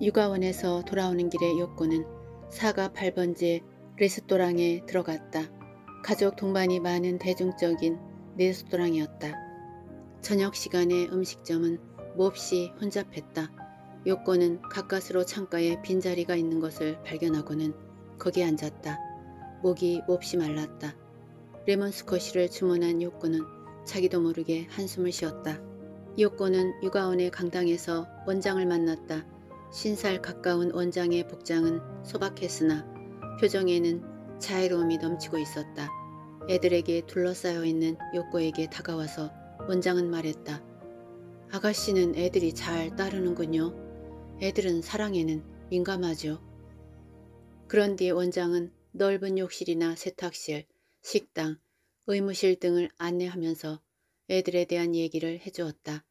육아원에서 돌아오는 길의 요건은 사가 8번지 레스토랑에 들어갔다. 가족 동반이 많은 대중적인 레스토랑이었다. 저녁 시간에 음식점은 몹시 혼잡했다. 요건은 가까스로 창가에 빈자리가 있는 것을 발견하고는 거기 앉았다. 목이 몹시 말랐다. 레몬 스쿼시를 주문한 요건은 자기도 모르게 한숨을 쉬었다. 요건은 육아원의 강당에서 원장을 만났다. 신살 가까운 원장의 복장은 소박했으나 표정에는 자애로움이 넘치고 있었다. 애들에게 둘러싸여 있는 요코에게 다가와서 원장은 말했다. 아가씨는 애들이 잘 따르는군요. 애들은 사랑에는 민감하죠. 그런 뒤 원장은 넓은 욕실이나 세탁실, 식당, 의무실 등을 안내하면서 애들에 대한 얘기를 해주었다.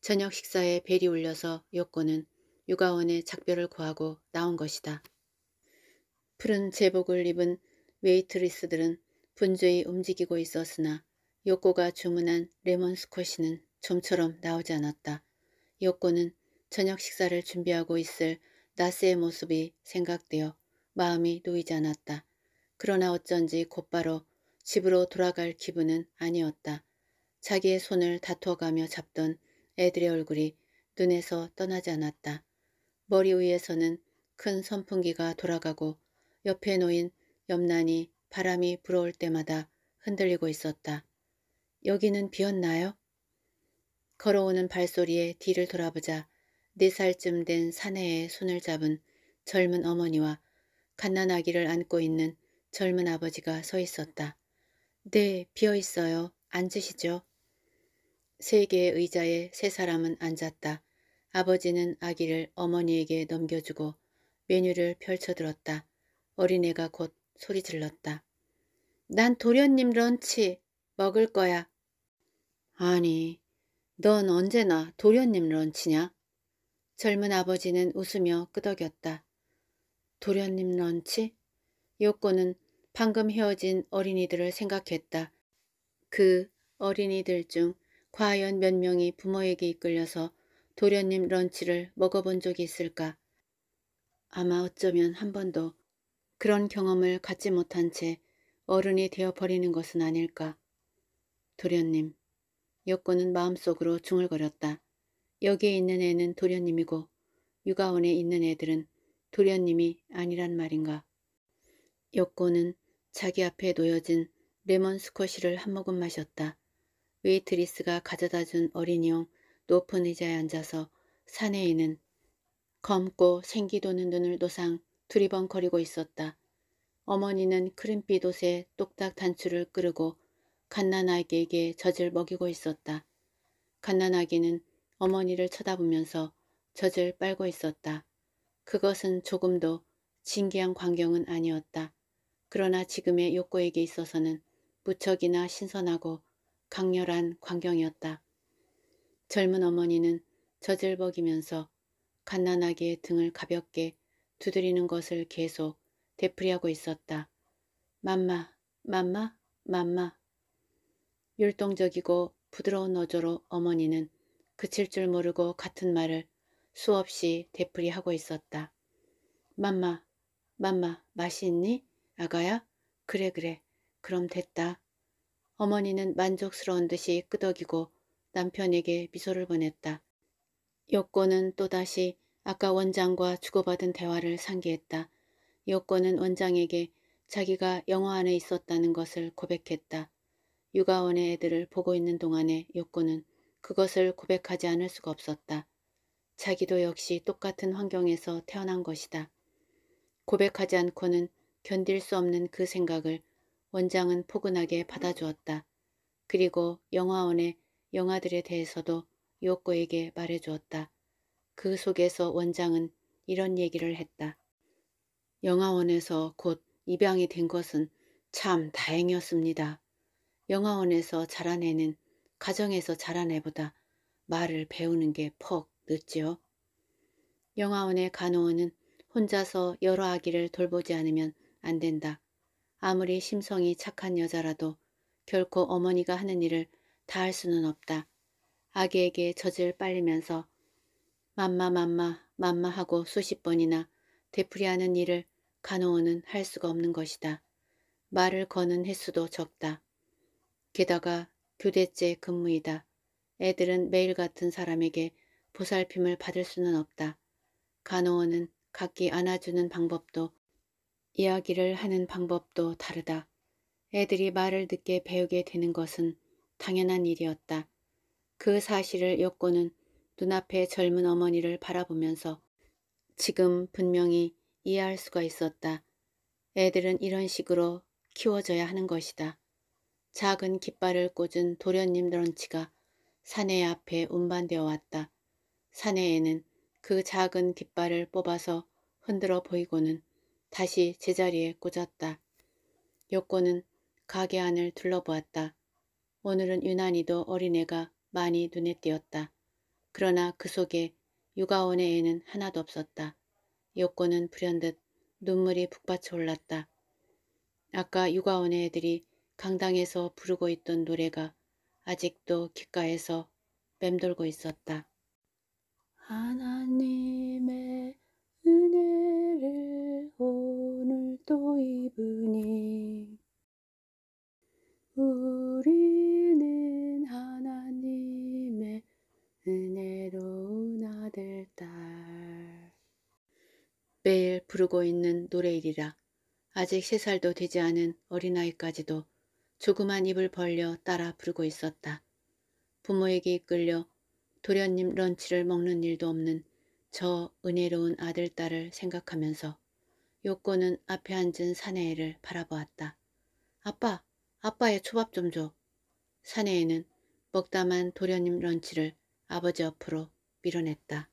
저녁 식사에 벨이 울려서 요코는 육아원의 작별을 구하고 나온 것이다. 푸른 제복을 입은 웨이트리스들은 분주히 움직이고 있었으나 요코가 주문한 레몬 스쿼시는 좀처럼 나오지 않았다. 요코는 저녁 식사를 준비하고 있을 나스의 모습이 생각되어 마음이 놓이지 않았다. 그러나 어쩐지 곧바로 집으로 돌아갈 기분은 아니었다. 자기의 손을 다투어가며 잡던 애들의 얼굴이 눈에서 떠나지 않았다. 머리 위에서는 큰 선풍기가 돌아가고 옆에 놓인 옆난이 바람이 불어올 때마다 흔들리고 있었다. 여기는 비었나요? 걸어오는 발소리에 뒤를 돌아보자 네 살쯤 된 사내의 손을 잡은 젊은 어머니와 갓난 아기를 안고 있는 젊은 아버지가 서 있었다. 네, 비어 있어요. 앉으시죠. 세 개의 의자에 세 사람은 앉았다. 아버지는 아기를 어머니에게 넘겨주고 메뉴를 펼쳐들었다. 어린애가 곧 소리 질렀다. 난 도련님 런치 먹을 거야. 아니, 넌 언제나 도련님 런치냐? 젊은 아버지는 웃으며 끄덕였다. 도련님 런치? 요코는 방금 헤어진 어린이들을 생각했다. 그 어린이들 중 과연 몇 명이 부모에게 이끌려서 도련님 런치를 먹어본 적이 있을까? 아마 어쩌면 한 번도 그런 경험을 갖지 못한 채 어른이 되어버리는 것은 아닐까. 도련님, 여권은 마음속으로 중얼거렸다. 여기에 있는 애는 도련님이고 육아원에 있는 애들은 도련님이 아니란 말인가. 여권은 자기 앞에 놓여진 레몬 스쿼시를 한 모금 마셨다. 웨이트리스가 가져다준 어린이용 높은 의자에 앉아서 사내에는 검고 생기 도는 눈을 노상 두리번거리고 있었다. 어머니는 크림빛 옷에 똑딱 단추를 끌고 갓난아기에게 젖을 먹이고 있었다. 갓난아기는 어머니를 쳐다보면서 젖을 빨고 있었다. 그것은 조금도 진기한 광경은 아니었다. 그러나 지금의 욕구에게 있어서는 무척이나 신선하고 강렬한 광경이었다. 젊은 어머니는 저질벅이면서 갓난아기의 등을 가볍게 두드리는 것을 계속 되풀이하고 있었다. 맘마, 맘마, 맘마. 율동적이고 부드러운 어조로 어머니는 그칠 줄 모르고 같은 말을 수없이 되풀이하고 있었다. 맘마, 맘마, 맛이 있니? 아가야? 그래, 그래. 그럼 됐다. 어머니는 만족스러운 듯이 끄덕이고 남편에게 미소를 보냈다. 여권은 또다시 아까 원장과 주고받은 대화를 상기했다. 여권은 원장에게 자기가 영화 안에 있었다는 것을 고백했다. 육아원의 애들을 보고 있는 동안에 여권은 그것을 고백하지 않을 수가 없었다. 자기도 역시 똑같은 환경에서 태어난 것이다. 고백하지 않고는 견딜 수 없는 그 생각을 원장은 포근하게 받아주었다. 그리고 영화원에 영화들에 대해서도 요코에게 말해주었다. 그 속에서 원장은 이런 얘기를 했다. 영화원에서 곧 입양이 된 것은 참 다행이었습니다. 영화원에서 자란 애는 가정에서 자란 애보다 말을 배우는 게 퍽 늦지요. 영화원의 간호원은 혼자서 여러 아기를 돌보지 않으면 안 된다. 아무리 심성이 착한 여자라도 결코 어머니가 하는 일을 다할 수는 없다. 아기에게 젖을 빨리면서 맘마 맘마 맘마 하고 수십 번이나 되풀이하는 일을 간호원은 할 수가 없는 것이다. 말을 거는 횟수도 적다. 게다가 교대째 근무이다. 애들은 매일 같은 사람에게 보살핌을 받을 수는 없다. 간호원은 각기 안아주는 방법도 이야기를 하는 방법도 다르다. 애들이 말을 늦게 배우게 되는 것은 당연한 일이었다. 그 사실을 요코는 눈앞의 젊은 어머니를 바라보면서 지금 분명히 이해할 수가 있었다. 애들은 이런 식으로 키워져야 하는 것이다. 작은 깃발을 꽂은 도련님 런치가 사내 앞에 운반되어 왔다. 사내에는 그 작은 깃발을 뽑아서 흔들어 보이고는 다시 제자리에 꽂았다. 요코는 가게 안을 둘러보았다. 오늘은 유난히도 어린애가 많이 눈에 띄었다. 그러나 그 속에 육아원의 애는 하나도 없었다. 여권은 불현듯 눈물이 북받쳐 올랐다. 아까 육아원의 애들이 강당에서 부르고 있던 노래가 아직도 귓가에서 맴돌고 있었다. 하나님의 은혜를 오늘도 입으니 우리는 하나님의 은혜로운 아들, 딸. 매일 부르고 있는 노래일이라 아직 세 살도 되지 않은 어린아이까지도 조그만 입을 벌려 따라 부르고 있었다. 부모에게 이끌려 도련님 런치를 먹는 일도 없는 저 은혜로운 아들, 딸을 생각하면서 요코는 앞에 앉은 사내애를 바라보았다. 아빠, 아빠의 초밥 좀 줘. 사내에는 먹다만 도련님 런치를 아버지 옆으로 밀어냈다.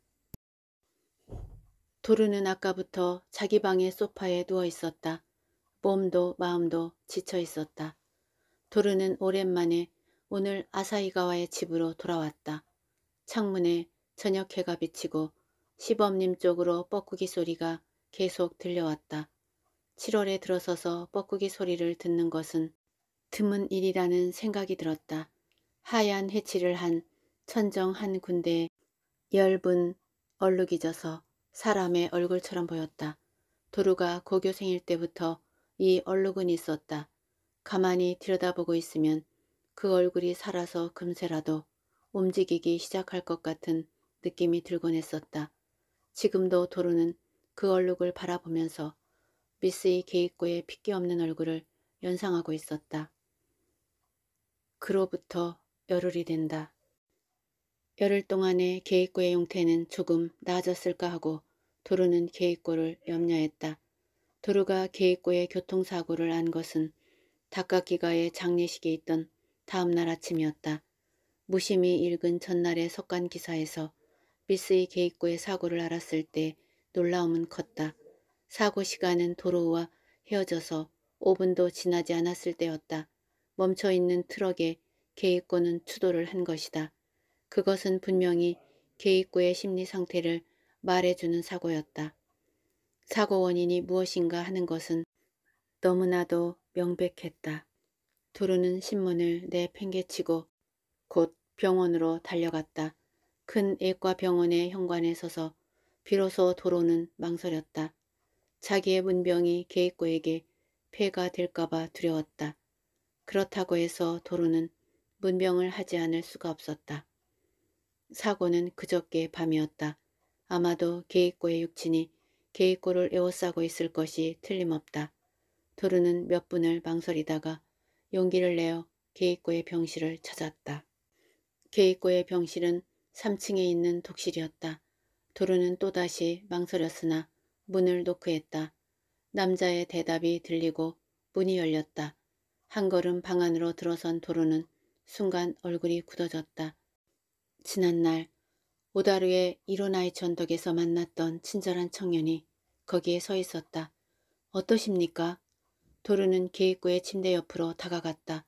도르는 아까부터 자기 방의 소파에 누워 있었다. 몸도 마음도 지쳐 있었다. 도르는 오랜만에 오늘 아사이가와의 집으로 돌아왔다. 창문에 저녁 해가 비치고 시범님 쪽으로 뻐꾸기 소리가 계속 들려왔다. 7월에 들어서서 뻐꾸기 소리를 듣는 것은 드문 일이라는 생각이 들었다. 하얀 해치를 한 천정 한 군데에 열분 얼룩이 져서 사람의 얼굴처럼 보였다. 도루가 고교생일 때부터 이 얼룩은 있었다. 가만히 들여다보고 있으면 그 얼굴이 살아서 금세라도 움직이기 시작할 것 같은 느낌이 들곤 했었다. 지금도 도루는 그 얼룩을 바라보면서 미스의 개입고의 핏기 없는 얼굴을 연상하고 있었다. 그로부터 열흘이 된다. 열흘 동안의 개입고의형태는 조금 나아졌을까 하고 도루는 개입고를 염려했다. 도루가 개입고의 교통사고를 안 것은 닭각기가의 장례식에 있던 다음날 아침이었다. 무심히 읽은 전날의 석간 기사에서 미스의 개입고의 사고를 알았을 때 놀라움은 컸다. 사고 시간은 도로와 헤어져서 5분도 지나지 않았을 때였다. 멈춰있는 트럭에 개입구는 추돌을 한 것이다. 그것은 분명히 개입구의 심리 상태를 말해주는 사고였다. 사고 원인이 무엇인가 하는 것은 너무나도 명백했다. 두루는 신문을 내팽개치고 곧 병원으로 달려갔다. 큰 외과 병원의 현관에 서서 비로소 도로는 망설였다. 자기의 문병이 개입구에게 폐가 될까봐 두려웠다. 그렇다고 해서 도로는 문명을 하지 않을 수가 없었다. 사고는 그저께 밤이었다. 아마도 개입고의 육친이 개입고를 에워싸고 있을 것이 틀림없다. 도르는 몇 분을 망설이다가 용기를 내어 개입고의 병실을 찾았다. 개입고의 병실은 3층에 있는 독실이었다. 도르는 또다시 망설였으나 문을 노크했다. 남자의 대답이 들리고 문이 열렸다. 한 걸음 방 안으로 들어선 도로는 순간 얼굴이 굳어졌다. 지난날 오다루의 이로나이 전덕에서 만났던 친절한 청년이 거기에 서 있었다. 어떠십니까? 도루는 게이코의 침대 옆으로 다가갔다.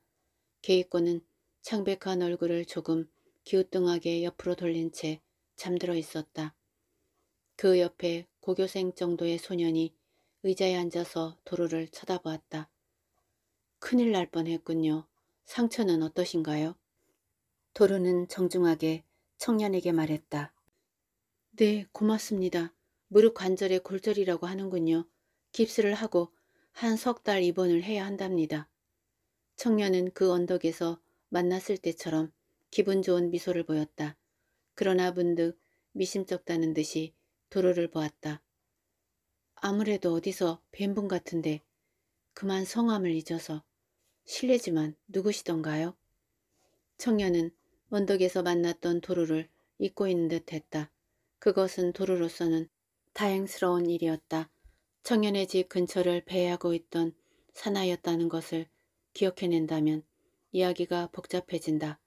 게이코는 창백한 얼굴을 조금 기우뚱하게 옆으로 돌린 채 잠들어 있었다. 그 옆에 고교생 정도의 소년이 의자에 앉아서 도루를 쳐다보았다. 큰일 날 뻔했군요. 상처는 어떠신가요? 도로는 정중하게 청년에게 말했다. 네, 고맙습니다. 무릎 관절에 골절이라고 하는군요. 깁스를 하고 한 석 달 입원을 해야 한답니다. 청년은 그 언덕에서 만났을 때처럼 기분 좋은 미소를 보였다. 그러나 문득 미심쩍다는 듯이 도로를 보았다. 아무래도 어디서 뵌분 같은데 그만 성함을 잊어서 실례지만 누구시던가요? 청년은 언덕에서 만났던 도루를 잊고 있는 듯 했다. 그것은 도루로서는 다행스러운 일이었다. 청년의 집 근처를 배회하고 있던 사나이였다는 것을 기억해낸다면 이야기가 복잡해진다.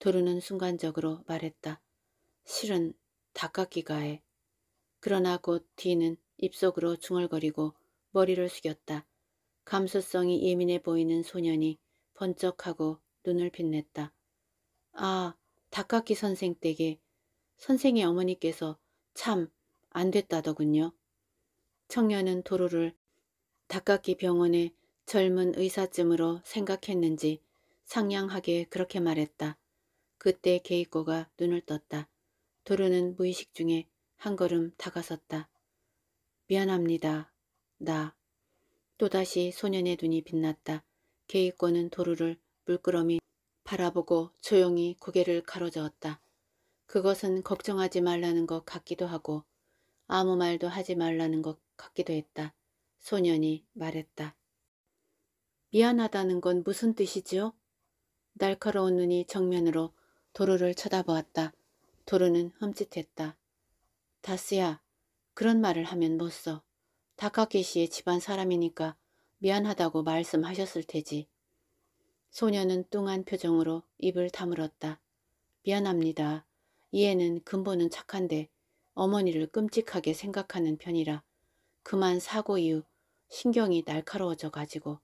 도루는 순간적으로 말했다. 실은 닭깎기가 해. 그러나 곧 뒤는 입속으로 중얼거리고 머리를 숙였다. 감수성이 예민해 보이는 소년이 번쩍하고 눈을 빛냈다. 아, 닭깎이 선생 댁에 선생의 어머니께서 참 안 됐다더군요. 청년은 도로를 닭깎이 병원의 젊은 의사쯤으로 생각했는지 상냥하게 그렇게 말했다. 그때 개이꼬가 눈을 떴다. 도로는 무의식 중에 한 걸음 다가섰다. 미안합니다. 나 또다시 소년의 눈이 빛났다. 개이권은 도루를 물끄러미 바라보고 조용히 고개를 가로저었다. 그것은 걱정하지 말라는 것 같기도 하고 아무 말도 하지 말라는 것 같기도 했다. 소년이 말했다. 미안하다는 건 무슨 뜻이지요? 날카로운 눈이 정면으로 도루를 쳐다보았다. 도루는 흠칫했다. 다스야, 그런 말을 하면 못 뭐 써. 다카케시의 집안 사람이니까 미안하다고 말씀하셨을 테지. 소녀는 뚱한 표정으로 입을 다물었다. 미안합니다. 이에는 근본은 착한데 어머니를 끔찍하게 생각하는 편이라 그만 사고 이후 신경이 날카로워져 가지고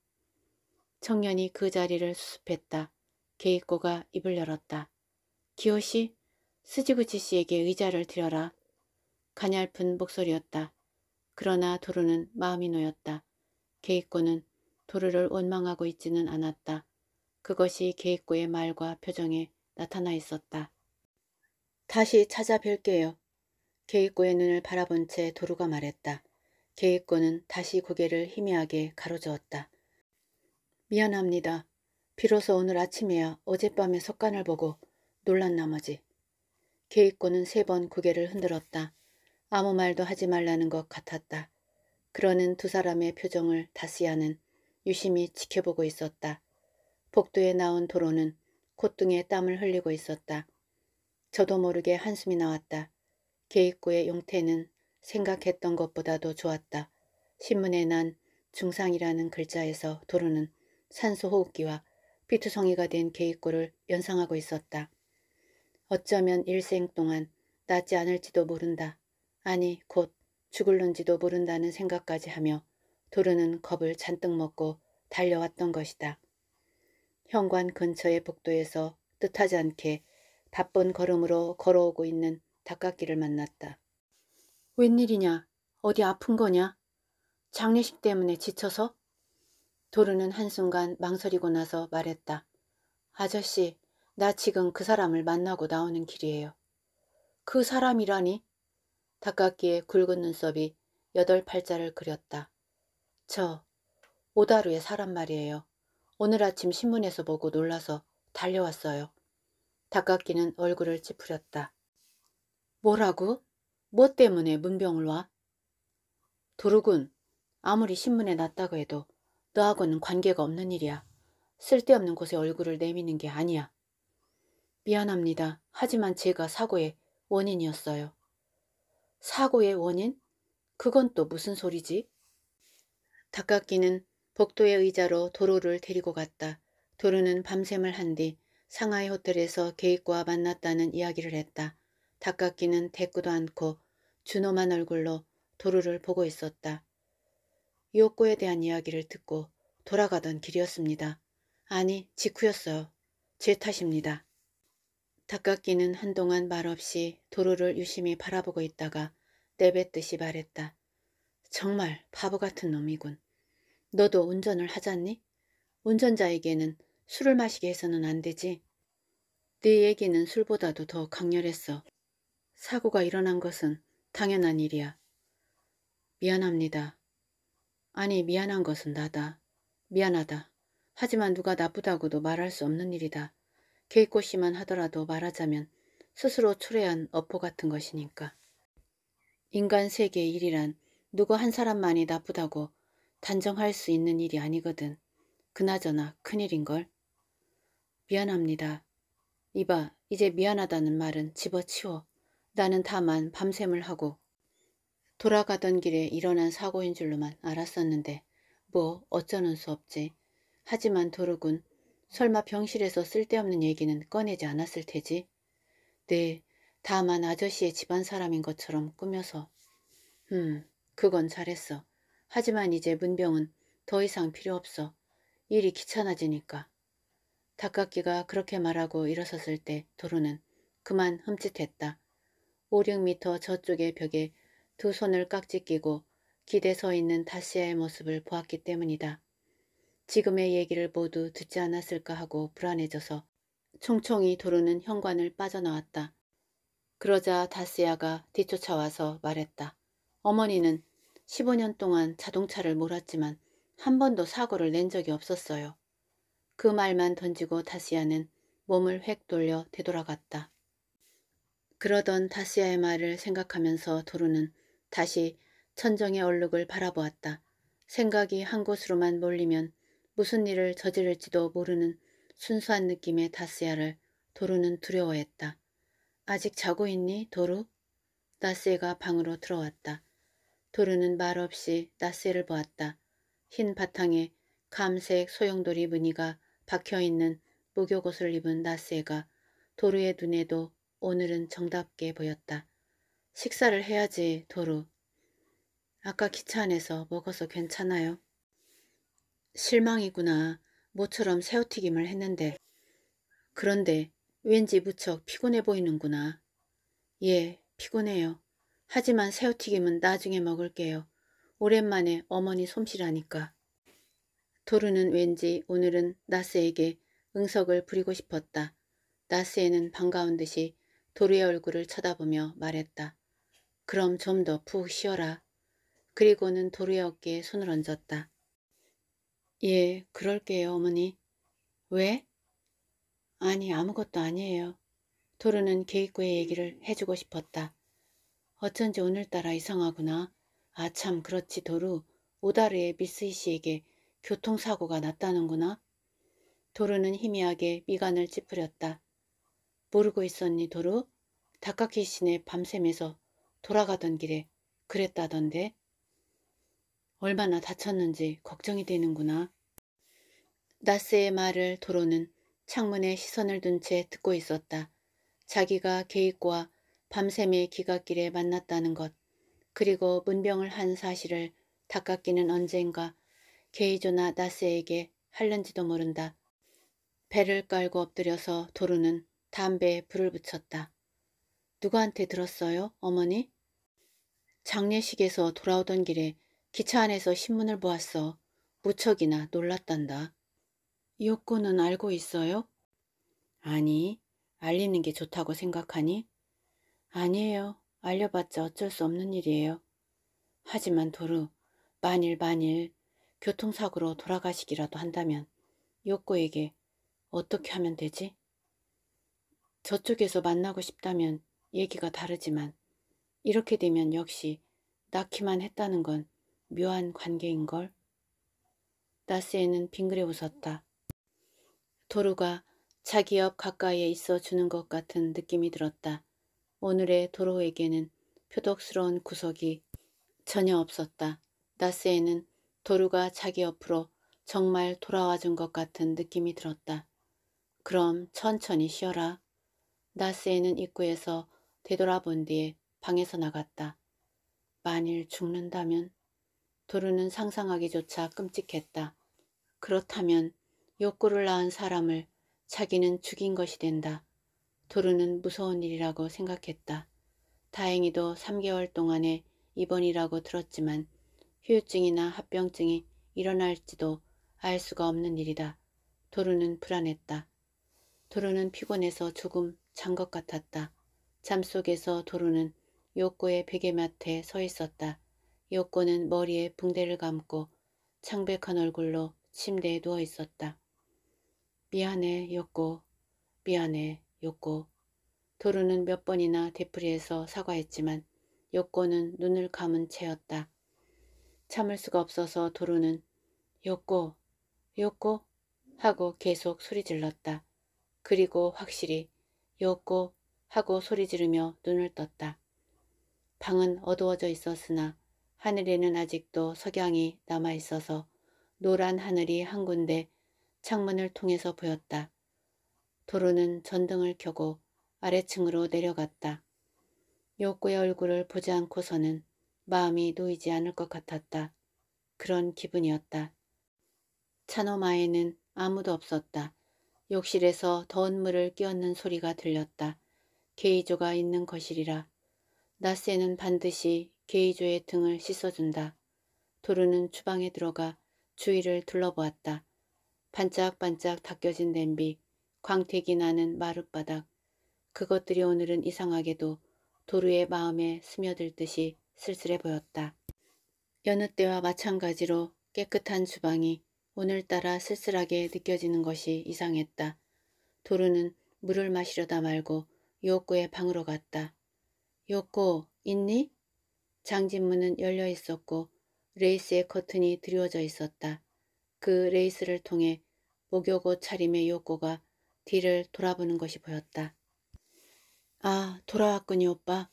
청년이 그 자리를 수습했다. 개이코가 입을 열었다. 기호씨 스지구치 씨에게 의자를 드려라. 가냘픈 목소리였다. 그러나 도르는 마음이 놓였다. 개입코는 도르를 원망하고 있지는 않았다. 그것이 개입코의 말과 표정에 나타나 있었다. 다시 찾아뵐게요. 개입코의 눈을 바라본 채 도루가 말했다. 개입코는 다시 고개를 희미하게 가로저었다. 미안합니다. 비로소 오늘 아침에야 어젯밤에 석관을 보고 놀란 나머지. 개입코는세 번 고개를 흔들었다. 아무 말도 하지 말라는 것 같았다. 그러는 두 사람의 표정을 다스야는 유심히 지켜보고 있었다. 복도에 나온 도로는 콧등에 땀을 흘리고 있었다. 저도 모르게 한숨이 나왔다. 개입구의 용태는 생각했던 것보다도 좋았다. 신문에 난 중상이라는 글자에서 도로는 산소호흡기와 피투성이가 된 개입구를 연상하고 있었다. 어쩌면 일생 동안 낫지 않을지도 모른다. 아니 곧 죽을는지도 모른다는 생각까지 하며 도르는 겁을 잔뜩 먹고 달려왔던 것이다. 현관 근처의 복도에서 뜻하지 않게 바쁜 걸음으로 걸어오고 있는 닭깎기를 만났다. 웬일이냐? 어디 아픈 거냐? 장례식 때문에 지쳐서? 도르는 한순간 망설이고 나서 말했다. 아저씨, 나 지금 그 사람을 만나고 나오는 길이에요. 그 사람이라니? 닭깎기에 굵은 눈썹이 여덟 팔자를 그렸다. 저 오다루의 사람 말이에요. 오늘 아침 신문에서 보고 놀라서 달려왔어요. 닭깎이는 얼굴을 찌푸렸다. 뭐라고? 뭐 때문에 문병을 와? 도루군, 아무리 신문에 났다고 해도 너하고는 관계가 없는 일이야. 쓸데없는 곳에 얼굴을 내미는 게 아니야. 미안합니다. 하지만 제가 사고의 원인이었어요. 사고의 원인? 그건 또 무슨 소리지? 닭깎기는 복도의 의자로 도로를 데리고 갔다. 도로는 밤샘을 한 뒤 상하이 호텔에서 게이과 만났다는 이야기를 했다. 닭깎기는 대꾸도 않고 준엄한 얼굴로 도로를 보고 있었다. 요코에 대한 이야기를 듣고 돌아가던 길이었습니다. 아니, 직후였어요. 제 탓입니다. 닭깎이는 한동안 말없이 도로를 유심히 바라보고 있다가 내뱉듯이 말했다. 정말 바보 같은 놈이군. 너도 운전을 하잖니? 운전자에게는 술을 마시게 해서는 안 되지. 네 얘기는 술보다도 더 강렬했어. 사고가 일어난 것은 당연한 일이야. 미안합니다. 아니 미안한 것은 나다. 미안하다. 하지만 누가 나쁘다고도 말할 수 없는 일이다. 개꼬시만 하더라도 말하자면 스스로 초래한 어포 같은 것이니까. 인간 세계 의 일이란 누구 한 사람만이 나쁘다고 단정할 수 있는 일이 아니거든. 그나저나 큰일인걸. 미안합니다. 이봐, 이제 미안하다는 말은 집어치워. 나는 다만 밤샘을 하고 돌아가던 길에 일어난 사고인 줄로만 알았었는데 뭐 어쩌는 수 없지. 하지만 도르군 설마 병실에서 쓸데없는 얘기는 꺼내지 않았을 테지. 네, 다만 아저씨의 집안 사람인 것처럼 꾸며서. 음, 그건 잘했어. 하지만 이제 문병은 더 이상 필요 없어. 일이 귀찮아지니까. 닭깎기가 그렇게 말하고 일어섰을 때 도로는 그만 흠칫했다. 5, 6미터 저쪽의 벽에 두 손을 깍지 끼고 기대 서 있는 다시아의 모습을 보았기 때문이다. 지금의 얘기를 모두 듣지 않았을까 하고 불안해져서 총총히 도로는 현관을 빠져나왔다. 그러자 다스야가 뒤쫓아와서 말했다. 어머니는 15년 동안 자동차를 몰았지만 한 번도 사고를 낸 적이 없었어요. 그 말만 던지고 다스야는 몸을 획 돌려 되돌아갔다. 그러던 다스야의 말을 생각하면서 도루는 다시 천정의 얼룩을 바라보았다. 생각이 한 곳으로만 몰리면 무슨 일을 저지를지도 모르는 순수한 느낌의 다스야를 도루는 두려워했다. 아직 자고 있니, 도루? 나스가 방으로 들어왔다. 도루는 말없이 나스를 보았다. 흰 바탕에 감색 소용돌이 무늬가 박혀있는 목욕옷을 입은 나스가 에 도루의 눈에도 오늘은 정답게 보였다. 식사를 해야지, 도루. 아까 기차 안에서 먹어서 괜찮아요? 실망이구나. 모처럼 새우튀김을 했는데. 그런데 왠지 무척 피곤해 보이는구나. 예, 피곤해요. 하지만 새우튀김은 나중에 먹을게요. 오랜만에 어머니 솜씨라니까. 도르는 왠지 오늘은 나스에게 응석을 부리고 싶었다. 나스에는 반가운 듯이 도르의 얼굴을 쳐다보며 말했다. 그럼 좀 더 푹 쉬어라. 그리고는 도르의 어깨에 손을 얹었다. 예, 그럴게요, 어머니. 왜? 아니, 아무것도 아니에요. 토르는 개입구의 얘기를 해주고 싶었다. 어쩐지 오늘따라 이상하구나. 아 참 그렇지 도루. 오다르의 미스이 씨에게 교통사고가 났다는구나. 도루는 희미하게 미간을 찌푸렸다. 모르고 있었니 도루? 다카키 씨네 밤샘에서 돌아가던 길에 그랬다던데. 얼마나 다쳤는지 걱정이 되는구나. 나스의 말을 도로는 창문에 시선을 둔 채 듣고 있었다. 자기가 개입과 밤샘의 기갓길에 만났다는 것, 그리고 문병을 한 사실을 닦아끼는 언젠가 게이조나 나스에게 할는지도 모른다. 배를 깔고 엎드려서 도루는 담배에 불을 붙였다. 누구한테 들었어요, 어머니? 장례식에서 돌아오던 길에 기차 안에서 신문을 보았어. 무척이나 놀랐단다. 요코는 알고 있어요? 아니, 알리는 게 좋다고 생각하니? 아니에요. 알려봤자 어쩔 수 없는 일이에요. 하지만 도루, 만일 만일 교통사고로 돌아가시기라도 한다면 요코에게 어떻게 하면 되지? 저쪽에서 만나고 싶다면 얘기가 다르지만 이렇게 되면 역시 낳기만 했다는 건 묘한 관계인걸. 나스에는 빙그레 웃었다. 도루가 자기 옆 가까이에 있어 주는 것 같은 느낌이 들었다. 오늘의 도로에게는 표독스러운 구석이 전혀 없었다. 나스에는 도루가 자기 옆으로 정말 돌아와 준 것 같은 느낌이 들었다. 그럼 천천히 쉬어라. 나스에는 입구에서 되돌아본 뒤에 방에서 나갔다. 만일 죽는다면 도루는 상상하기조차 끔찍했다. 그렇다면 욕구를 낳은 사람을 자기는 죽인 것이 된다. 도루는 무서운 일이라고 생각했다. 다행히도 3개월 동안의 입원이라고 들었지만 후유증이나 합병증이 일어날지도 알 수가 없는 일이다. 도루는 불안했다. 도루는 피곤해서 조금 잔 것 같았다. 잠속에서 도루는 욕구의 베개맡에 서 있었다. 여권은 머리에 붕대를 감고 창백한 얼굴로 침대에 누워 있었다. 미안해, 여꼬. 미안해, 여꼬. 도루는 몇 번이나 되풀이해서 사과했지만 여꼬는 눈을 감은 채였다. 참을 수가 없어서 도루는 여꼬, 여꼬 하고 계속 소리 질렀다. 그리고 확실히 여꼬 하고 소리 지르며 눈을 떴다. 방은 어두워져 있었으나 하늘에는 아직도 석양이 남아있어서 노란 하늘이 한 군데 창문을 통해서 보였다. 도로는 전등을 켜고 아래층으로 내려갔다. 욕구의 얼굴을 보지 않고서는 마음이 놓이지 않을 것 같았다. 그런 기분이었다. 차노마에는 아무도 없었다. 욕실에서 더운 물을 끼얹는 소리가 들렸다. 게이조가 있는 거실이라. 낮새는 반드시 게이조의 등을 씻어준다. 도르는 주방에 들어가 주위를 둘러보았다. 반짝반짝 닦여진 냄비, 광택이 나는 마룻바닥. 그것들이 오늘은 이상하게도 도르의 마음에 스며들 듯이 쓸쓸해 보였다. 여느 때와 마찬가지로 깨끗한 주방이 오늘따라 쓸쓸하게 느껴지는 것이 이상했다. 도르는 물을 마시려다 말고 요코의 방으로 갔다. 요코, 있니? 장진문은 열려 있었고 레이스의 커튼이 드리워져 있었다. 그 레이스를 통해 목욕옷 차림의 요꼬가 뒤를 돌아보는 것이 보였다. 아, 돌아왔군요, 오빠.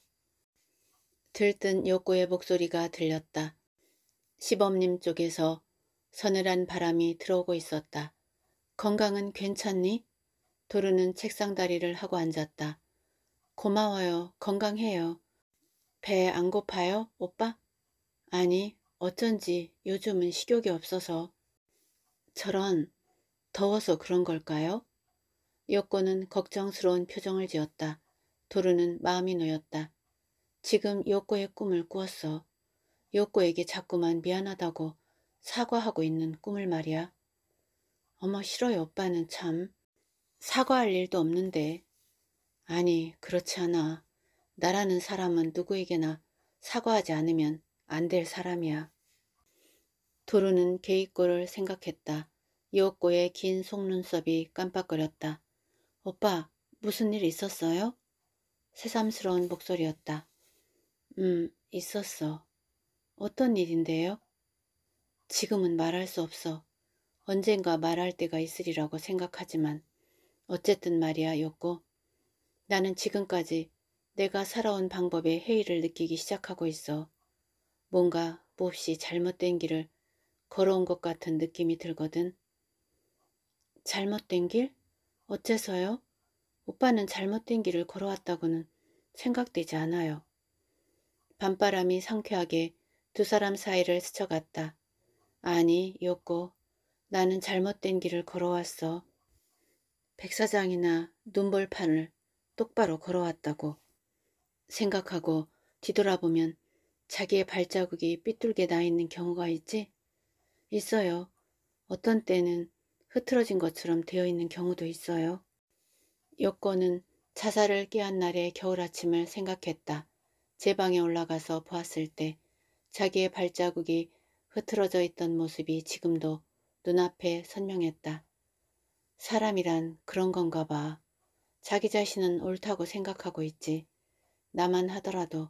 들뜬 요꼬의 목소리가 들렸다. 시범님 쪽에서 서늘한 바람이 들어오고 있었다. 건강은 괜찮니? 도르는 책상 다리를 하고 앉았다. 고마워요. 건강해요. 배안 고파요, 오빠? 아니, 어쩐지 요즘은 식욕이 없어서. 저런, 더워서 그런 걸까요? 요코는 걱정스러운 표정을 지었다. 도루는 마음이 놓였다. 지금 요코의 꿈을 꾸었어. 요코에게 자꾸만 미안하다고 사과하고 있는 꿈을 말이야. 어머 싫어요 오빠는 참. 사과할 일도 없는데. 아니 그렇지 않아. 나라는 사람은 누구에게나 사과하지 않으면 안 될 사람이야. 도루는 개이꼬를 생각했다. 이옥고의 긴 속눈썹이 깜빡거렸다. 오빠, 무슨 일 있었어요? 새삼스러운 목소리였다. 음, 있었어. 어떤 일인데요? 지금은 말할 수 없어. 언젠가 말할 때가 있으리라고 생각하지만 어쨌든 말이야, 였고 나는 지금까지 내가 살아온 방법에 회의를 느끼기 시작하고 있어 뭔가 몹시 잘못된 길을 걸어온 것 같은 느낌이 들거든. 잘못된 길? 어째서요? 오빠는 잘못된 길을 걸어왔다고는 생각되지 않아요. 밤바람이 상쾌하게 두 사람 사이를 스쳐갔다. 아니, 요코. 나는 잘못된 길을 걸어왔어. 백사장이나 눈볼판을 똑바로 걸어왔다고. 생각하고 뒤돌아보면 자기의 발자국이 삐뚤게 나 있는 경우가 있지? 있어요. 어떤 때는 흐트러진 것처럼 되어 있는 경우도 있어요. 여권은 자살을 깨한 날의 겨울아침을 생각했다. 제 방에 올라가서 보았을 때 자기의 발자국이 흐트러져 있던 모습이 지금도 눈앞에 선명했다. 사람이란 그런 건가 봐. 자기 자신은 옳다고 생각하고 있지. 나만 하더라도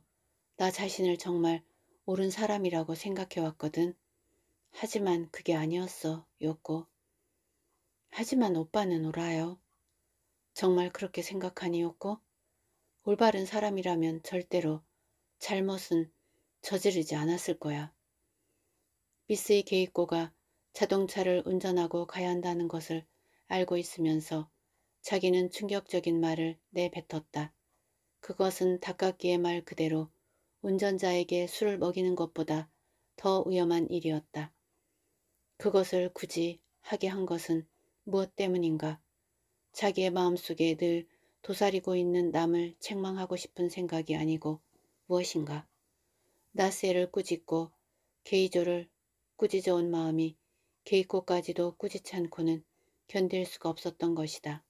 나 자신을 정말 옳은 사람이라고 생각해왔거든. 하지만 그게 아니었어, 요코. 하지만 오빠는 옳아요. 정말 그렇게 생각하니, 요코? 올바른 사람이라면 절대로 잘못은 저지르지 않았을 거야. 미스의 게이코가 자동차를 운전하고 가야 한다는 것을 알고 있으면서 자기는 충격적인 말을 내뱉었다. 그것은 닭깎이의말 그대로 운전자에게 술을 먹이는 것보다 더 위험한 일이었다. 그것을 굳이 하게 한 것은 무엇 때문인가? 자기의 마음속에 늘 도사리고 있는 남을 책망하고 싶은 생각이 아니고 무엇인가? 나세를 꾸짖고 게이조를 꾸짖어 온 마음이 게이코까지도 꾸짖지 않고는 견딜 수가 없었던 것이다.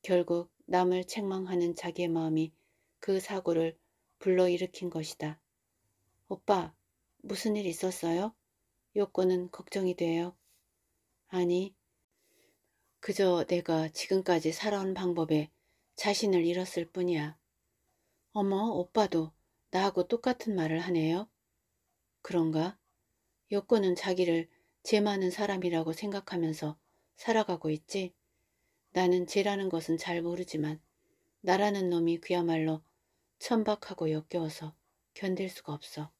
결국 남을 책망하는 자기의 마음이 그 사고를 불러일으킨 것이다. 오빠, 무슨 일 있었어요? 요건은 걱정이 돼요. 아니, 그저 내가 지금까지 살아온 방법에 자신을 잃었을 뿐이야. 어머, 오빠도 나하고 똑같은 말을 하네요. 그런가? 요건은 자기를 제 많은 사람이라고 생각하면서 살아가고 있지? 나는 죄라는 것은 잘 모르지만 나라는 놈이 그야말로 천박하고 역겨워서 견딜 수가 없어.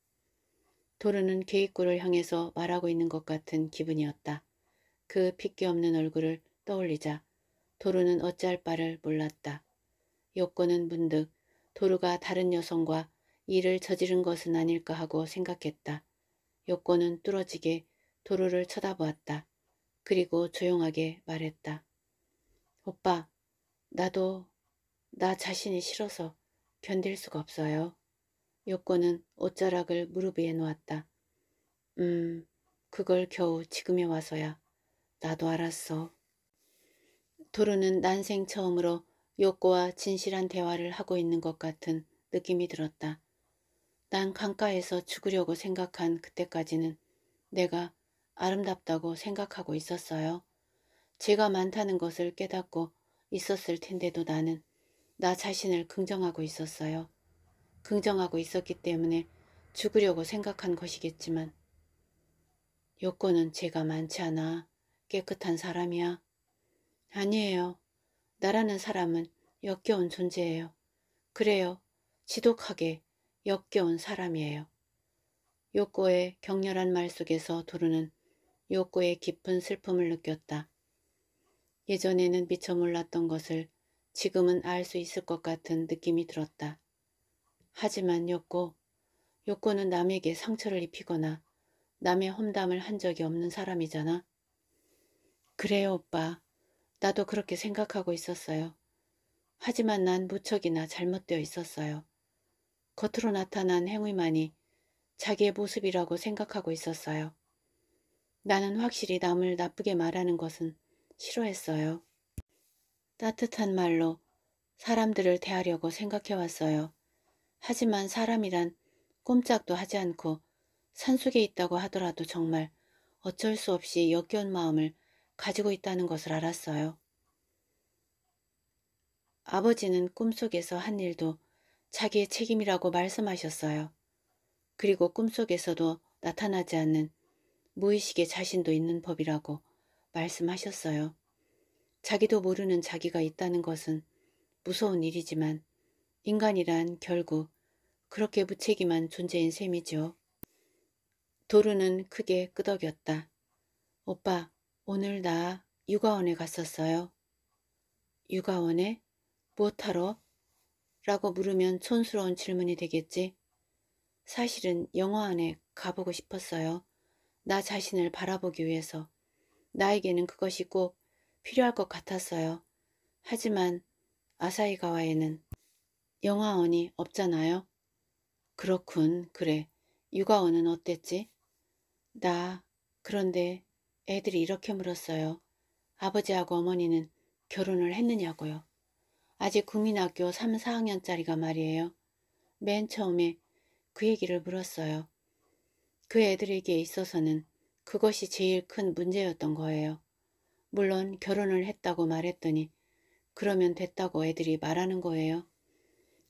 도르는 개입구를 향해서 말하고 있는 것 같은 기분이었다. 그 핏기 없는 얼굴을 떠올리자 도르는 어찌할 바를 몰랐다. 여권은 문득 도르가 다른 여성과 일을 저지른 것은 아닐까 하고 생각했다. 여권은 뚫어지게 도르를 쳐다보았다. 그리고 조용하게 말했다. 오빠, 나도 나 자신이 싫어서 견딜 수가 없어요. 요코는 옷자락을 무릎 위에 놓았다. 음, 그걸 겨우 지금에 와서야. 나도 알았어. 도루는 난생 처음으로 요코와 진실한 대화를 하고 있는 것 같은 느낌이 들었다. 난 강가에서 죽으려고 생각한 그때까지는 내가 아름답다고 생각하고 있었어요. 죄가 많다는 것을 깨닫고 있었을 텐데도 나는 나 자신을 긍정하고 있었어요. 긍정하고 있었기 때문에 죽으려고 생각한 것이겠지만 욕구는 죄가 많지 않아 깨끗한 사람이야. 아니에요. 나라는 사람은 역겨운 존재예요. 그래요. 지독하게 역겨운 사람이에요. 욕구의 격렬한 말 속에서 도르는 욕구의 깊은 슬픔을 느꼈다. 예전에는 미처 몰랐던 것을 지금은 알 수 있을 것 같은 느낌이 들었다. 하지만 욕고, 욕고는 남에게 상처를 입히거나 남의 험담을 한 적이 없는 사람이잖아. 그래요 오빠. 나도 그렇게 생각하고 있었어요. 하지만 난 무척이나 잘못되어 있었어요. 겉으로 나타난 행위만이 자기의 모습이라고 생각하고 있었어요. 나는 확실히 남을 나쁘게 말하는 것은 싫어했어요. 따뜻한 말로 사람들을 대하려고 생각해왔어요. 하지만 사람이란 꼼짝도 하지 않고 산속에 있다고 하더라도 정말 어쩔 수 없이 역겨운 마음을 가지고 있다는 것을 알았어요. 아버지는 꿈속에서 한 일도 자기의 책임이라고 말씀하셨어요. 그리고 꿈속에서도 나타나지 않는 무의식의 자신도 있는 법이라고 말씀하셨어요. 자기도 모르는 자기가 있다는 것은 무서운 일이지만 인간이란 결국 그렇게 무책임한 존재인 셈이죠. 도루는 크게 끄덕였다. 오빠, 오늘 나 육아원에 갔었어요. 육아원에? 무엇하러? 뭐 라고 물으면 촌스러운 질문이 되겠지. 사실은 영화안에 가보고 싶었어요. 나 자신을 바라보기 위해서. 나에게는 그것이 꼭 필요할 것 같았어요. 하지만 아사히가와에는 영화원이 없잖아요. 그렇군. 그래. 육아원은 어땠지? 나 그런데 애들이 이렇게 물었어요. 아버지하고 어머니는 결혼을 했느냐고요. 아직 국민학교 3, 4학년짜리가 말이에요. 맨 처음에 그 얘기를 물었어요. 그 애들에게 있어서는 그것이 제일 큰 문제였던 거예요. 물론 결혼을 했다고 말했더니 그러면 됐다고 애들이 말하는 거예요.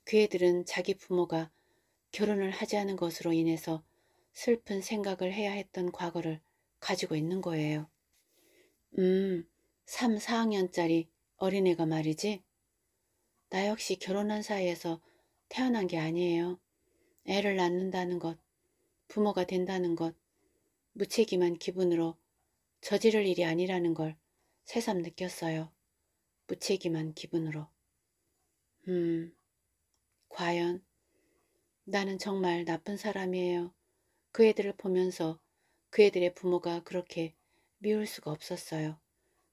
그 애들은 자기 부모가 결혼을 하지 않은 것으로 인해서 슬픈 생각을 해야 했던 과거를 가지고 있는 거예요. 음, 3, 4학년짜리 어린애가 말이지? 나 역시 결혼한 사이에서 태어난 게 아니에요. 애를 낳는다는 것, 부모가 된다는 것, 무책임한 기분으로 저지를 일이 아니라는 걸 새삼 느꼈어요. 무책임한 기분으로. 음, 과연 나는 정말 나쁜 사람이에요. 그 애들을 보면서 그 애들의 부모가 그렇게 미울 수가 없었어요.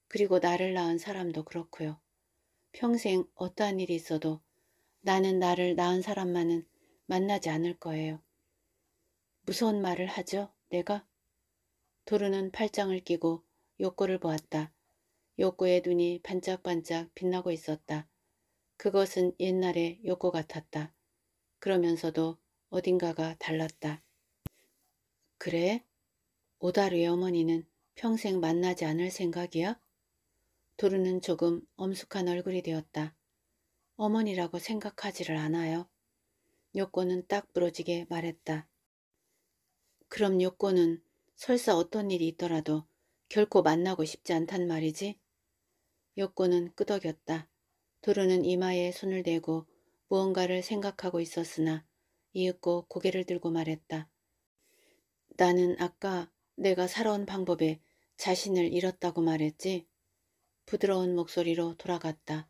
그리고 나를 낳은 사람도 그렇고요. 평생 어떠한 일이 있어도 나는 나를 낳은 사람만은 만나지 않을 거예요. 무서운 말을 하죠, 내가? 도르는 팔짱을 끼고 욕구를 보았다. 욕구의 눈이 반짝반짝 빛나고 있었다. 그것은 옛날의 욕구 같았다. 그러면서도 어딘가가 달랐다. 그래? 오다르의 어머니는 평생 만나지 않을 생각이야? 도르는 조금 엄숙한 얼굴이 되었다. 어머니라고 생각하지를 않아요. 요코는 딱 부러지게 말했다. 그럼 요꼬는 설사 어떤 일이 있더라도 결코 만나고 싶지 않단 말이지. 욕구는 끄덕였다. 도루는 이마에 손을 대고 무언가를 생각하고 있었으나 이윽고 고개를 들고 말했다. 나는 아까 내가 살아온 방법에 자신을 잃었다고 말했지? 부드러운 목소리로 돌아갔다.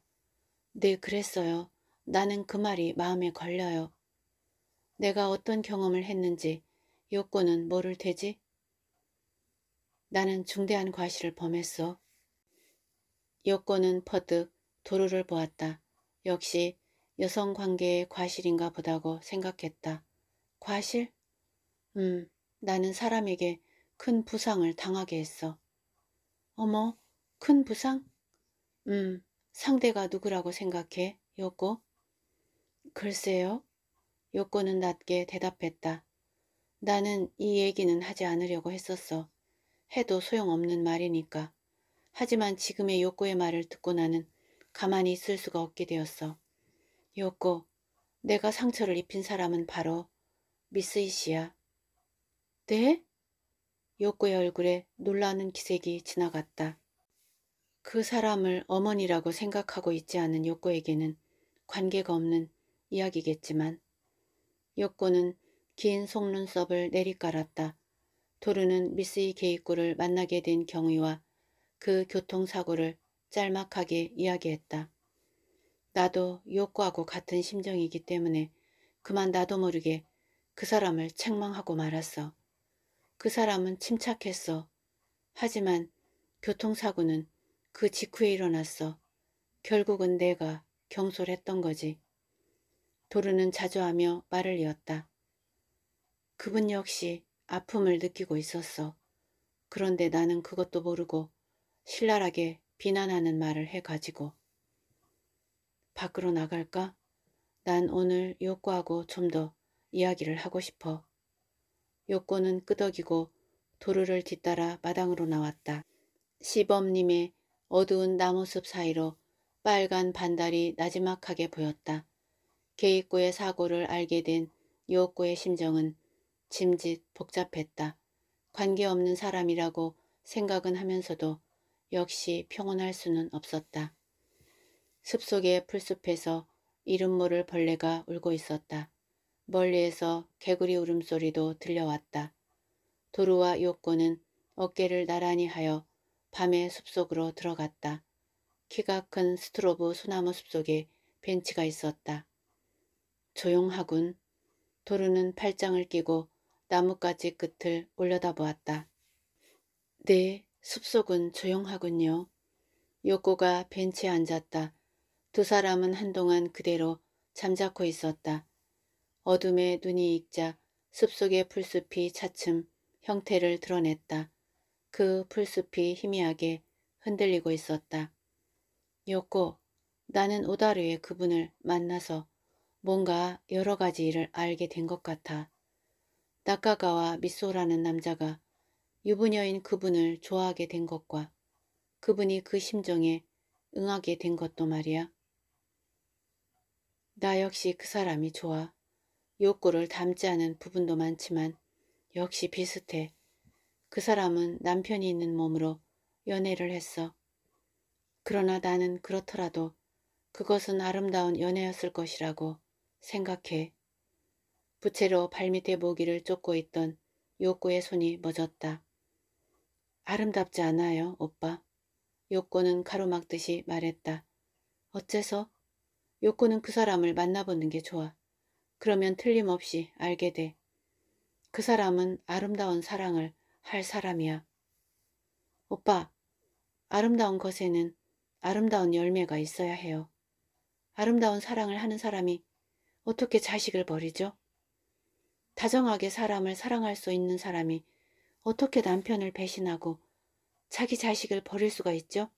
네, 그랬어요. 나는 그 말이 마음에 걸려요. 내가 어떤 경험을 했는지 욕구는 모를 테지? 나는 중대한 과실을 범했어. 여권은 퍼뜩 도로를 보았다. 역시 여성 관계의 과실인가 보다고 생각했다. 과실? 음, 나는 사람에게 큰 부상을 당하게 했어. 어머, 큰 부상? 음, 상대가 누구라고 생각해, 여고? 글쎄요. 여고는 낮게 대답했다. 나는 이 얘기는 하지 않으려고 했었어. 해도 소용없는 말이니까. 하지만 지금의 요코의 말을 듣고 나는 가만히 있을 수가 없게 되었어. 요코, 내가 상처를 입힌 사람은 바로 미스이시야. 네? 요코의 얼굴에 놀라는 기색이 지나갔다. 그 사람을 어머니라고 생각하고 있지 않은 요코에게는 관계가 없는 이야기겠지만 요코는 긴 속눈썹을 내리깔았다. 토르는 미스이 게이꾸를 만나게 된 경위와 그 교통사고를 짤막하게 이야기했다. 나도 욕구하고 같은 심정이기 때문에 그만 나도 모르게 그 사람을 책망하고 말았어. 그 사람은 침착했어. 하지만 교통사고는 그 직후에 일어났어. 결국은 내가 경솔했던 거지. 도르는 자조하며 말을 이었다. 그분 역시 아픔을 느끼고 있었어. 그런데 나는 그것도 모르고 신랄하게 비난하는 말을 해가지고 밖으로 나갈까? 난 오늘 욕구하고좀 더 이야기를 하고 싶어. 욕구는 끄덕이고 도로를 뒤따라 마당으로 나왔다. 시범님의 어두운 나무숲 사이로 빨간 반달이 나지막하게 보였다. 개이코의 사고를 알게 된욕구의 심정은 짐짓 복잡했다. 관계없는 사람이라고 생각은 하면서도 역시 평온할 수는 없었다. 숲속의 풀숲에서 이름 모를 벌레가 울고 있었다. 멀리에서 개구리 울음소리도 들려왔다. 도루와 요꼬는 어깨를 나란히 하여 밤에 숲속으로 들어갔다. 키가 큰 스트로브 소나무 숲속에 벤치가 있었다. 조용하군. 도루는 팔짱을 끼고 나뭇가지 끝을 올려다보았다. 네, 숲속은 조용하군요. 요코가 벤치에 앉았다. 두 사람은 한동안 그대로 잠자코 있었다. 어둠에 눈이 익자 숲속의 풀숲이 차츰 형태를 드러냈다. 그 풀숲이 희미하게 흔들리고 있었다. 요코, 나는 오다르의 그분을 만나서 뭔가 여러 가지 일을 알게 된 것 같아. 나카가와 미소라는 남자가 유부녀인 그분을 좋아하게 된 것과 그분이 그 심정에 응하게 된 것도 말이야. 나 역시 그 사람이 좋아. 욕구를 담지 않은 부분도 많지만 역시 비슷해. 그 사람은 남편이 있는 몸으로 연애를 했어. 그러나 나는 그렇더라도 그것은 아름다운 연애였을 것이라고 생각해. 부채로 발밑에 모기를 쫓고 있던 욕구의 손이 멎었다. 아름답지 않아요, 오빠. 욕구는 가로막듯이 말했다. 어째서? 욕구는그 사람을 만나보는 게 좋아. 그러면 틀림없이 알게 돼. 그 사람은 아름다운 사랑을 할 사람이야. 오빠, 아름다운 것에는 아름다운 열매가 있어야 해요. 아름다운 사랑을 하는 사람이 어떻게 자식을 버리죠? 다정하게 사람을 사랑할 수 있는 사람이 어떻게 남편을 배신하고 자기 자식을 버릴 수가 있죠?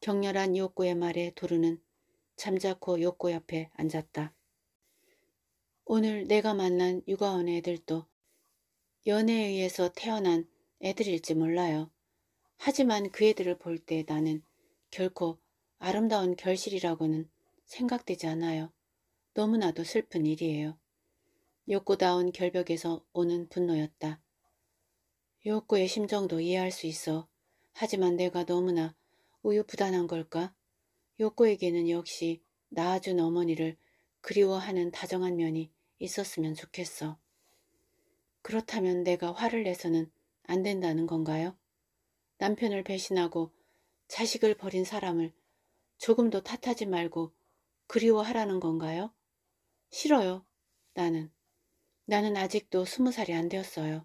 격렬한 욕구의 말에 도르는 잠자코 욕구 옆에 앉았다. 오늘 내가 만난 육아원 애들도 연애에 의해서 태어난 애들일지 몰라요. 하지만 그 애들을 볼 때 나는 결코 아름다운 결실이라고는 생각되지 않아요. 너무나도 슬픈 일이에요. 욕구다운 결벽에서 오는 분노였다. 욕구의 심정도 이해할 수 있어. 하지만 내가 너무나 우유부단한 걸까? 욕구에게는 역시 낳아준 어머니를 그리워하는 다정한 면이 있었으면 좋겠어. 그렇다면 내가 화를 내서는 안 된다는 건가요? 남편을 배신하고 자식을 버린 사람을 조금도 탓하지 말고 그리워하라는 건가요? 싫어요. 나는. 나는 아직도 스무 살이 안 되었어요.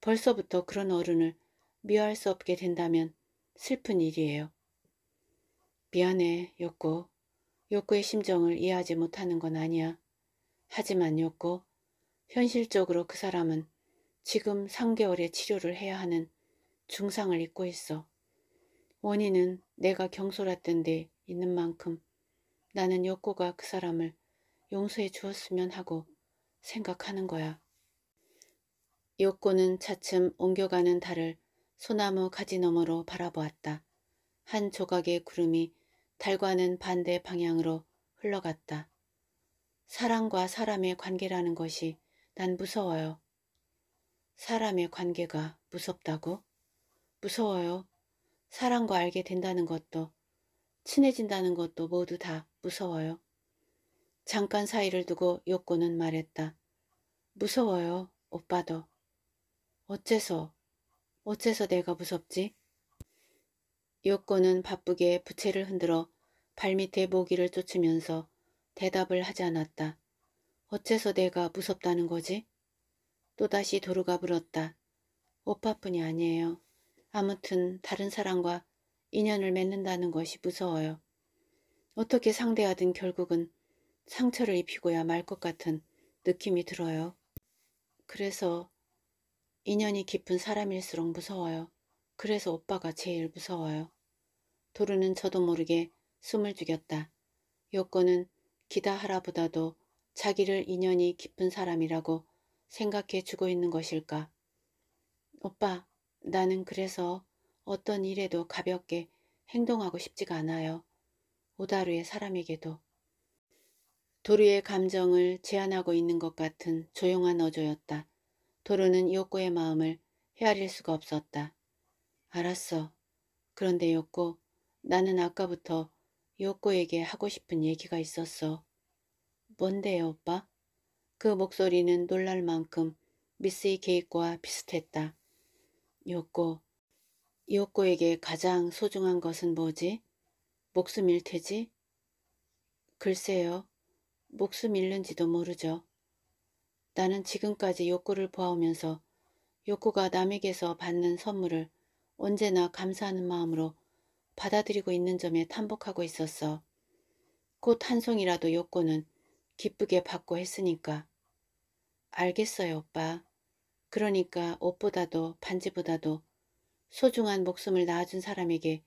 벌써부터 그런 어른을 미워할 수 없게 된다면 슬픈 일이에요. 미안해, 욕구. 욕구의 심정을 이해하지 못하는 건 아니야. 하지만 욕구, 현실적으로 그 사람은 지금 3개월의 치료를 해야 하는 중상을 입고 있어. 원인은 내가 경솔했던 데 있는 만큼 나는 욕구가 그 사람을 용서해 주었으면 하고 생각하는 거야. 요코는 차츰 옮겨가는 달을 소나무 가지 너머로 바라보았다. 한 조각의 구름이 달과는 반대 방향으로 흘러갔다. 사람과 사람의 관계라는 것이 난 무서워요. 사람의 관계가 무섭다고? 무서워요. 사람과 알게 된다는 것도 친해진다는 것도 모두 다 무서워요. 잠깐 사이를 두고 요코는 말했다. 무서워요, 오빠도. 어째서, 어째서 내가 무섭지? 요코는 바쁘게 부채를 흔들어 발밑에 모기를 쫓으면서 대답을 하지 않았다. 어째서 내가 무섭다는 거지? 또다시 도루가 불었다. 오빠뿐이 아니에요. 아무튼 다른 사람과 인연을 맺는다는 것이 무서워요. 어떻게 상대하든 결국은 상처를 입히고야 말 것 같은 느낌이 들어요. 그래서 인연이 깊은 사람일수록 무서워요. 그래서 오빠가 제일 무서워요. 도루는 저도 모르게 숨을 죽였다. 여건은 기다하라보다도 자기를 인연이 깊은 사람이라고 생각해 주고 있는 것일까. 오빠, 나는 그래서 어떤 일에도 가볍게 행동하고 싶지가 않아요. 오다루의 사람에게도. 도루의 감정을 제한하고 있는 것 같은 조용한 어조였다. 도루는 요코의 마음을 헤아릴 수가 없었다. 알았어. 그런데 요코, 나는 아까부터 요코에게 하고 싶은 얘기가 있었어. 뭔데요, 오빠? 그 목소리는 놀랄 만큼 미스의 이획와 비슷했다. 요코, 요코에게 가장 소중한 것은 뭐지? 목숨일 테지? 글쎄요. 목숨 잃는지도 모르죠. 나는 지금까지 욕구를 보아오면서 욕구가 남에게서 받는 선물을 언제나 감사하는 마음으로 받아들이고 있는 점에 탐복하고 있었어. 곧 한 송이라도 욕구는 기쁘게 받고 했으니까. 알겠어요, 오빠. 그러니까 옷보다도 반지보다도 소중한 목숨을 낳아준 사람에게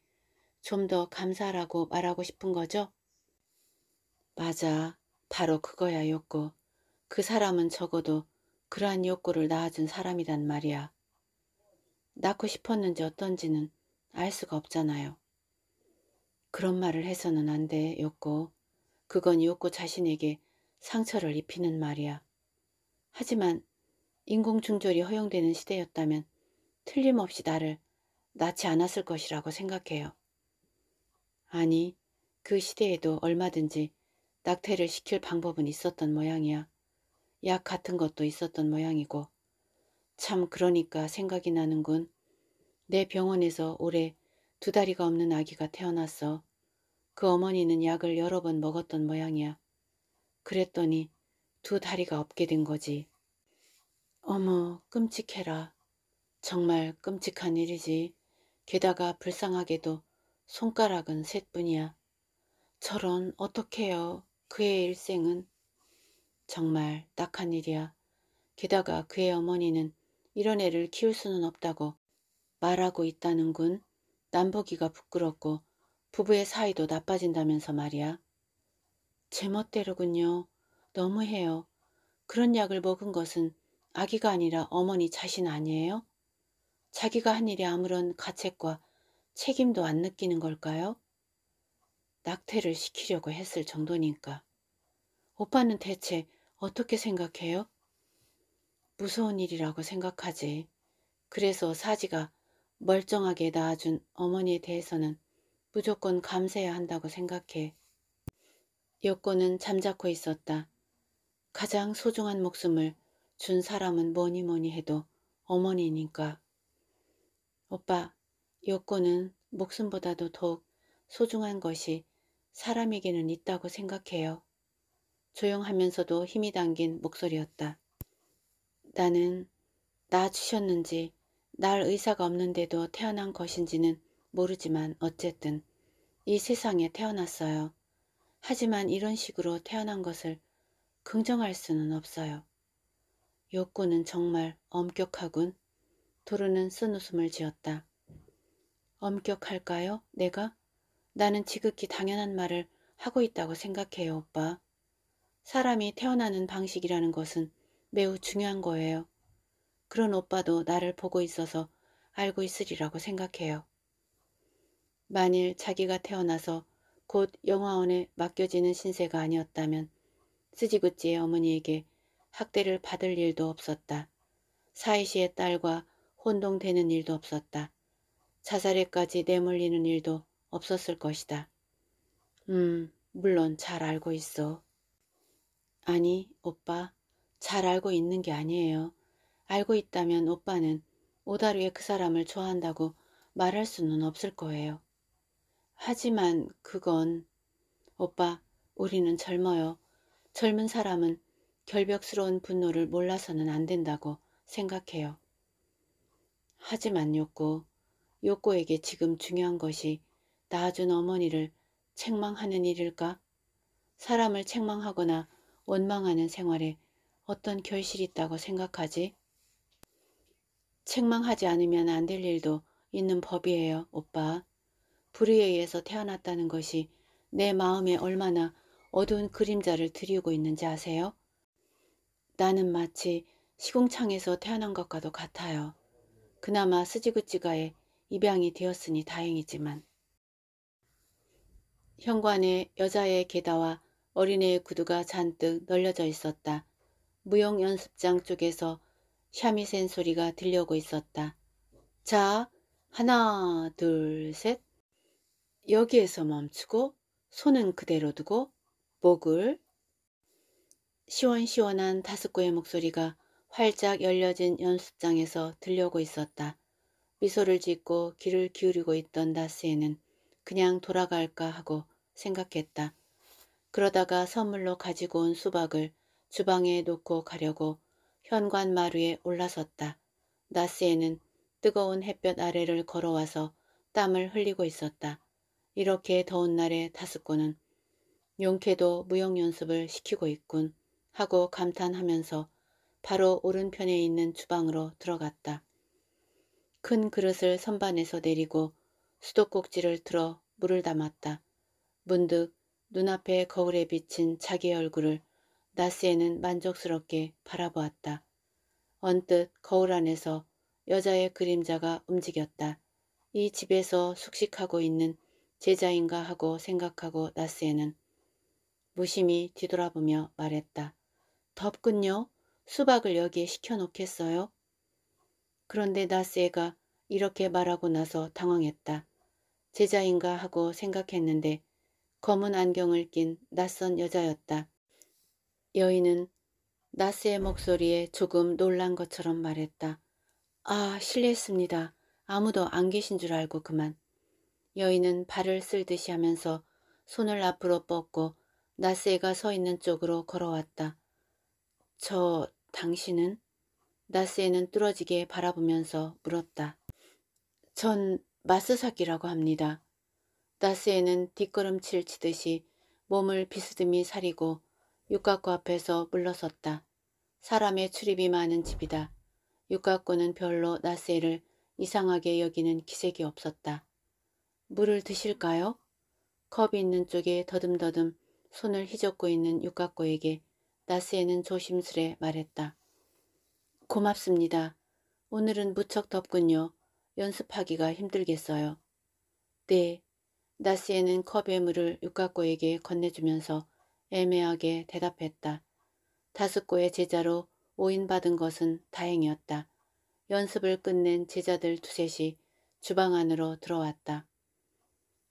좀 더 감사하라고 말하고 싶은 거죠? 맞아. 바로 그거야 욕구. 그 사람은 적어도 그러한 욕구를 낳아준 사람이란 말이야. 낳고 싶었는지 어떤지는 알 수가 없잖아요. 그런 말을 해서는 안 돼, 욕구. 그건 욕구 자신에게 상처를 입히는 말이야. 하지만 인공충졸이 허용되는 시대였다면 틀림없이 나를 낳지 않았을 것이라고 생각해요. 아니, 그 시대에도 얼마든지 낙태를 시킬 방법은 있었던 모양이야. 약 같은 것도 있었던 모양이고. 참 그러니까 생각이 나는군. 내 병원에서 올해 두 다리가 없는 아기가 태어났어. 그 어머니는 약을 여러 번 먹었던 모양이야. 그랬더니 두 다리가 없게 된 거지. 어머 끔찍해라. 정말 끔찍한 일이지. 게다가 불쌍하게도 손가락은 셋뿐이야. 저런 어떡해요. 그의 일생은 정말 딱한 일이야. 게다가 그의 어머니는 이런 애를 키울 수는 없다고 말하고 있다는군. 남보기가 부끄럽고 부부의 사이도 나빠진다면서 말이야. 제멋대로군요. 너무해요. 그런 약을 먹은 것은 아기가 아니라 어머니 자신 아니에요? 자기가 한일이 아무런 가책과 책임도 안 느끼는 걸까요? 낙태를 시키려고 했을 정도니까. 오빠는 대체 어떻게 생각해요? 무서운 일이라고 생각하지. 그래서 사지가 멀쩡하게 낳아준 어머니에 대해서는 무조건 감사해야 한다고 생각해. 여권은 잠자코 있었다. 가장 소중한 목숨을 준 사람은 뭐니 뭐니 해도 어머니니까. 오빠, 여권은 목숨보다도 더욱 소중한 것이 사람에게는 있다고 생각해요. 조용하면서도 힘이 담긴 목소리였다. 나는 나아지셨는지 날 의사가 없는데도 태어난 것인지는 모르지만 어쨌든 이 세상에 태어났어요. 하지만 이런 식으로 태어난 것을 긍정할 수는 없어요. 욕구는 정말 엄격하군. 도루는 쓴 웃음을 지었다. 엄격할까요? 내가? 나는 지극히 당연한 말을 하고 있다고 생각해요, 오빠. 사람이 태어나는 방식이라는 것은 매우 중요한 거예요. 그런 오빠도 나를 보고 있어서 알고 있으리라고 생각해요. 만일 자기가 태어나서 곧 영화원에 맡겨지는 신세가 아니었다면 쓰지구찌의 어머니에게 학대를 받을 일도 없었다. 사이시의 딸과 혼동되는 일도 없었다. 자살에까지 내몰리는 일도 없었을 것이다. 음, 물론 잘 알고 있어. 아니, 오빠, 잘 알고 있는 게 아니에요. 알고 있다면 오빠는 오다루의 그 사람을 좋아한다고 말할 수는 없을 거예요. 하지만 그건 오빠, 우리는 젊어요. 젊은 사람은 결벽스러운 분노를 몰라서는 안 된다고 생각해요. 하지만 욕구, 욕구에게 지금 중요한 것이 낳아준 어머니를 책망하는 일일까? 사람을 책망하거나 원망하는 생활에 어떤 결실이 있다고 생각하지? 책망하지 않으면 안 될 일도 있는 법이에요, 오빠. 불의에 의해서 태어났다는 것이 내 마음에 얼마나 어두운 그림자를 드리우고 있는지 아세요? 나는 마치 시궁창에서 태어난 것과도 같아요. 그나마 스지그찌가에 입양이 되었으니 다행이지만. 현관에 여자의 게다와 어린애의 구두가 잔뜩 널려져 있었다. 무용 연습장 쪽에서 샤미센 소리가 들려오고 있었다. 자, 하나, 둘, 셋. 여기에서 멈추고 손은 그대로 두고 목을 시원시원한 다스코의 목소리가 활짝 열려진 연습장에서 들려오고 있었다. 미소를 짓고 귀를 기울이고 있던 다스에는 그냥 돌아갈까 하고 생각했다. 그러다가 선물로 가지고 온 수박을 주방에 놓고 가려고 현관 마루에 올라섰다. 나스에는 뜨거운 햇볕 아래를 걸어와서 땀을 흘리고 있었다. 이렇게 더운 날에 다스코는 용케도 무용 연습을 시키고 있군 하고 감탄하면서 바로 오른편에 있는 주방으로 들어갔다. 큰 그릇을 선반에서 내리고 수도꼭지를 들어 물을 담았다. 문득 눈앞에 거울에 비친 자기 얼굴을 나스에는 만족스럽게 바라보았다. 언뜻 거울 안에서 여자의 그림자가 움직였다. 이 집에서 숙식하고 있는 제자인가 하고 생각하고 나스에는 무심히 뒤돌아보며 말했다. 덥군요. 수박을 여기에 시켜놓겠어요? 그런데 나스에가 이렇게 말하고 나서 당황했다. 제자인가 하고 생각했는데 검은 안경을 낀 낯선 여자였다. 여인은 나스의 목소리에 조금 놀란 것처럼 말했다. 아, 실례했습니다. 아무도 안 계신 줄 알고 그만. 여인은 발을 쓸듯이 하면서 손을 앞으로 뻗고 나스에가 서 있는 쪽으로 걸어왔다. 저 당신은? 나스에는 뚫어지게 바라보면서 물었다. 전 마스사키라고 합니다. 나스에는 뒷걸음질 치듯이 몸을 비스듬히 사리고 육각구 앞에서 물러섰다. 사람의 출입이 많은 집이다. 육각구는 별로 나스에를 이상하게 여기는 기색이 없었다. 물을 드실까요? 컵이 있는 쪽에 더듬더듬 손을 휘젓고 있는 육각구에게 나스에는 조심스레 말했다. 고맙습니다. 오늘은 무척 덥군요. 연습하기가 힘들겠어요. 네, 나스에는 컵의 물을 육각고에게 건네주면서 애매하게 대답했다. 다스고의 제자로 오인받은 것은 다행이었다. 연습을 끝낸 제자들 두셋이 주방 안으로 들어왔다.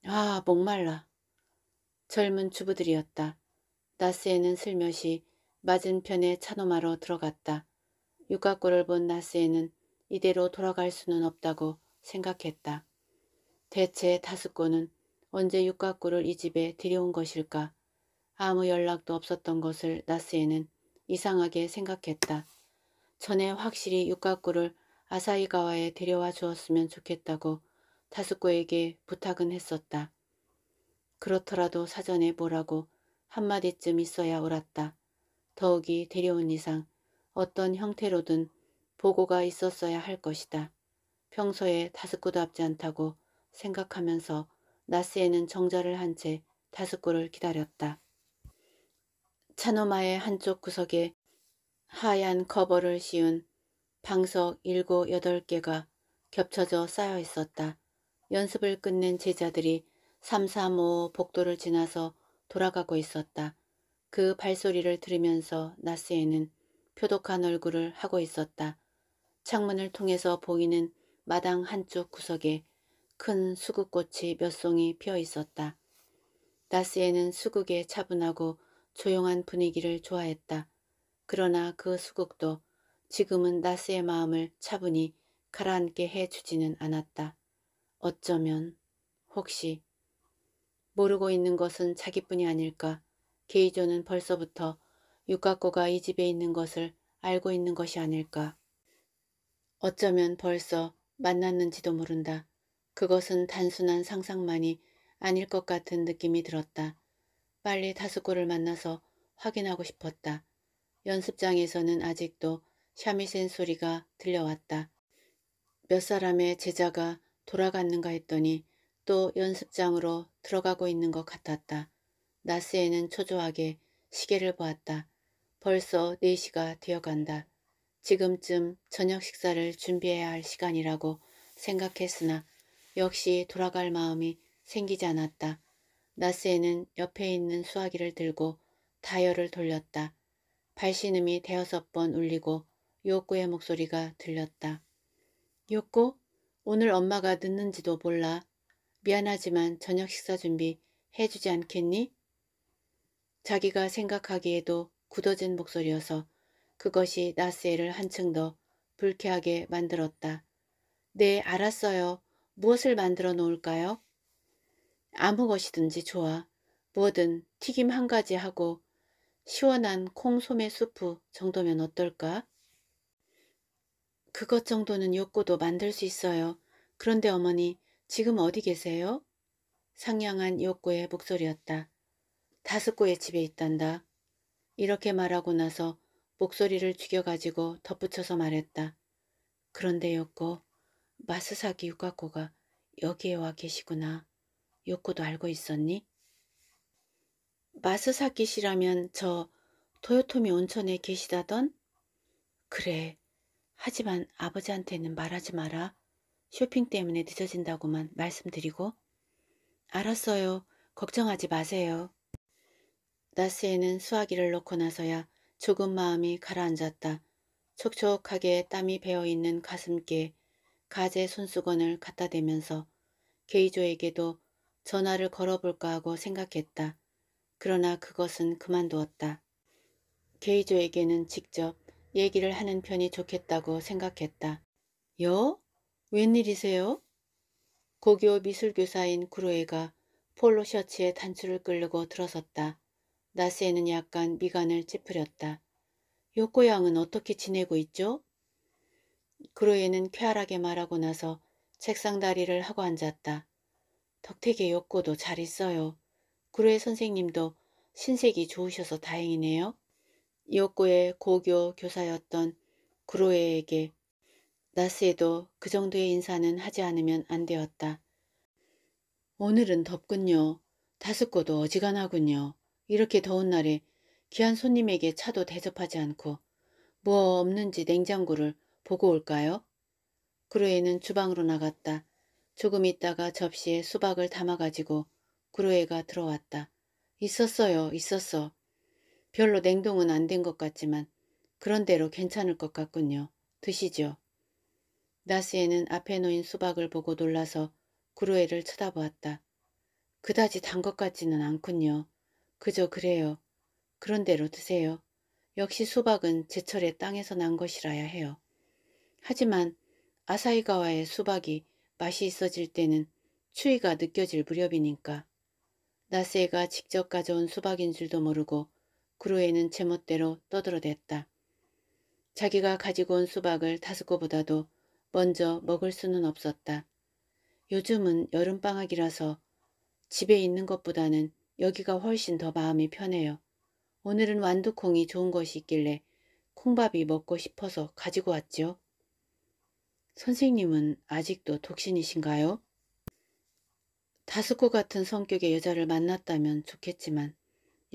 아, 목말라. 젊은 주부들이었다. 나스에는 슬며시 맞은편의 차노마로 들어갔다. 육각고를 본 나스에는 이대로 돌아갈 수는 없다고 생각했다. 대체 다스고는 언제 육각구를 이 집에 데려온 것일까? 아무 연락도 없었던 것을 나스에는 이상하게 생각했다. 전에 확실히 육각구를 아사히가와에 데려와 주었으면 좋겠다고 다스코에게 부탁은 했었다. 그렇더라도 사전에 뭐라고 한마디쯤 있어야 옳았다. 더욱이 데려온 이상 어떤 형태로든 보고가 있었어야 할 것이다. 평소에 다스코도 앞지 않다고 생각하면서 나스에는 정자를 한 채 다스골을 기다렸다. 차노마의 한쪽 구석에 하얀 커버를 씌운 방석 일곱 여덟 개가 겹쳐져 쌓여 있었다. 연습을 끝낸 제자들이 삼삼오오 복도를 지나서 돌아가고 있었다. 그 발소리를 들으면서 나스에는 표독한 얼굴을 하고 있었다. 창문을 통해서 보이는 마당 한쪽 구석에 큰 수국꽃이 몇 송이 피어 있었다. 나스에는 수국의 차분하고 조용한 분위기를 좋아했다. 그러나 그 수국도 지금은 나스의 마음을 차분히 가라앉게 해주지는 않았다. 어쩌면 혹시 모르고 있는 것은 자기뿐이 아닐까. 게이조는 벌써부터 육각고가 이 집에 있는 것을 알고 있는 것이 아닐까. 어쩌면 벌써 만났는지도 모른다. 그것은 단순한 상상만이 아닐 것 같은 느낌이 들었다. 빨리 타스코를 만나서 확인하고 싶었다. 연습장에서는 아직도 샤미센 소리가 들려왔다. 몇 사람의 제자가 돌아갔는가 했더니 또 연습장으로 들어가고 있는 것 같았다. 나스에는 초조하게 시계를 보았다. 벌써 4시가 되어간다. 지금쯤 저녁 식사를 준비해야 할 시간이라고 생각했으나 역시 돌아갈 마음이 생기지 않았다. 나스에는 옆에 있는 수화기를 들고 다이얼을 돌렸다. 발신음이 대여섯 번 울리고 욕구의 목소리가 들렸다. 욕구? 오늘 엄마가 늦는지도 몰라. 미안하지만 저녁 식사 준비 해주지 않겠니? 자기가 생각하기에도 굳어진 목소리여서 그것이 나스엘을 한층 더 불쾌하게 만들었다. 네, 알았어요. 무엇을 만들어 놓을까요? 아무 것이든지 좋아. 뭐든 튀김 한 가지 하고 시원한 콩소매 수프 정도면 어떨까? 그것 정도는 욕구도 만들 수 있어요. 그런데 어머니 지금 어디 계세요? 상냥한 욕구의 목소리였다. 다스고의 집에 있단다. 이렇게 말하고 나서 목소리를 죽여가지고 덧붙여서 말했다. 그런데 욕구 마스사기 유가코가 여기에 와 계시구나. 요코도 알고 있었니? 마스사키 씨라면 저토요토미 온천에 계시다던? 그래. 하지만 아버지한테는 말하지 마라. 쇼핑 때문에 늦어진다고만 말씀드리고. 알았어요. 걱정하지 마세요. 나스에는 수화기를 놓고 나서야 조금 마음이 가라앉았다. 촉촉하게 땀이 배어있는 가슴께 가재 손수건을 갖다 대면서 게이조에게도 전화를 걸어볼까 하고 생각했다. 그러나 그것은 그만두었다. 게이조에게는 직접 얘기를 하는 편이 좋겠다고 생각했다. 여? 웬일이세요? 고교 미술교사인 구로에가 폴로 셔츠에 단추를 끌고 들어섰다. 나스에는 약간 미간을 찌푸렸다. 요코양은 어떻게 지내고 있죠? 그로이는 쾌활하게 말하고 나서 책상 다리를 하고 앉았다. 덕택의 욕구도 잘 있어요. 그로의 선생님도 신색이 좋으셔서 다행이네요. 욕구의 고교 교사였던 구로에에게 나스에도 그 정도의 인사는 하지 않으면 안 되었다. 오늘은 덥군요. 다스고도 어지간하군요. 이렇게 더운 날에 귀한 손님에게 차도 대접하지 않고 뭐 없는지 냉장고를 보고 올까요? 그루에는 주방으로 나갔다. 조금 있다가 접시에 수박을 담아가지고 그루에가 들어왔다. 있었어요. 있었어. 별로 냉동은 안 된 것 같지만 그런대로 괜찮을 것 같군요. 드시죠. 나스에는 앞에 놓인 수박을 보고 놀라서 구루에를 쳐다보았다. 그다지 단 것 같지는 않군요. 그저 그래요. 그런대로 드세요. 역시 수박은 제철에 땅에서 난 것이라야 해요. 하지만 아사이가와의 수박이 맛이 있어질 때는 추위가 느껴질 무렵이니까 나세가 직접 가져온 수박인 줄도 모르고 구루에는 제멋대로 떠들어댔다. 자기가 가지고 온 수박을 다스코보다도 먼저 먹을 수는 없었다. 요즘은 여름방학이라서 집에 있는 것보다는 여기가 훨씬 더 마음이 편해요. 오늘은 완두콩이 좋은 것이 있길래 콩밥이 먹고 싶어서 가지고 왔죠 선생님은 아직도 독신이신가요? 다스코 같은 성격의 여자를 만났다면 좋겠지만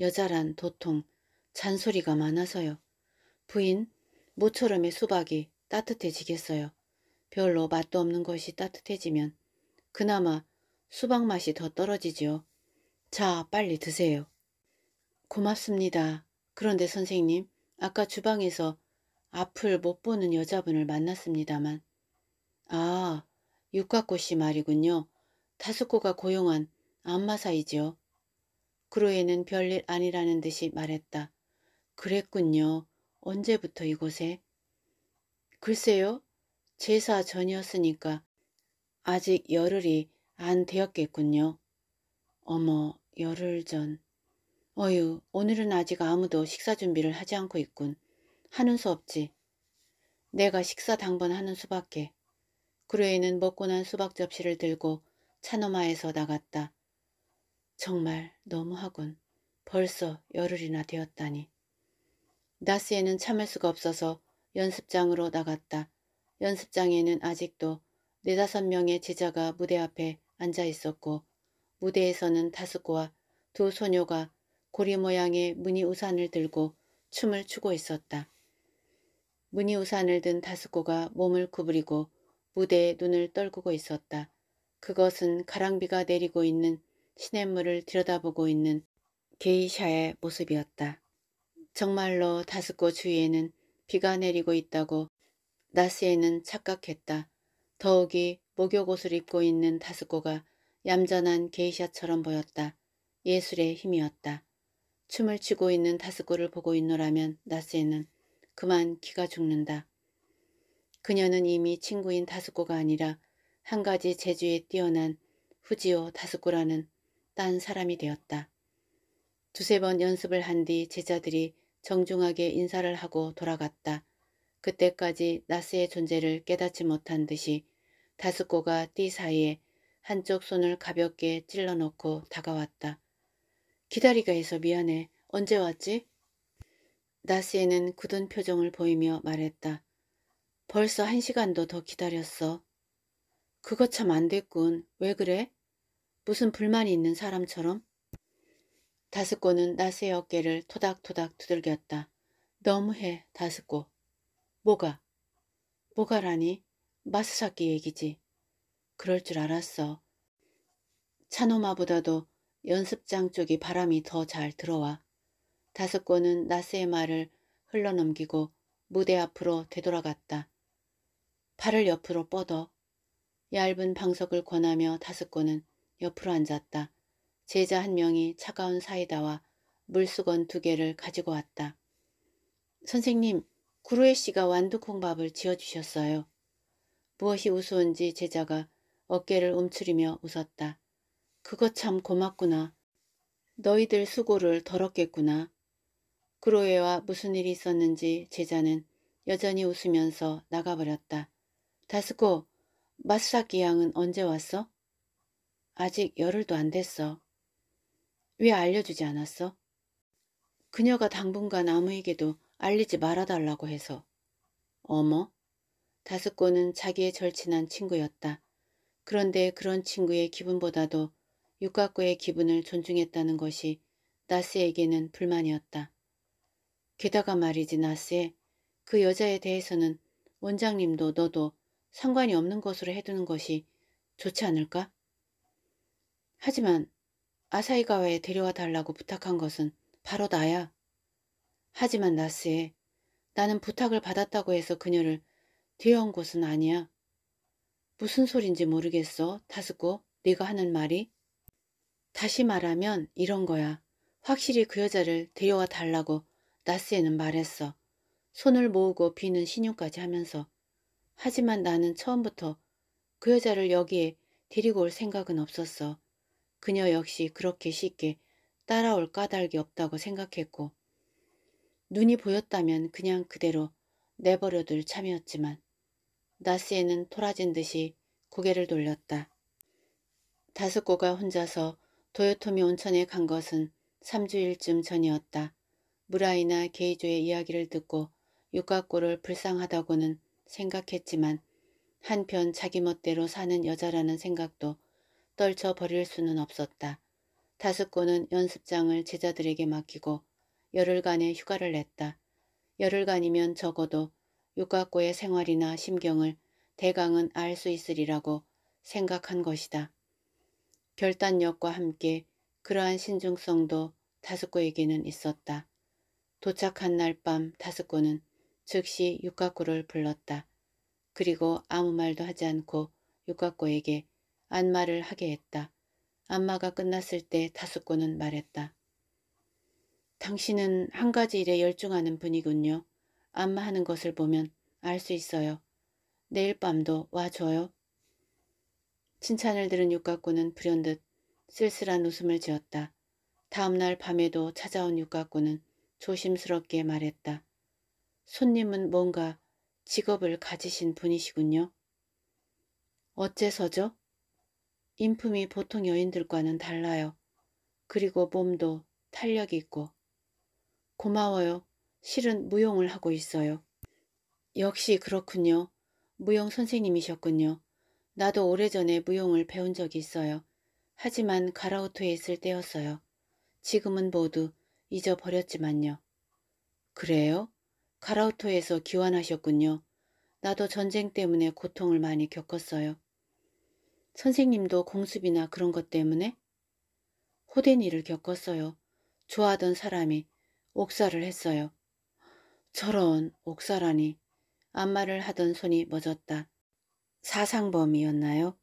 여자란 도통 잔소리가 많아서요. 부인, 모처럼의 수박이 따뜻해지겠어요. 별로 맛도 없는 것이 따뜻해지면 그나마 수박 맛이 더 떨어지지요. 자, 빨리 드세요. 고맙습니다. 그런데 선생님, 아까 주방에서 앞을 못 보는 여자분을 만났습니다만 아, 육각고씨 말이군요. 다스코가 고용한 안마사이지요. 그로에는 별일 아니라는 듯이 말했다. 그랬군요. 언제부터 이곳에? 글쎄요. 제사 전이었으니까 아직 열흘이 안 되었겠군요. 어머, 열흘 전. 어휴, 오늘은 아직 아무도 식사 준비를 하지 않고 있군. 하는 수 없지. 내가 식사 당번 하는 수밖에. 그레이는 먹고 난 수박 접시를 들고 차노마에서 나갔다. 정말 너무하군. 벌써 열흘이나 되었다니. 나스에는 참을 수가 없어서 연습장으로 나갔다. 연습장에는 아직도 네다섯 명의 제자가 무대 앞에 앉아 있었고 무대에서는 다스코와 두 소녀가 고리 모양의 무늬 우산을 들고 춤을 추고 있었다. 무늬 우산을 든 다스코가 몸을 구부리고 무대에 눈을 떨구고 있었다. 그것은 가랑비가 내리고 있는 시냇물을 들여다보고 있는 게이샤의 모습이었다. 정말로 다스코 주위에는 비가 내리고 있다고 나스에는 착각했다. 더욱이 목욕 옷을 입고 있는 다스코가 얌전한 게이샤처럼 보였다. 예술의 힘이었다. 춤을 추고 있는 다스코를 보고 있노라면 나스에는 그만 기가 죽는다. 그녀는 이미 친구인 다수코가 아니라 한 가지 재주에 뛰어난 후지오 다수코라는딴 사람이 되었다. 두세 번 연습을 한 뒤 제자들이 정중하게 인사를 하고 돌아갔다. 그때까지 나스의 존재를 깨닫지 못한 듯이 다수코가띠 사이에 한쪽 손을 가볍게 찔러놓고 다가왔다. 기다리가 해서 미안해. 언제 왔지? 나스에는 굳은 표정을 보이며 말했다. 벌써 한 시간도 더 기다렸어. 그거 참 안 됐군. 왜 그래? 무슨 불만이 있는 사람처럼? 다스코는 나스의 어깨를 토닥토닥 두들겼다. 너무해, 다스코. 뭐가? 뭐가라니? 마스사키 얘기지. 그럴 줄 알았어. 차노마보다도 연습장 쪽이 바람이 더 잘 들어와. 다스코는 나스의 말을 흘러넘기고 무대 앞으로 되돌아갔다. 팔을 옆으로 뻗어 얇은 방석을 권하며 다섯 권은 옆으로 앉았다. 제자 한 명이 차가운 사이다와 물수건 두 개를 가지고 왔다. 선생님, 구루에 씨가 완두콩밥을 지어주셨어요. 무엇이 우스운지 제자가 어깨를 움츠리며 웃었다. 그거 참 고맙구나. 너희들 수고를 덜었겠구나. 구로에와 무슨 일이 있었는지 제자는 여전히 웃으면서 나가버렸다. 다스코, 마스사키 양은 언제 왔어? 아직 열흘도 안 됐어. 왜 알려주지 않았어? 그녀가 당분간 아무에게도 알리지 말아달라고 해서. 어머? 다스코는 자기의 절친한 친구였다. 그런데 그런 친구의 기분보다도 육각구의 기분을 존중했다는 것이 나스에게는 불만이었다. 게다가 말이지 나스에 그 여자에 대해서는 원장님도 너도 상관이 없는 것으로 해두는 것이 좋지 않을까? 하지만 아사이가와에 데려와 달라고 부탁한 것은 바로 나야. 하지만 나스에 나는 부탁을 받았다고 해서 그녀를 데려온 것은 아니야. 무슨 소린지 모르겠어, 다스고. 네가 하는 말이. 다시 말하면 이런 거야. 확실히 그 여자를 데려와 달라고 나스에는 말했어. 손을 모으고 비는 신용까지 하면서 하지만 나는 처음부터 그 여자를 여기에 데리고 올 생각은 없었어. 그녀 역시 그렇게 쉽게 따라올 까닭이 없다고 생각했고 눈이 보였다면 그냥 그대로 내버려둘 참이었지만 나스에는 토라진 듯이 고개를 돌렸다. 다스코가 혼자서 도요토미 온천에 간 것은 3주일쯤 전이었다. 무라이나 게이조의 이야기를 듣고 육각고를 불쌍하다고는 생각했지만 한편 자기 멋대로 사는 여자라는 생각도 떨쳐버릴 수는 없었다. 다스코는 연습장을 제자들에게 맡기고 열흘간의 휴가를 냈다. 열흘간이면 적어도 육각고의 생활이나 심경을 대강은 알 수 있으리라고 생각한 것이다. 결단력과 함께 그러한 신중성도 다스코에게는 있었다. 도착한 날 밤 다스코는 즉시 육각구를 불렀다. 그리고 아무 말도 하지 않고 육각구에게 안마를 하게 했다. 안마가 끝났을 때 다수꾼은 말했다. 당신은 한 가지 일에 열중하는 분이군요. 안마하는 것을 보면 알 수 있어요. 내일 밤도 와줘요. 칭찬을 들은 육각구는 불현듯 쓸쓸한 웃음을 지었다. 다음날 밤에도 찾아온 육각구는 조심스럽게 말했다. 손님은 뭔가 직업을 가지신 분이시군요. 어째서죠? 인품이 보통 여인들과는 달라요. 그리고 몸도 탄력이 있고. 고마워요. 실은 무용을 하고 있어요. 역시 그렇군요. 무용 선생님이셨군요. 나도 오래전에 무용을 배운 적이 있어요. 하지만 가라오토에 있을 때였어요. 지금은 모두 잊어버렸지만요. 그래요? 카라우토에서 귀환하셨군요. 나도 전쟁 때문에 고통을 많이 겪었어요. 선생님도 공습이나 그런 것 때문에? 호된 일을 겪었어요. 좋아하던 사람이 옥사를 했어요. 저런 옥살하니 안마를 하던 손이 멎었다. 사상범이었나요?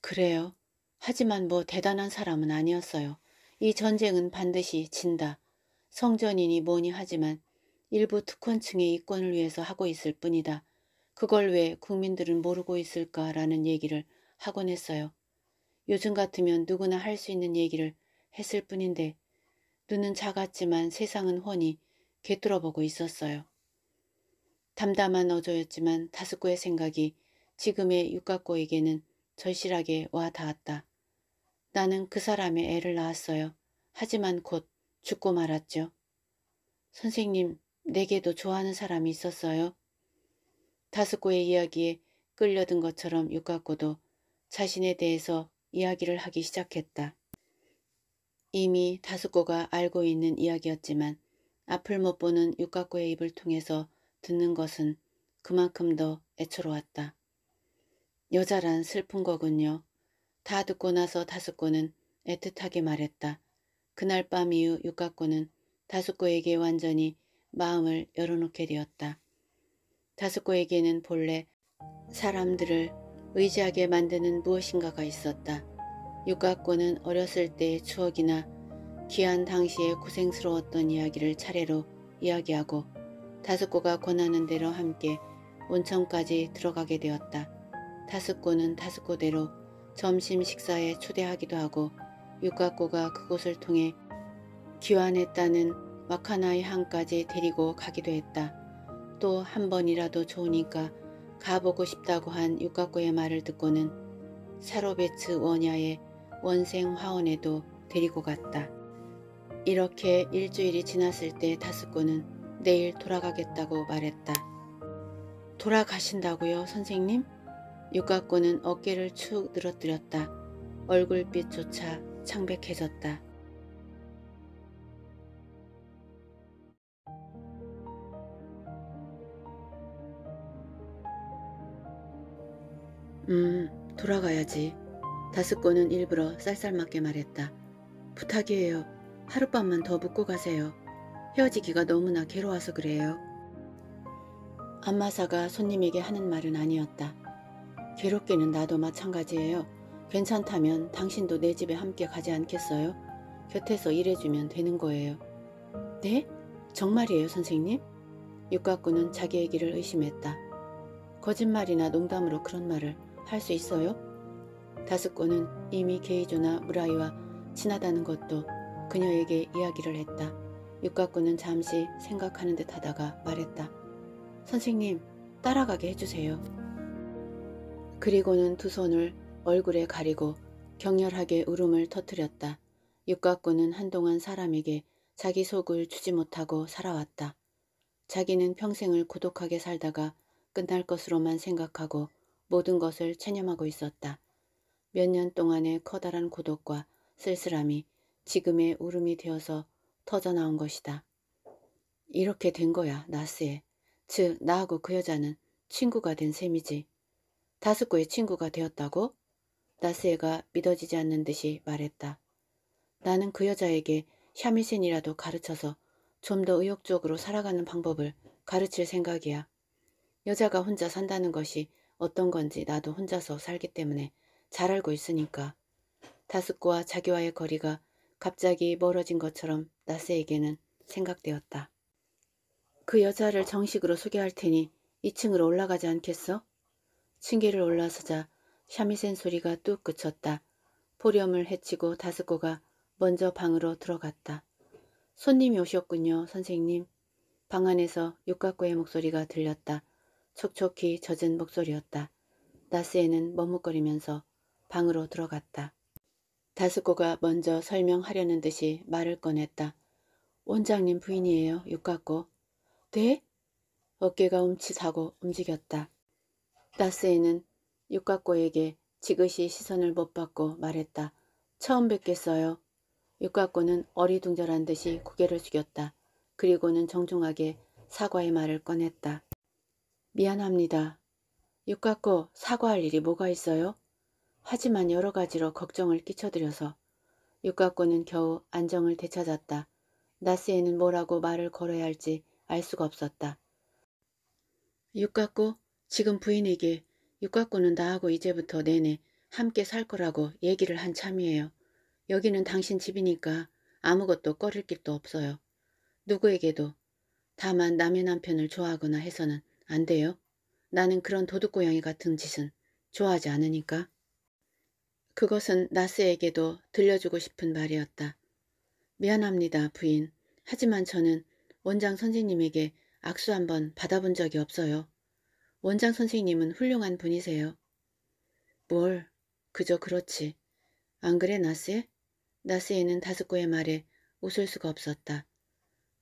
그래요. 하지만 뭐 대단한 사람은 아니었어요. 이 전쟁은 반드시 진다. 성전이니 뭐니 하지만 일부 특권층의 이권을 위해서 하고 있을 뿐이다. 그걸 왜 국민들은 모르고 있을까라는 얘기를 하곤 했어요. 요즘 같으면 누구나 할 수 있는 얘기를 했을 뿐인데 눈은 작았지만 세상은 훤히 개뚫어보고 있었어요. 담담한 어조였지만 다스꾸의 생각이 지금의 육각고에게는 절실하게 와 닿았다. 나는 그 사람의 애를 낳았어요. 하지만 곧 죽고 말았죠. 선생님, 내게도 좋아하는 사람이 있었어요. 다스코의 이야기에 끌려든 것처럼 육각고도 자신에 대해서 이야기를 하기 시작했다. 이미 다스코가 알고 있는 이야기였지만 앞을 못 보는 육각고의 입을 통해서 듣는 것은 그만큼 더 애처로웠다. 여자란 슬픈 거군요. 다 듣고 나서 다스코는 애틋하게 말했다. 그날 밤 이후 육각고는 다스코에게 완전히 마음을 열어놓게 되었다. 다스코에게는 본래 사람들을 의지하게 만드는 무엇인가가 있었다. 육각고는 어렸을 때의 추억이나 귀한 당시의 고생스러웠던 이야기를 차례로 이야기하고 다스코가 권하는 대로 함께 온천까지 들어가게 되었다. 다스코는 다스코대로 점심 식사에 초대하기도 하고 육각고가 그곳을 통해 귀환했다는 와카나의 항까지 데리고 가기도 했다. 또 한 번이라도 좋으니까 가보고 싶다고 한 육각고의 말을 듣고는 사로베츠 원야의 원생 화원에도 데리고 갔다. 이렇게 일주일이 지났을 때 다스코는 내일 돌아가겠다고 말했다. 돌아가신다고요 선생님? 육각고는 어깨를 축 늘어뜨렸다. 얼굴빛조차 창백해졌다. 음, 돌아가야지. 다스코는 일부러 쌀쌀맞게 말했다. 부탁이에요. 하룻밤만 더 묵고 가세요. 헤어지기가 너무나 괴로워서 그래요. 안마사가 손님에게 하는 말은 아니었다. 괴롭기는 나도 마찬가지예요. 괜찮다면 당신도 내 집에 함께 가지 않겠어요? 곁에서 일해주면 되는 거예요. 네? 정말이에요, 선생님? 육각구는 자기 얘기를 의심했다. 거짓말이나 농담으로 그런 말을 할수 있어요? 다섯코은 이미 게이조나 무라이와 친하다는 것도 그녀에게 이야기를 했다. 육각군은 잠시 생각하는 듯 하다가 말했다. 선생님, 따라가게 해주세요. 그리고는 두 손을 얼굴에 가리고 격렬하게 울음을 터뜨렸다. 육각군은 한동안 사람에게 자기 속을 주지 못하고 살아왔다. 자기는 평생을 고독하게 살다가 끝날 것으로만 생각하고 모든 것을 체념하고 있었다. 몇 년 동안의 커다란 고독과 쓸쓸함이 지금의 울음이 되어서 터져나온 것이다. 이렇게 된 거야, 나스에. 즉, 나하고 그 여자는 친구가 된 셈이지. 다스코의 친구가 되었다고? 나스에가 믿어지지 않는 듯이 말했다. 나는 그 여자에게 샤미센이라도 가르쳐서 좀 더 의욕적으로 살아가는 방법을 가르칠 생각이야. 여자가 혼자 산다는 것이 어떤 건지 나도 혼자서 살기 때문에 잘 알고 있으니까 다스코와 자기와의 거리가 갑자기 멀어진 것처럼 나스에게는 생각되었다. 그 여자를 정식으로 소개할 테니 2층으로 올라가지 않겠어? 층계를 올라서자 샤미센 소리가 뚝 그쳤다. 포렴을 해치고 다스코가 먼저 방으로 들어갔다. 손님이 오셨군요, 선생님. 방 안에서 육각고의 목소리가 들렸다. 촉촉히 젖은 목소리였다. 나스에는 머뭇거리면서 방으로 들어갔다. 다스코가 먼저 설명하려는 듯이 말을 꺼냈다. 원장님 부인이에요, 육각고. 네? 어깨가 움츠사고 움직였다. 나스에는 육각고에게 지그시 시선을 못 받고 말했다. 처음 뵙겠어요. 육각고는 어리둥절한 듯이 고개를 숙였다. 그리고는 정중하게 사과의 말을 꺼냈다. 미안합니다. 육각고 사과할 일이 뭐가 있어요? 하지만 여러 가지로 걱정을 끼쳐드려서 육각고는 겨우 안정을 되찾았다. 나스에는 뭐라고 말을 걸어야 할지 알 수가 없었다. 육각고 지금 부인에게 육각고는 나하고 이제부터 내내 함께 살 거라고 얘기를 한 참이에요. 여기는 당신 집이니까 아무것도 꺼릴 길도 없어요. 누구에게도 다만 남의 남편을 좋아하거나 해서는 안 돼요. 나는 그런 도둑고양이 같은 짓은 좋아하지 않으니까. 그것은 나스에게도 들려주고 싶은 말이었다. 미안합니다, 부인. 하지만 저는 원장 선생님에게 악수 한번 받아본 적이 없어요. 원장 선생님은 훌륭한 분이세요. 뭘, 그저 그렇지. 안 그래, 나스? 에 나스에는 다스코의 말에 웃을 수가 없었다.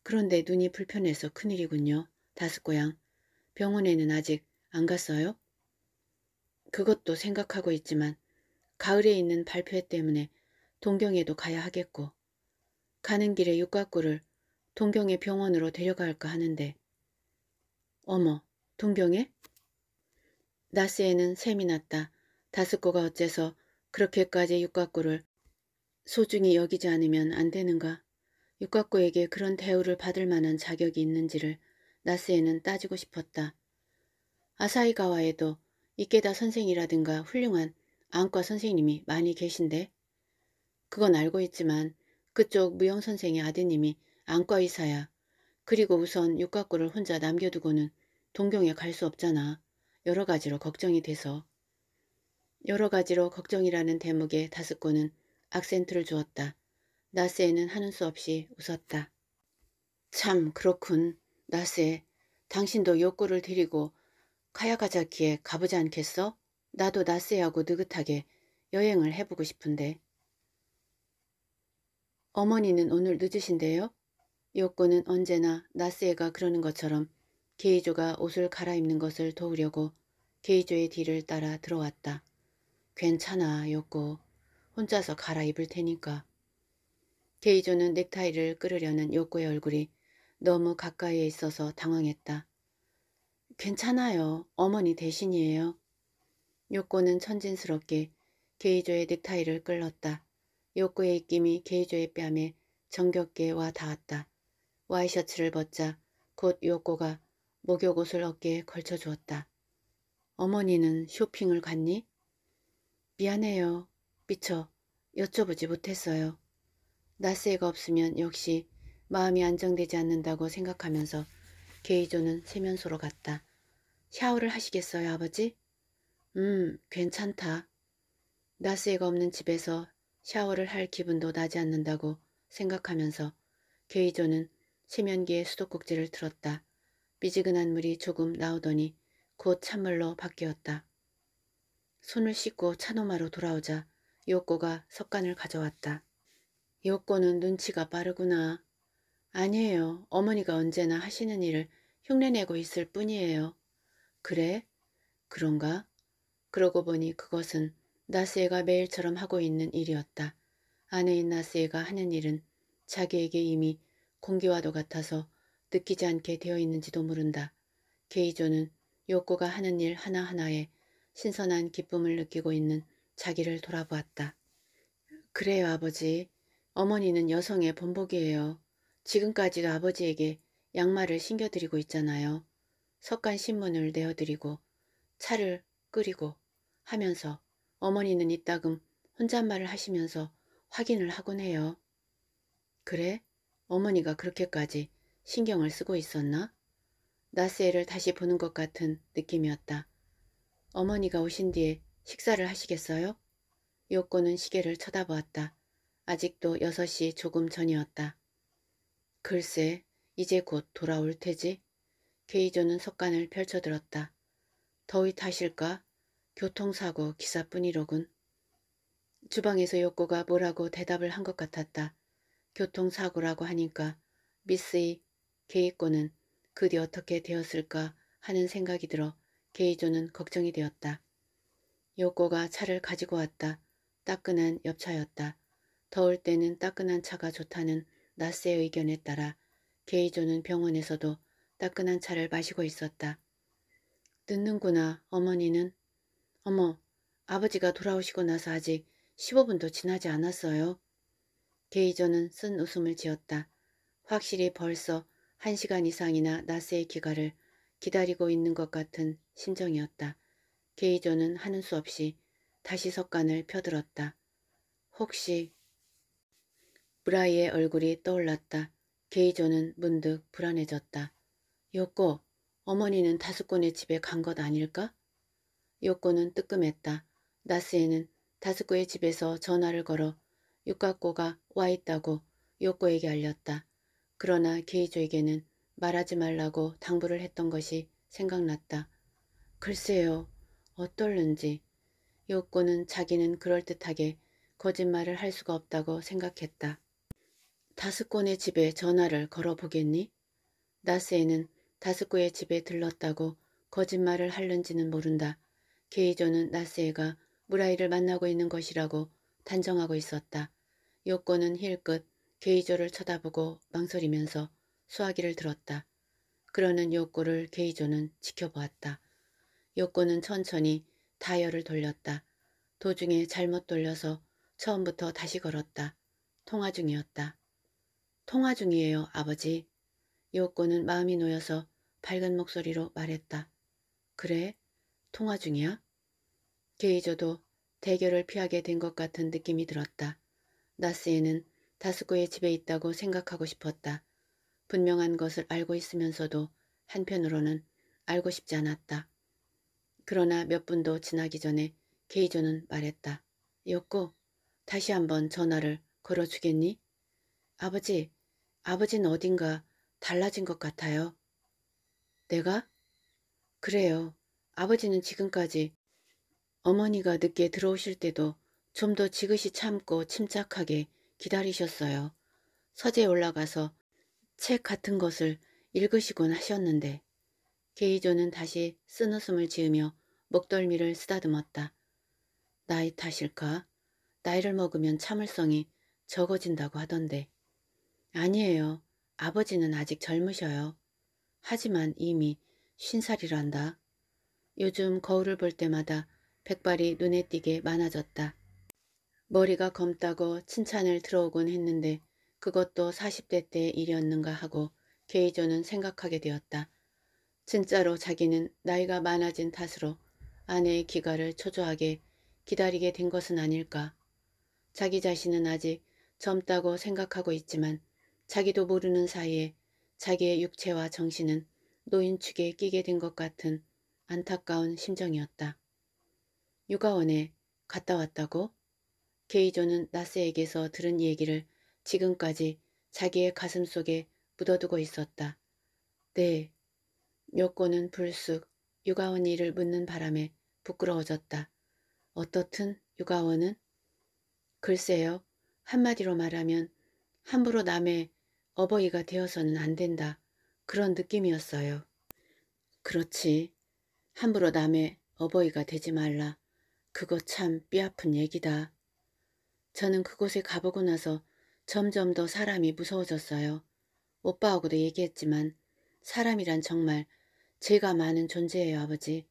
그런데 눈이 불편해서 큰일이군요, 다스코양. 병원에는 아직 안 갔어요? 그것도 생각하고 있지만 가을에 있는 발표회 때문에 동경에도 가야 하겠고 가는 길에 육각구를 동경의 병원으로 데려갈까 하는데 어머 동경에? 나스에는 셈이 났다. 다스코가 어째서 그렇게까지 육각구를 소중히 여기지 않으면 안 되는가? 육각구에게 그런 대우를 받을 만한 자격이 있는지를 나스에는 따지고 싶었다. 아사이가와에도 이케다 선생이라든가 훌륭한 안과 선생님이 많이 계신데 그건 알고 있지만 그쪽 무용 선생의 아드님이 안과 의사야. 그리고 우선 육각구를 혼자 남겨두고는 동경에 갈 수 없잖아. 여러 가지로 걱정이 돼서. 여러 가지로 걱정이라는 대목에 다스코는 악센트를 주었다. 나스에는 하는 수 없이 웃었다. 참 그렇군. 나세, 당신도 욕구를 드리고 카야가자키에 가보지 않겠어? 나도 나세하고 느긋하게 여행을 해보고 싶은데. 어머니는 오늘 늦으신데요? 욕구는 언제나 나세가 그러는 것처럼 게이조가 옷을 갈아입는 것을 도우려고 게이조의 뒤를 따라 들어왔다. 괜찮아, 욕구. 혼자서 갈아입을 테니까. 게이조는 넥타이를 끌으려는 욕구의 얼굴이 너무 가까이에 있어서 당황했다. 괜찮아요. 어머니 대신이에요. 요코는 천진스럽게 게이조의 넥타이를 끌렀다. 요코의 입김이 게이조의 뺨에 정겹게 와 닿았다. 와이셔츠를 벗자 곧 요코가 목욕옷을 어깨에 걸쳐 주었다. 어머니는 쇼핑을 갔니? 미안해요. 미쳐 여쭤보지 못했어요. 나스가 없으면 역시 마음이 안정되지 않는다고 생각하면서 게이조는 세면소로 갔다. 샤워를 하시겠어요, 아버지? 음, 괜찮다. 나스에가 없는 집에서 샤워를 할 기분도 나지 않는다고 생각하면서 게이조는 세면기에 수도꼭지를 틀었다. 미지근한 물이 조금 나오더니 곧 찬물로 바뀌었다. 손을 씻고 차노마로 돌아오자 요코가 석간을 가져왔다. 요코는 눈치가 빠르구나. 아니에요. 어머니가 언제나 하시는 일을 흉내내고 있을 뿐이에요. 그래? 그런가? 그러고 보니 그것은 나스에가 매일처럼 하고 있는 일이었다. 아내인 나스에가 하는 일은 자기에게 이미 공기와도 같아서 느끼지 않게 되어 있는지도 모른다. 게이조는 욕구가 하는 일 하나하나에 신선한 기쁨을 느끼고 있는 자기를 돌아보았다. 그래요 아버지. 어머니는 여성의 본보기예요. 지금까지 도 아버지에게 양말을 신겨드리고 있잖아요. 석간 신문을 내어드리고 차를 끓이고 하면서 어머니는 이따금 혼잣말을 하시면서 확인을 하곤 해요. 그래? 어머니가 그렇게까지 신경을 쓰고 있었나? 나스에를 다시 보는 것 같은 느낌이었다. 어머니가 오신 뒤에 식사를 하시겠어요? 요코는 시계를 쳐다보았다. 아직도 6시 조금 전이었다. 글쎄, 이제 곧 돌아올 테지. 케이조는 석간을 펼쳐들었다. 더위 탓일까? 교통사고 기사뿐이로군. 주방에서 욕구가 뭐라고 대답을 한 것 같았다. 교통사고라고 하니까 미스이 게이코는 그 뒤 어떻게 되었을까 하는 생각이 들어 게이조는 걱정이 되었다. 요코가 차를 가지고 왔다. 따끈한 옆차였다 더울 때는 따끈한 차가 좋다는 나스의 의견에 따라 게이조는 병원에서도 따끈한 차를 마시고 있었다. 늦는구나 어머니는. 어머 아버지가 돌아오시고 나서 아직 15분도 지나지 않았어요. 게이조는 쓴 웃음을 지었다. 확실히 벌써 1시간 이상이나 나스의 귀가를 기다리고 있는 것 같은 심정이었다. 게이조는 하는 수 없이 다시 석관을 펴들었다. 혹시 브라이의 얼굴이 떠올랐다. 게이조는 문득 불안해졌다. 요코, 어머니는 다스꾼의 집에 간 것 아닐까? 요코는 뜨끔했다. 나스에는 다스꾸의 집에서 전화를 걸어 육각고가 와 있다고 요코에게 알렸다. 그러나 게이조에게는 말하지 말라고 당부를 했던 것이 생각났다. 글쎄요, 어떨는지. 요코는 자기는 그럴듯하게 거짓말을 할 수가 없다고 생각했다. 다섯 권의 집에 전화를 걸어보겠니? 나스에는 다섯 권의 집에 들렀다고 거짓말을 할는지는 모른다. 게이조는 나스에가 무라이를 만나고 있는 것이라고 단정하고 있었다. 요코는 힐끗 게이조를 쳐다보고 망설이면서 수화기를 들었다. 그러는 요코를 게이조는 지켜보았다. 요코는 천천히 다이얼을 돌렸다. 도중에 잘못 돌려서 처음부터 다시 걸었다. 통화 중이었다. 통화 중이에요, 아버지. 요꼬는 마음이 놓여서 밝은 목소리로 말했다. 그래? 통화 중이야? 게이저도 대결을 피하게 된 것 같은 느낌이 들었다. 나스에는 다스코의 집에 있다고 생각하고 싶었다. 분명한 것을 알고 있으면서도 한편으로는 알고 싶지 않았다. 그러나 몇 분도 지나기 전에 게이저는 말했다. 요꼬 다시 한번 전화를 걸어주겠니? 아버지, 아버진 어딘가 달라진 것 같아요. 내가? 그래요. 아버지는 지금까지 어머니가 늦게 들어오실 때도 좀 더 지그시 참고 침착하게 기다리셨어요. 서재에 올라가서 책 같은 것을 읽으시곤 하셨는데 게이조는 다시 쓴웃음을 지으며 목덜미를 쓰다듬었다. 나이 탓일까? 나이를 먹으면 참을성이 적어진다고 하던데. 아니에요. 아버지는 아직 젊으셔요. 하지만 이미 신살이란다. 요즘 거울을 볼 때마다 백발이 눈에 띄게 많아졌다. 머리가 검다고 칭찬을 들어오곤 했는데 그것도 40대 때 일이었는가 하고 게이조는 생각하게 되었다. 진짜로 자기는 나이가 많아진 탓으로 아내의 귀가를 초조하게 기다리게 된 것은 아닐까. 자기 자신은 아직 젊다고 생각하고 있지만 자기도 모르는 사이에 자기의 육체와 정신은 노인 축에 끼게 된 것 같은 안타까운 심정이었다. 육아원에 갔다 왔다고? 게이조는 나스에게서 들은 얘기를 지금까지 자기의 가슴 속에 묻어두고 있었다. 네. 여권은 불쑥 육아원 일을 묻는 바람에 부끄러워졌다. 어떻든 육아원은? 글쎄요. 한마디로 말하면 함부로 남의 어버이가 되어서는 안 된다. 그런 느낌이었어요. 그렇지. 함부로 남의 어버이가 되지 말라. 그거 참 뼈아픈 얘기다. 저는 그곳에 가보고 나서 점점 더 사람이 무서워졌어요. 오빠하고도 얘기했지만 사람이란 정말 제가 많은 존재예요 아버지.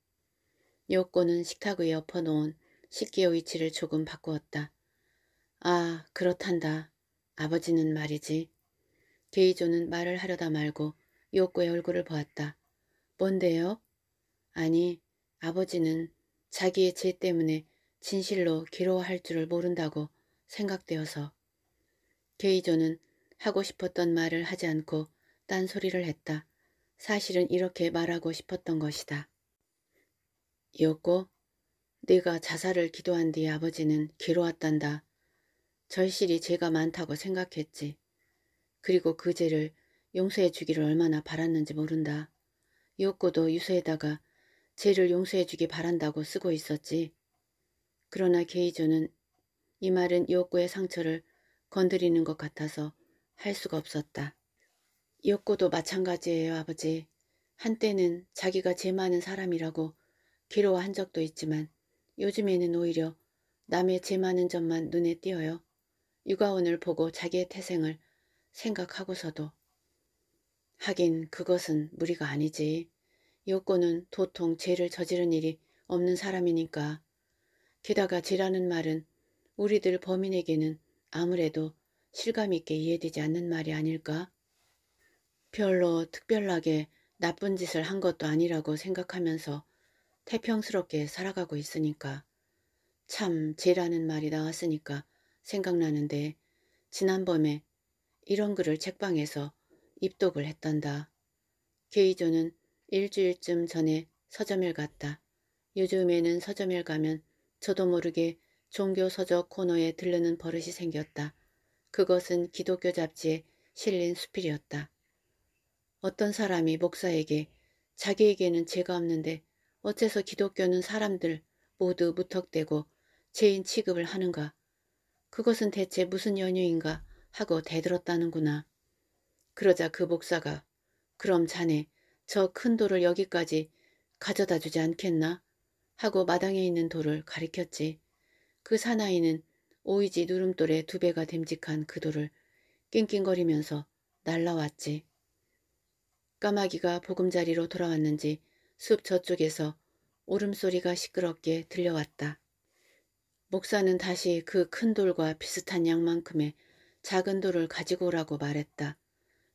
요코는 식탁 위에 엎어놓은 식기의 위치를 조금 바꾸었다. 아 그렇단다. 아버지는 말이지. 게이조는 말을 하려다 말고 요코의 얼굴을 보았다. 뭔데요? 아니, 아버지는 자기의 죄 때문에 진실로 괴로워할 줄을 모른다고 생각되어서 게이조는 하고 싶었던 말을 하지 않고 딴소리를 했다. 사실은 이렇게 말하고 싶었던 것이다. 요코, 네가 자살을 기도한 뒤 아버지는 괴로웠단다. 절실히 죄가 많다고 생각했지. 그리고 그 죄를 용서해 주기를 얼마나 바랐는지 모른다. 이윽도 유서에다가 죄를 용서해 주기 바란다고 쓰고 있었지. 그러나 게이조는 이 말은 이윽의 상처를 건드리는 것 같아서 할 수가 없었다. 이윽도 마찬가지예요 아버지. 한때는 자기가 죄 많은 사람이라고 괴로워한 적도 있지만 요즘에는 오히려 남의 죄 많은 점만 눈에 띄어요. 육아원을 보고 자기의 태생을 생각하고서도 하긴 그것은 무리가 아니지. 요건는 도통 죄를 저지른 일이 없는 사람이니까. 게다가 죄라는 말은 우리들 범인에게는 아무래도 실감 있게 이해되지 않는 말이 아닐까? 별로 특별하게 나쁜 짓을 한 것도 아니라고 생각하면서 태평스럽게 살아가고 있으니까 참 죄라는 말이 나왔으니까 생각나는데 지난번에 이런 글을 책방에서 입독을 했단다게이조는 일주일쯤 전에 서점을 갔다. 요즘에는 서점을 가면 저도 모르게 종교 서적 코너에 들르는 버릇이 생겼다. 그것은 기독교 잡지에 실린 수필이었다. 어떤 사람이 목사에게 자기에게는 죄가 없는데 어째서 기독교는 사람들 모두 무턱대고 죄인 취급을 하는가? 그것은 대체 무슨 연유인가? 하고 대들었다는구나. 그러자 그 목사가 그럼 자네 저 큰 돌을 여기까지 가져다 주지 않겠나? 하고 마당에 있는 돌을 가리켰지. 그 사나이는 오이지 누름돌의 두 배가 됨직한 그 돌을 낑낑거리면서 날라왔지. 까마귀가 보금자리로 돌아왔는지 숲 저쪽에서 울음소리가 시끄럽게 들려왔다. 목사는 다시 그 큰 돌과 비슷한 양만큼의 작은 돌을 가지고 오라고 말했다.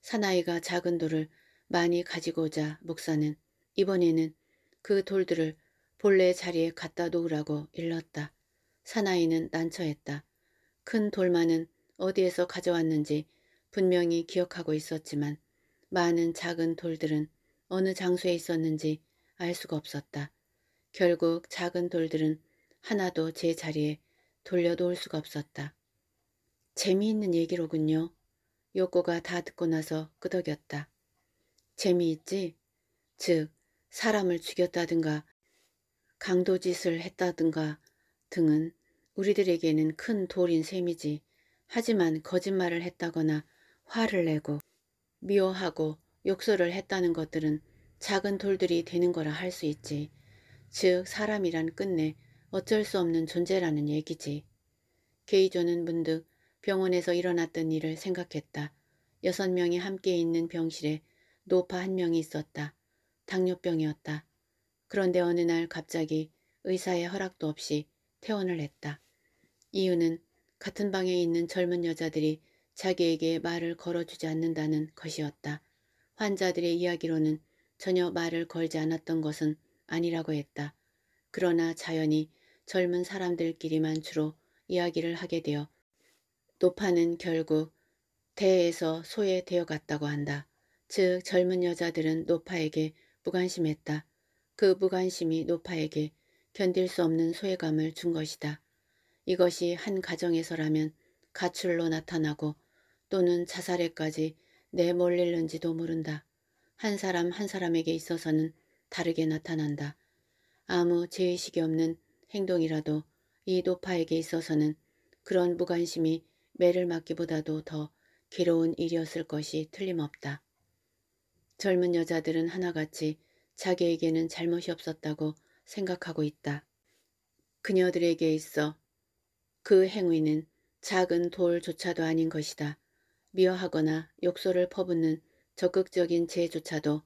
사나이가 작은 돌을 많이 가지고자 오 목사는 이번에는 그 돌들을 본래 자리에 갖다 놓으라고 일렀다. 사나이는 난처했다. 큰 돌만은 어디에서 가져왔는지 분명히 기억하고 있었지만 많은 작은 돌들은 어느 장소에 있었는지 알 수가 없었다. 결국 작은 돌들은 하나도 제 자리에 돌려놓을 수가 없었다. 재미있는 얘기로군요. 요코가 다 듣고 나서 끄덕였다. 재미있지? 즉 사람을 죽였다든가 강도짓을 했다든가 등은 우리들에게는 큰 돌인 셈이지 하지만 거짓말을 했다거나 화를 내고 미워하고 욕설을 했다는 것들은 작은 돌들이 되는 거라 할 수 있지. 즉 사람이란 끝내 어쩔 수 없는 존재라는 얘기지. 게이조는 문득 병원에서 일어났던 일을 생각했다. 여섯 명이 함께 있는 병실에 노파 한 명이 있었다. 당뇨병이었다. 그런데 어느 날 갑자기 의사의 허락도 없이 퇴원을 했다. 이유는 같은 방에 있는 젊은 여자들이 자기에게 말을 걸어주지 않는다는 것이었다. 환자들의 이야기로는 전혀 말을 걸지 않았던 것은 아니라고 했다. 그러나 자연히 젊은 사람들끼리만 주로 이야기를 하게 되어 노파는 결국 대에서 소에 되어갔다고 한다. 즉 젊은 여자들은 노파에게 무관심했다. 그 무관심이 노파에게 견딜 수 없는 소외감을 준 것이다. 이것이 한 가정에서라면 가출로 나타나고 또는 자살에까지 내몰릴는지도 모른다. 한 사람 한 사람에게 있어서는 다르게 나타난다. 아무 제의식이 없는 행동이라도 이 노파에게 있어서는 그런 무관심이 매를 맞기보다도 더 괴로운 일이었을 것이 틀림없다. 젊은 여자들은 하나같이 자기에게는 잘못이 없었다고 생각하고 있다. 그녀들에게 있어 그 행위는 작은 돌조차도 아닌 것이다. 미워하거나 욕설을 퍼붓는 적극적인 죄조차도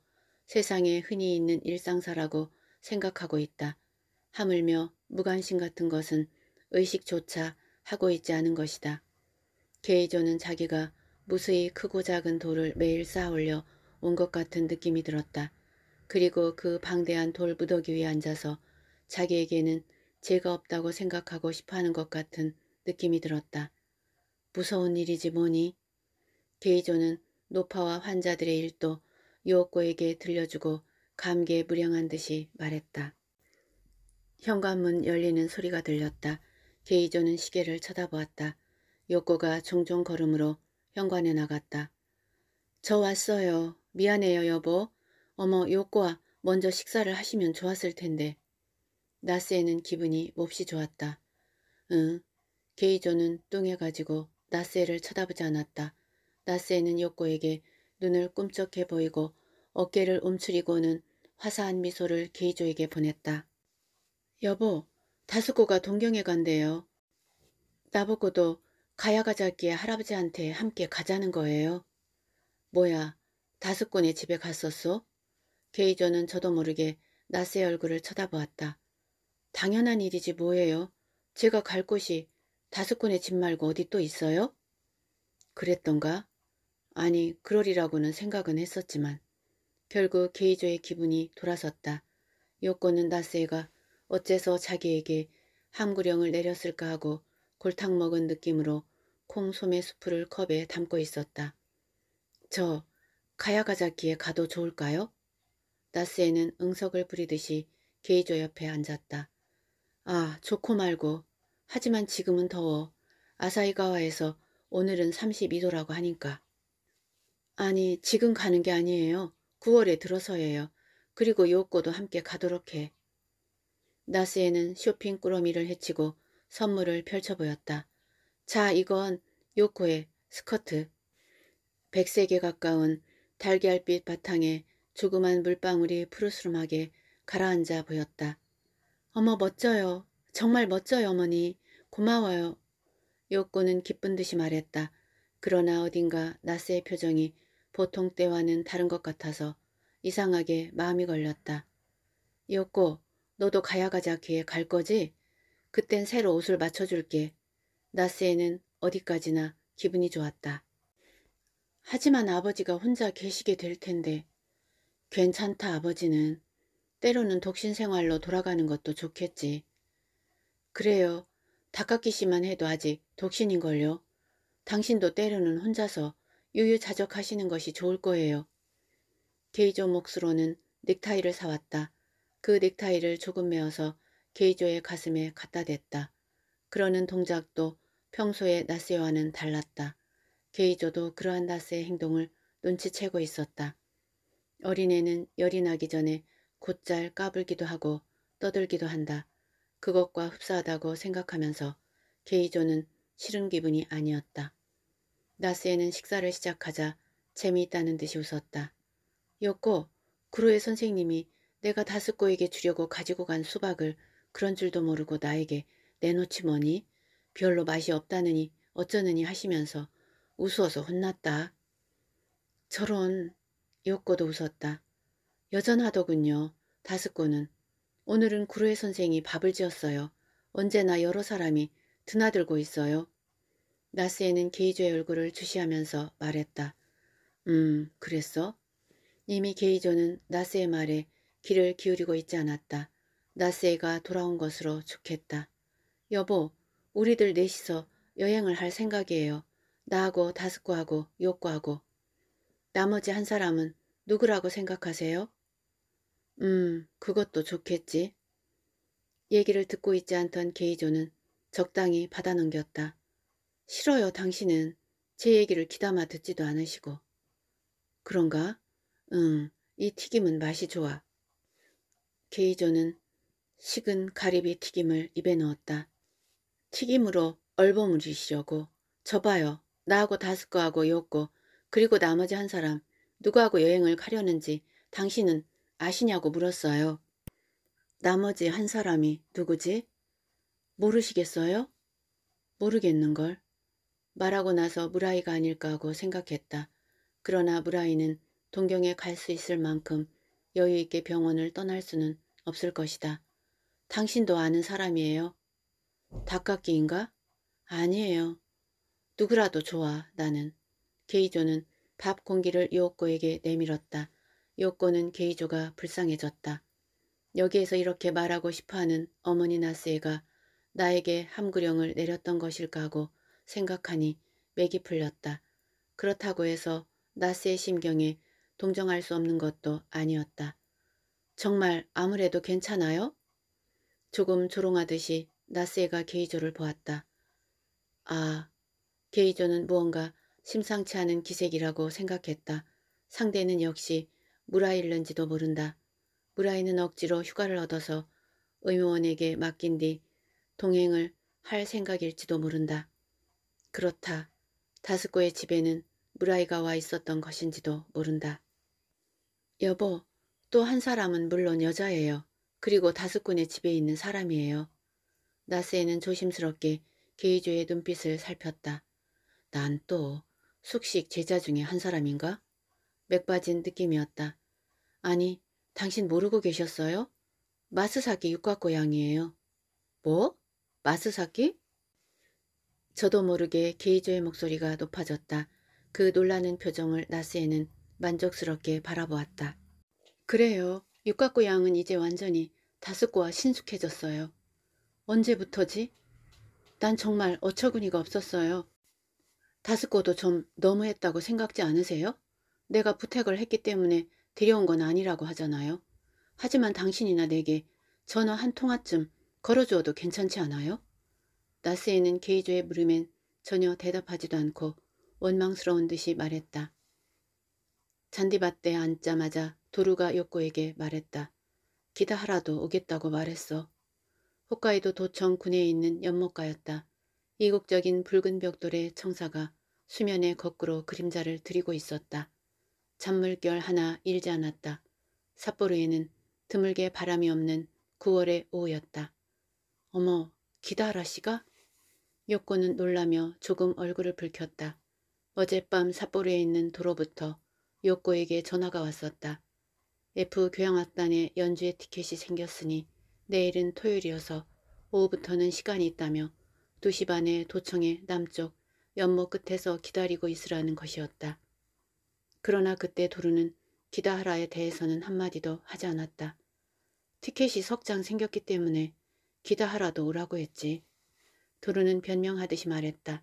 세상에 흔히 있는 일상사라고 생각하고 있다. 하물며 무관심 같은 것은 의식조차 하고 있지 않은 것이다. 게이조는 자기가 무수히 크고 작은 돌을 매일 쌓아올려 온 것 같은 느낌이 들었다. 그리고 그 방대한 돌 무더기 위에 앉아서 자기에게는 죄가 없다고 생각하고 싶어하는 것 같은 느낌이 들었다. 무서운 일이지 뭐니? 게이조는 노파와 환자들의 일도 요옥에게 들려주고 감기에 무량한 듯이 말했다. 현관문 열리는 소리가 들렸다. 게이조는 시계를 쳐다보았다. 요꼬가 종종 걸음으로 현관에 나갔다. 저 왔어요. 미안해요 여보. 어머 요꼬와 먼저 식사를 하시면 좋았을 텐데. 나스에는 기분이 몹시 좋았다. 응. 게이조는 뚱해가지고 나스에를 쳐다보지 않았다. 나스에는 요꼬에게 눈을 꿈쩍해 보이고 어깨를 움츠리고는 화사한 미소를 게이조에게 보냈다. 여보, 다스코가 동경에 간대요. 나보고도 가야가자기에 할아버지한테 함께 가자는 거예요. 뭐야, 다섯 권의 집에 갔었어? 게이저는 저도 모르게 나스의 얼굴을 쳐다보았다. 당연한 일이지 뭐예요. 제가 갈 곳이 다섯 권의 집 말고 어디 또 있어요? 그랬던가? 아니, 그러리라고는 생각은 했었지만 결국 게이저의 기분이 돌아섰다. 요건은 나스이가 어째서 자기에게 함구령을 내렸을까 하고 골탕 먹은 느낌으로 콩소매 수프를 컵에 담고 있었다. 저 가야가자기에 가도 좋을까요? 나스에는 응석을 부리듯이 게이저 옆에 앉았다. 아, 좋고 말고. 하지만 지금은 더워. 아사이가와에서 오늘은 32도라고 하니까. 아니, 지금 가는 게 아니에요. 9월에 들어서예요. 그리고 요코도 함께 가도록 해. 나스에는 쇼핑 꾸러미를 해치고 선물을 펼쳐 보였다. 자, 이건 요코의 스커트. 백색에 가까운 달걀빛 바탕에 조그만 물방울이 푸르스름하게 가라앉아 보였다. 어머 멋져요. 정말 멋져요 어머니. 고마워요. 요코는 기쁜 듯이 말했다. 그러나 어딘가 나스의 표정이 보통 때와는 다른 것 같아서 이상하게 마음이 걸렸다. 요코, 너도 가야가자키에 갈 거지? 그땐 새로 옷을 맞춰줄게. 나스에는 어디까지나 기분이 좋았다. 하지만 아버지가 혼자 계시게 될 텐데 괜찮다 아버지는 때로는 독신 생활로 돌아가는 것도 좋겠지. 그래요. 다카키 씨만 해도 아직 독신인걸요. 당신도 때로는 혼자서 유유자적하시는 것이 좋을 거예요. 게이조 몫으로는 넥타이를 사왔다. 그 넥타이를 조금 메어서 게이조의 가슴에 갖다 댔다. 그러는 동작도 평소에 나스와는 달랐다. 게이조도 그러한 나스의 행동을 눈치채고 있었다. 어린애는 열이 나기 전에 곧잘 까불기도 하고 떠들기도 한다. 그것과 흡사하다고 생각하면서 게이조는 싫은 기분이 아니었다. 나스에는 식사를 시작하자 재미있다는 듯이 웃었다. 여고 구루의 선생님이 내가 다스코에게 주려고 가지고 간 수박을 그런 줄도 모르고 나에게 내놓지 뭐니 별로 맛이 없다느니 어쩌느니 하시면서 우스워서 혼났다. 저런 이었도 웃었다. 여전하더군요. 다스고은 오늘은 구루의 선생이 밥을 지었어요. 언제나 여러 사람이 드나들고 있어요. 나스에는 게이조의 얼굴을 주시하면서 말했다. 음, 그랬어? 이미 게이조는 나스의 말에 귀를 기울이고 있지 않았다. 나세이가 돌아온 것으로 좋겠다. 여보, 우리들 넷이서 여행을 할 생각이에요. 나하고 다스코하고 요코하고. 나머지 한 사람은 누구라고 생각하세요? 음, 그것도 좋겠지. 얘기를 듣고 있지 않던 게이조는 적당히 받아넘겼다. 싫어요, 당신은. 제 얘기를 귀담아 듣지도 않으시고. 그런가? 응, 이 튀김은 맛이 좋아. 게이조는 식은 가리비 튀김을 입에 넣었다. 튀김으로 얼버무리시려고. 저봐요. 나하고 다섯 거하고 여고 그리고 나머지 한 사람 누구하고 여행을 가려는지 당신은 아시냐고 물었어요. 나머지 한 사람이 누구지? 모르시겠어요? 모르겠는걸. 말하고 나서 무라이가 아닐까 하고 생각했다. 그러나 무라이는 동경에 갈 수 있을 만큼 여유있게 병원을 떠날 수는 없을 것이다. 당신도 아는 사람이에요. 닭깎이인가 아니에요. 누구라도 좋아 나는. 게이조는 밥 공기를 요코에게 내밀었다. 요코는 게이조가 불쌍해졌다. 여기에서 이렇게 말하고 싶어하는 어머니 나스에가 나에게 함구령을 내렸던 것일까 하고 생각하니 맥이 풀렸다. 그렇다고 해서 나스의 심경에 동정할 수 없는 것도 아니었다. 정말 아무래도 괜찮아요? 조금 조롱하듯이 나스에가 게이조를 보았다. 아, 게이조는 무언가 심상치 않은 기색이라고 생각했다. 상대는 역시 무라일른지도 모른다. 무라이는 억지로 휴가를 얻어서 의무원에게 맡긴 뒤 동행을 할 생각일지도 모른다. 그렇다. 다스코의 집에는 무라이가 와 있었던 것인지도 모른다. 여보, 또 한 사람은 물론 여자예요. 그리고 다섯군의 집에 있는 사람이에요. 나스에는 조심스럽게 게이조의 눈빛을 살폈다. 난 또 숙식 제자 중에 한 사람인가? 맥빠진 느낌이었다. 아니, 당신 모르고 계셨어요? 마스사키 육각고양이에요. 뭐? 마스사키? 저도 모르게 게이조의 목소리가 높아졌다. 그 놀라는 표정을 나스에는 만족스럽게 바라보았다. 그래요. 육각고양은 이제 완전히 다스고와 신숙해졌어요. 언제부터지? 난 정말 어처구니가 없었어요. 다스고도 좀 너무했다고 생각지 않으세요? 내가 부탁을 했기 때문에 데려온 건 아니라고 하잖아요. 하지만 당신이나 내게 전화 한 통화쯤 걸어주어도 괜찮지 않아요? 나스에는 게이조의 물음엔 전혀 대답하지도 않고 원망스러운 듯이 말했다. 잔디밭에 앉자마자 도루가 요코에게 말했다. 기다하라도 오겠다고 말했어. 홋카이도 도청 군에 있는 연못가였다. 이국적인 붉은 벽돌의 청사가 수면에 거꾸로 그림자를 들이고 있었다. 잔물결 하나 일지 않았다. 삿포로에는 드물게 바람이 없는 9월의 오후였다. 어머, 기다라 씨가? 요코는 놀라며 조금 얼굴을 붉혔다. 어젯밤 삿포로에 있는 도로부터 요코에게 전화가 왔었다. F 교향악단에 연주의 티켓이 생겼으니 내일은 토요일이어서 오후부터는 시간이 있다며 2시 반에 도청의 남쪽 연못 끝에서 기다리고 있으라는 것이었다. 그러나 그때 도루는 기다하라에 대해서는 한마디도 하지 않았다. 티켓이 석장 생겼기 때문에 기다하라도 오라고 했지. 도루는 변명하듯이 말했다.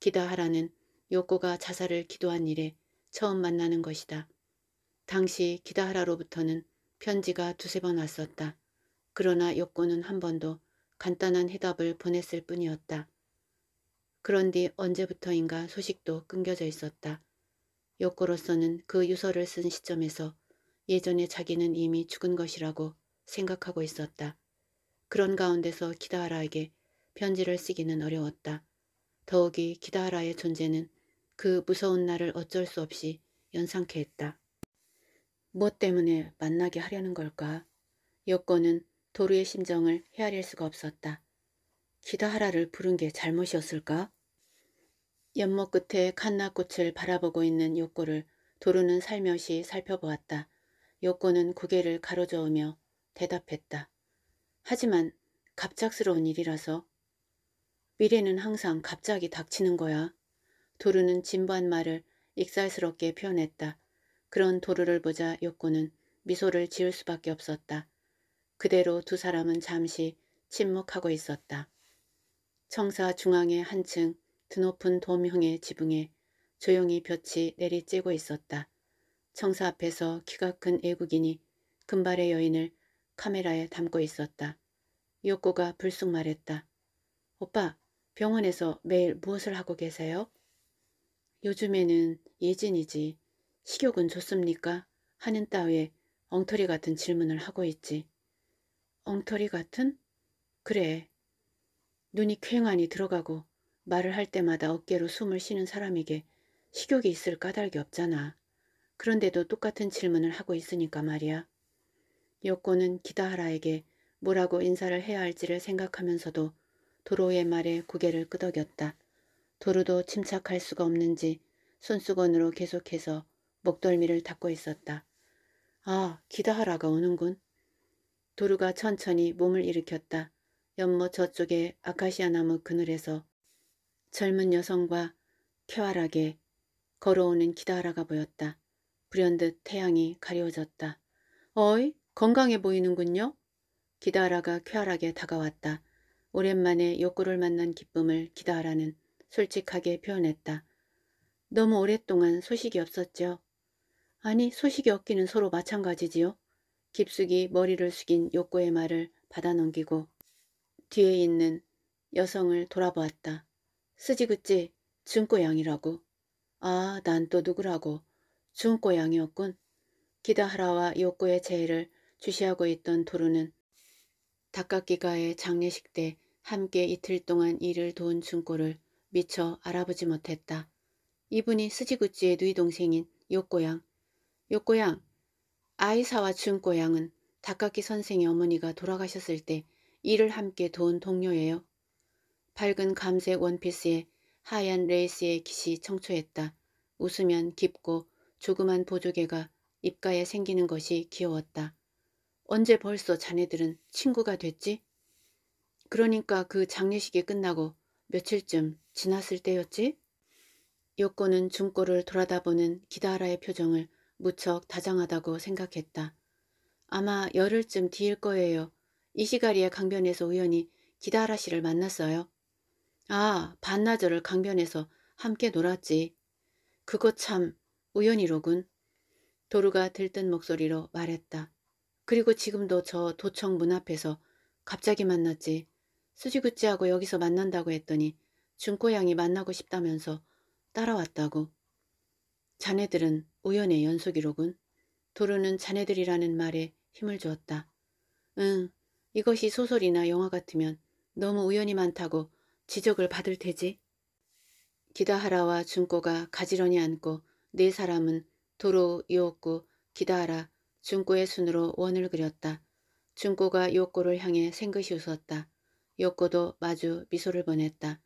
기다하라는 요코가 자살을 기도한 일에 처음 만나는 것이다. 당시 기다하라로부터는 편지가 두세 번 왔었다. 그러나 요권은한 번도 간단한 해답을 보냈을 뿐이었다. 그런 뒤 언제부터인가 소식도 끊겨져 있었다. 요코로서는그 유서를 쓴 시점에서 예전에 자기는 이미 죽은 것이라고 생각하고 있었다. 그런 가운데서 기다하라에게 편지를 쓰기는 어려웠다. 더욱이 기다하라의 존재는 그 무서운 날을 어쩔 수 없이 연상케 했다. 무엇 뭐 때문에 만나게 하려는 걸까? 여권은 도루의 심정을 헤아릴 수가 없었다. 기다하라를 부른 게 잘못이었을까? 연못 끝에 칸나꽃을 바라보고 있는 요꼬를 도루는 살며시 살펴보았다. 요꼬는 고개를 가로저으며 대답했다. 하지만 갑작스러운 일이라서 미래는 항상 갑자기 닥치는 거야. 도루는 진부한 말을 익살스럽게 표현했다. 그런 도르를 보자 욕구는 미소를 지을 수밖에 없었다. 그대로 두 사람은 잠시 침묵하고 있었다. 청사 중앙의 한층 드높은 돔형의 지붕에 조용히 볕이 내리쬐고 있었다. 청사 앞에서 키가 큰 외국인이 금발의 여인을 카메라에 담고 있었다. 욕구가 불쑥 말했다. 오빠, 병원에서 매일 무엇을 하고 계세요? 요즘에는 예진이지. 식욕은 좋습니까? 하는 따위에 엉터리 같은 질문을 하고 있지. 엉터리 같은? 그래. 눈이 퀭하니 들어가고 말을 할 때마다 어깨로 숨을 쉬는 사람에게 식욕이 있을 까닭이 없잖아. 그런데도 똑같은 질문을 하고 있으니까 말이야. 여권은 기다하라에게 뭐라고 인사를 해야 할지를 생각하면서도 도로의 말에 고개를 끄덕였다. 도로도 침착할 수가 없는지 손수건으로 계속해서 목덜미를 닦고 있었다. 아, 기다하라가 오는군. 도루가 천천히 몸을 일으켰다. 연못 저쪽에 아카시아 나무 그늘에서 젊은 여성과 쾌활하게 걸어오는 기다하라가 보였다. 불현듯 태양이 가려워졌다. 어이, 건강해 보이는군요. 기다하라가 쾌활하게 다가왔다. 오랜만에 욕구를 만난 기쁨을 기다하라는 솔직하게 표현했다. 너무 오랫동안 소식이 없었죠. 아니 소식이 없기는 서로 마찬가지지요. 깊숙이 머리를 숙인 욕구의 말을 받아넘기고 뒤에 있는 여성을 돌아보았다. 쓰지그지 준꼬양이라고. 아, 난 또 누구라고. 준꼬양이었군. 기다하라와 욕구의 재해를 주시하고 있던 도루는 닭각기가의 장례식 때 함께 이틀 동안 일을 도운 준꼬를 미처 알아보지 못했다. 이분이 스지구찌의 누이 동생인 욕고양 요고양 아이사와 준고양은 닭깎이 선생의 어머니가 돌아가셨을 때 이를 함께 도운 동료예요. 밝은 감색 원피스에 하얀 레이스의 깃이 청초했다. 웃으면 깊고 조그만 보조개가 입가에 생기는 것이 귀여웠다. 언제 벌써 자네들은 친구가 됐지? 그러니까 그 장례식이 끝나고 며칠쯤 지났을 때였지? 요코는 중꼬를 돌아다보는 기다라의 표정을 무척 다정하다고 생각했다. 아마 열흘쯤 뒤일 거예요. 이시가리의 강변에서 우연히 기다라 씨를 만났어요. 아, 반나절을 강변에서 함께 놀았지. 그거 참 우연이로군. 도루가 들뜬 목소리로 말했다. 그리고 지금도 저 도청 문 앞에서 갑자기 만났지. 수지구찌하고 여기서 만난다고 했더니 준고양이 만나고 싶다면서 따라왔다고. 자네들은 우연의 연속이로군. 도로는 자네들이라는 말에 힘을 주었다. 응, 이것이 소설이나 영화 같으면 너무 우연이 많다고 지적을 받을 테지. 기다하라와 준꼬가 가지런히 앉고 네 사람은 도로, 요옥구, 기다하라, 준꼬의 순으로 원을 그렸다. 준꼬가 요꼬를 향해 생긋이 웃었다. 요꼬도 마주 미소를 보냈다.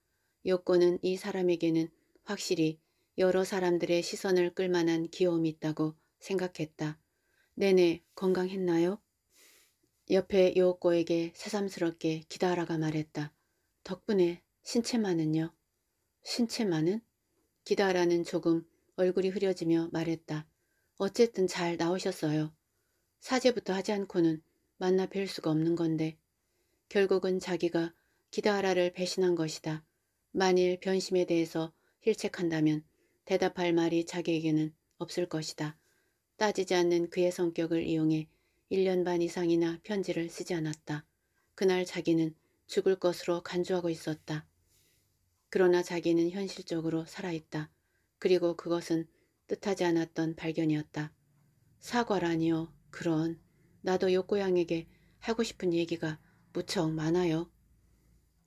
요꼬는 이 사람에게는 확실히 여러 사람들의 시선을 끌만한 귀여움이 있다고 생각했다. 네네 건강했나요? 옆에 요꼬에게 새삼스럽게 기다라가 말했다. 덕분에 신체만은요? 신체만은? 기다라는 조금 얼굴이 흐려지며 말했다. 어쨌든 잘 나오셨어요. 사제부터 하지 않고는 만나 뵐 수가 없는 건데 결국은 자기가 기다라를 배신한 것이다. 만일 변심에 대해서 힐책한다면 대답할 말이 자기에게는 없을 것이다. 따지지 않는 그의 성격을 이용해 1년 반 이상이나 편지를 쓰지 않았다. 그날 자기는 죽을 것으로 간주하고 있었다. 그러나 자기는 현실적으로 살아있다. 그리고 그것은 뜻하지 않았던 발견이었다. 사과라니요. 그런. 나도 욕고양에게 하고 싶은 얘기가 무척 많아요.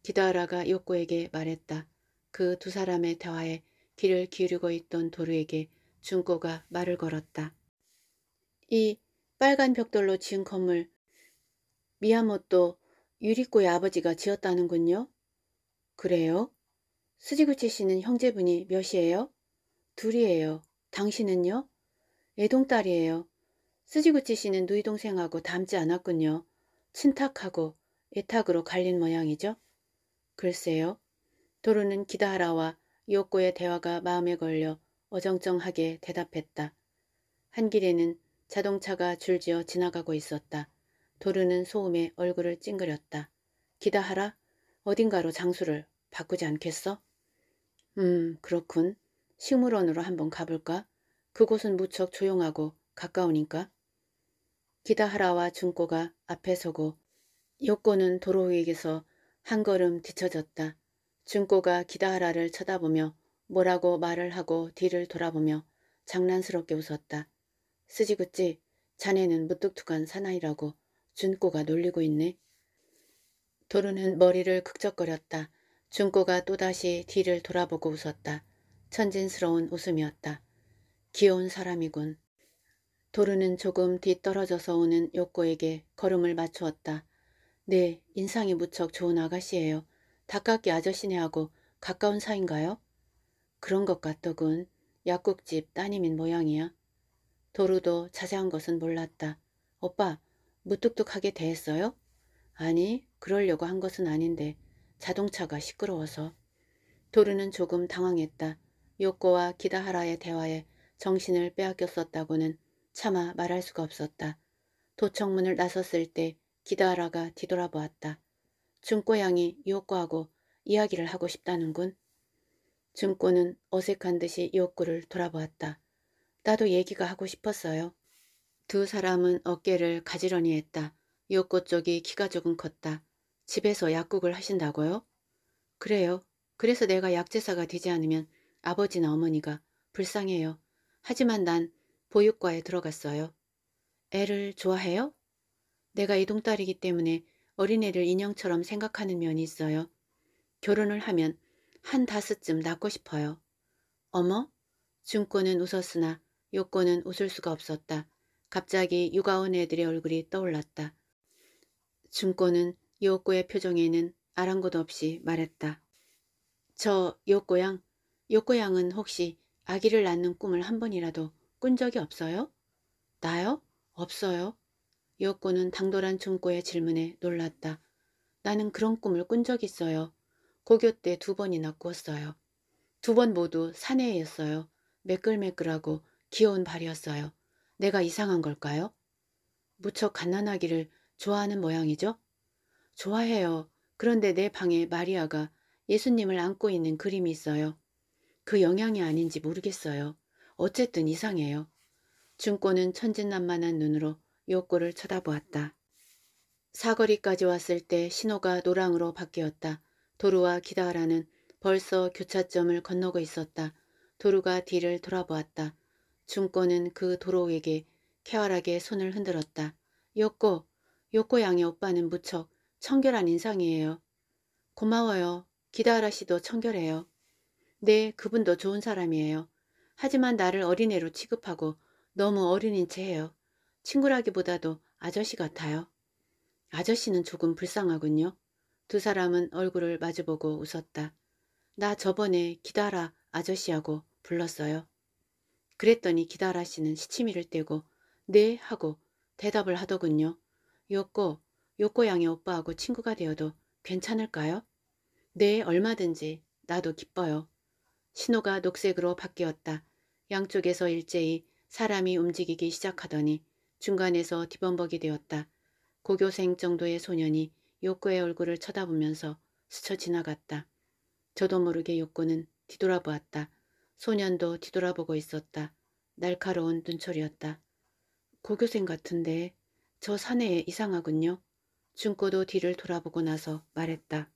기다라가 욕고에게 말했다. 그 두 사람의 대화에 길을 기르고 있던 도루에게 중고가 말을 걸었다. 이 빨간 벽돌로 지은 건물 미야모토 유리코의 아버지가 지었다는군요. 그래요? 스지구치 씨는 형제분이 몇이에요? 둘이에요. 당신은요? 애동딸이에요. 스지구치 씨는 누이 동생하고 닮지 않았군요. 친탁하고 애탁으로 갈린 모양이죠? 글쎄요. 도루는 기다하라와 이옥고의 대화가 마음에 걸려 어정쩡하게 대답했다. 한길에는 자동차가 줄지어 지나가고 있었다. 도르는 소음에 얼굴을 찡그렸다. 기다하라. 어딘가로 장수를 바꾸지 않겠어? 음, 그렇군. 식물원으로 한번 가볼까? 그곳은 무척 조용하고 가까우니까. 기다하라와 준꼬가 앞에 서고 요코는 도로 위에서 한 걸음 뒤쳐졌다. 준꼬가 기다하라를 쳐다보며 뭐라고 말을 하고 뒤를 돌아보며 장난스럽게 웃었다. 쓰지구찌 자네는 무뚝뚝한 사나이라고 준꼬가 놀리고 있네. 도루는 머리를 극적거렸다. 준꼬가 또다시 뒤를 돌아보고 웃었다. 천진스러운 웃음이었다. 귀여운 사람이군. 도루는 조금 뒤떨어져서 오는 욕코에게 걸음을 맞추었다. 네, 인상이 무척 좋은 아가씨예요. 닭깝게 아저씨네하고 가까운 사이인가요? 그런 것 같더군. 약국집 따님인 모양이야. 도루도 자세한 것은 몰랐다. 오빠, 무뚝뚝하게 대했어요? 아니, 그러려고 한 것은 아닌데 자동차가 시끄러워서. 도루는 조금 당황했다. 요코와 기다하라의 대화에 정신을 빼앗겼었다고는 차마 말할 수가 없었다. 도청문을 나섰을 때 기다하라가 뒤돌아보았다. 준꼬양이 요꼬하고 이야기를 하고 싶다는군. 준꼬는 어색한 듯이 요꼬를 돌아보았다. 나도 얘기가 하고 싶었어요. 두 사람은 어깨를 가지런히 했다. 요꼬 쪽이 키가 조금 컸다. 집에서 약국을 하신다고요? 그래요. 그래서 내가 약제사가 되지 않으면 아버지나 어머니가 불쌍해요. 하지만 난 보육과에 들어갔어요. 애를 좋아해요? 내가 이동딸이기 때문에 어린애를 인형처럼 생각하는 면이 있어요. 결혼을 하면 한다섯쯤 낳고 싶어요. 어머? 준꼬는 웃었으나 요꼬는 웃을 수가 없었다. 갑자기 육아 온 애들의 얼굴이 떠올랐다. 준꼬는 요꼬의 표정에는 아랑곳 없이 말했다. 저 요꼬양, 요꼬양은 혹시 아기를 낳는 꿈을 한 번이라도 꾼 적이 없어요? 나요? 없어요. 이어꾸는 당돌한 중고의 질문에 놀랐다. 나는 그런 꿈을 꾼 적 있어요. 고교 때 두 번이나 꾸었어요. 두 번 모두 사내였어요. 매끌매끌하고 귀여운 발이었어요. 내가 이상한 걸까요? 무척 갓난아기를 좋아하는 모양이죠? 좋아해요. 그런데 내 방에 마리아가 예수님을 안고 있는 그림이 있어요. 그 영향이 아닌지 모르겠어요. 어쨌든 이상해요. 준꼬는 천진난만한 눈으로 욕구를 쳐다보았다. 사거리까지 왔을 때 신호가 노랑으로 바뀌었다. 도루와 기다라는 벌써 교차점을 건너고 있었다. 도루가 뒤를 돌아보았다. 중꼬는 그 도로에게 쾌활하게 손을 흔들었다. 욕꼬욕꼬 양의 오빠는 무척 청결한 인상이에요. 고마워요. 기다라 씨도 청결해요. 네, 그분도 좋은 사람이에요. 하지만 나를 어린애로 취급하고 너무 어린인채 해요. 친구라기보다도 아저씨 같아요. 아저씨는 조금 불쌍하군요. 두 사람은 얼굴을 마주보고 웃었다. 나 저번에 기다라 아저씨하고 불렀어요. 그랬더니 기다라 씨는 시치미를 떼고 네 하고 대답을 하더군요. 요코, 요코 양의 오빠하고 친구가 되어도 괜찮을까요? 네, 얼마든지 나도 기뻐요. 신호가 녹색으로 바뀌었다. 양쪽에서 일제히 사람이 움직이기 시작하더니 중간에서 뒤범벅이 되었다. 고교생 정도의 소년이 욕구의 얼굴을 쳐다보면서 스쳐 지나갔다. 저도 모르게 욕구는 뒤돌아보았다. 소년도 뒤돌아보고 있었다. 날카로운 눈초리였다. 고교생 같은데 저 사내 에 이상하군요. 중고도 뒤를 돌아보고 나서 말했다.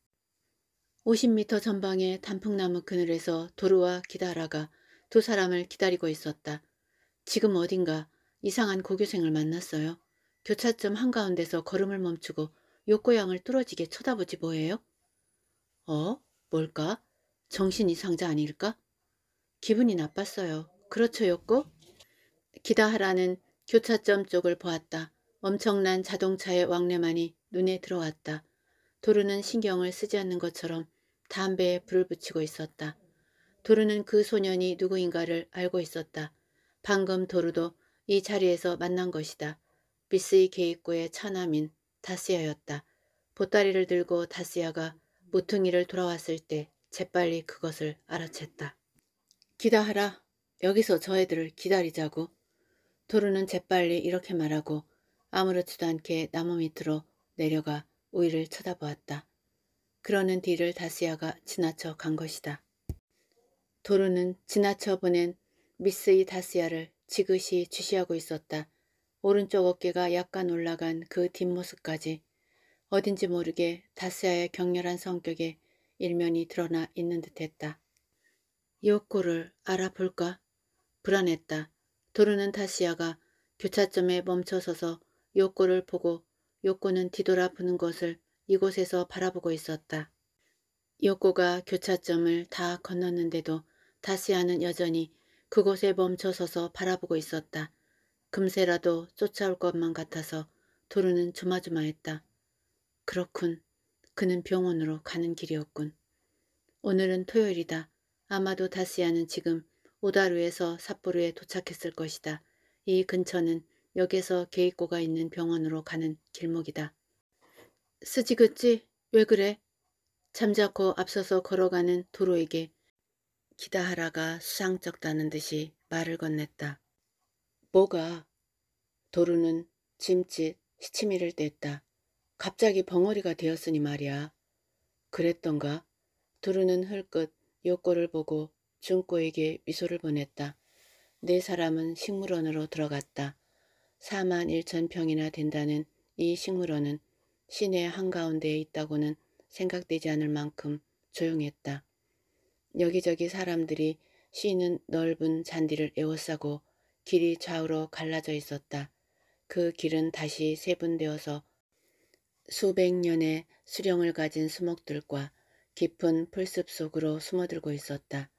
5 0미터 전방의 단풍나무 그늘에서 도루와 기다라가 두 사람을 기다리고 있었다. 지금 어딘가 이상한 고교생을 만났어요. 교차점 한가운데서 걸음을 멈추고 욕고양을 뚫어지게 쳐다보지 뭐예요? 어? 뭘까? 정신 이상자 아닐까? 기분이 나빴어요. 그렇죠, 욕고? 기다하라는 교차점 쪽을 보았다. 엄청난 자동차의 왕래만이 눈에 들어왔다. 도르는 신경을 쓰지 않는 것처럼 담배에 불을 붙이고 있었다. 도르는 그 소년이 누구인가를 알고 있었다. 방금 도르도 이 자리에서 만난 것이다. 미스이 게이코의 차남인 다스야였다. 보따리를 들고 다스야가 모퉁이를 돌아왔을 때 재빨리 그것을 알아챘다. 기다하라. 여기서 저 애들을 기다리자고. 도루는 재빨리 이렇게 말하고 아무렇지도 않게 나무 밑으로 내려가 우위를 쳐다보았다. 그러는 뒤를 다스야가 지나쳐 간 것이다. 도루는 지나쳐 보낸 미스이 다스야를 지그시 주시하고 있었다. 오른쪽 어깨가 약간 올라간 그 뒷모습까지 어딘지 모르게 다스야의 격렬한 성격에 일면이 드러나 있는 듯했다. 욕구를 알아볼까? 불안했다. 도르는 다시야가 교차점에 멈춰서서 욕구를 보고 욕구는 뒤돌아보는 것을 이곳에서 바라보고 있었다. 욕구가 교차점을 다 건넜는데도 다시야는 여전히 그곳에 멈춰서서 바라보고 있었다. 금세라도 쫓아올 것만 같아서 도로는 조마조마했다. 그렇군. 그는 병원으로 가는 길이었군. 오늘은 토요일이다. 아마도 다시야는 지금 오다루에서 삿포로에 도착했을 것이다. 이 근처는 역에서 개입고가 있는 병원으로 가는 길목이다. 쓰지그치왜 그래? 잠자코 앞서서 걸어가는 도로에게 기다하라가 수상쩍다는 듯이 말을 건넸다. 뭐가? 도루는 짐짓 시치미를 뗐다. 갑자기 벙어리가 되었으니 말이야. 그랬던가? 도루는 흘끗 요꼬를 보고 준꼬에게 미소를 보냈다. 네 사람은 식물원으로 들어갔다. 4만 1천 평이나 된다는 이 식물원은 시내 한가운데에 있다고는 생각되지 않을 만큼 조용했다. 여기저기 사람들이 쉬는 넓은 잔디를 에워싸고 길이 좌우로 갈라져 있었다. 그 길은 다시 세분되어서 수백 년의 수령을 가진 수목들과 깊은 풀숲 속으로 숨어들고 있었다.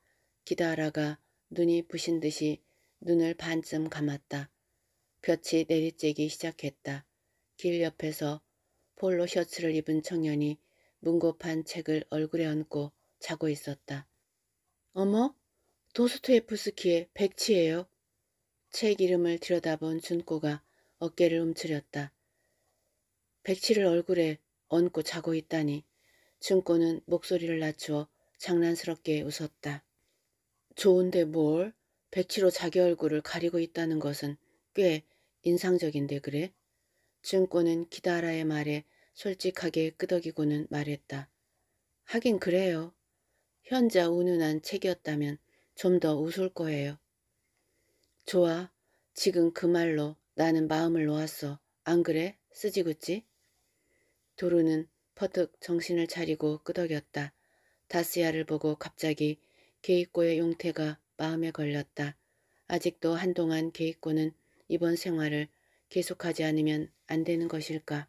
기다라가 눈이 부신 듯이 눈을 반쯤 감았다. 볕이 내리쬐기 시작했다. 길 옆에서 폴로 셔츠를 입은 청년이 문고판 책을 얼굴에 얹고 자고 있었다. 어머? 도스토예프스키의 백치예요. 책 이름을 들여다본 준꼬가 어깨를 움츠렸다. 백치를 얼굴에 얹고 자고 있다니 준꼬는 목소리를 낮추어 장난스럽게 웃었다. 좋은데 뭘? 백치로 자기 얼굴을 가리고 있다는 것은 꽤 인상적인데 그래? 준꼬는 기다라의 말에 솔직하게 끄덕이고는 말했다. 하긴 그래요. 현자 운운한 책이었다면 좀 더 웃을 거예요. 좋아. 지금 그 말로 나는 마음을 놓았어. 안 그래? 쓰지구지 도루는 퍼뜩 정신을 차리고 끄덕였다. 다스야를 보고 갑자기 게이꼬의 용태가 마음에 걸렸다. 아직도 한동안 게이꼬는 이번 생활을 계속하지 않으면 안 되는 것일까.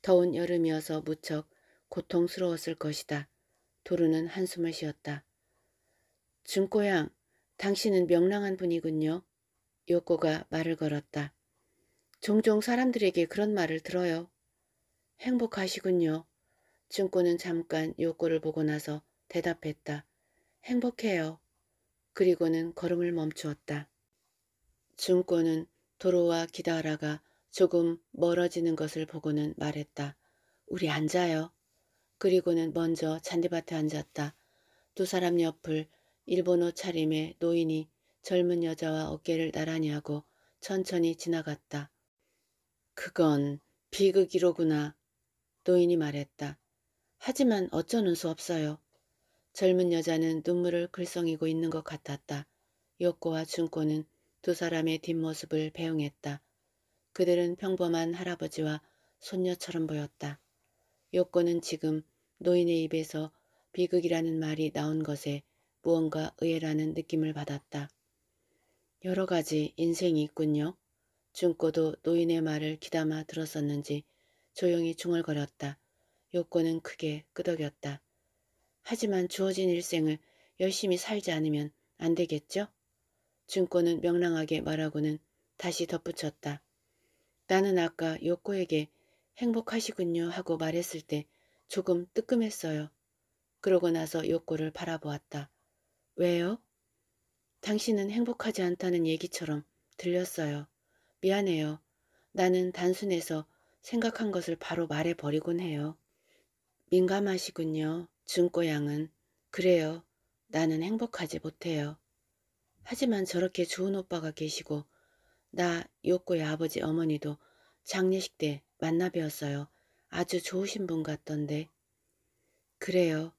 더운 여름이어서 무척 고통스러웠을 것이다. 도루는 한숨을 쉬었다. 준꼬양 당신은 명랑한 분이군요. 요코가 말을 걸었다. 종종 사람들에게 그런 말을 들어요. 행복하시군요. 준꼬는 잠깐 요코를 보고 나서 대답했다. 행복해요. 그리고는 걸음을 멈추었다. 준꼬는 도로와 기다라가 조금 멀어지는 것을 보고는 말했다. 우리 앉아요. 그리고는 먼저 잔디밭에 앉았다. 두 사람 옆을 일본 어 차림의 노인이 젊은 여자와 어깨를 나란히 하고 천천히 지나갔다. 그건 비극이로구나. 노인이 말했다. 하지만 어쩌는 수 없어요. 젊은 여자는 눈물을 글썽이고 있는 것 같았다. 요코와 준코는 두 사람의 뒷모습을 배웅했다. 그들은 평범한 할아버지와 손녀처럼 보였다. 요코는 지금 노인의 입에서 비극이라는 말이 나온 것에 무언가 의외라는 느낌을 받았다. 여러 가지 인생이 있군요. 준꼬도 노인의 말을 귀담아 들었었는지 조용히 중얼거렸다. 욕구는 크게 끄덕였다. 하지만 주어진 일생을 열심히 살지 않으면 안 되겠죠? 준꼬는 명랑하게 말하고는 다시 덧붙였다. 나는 아까 요코에게 행복하시군요 하고 말했을 때 조금 뜨끔했어요. 그러고 나서 욕구를 바라보았다. 왜요? 당신은 행복하지 않다는 얘기처럼 들렸어요. 미안해요. 나는 단순해서 생각한 것을 바로 말해버리곤 해요. 민감하시군요. 준꼬양은. 그래요. 나는 행복하지 못해요. 하지만 저렇게 좋은 오빠가 계시고 나욕구의 아버지 어머니도 장례식 때 만나 뵈었어요. 아주 좋으신 분 같던데. 그래요.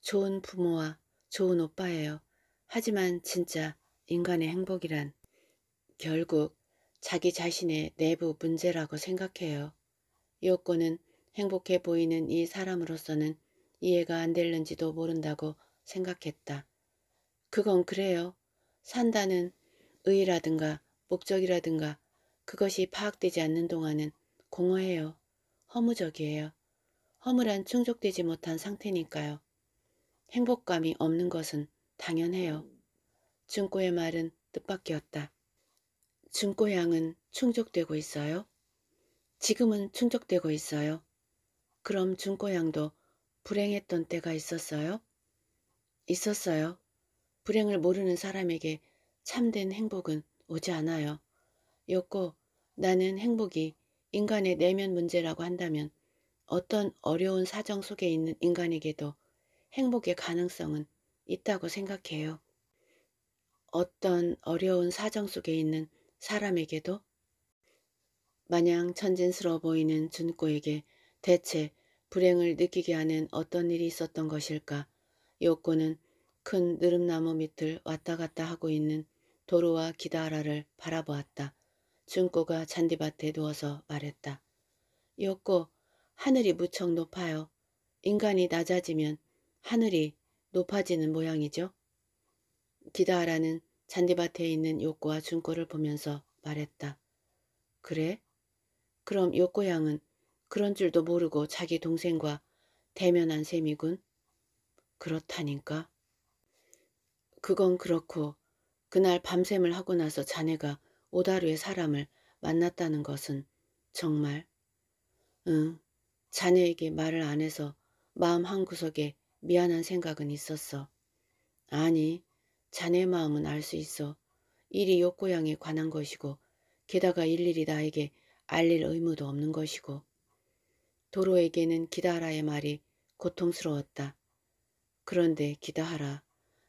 좋은 부모와 좋은 오빠예요. 하지만 진짜 인간의 행복이란 결국 자기 자신의 내부 문제라고 생각해요. 요코는 행복해 보이는 이 사람으로서는 이해가 안되는지도 모른다고 생각했다. 그건 그래요. 산다는 의라든가 목적이라든가 그것이 파악되지 않는 동안은 공허해요. 허무적이에요. 허물한 충족되지 못한 상태니까요. 행복감이 없는 것은 당연해요. 준꼬의 말은 뜻밖이었다. 준꼬 양은 충족되고 있어요? 지금은 충족되고 있어요. 그럼 준꼬 양도 불행했던 때가 있었어요? 있었어요. 불행을 모르는 사람에게 참된 행복은 오지 않아요. 였고 나는 행복이 인간의 내면 문제라고 한다면 어떤 어려운 사정 속에 있는 인간에게도 행복의 가능성은 있다고 생각해요. 어떤 어려운 사정 속에 있는 사람에게도 마냥 천진스러워 보이는 준꼬에게 대체 불행을 느끼게 하는 어떤 일이 있었던 것일까? 요코는 큰 느릅나무 밑을 왔다 갔다 하고 있는 도로와 기다라를 바라보았다. 준꼬가 잔디밭에 누워서 말했다. 여꼬 하늘이 무척 높아요. 인간이 낮아지면 하늘이 높아지는 모양이죠. 기다하라는 잔디밭에 있는 요꼬와 준꼬를 보면서 말했다. 그래? 그럼 요꼬 양은 그런 줄도 모르고 자기 동생과 대면한 셈이군. 그렇다니까. 그건 그렇고 그날 밤샘을 하고 나서 자네가 오다류의 사람을 만났다는 것은 정말 응 자네에게 말을 안 해서 마음 한구석에 미안한 생각은 있었어. 아니 자네 마음은 알 수 있어. 일이 욕고양에 관한 것이고 게다가 일일이 나에게 알릴 의무도 없는 것이고 도로에게는 기다하라의 말이 고통스러웠다. 그런데 기다하라.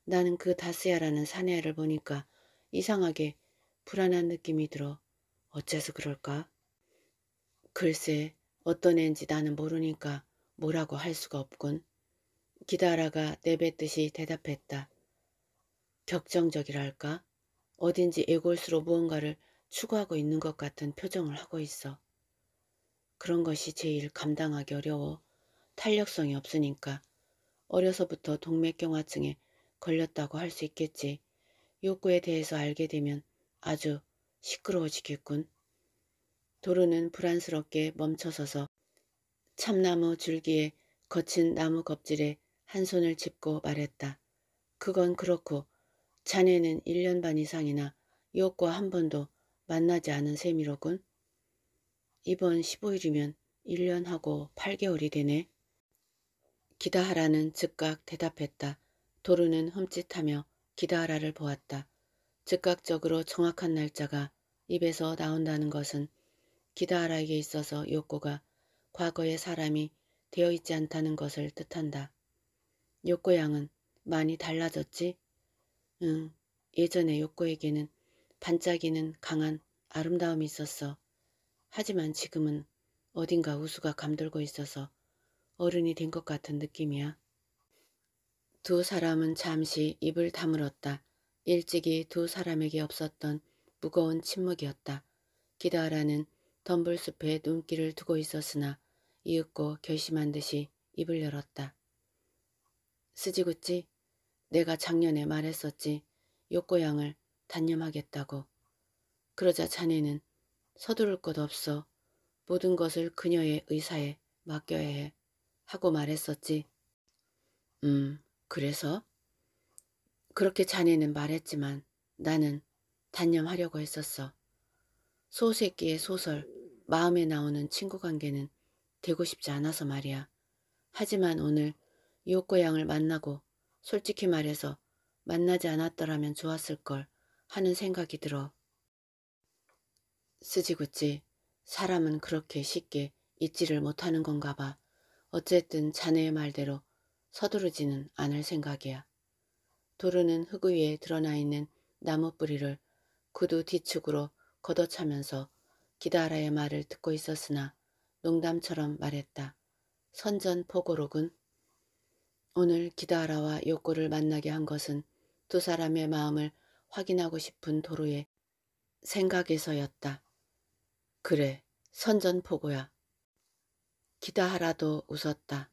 나는 그 다스야라는 사내를 보니까 이상하게 불안한 느낌이 들어 어째서 그럴까? 글쎄 어떤 앤지 나는 모르니까 뭐라고 할 수가 없군. 기다라가 내뱉듯이 대답했다. 격정적이랄까? 어딘지 애골수로 무언가를 추구하고 있는 것 같은 표정을 하고 있어. 그런 것이 제일 감당하기 어려워. 탄력성이 없으니까. 어려서부터 동맥경화증에 걸렸다고 할 수 있겠지. 욕구에 대해서 알게 되면 아주 시끄러워지겠군. 도로는 불안스럽게 멈춰서서 참나무 줄기에 거친 나무 껍질에 한 손을 짚고 말했다. 그건 그렇고 자네는 1년 반 이상이나 이옥과 한 번도 만나지 않은 셈이로군. 이번 15일이면 1년하고 8개월이 되네. 기다하라는 즉각 대답했다. 도루는 흠칫하며 기다하라를 보았다. 즉각적으로 정확한 날짜가 입에서 나온다는 것은 기다하라에게 있어서 욕구가 과거의 사람이 되어 있지 않다는 것을 뜻한다. 욕구 양은 많이 달라졌지? 응, 예전에 욕구에게는 반짝이는 강한 아름다움이 있었어. 하지만 지금은 어딘가 우수가 감돌고 있어서 어른이 된 것 같은 느낌이야. 두 사람은 잠시 입을 다물었다. 일찍이 두 사람에게 없었던 무거운 침묵이었다. 기다라는 덤불숲에 눈길을 두고 있었으나 이윽고 결심한 듯이 입을 열었다. 스지구찌, 내가 작년에 말했었지 욕고양을 단념하겠다고. 그러자 자네는 서두를 것 없어 모든 것을 그녀의 의사에 맡겨야 해 하고 말했었지. 음, 그래서? 그렇게 자네는 말했지만 나는 단념하려고 했었어. 소세끼의 소설, 마음에 나오는 친구 관계는 되고 싶지 않아서 말이야. 하지만 오늘 요옥고 양을 만나고 솔직히 말해서 만나지 않았더라면 좋았을걸 하는 생각이 들어. 쓰지구찌 사람은 그렇게 쉽게 잊지를 못하는 건가 봐. 어쨌든 자네의 말대로 서두르지는 않을 생각이야. 도르는 흙 위에 드러나 있는 나무 뿌리를 구두 뒤축으로 걷어차면서 기다라의 말을 듣고 있었으나 농담처럼 말했다. 선전 포고록은 오늘 기다라와 욕구를 만나게 한 것은 두 사람의 마음을 확인하고 싶은 도로의 생각에서였다. 그래, 선전포고야. 기다하라도 웃었다.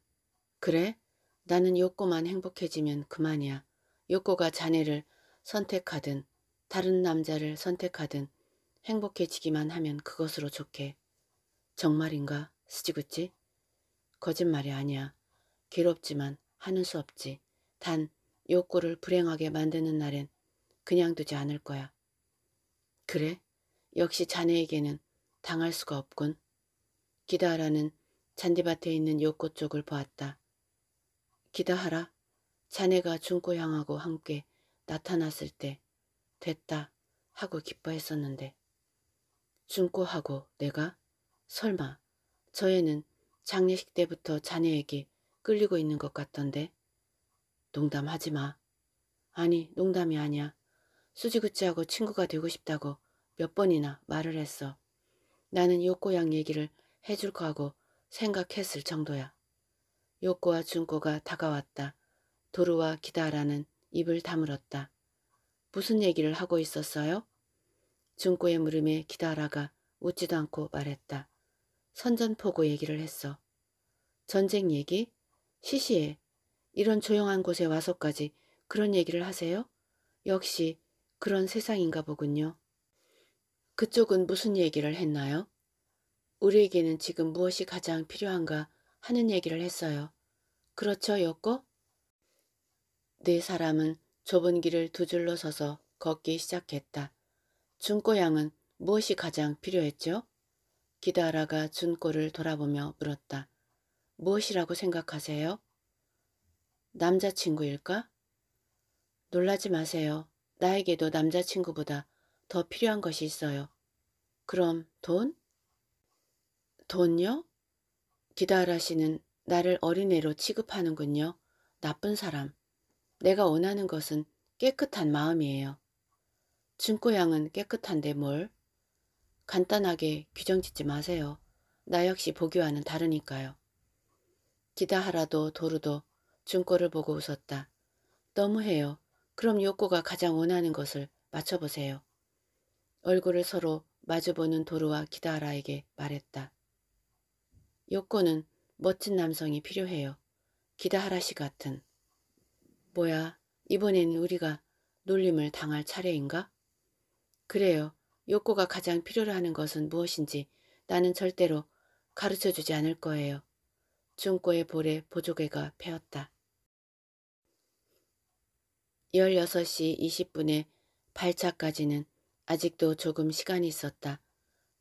그래? 나는 욕구만 행복해지면 그만이야. 요코가 자네를 선택하든 다른 남자를 선택하든 행복해지기만 하면 그것으로 좋게. 정말인가? 스지구찌 거짓말이 아니야. 괴롭지만 하는 수 없지. 단 요코를 불행하게 만드는 날엔 그냥 두지 않을 거야. 그래? 역시 자네에게는 당할 수가 없군. 기다라는 잔디밭에 있는 요코 쪽을 보았다. 기다하라? 자네가 중고양하고 함께 나타났을 때 됐다 하고 기뻐했었는데 준꼬하고 내가 설마 저애는 장례식 때부터 자네에게 끌리고 있는 것 같던데 농담하지 마. 아니 농담이 아니야. 수지구찌하고 친구가 되고 싶다고 몇 번이나 말을 했어. 나는 요꼬양 얘기를 해줄 거하고 생각했을 정도야. 요꼬와 준꼬가 다가왔다. 도르와 기다라는 입을 다물었다. 무슨 얘기를 하고 있었어요? 중고의 물음에 기다라가 웃지도 않고 말했다. 선전포고 얘기를 했어. 전쟁 얘기? 시시해. 이런 조용한 곳에 와서까지 그런 얘기를 하세요? 역시 그런 세상인가 보군요. 그쪽은 무슨 얘기를 했나요? 우리에게는 지금 무엇이 가장 필요한가 하는 얘기를 했어요. 그렇죠, 여꼬? 네 사람은 좁은 길을 두 줄로 서서 걷기 시작했다. 준꼬양은 무엇이 가장 필요했죠? 기다라가 준꼬를 돌아보며 물었다. 무엇이라고 생각하세요? 남자친구일까? 놀라지 마세요. 나에게도 남자친구보다 더 필요한 것이 있어요. 그럼 돈? 돈요? 기다라 씨는 나를 어린애로 취급하는군요. 나쁜 사람. 내가 원하는 것은 깨끗한 마음이에요. 증고양은 깨끗한데 뭘? 간단하게 규정짓지 마세요. 나 역시 보기와는 다르니까요. 기다하라도 도루도 준꼬를 보고 웃었다. 너무해요. 그럼 욕구가 가장 원하는 것을 맞춰보세요. 얼굴을 서로 마주보는 도루와 기다하라에게 말했다. 욕구는 멋진 남성이 필요해요. 기다하라 씨 같은. 뭐야, 이번에는 우리가 놀림을 당할 차례인가? 그래요. 욕구가 가장 필요로 하는 것은 무엇인지 나는 절대로 가르쳐주지 않을 거예요. 중고의 볼에 보조개가 패었다. 16시 20분에 발차까지는 아직도 조금 시간이 있었다.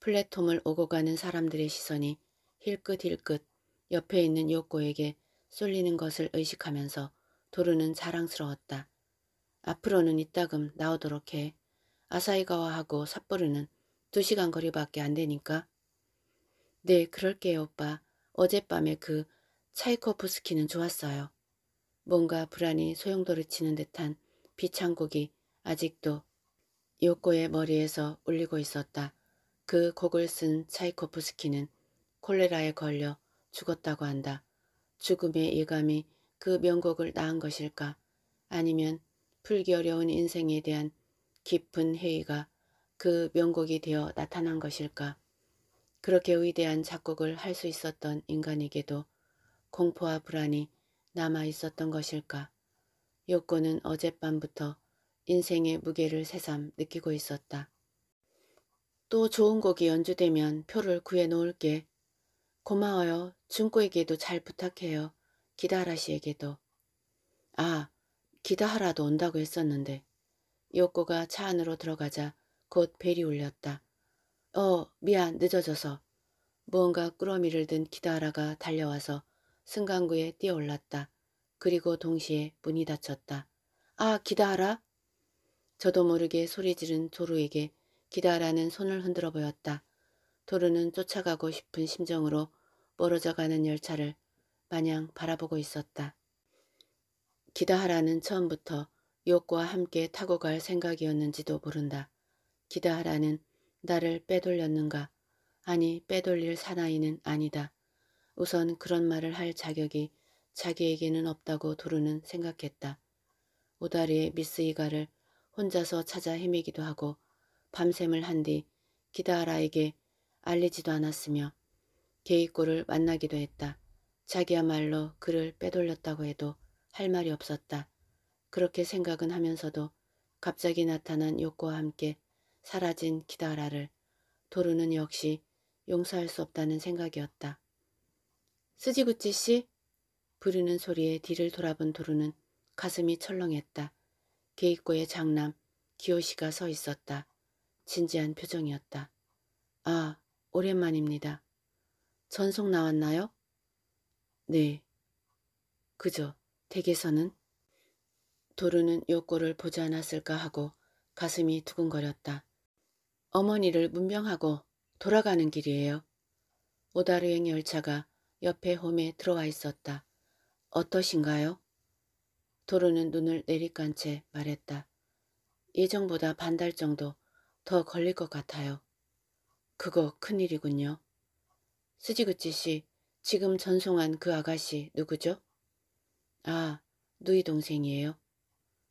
플랫폼을 오고 가는 사람들의 시선이 힐끗힐끗 옆에 있는 욕구에게 쏠리는 것을 의식하면서 도르는 자랑스러웠다. 앞으로는 이따금 나오도록 해. 아사이가와하고 삿포르는 두 시간 거리밖에 안 되니까. 네, 그럴게요, 오빠. 어젯밤에 그 차이코프스키는 좋았어요. 뭔가 불안이 소용돌이 치는 듯한 비창곡이 아직도 요코의 머리에서 울리고 있었다. 그 곡을 쓴 차이코프스키는 콜레라에 걸려 죽었다고 한다. 죽음의 예감이 그 명곡을 낳은 것일까? 아니면 풀기 어려운 인생에 대한 깊은 회의가 그 명곡이 되어 나타난 것일까? 그렇게 위대한 작곡을 할 수 있었던 인간에게도 공포와 불안이 남아 있었던 것일까? 요코는 어젯밤부터 인생의 무게를 새삼 느끼고 있었다. 또 좋은 곡이 연주되면 표를 구해 놓을게. 고마워요. 준코에게도 잘 부탁해요. 기다하라 씨에게도 아 기다하라도 온다고 했었는데 요코가 차 안으로 들어가자 곧 벨이 울렸다. 어 미안 늦어져서 무언가 꾸러미를 든 기다하라가 달려와서 승강구에 뛰어올랐다. 그리고 동시에 문이 닫혔다. 아 기다하라 저도 모르게 소리 지른 도루에게 기다하라는 손을 흔들어 보였다. 도루는 쫓아가고 싶은 심정으로 멀어져가는 열차를 마냥 바라보고 있었다. 기다하라는 처음부터 욕과 함께 타고 갈 생각이었는지도 모른다. 기다하라는 나를 빼돌렸는가? 아니 빼돌릴 사나이는 아니다. 우선 그런 말을 할 자격이 자기에게는 없다고 도루는 생각했다. 오다리의 미스 이가를 혼자서 찾아 헤매기도 하고 밤샘을 한 뒤 기다하라에게 알리지도 않았으며 개이꼬를 만나기도 했다. 자기야말로 그를 빼돌렸다고 해도 할 말이 없었다. 그렇게 생각은 하면서도 갑자기 나타난 욕구와 함께 사라진 기다라를 도루는 역시 용서할 수 없다는 생각이었다. 스지구찌 씨? 부르는 소리에 뒤를 돌아본 도루는 가슴이 철렁했다. 개입고의 장남 기호씨가서 있었다. 진지한 표정이었다. 아, 오랜만입니다. 전속 나왔나요? 네. 그저 댁에서는 도루는 요꼬를 보지 않았을까 하고 가슴이 두근거렸다. 어머니를 문명하고 돌아가는 길이에요. 오다르행 열차가 옆에 홈에 들어와 있었다. 어떠신가요? 도루는 눈을 내리깐 채 말했다. 예정보다 반달 정도 더 걸릴 것 같아요. 그거 큰일이군요. 스지그치 씨 지금 전송한 그 아가씨 누구죠? 아, 누이 동생이에요.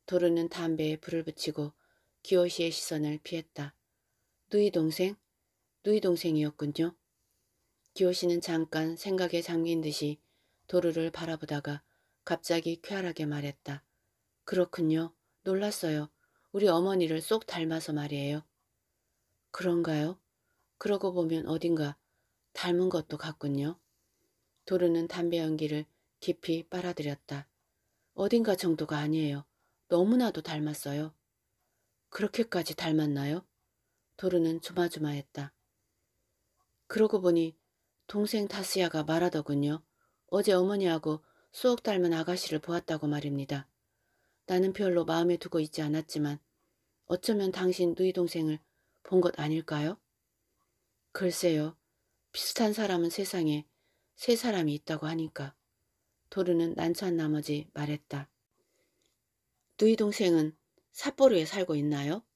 도르는 담배에 불을 붙이고 기호시의 시선을 피했다. 누이 동생? 누이 동생이었군요. 기호시는 잠깐 생각에 잠긴 듯이 도르를 바라보다가 갑자기 쾌활하게 말했다. 그렇군요. 놀랐어요. 우리 어머니를 쏙 닮아서 말이에요. 그런가요? 그러고 보면 어딘가 닮은 것도 같군요. 도르는 담배 연기를 깊이 빨아들였다. 어딘가 정도가 아니에요. 너무나도 닮았어요. 그렇게까지 닮았나요? 도르는 조마조마했다. 그러고 보니 동생 다스야가 말하더군요. 어제 어머니하고 수억 닮은 아가씨를 보았다고 말입니다. 나는 별로 마음에 두고 있지 않았지만 어쩌면 당신 누이 동생을 본 것 아닐까요? 글쎄요. 비슷한 사람은 세상에 세 사람이 있다고 하니까 도르는 난처한 나머지 말했다. 누이 동생은 삿포로에 살고 있나요?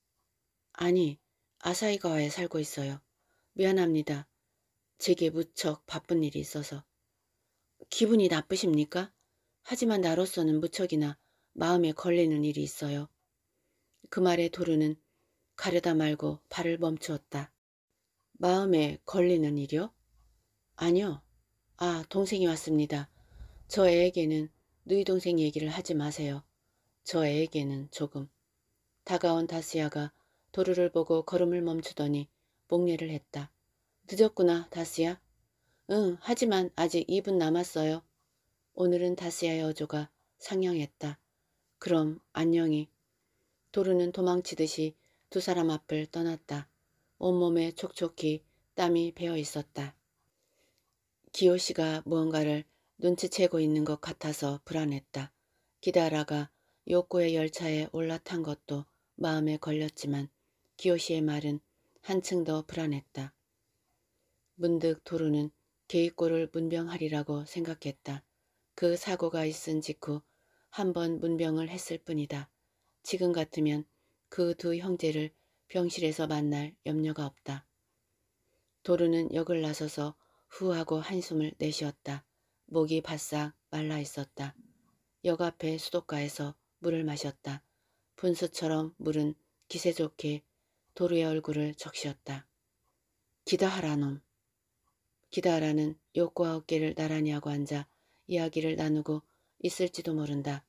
아니, 아사이가와에 살고 있어요. 미안합니다. 제게 무척 바쁜 일이 있어서. 기분이 나쁘십니까? 하지만 나로서는 무척이나 마음에 걸리는 일이 있어요. 그 말에 도르는 가려다 말고 발을 멈추었다. 마음에 걸리는 일이요? 아니요. 아, 동생이 왔습니다. 저 애에게는 너희 동생 얘기를 하지 마세요. 저 애에게는 조금. 다가온 다스야가 도루를 보고 걸음을 멈추더니 목례를 했다. 늦었구나, 다스야. 응, 하지만 아직 2분 남았어요. 오늘은 다스야의 어조가 상냥했다. 그럼 안녕히. 도루는 도망치듯이 두 사람 앞을 떠났다. 온몸에 촉촉히 땀이 배어 있었다. 기호씨가 무언가를 눈치채고 있는 것 같아서 불안했다. 기다라가 욕구의 열차에 올라탄 것도 마음에 걸렸지만 기호씨의 말은 한층 더 불안했다. 문득 도루는 개입고를 문병하리라고 생각했다. 그 사고가 있은 직후 한 번 문병을 했을 뿐이다. 지금 같으면 그 두 형제를 병실에서 만날 염려가 없다. 도루는 역을 나서서 후하고 한숨을 내쉬었다. 목이 바싹 말라 있었다. 역 앞에 수도가에서 물을 마셨다. 분수처럼 물은 기세 좋게 도루의 얼굴을 적시었다. 기다하라 놈. 기다하라는 욕과 어깨를 나란히 하고 앉아 이야기를 나누고 있을지도 모른다.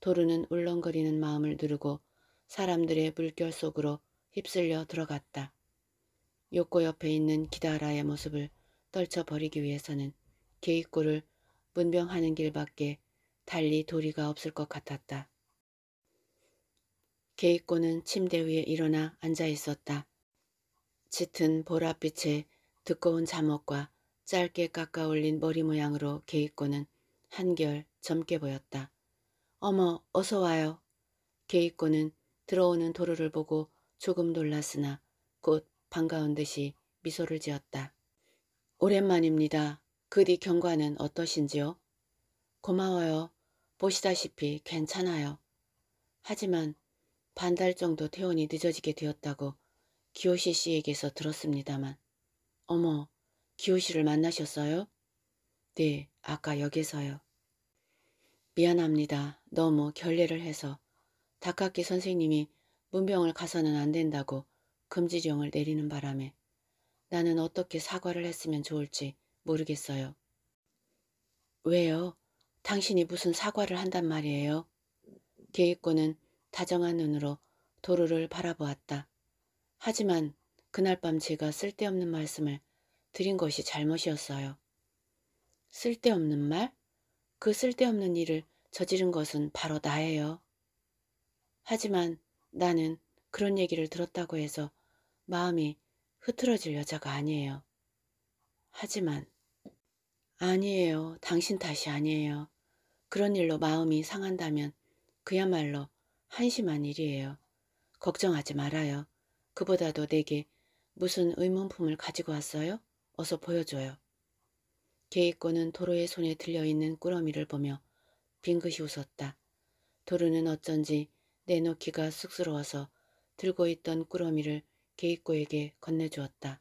도루는 울렁거리는 마음을 누르고 사람들의 물결 속으로 휩쓸려 들어갔다. 욕고 옆에 있는 기다하라의 모습을 떨쳐버리기 위해서는 개입구를 문병하는 길밖에 달리 도리가 없을 것 같았다. 개입고는 침대 위에 일어나 앉아 있었다. 짙은 보랏빛의 두꺼운 잠옷과 짧게 깎아 올린 머리 모양으로 개입고는 한결 젊게 보였다. 어머, 어서 와요. 개입고는 들어오는 도로를 보고 조금 놀랐으나 곧 반가운 듯이 미소를 지었다. 오랜만입니다. 그 뒤 경과는 어떠신지요? 고마워요. 보시다시피 괜찮아요. 하지만 반달 정도 퇴원이 늦어지게 되었다고 기호씨 씨에게서 들었습니다만. 어머, 기호씨를 만나셨어요? 네, 아까 역에서요. 미안합니다. 너무 결례를 해서 다학기 선생님이 문병을 가서는 안 된다고 금지령을 내리는 바람에 나는 어떻게 사과를 했으면 좋을지 모르겠어요. 왜요? 당신이 무슨 사과를 한단 말이에요? 계획고는 다정한 눈으로 도로를 바라보았다. 하지만 그날 밤 제가 쓸데없는 말씀을 드린 것이 잘못이었어요. 쓸데없는 말? 그 쓸데없는 일을 저지른 것은 바로 나예요. 하지만 나는 그런 얘기를 들었다고 해서 마음이 흐트러질 여자가 아니에요. 하지만 아니에요. 당신 탓이 아니에요. 그런 일로 마음이 상한다면 그야말로 한심한 일이에요. 걱정하지 말아요. 그보다도 내게 무슨 의문품을 가지고 왔어요? 어서 보여줘요. 개이꾼는 도로의 손에 들려있는 꾸러미를 보며 빙긋이 웃었다. 도르는 어쩐지 내놓기가 쑥스러워서 들고 있던 꾸러미를 게이꼬에게 건네주었다.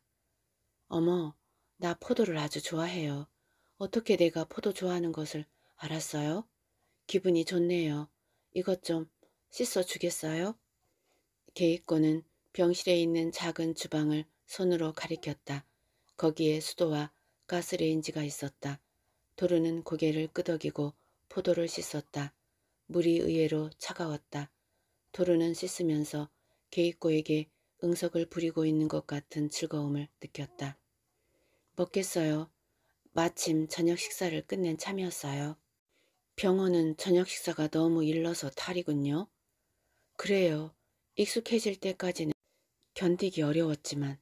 어머, 나 포도를 아주 좋아해요. 어떻게 내가 포도 좋아하는 것을 알았어요? 기분이 좋네요. 이것 좀 씻어 주겠어요? 게이꼬는 병실에 있는 작은 주방을 손으로 가리켰다. 거기에 수도와 가스레인지가 있었다. 도르는 고개를 끄덕이고 포도를 씻었다. 물이 의외로 차가웠다. 도르는 씻으면서 게이꼬에게 응석을 부리고 있는 것 같은 즐거움을 느꼈다. 먹겠어요. 마침 저녁 식사를 끝낸 참이었어요. 병원은 저녁 식사가 너무 일러서 탈이군요. 그래요. 익숙해질 때까지는 견디기 어려웠지만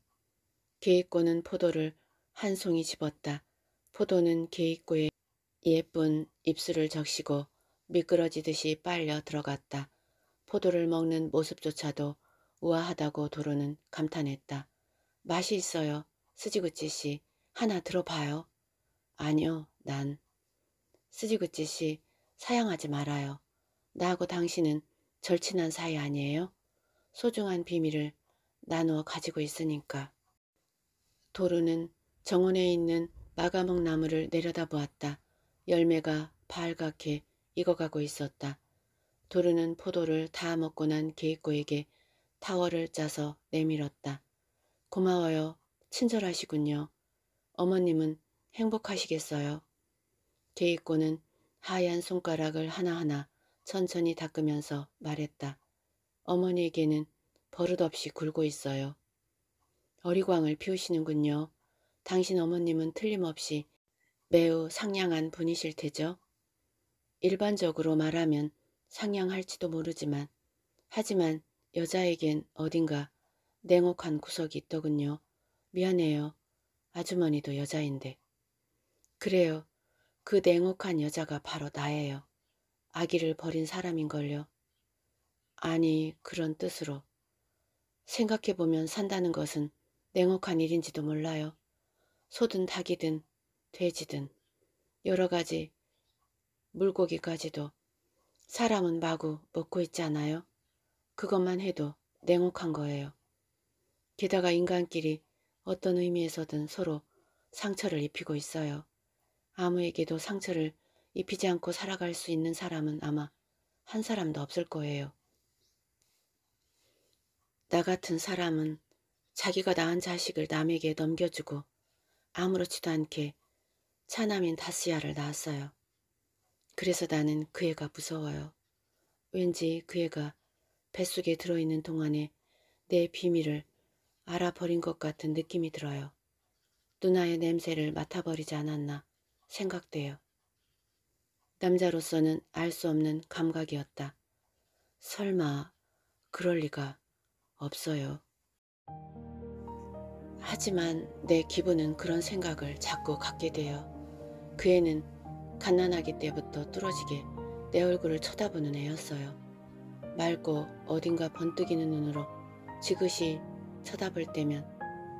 개입고는 포도를 한 송이 집었다. 포도는 개입고에 예쁜 입술을 적시고 미끄러지듯이 빨려 들어갔다. 포도를 먹는 모습조차도 우아하다고 도로는 감탄했다. 맛이 있어요. 스지구찌 씨. 하나 들어봐요. 아니요. 난. 스지구찌 씨. 사양하지 말아요. 나하고 당신은 절친한 사이 아니에요? 소중한 비밀을 나누어 가지고 있으니까. 도루는 정원에 있는 마가목 나무를 내려다보았다. 열매가 발갛게 익어가고 있었다. 도루는 포도를 다 먹고 난개이꼬에게 타월을 짜서 내밀었다. 고마워요. 친절하시군요. 어머님은 행복하시겠어요. 개이꼬는 하얀 손가락을 하나하나 천천히 닦으면서 말했다. 어머니에게는 버릇없이 굴고 있어요. 어리광을 피우시는군요. 당신 어머님은 틀림없이 매우 상냥한 분이실 테죠. 일반적으로 말하면 상냥할지도 모르지만 하지만 여자에겐 어딘가 냉혹한 구석이 있더군요. 미안해요. 아주머니도 여자인데. 그래요. 그 냉혹한 여자가 바로 나예요. 아기를 버린 사람인걸요. 아니 그런 뜻으로. 생각해보면 산다는 것은 냉혹한 일인지도 몰라요. 소든 닭이든 돼지든 여러 가지 물고기까지도 사람은 마구 먹고 있지 않아요? 그것만 해도 냉혹한 거예요. 게다가 인간끼리 어떤 의미에서든 서로 상처를 입히고 있어요. 아무에게도 상처를 입히지 않고 살아갈 수 있는 사람은 아마 한 사람도 없을 거예요. 나 같은 사람은 자기가 낳은 자식을 남에게 넘겨주고 아무렇지도 않게 차남인 다스야를 낳았어요. 그래서 나는 그 애가 무서워요. 왠지 그 애가 뱃속에 들어있는 동안에 내 비밀을 알아버린 것 같은 느낌이 들어요. 누나의 냄새를 맡아버리지 않았나 생각돼요. 남자로서는 알 수 없는 감각이었다. 설마 그럴 리가 없어요. 하지만 내 기분은 그런 생각을 자꾸 갖게 돼요. 그 애는 갓난아기 때부터 뚫어지게 내 얼굴을 쳐다보는 애였어요. 맑고 어딘가 번뜩이는 눈으로 지그시 쳐다볼 때면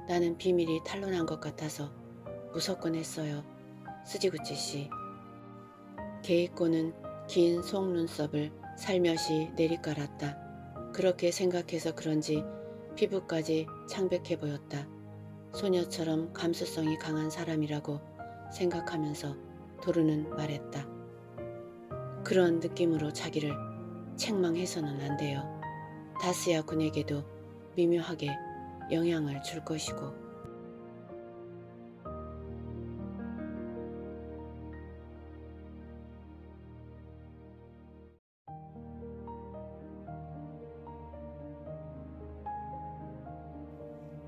나는 비밀이 탄로난 것 같아서 무섭곤 했어요. 스지구치 씨. 개이꼬는 긴 속눈썹을 살며시 내리깔았다. 그렇게 생각해서 그런지 피부까지 창백해 보였다. 소녀처럼 감수성이 강한 사람이라고 생각하면서 도르는 말했다. 그런 느낌으로 자기를 책망해서는 안 돼요. 다스야 군에게도 미묘하게 영향을 줄 것이고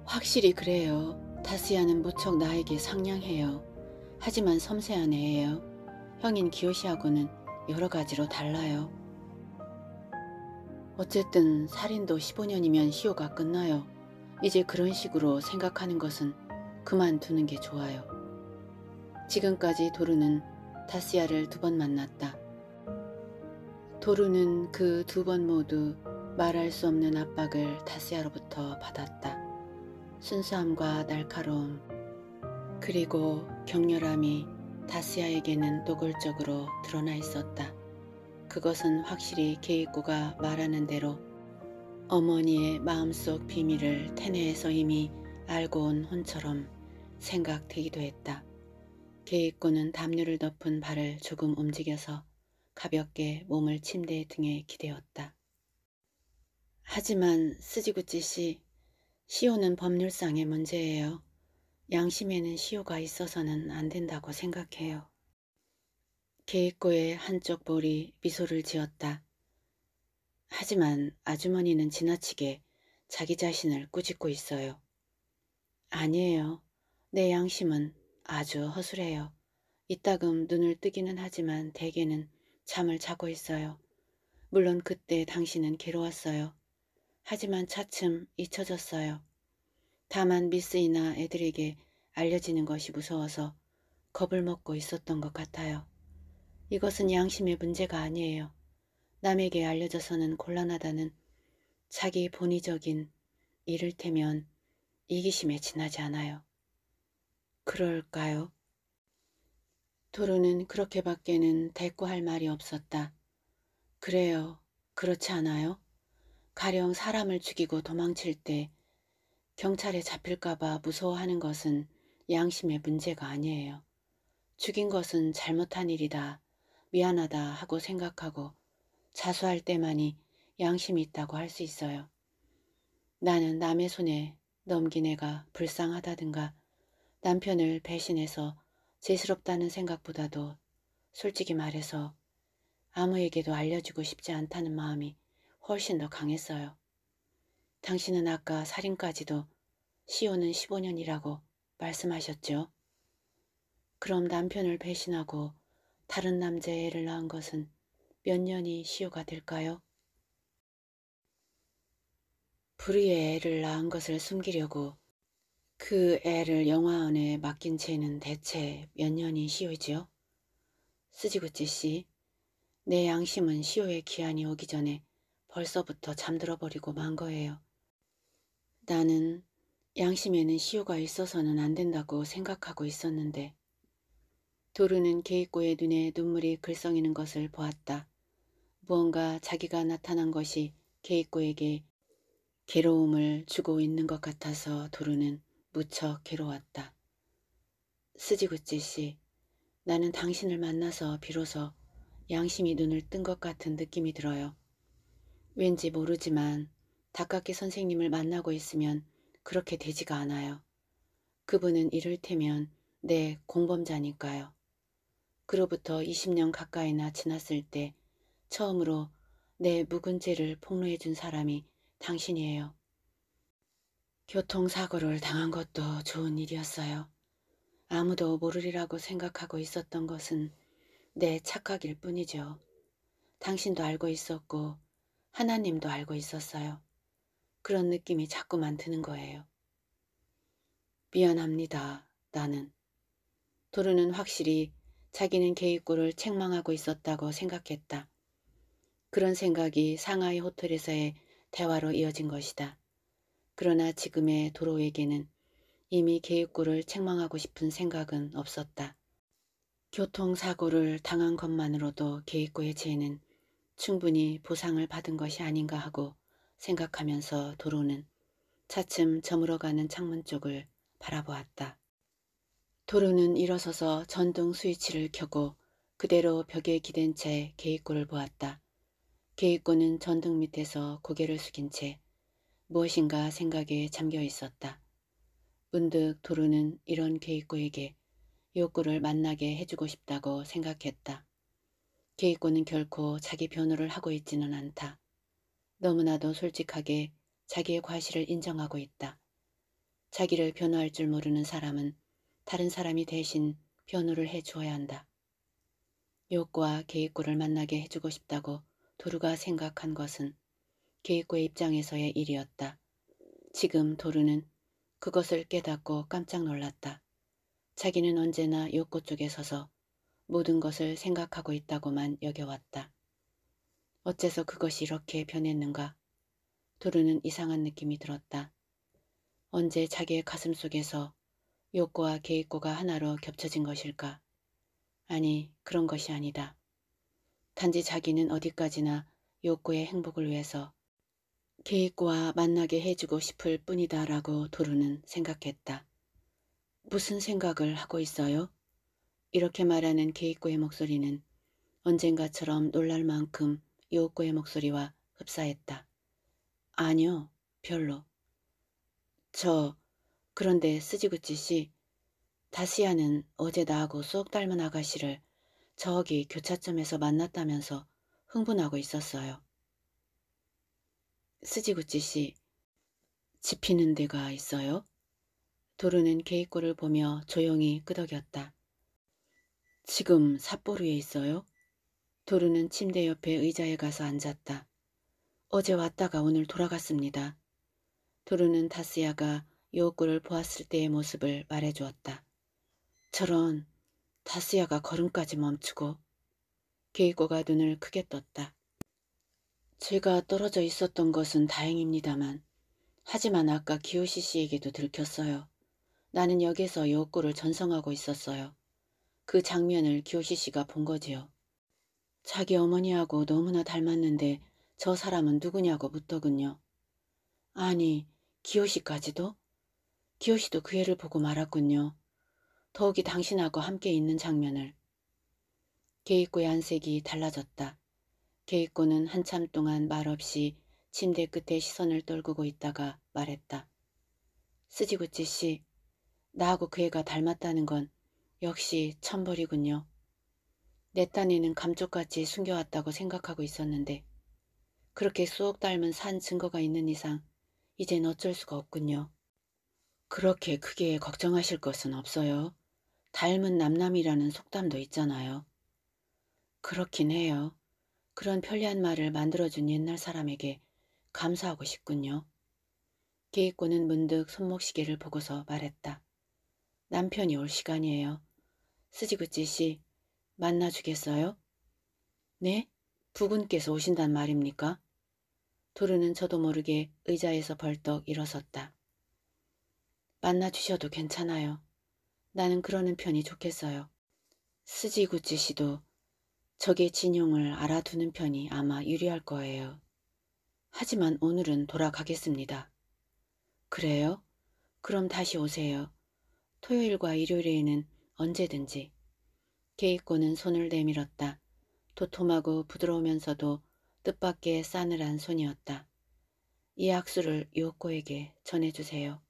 확실히 그래요. 다스야는 무척 나에게 상냥해요. 하지만 섬세한 애예요. 형인 기요시하고는 여러 가지로 달라요. 어쨌든 살인도 15년이면 시효가 끝나요. 이제 그런 식으로 생각하는 것은 그만두는 게 좋아요. 지금까지 도루는 다시아를 두 번 만났다. 도루는 그 두 번 모두 말할 수 없는 압박을 다시아로부터 받았다. 순수함과 날카로움, 그리고 격렬함이 다시아에게는 노골적으로 드러나 있었다. 그것은 확실히 케이코가 말하는 대로 어머니의 마음속 비밀을 테네에서 이미 알고 온 혼처럼 생각되기도 했다. 케이코는 담요를 덮은 발을 조금 움직여서 가볍게 몸을 침대 등에 기대었다. 하지만 스지구찌 씨, 시효는 법률상의 문제예요. 양심에는 시효가 있어서는 안 된다고 생각해요. 케이코의 한쪽 볼이 미소를 지었다. 하지만 아주머니는 지나치게 자기 자신을 꾸짖고 있어요. 아니에요. 내 양심은 아주 허술해요. 이따금 눈을 뜨기는 하지만 대개는 잠을 자고 있어요. 물론 그때 당신은 괴로웠어요. 하지만 차츰 잊혀졌어요. 다만 미스이나 애들에게 알려지는 것이 무서워서 겁을 먹고 있었던 것 같아요. 이것은 양심의 문제가 아니에요. 남에게 알려져서는 곤란하다는 자기 본의적인 이를테면 이기심에 지나지 않아요. 그럴까요? 도로는 그렇게밖에는 대꾸할 말이 없었다. 그래요. 그렇지 않아요? 가령 사람을 죽이고 도망칠 때 경찰에 잡힐까봐 무서워하는 것은 양심의 문제가 아니에요. 죽인 것은 잘못한 일이다. 미안하다 하고 생각하고 자수할 때만이 양심이 있다고 할 수 있어요. 나는 남의 손에 넘긴 애가 불쌍하다든가 남편을 배신해서 재스럽다는 생각보다도 솔직히 말해서 아무에게도 알려주고 싶지 않다는 마음이 훨씬 더 강했어요. 당신은 아까 살인까지도 시효는 15년이라고 말씀하셨죠? 그럼 남편을 배신하고 다른 남자의 애를 낳은 것은 몇 년이 시효가 될까요? 불의의 애를 낳은 것을 숨기려고 그 애를 영화원에 맡긴 채는 대체 몇 년이 시효지요? 스지구찌 씨, 내 양심은 시효의 기한이 오기 전에 벌써부터 잠들어 버리고 만 거예요. 나는 양심에는 시효가 있어서는 안 된다고 생각하고 있었는데 도루는 개입고의 눈에 눈물이 글썽이는 것을 보았다. 무언가 자기가 나타난 것이 개입고에게 괴로움을 주고 있는 것 같아서 도루는 무척 괴로웠다. 스지구찌 씨, 나는 당신을 만나서 비로소 양심이 눈을 뜬 것 같은 느낌이 들어요. 왠지 모르지만 닭깎이 선생님을 만나고 있으면 그렇게 되지가 않아요. 그분은 이를테면 내 공범자니까요. 그로부터 20년 가까이나 지났을 때 처음으로 내 묵은 죄를 폭로해준 사람이 당신이에요. 교통사고를 당한 것도 좋은 일이었어요. 아무도 모르리라고 생각하고 있었던 것은 내 착각일 뿐이죠. 당신도 알고 있었고 하나님도 알고 있었어요. 그런 느낌이 자꾸만 드는 거예요. 미안합니다. 나는. 도르는 확실히 자기는 개입구를 책망하고 있었다고 생각했다. 그런 생각이 상하이 호텔에서의 대화로 이어진 것이다. 그러나 지금의 도로에게는 이미 개입구를 책망하고 싶은 생각은 없었다. 교통사고를 당한 것만으로도 개입구의 죄는 충분히 보상을 받은 것이 아닌가 하고 생각하면서 도로는 차츰 저물어가는 창문 쪽을 바라보았다. 도루는 일어서서 전등 스위치를 켜고 그대로 벽에 기댄 채 개입구를 보았다. 개입구는 전등 밑에서 고개를 숙인 채 무엇인가 생각에 잠겨 있었다. 문득 도루는 이런 개입구에게 욕구를 만나게 해주고 싶다고 생각했다. 개입구는 결코 자기 변호를 하고 있지는 않다. 너무나도 솔직하게 자기의 과실을 인정하고 있다. 자기를 변호할 줄 모르는 사람은 다른 사람이 대신 변호를 해주어야 한다. 욕와 개입구를 만나게 해주고 싶다고 도루가 생각한 것은 개입구의 입장에서의 일이었다. 지금 도루는 그것을 깨닫고 깜짝 놀랐다. 자기는 언제나 욕구 쪽에 서서 모든 것을 생각하고 있다고만 여겨왔다. 어째서 그것이 이렇게 변했는가? 도루는 이상한 느낌이 들었다. 언제 자기의 가슴 속에서 욕구와 계획구가 하나로 겹쳐진 것일까? 아니, 그런 것이 아니다. 단지 자기는 어디까지나 욕구의 행복을 위해서 계획구와 만나게 해주고 싶을 뿐이다 라고 도루는 생각했다. 무슨 생각을 하고 있어요? 이렇게 말하는 계획구의 목소리는 언젠가처럼 놀랄 만큼 요코의 목소리와 흡사했다. 아니요, 별로. 저 그런데 쓰지구찌 씨, 다시야는 어제 나하고 쏙 닮은 아가씨를 저기 교차점에서 만났다면서 흥분하고 있었어요. 쓰지구찌 씨, 지피는 데가 있어요? 도르는 개이꼴를 보며 조용히 끄덕였다. 지금 삿포루에 있어요? 도르는 침대 옆에 의자에 가서 앉았다. 어제 왔다가 오늘 돌아갔습니다. 도르는 다스야가 요구를 보았을 때의 모습을 말해주었다. 저런 다스야가 걸음까지 멈추고 케이코가 눈을 크게 떴다. 제가 떨어져 있었던 것은 다행입니다만 하지만 아까 기요시 씨에게도 들켰어요. 나는 여기서여구를 전성하고 있었어요. 그 장면을 기요시 씨가 본 거지요. 자기 어머니하고 너무나 닮았는데 저 사람은 누구냐고 묻더군요. 아니, 기호씨까지도 기호씨도그 애를 보고 말았군요. 더욱이 당신하고 함께 있는 장면을. 개이꼬의 안색이 달라졌다. 개이꼬는 한참 동안 말없이 침대 끝에 시선을 떨구고 있다가 말했다. 스지구찌 씨, 나하고 그 애가 닮았다는 건 역시 천벌이군요. 내 딴에는 감쪽같이 숨겨왔다고 생각하고 있었는데 그렇게 쏙 닮은 산 증거가 있는 이상 이젠 어쩔 수가 없군요. 그렇게 크게 걱정하실 것은 없어요. 닮은 남남이라는 속담도 있잖아요. 그렇긴 해요. 그런 편리한 말을 만들어준 옛날 사람에게 감사하고 싶군요. 계이고는 문득 손목시계를 보고서 말했다. 남편이 올 시간이에요. 스지구찌 씨, 만나주겠어요? 네? 부군께서 오신단 말입니까? 도르는 저도 모르게 의자에서 벌떡 일어섰다. 만나주셔도 괜찮아요. 나는 그러는 편이 좋겠어요. 스지구찌 씨도 적의 진용을 알아두는 편이 아마 유리할 거예요. 하지만 오늘은 돌아가겠습니다. 그래요? 그럼 다시 오세요. 토요일과 일요일에는 언제든지. 케이코는 손을 내밀었다. 도톰하고 부드러우면서도 뜻밖의 싸늘한 손이었다. 이 악수를 요코에게 전해주세요.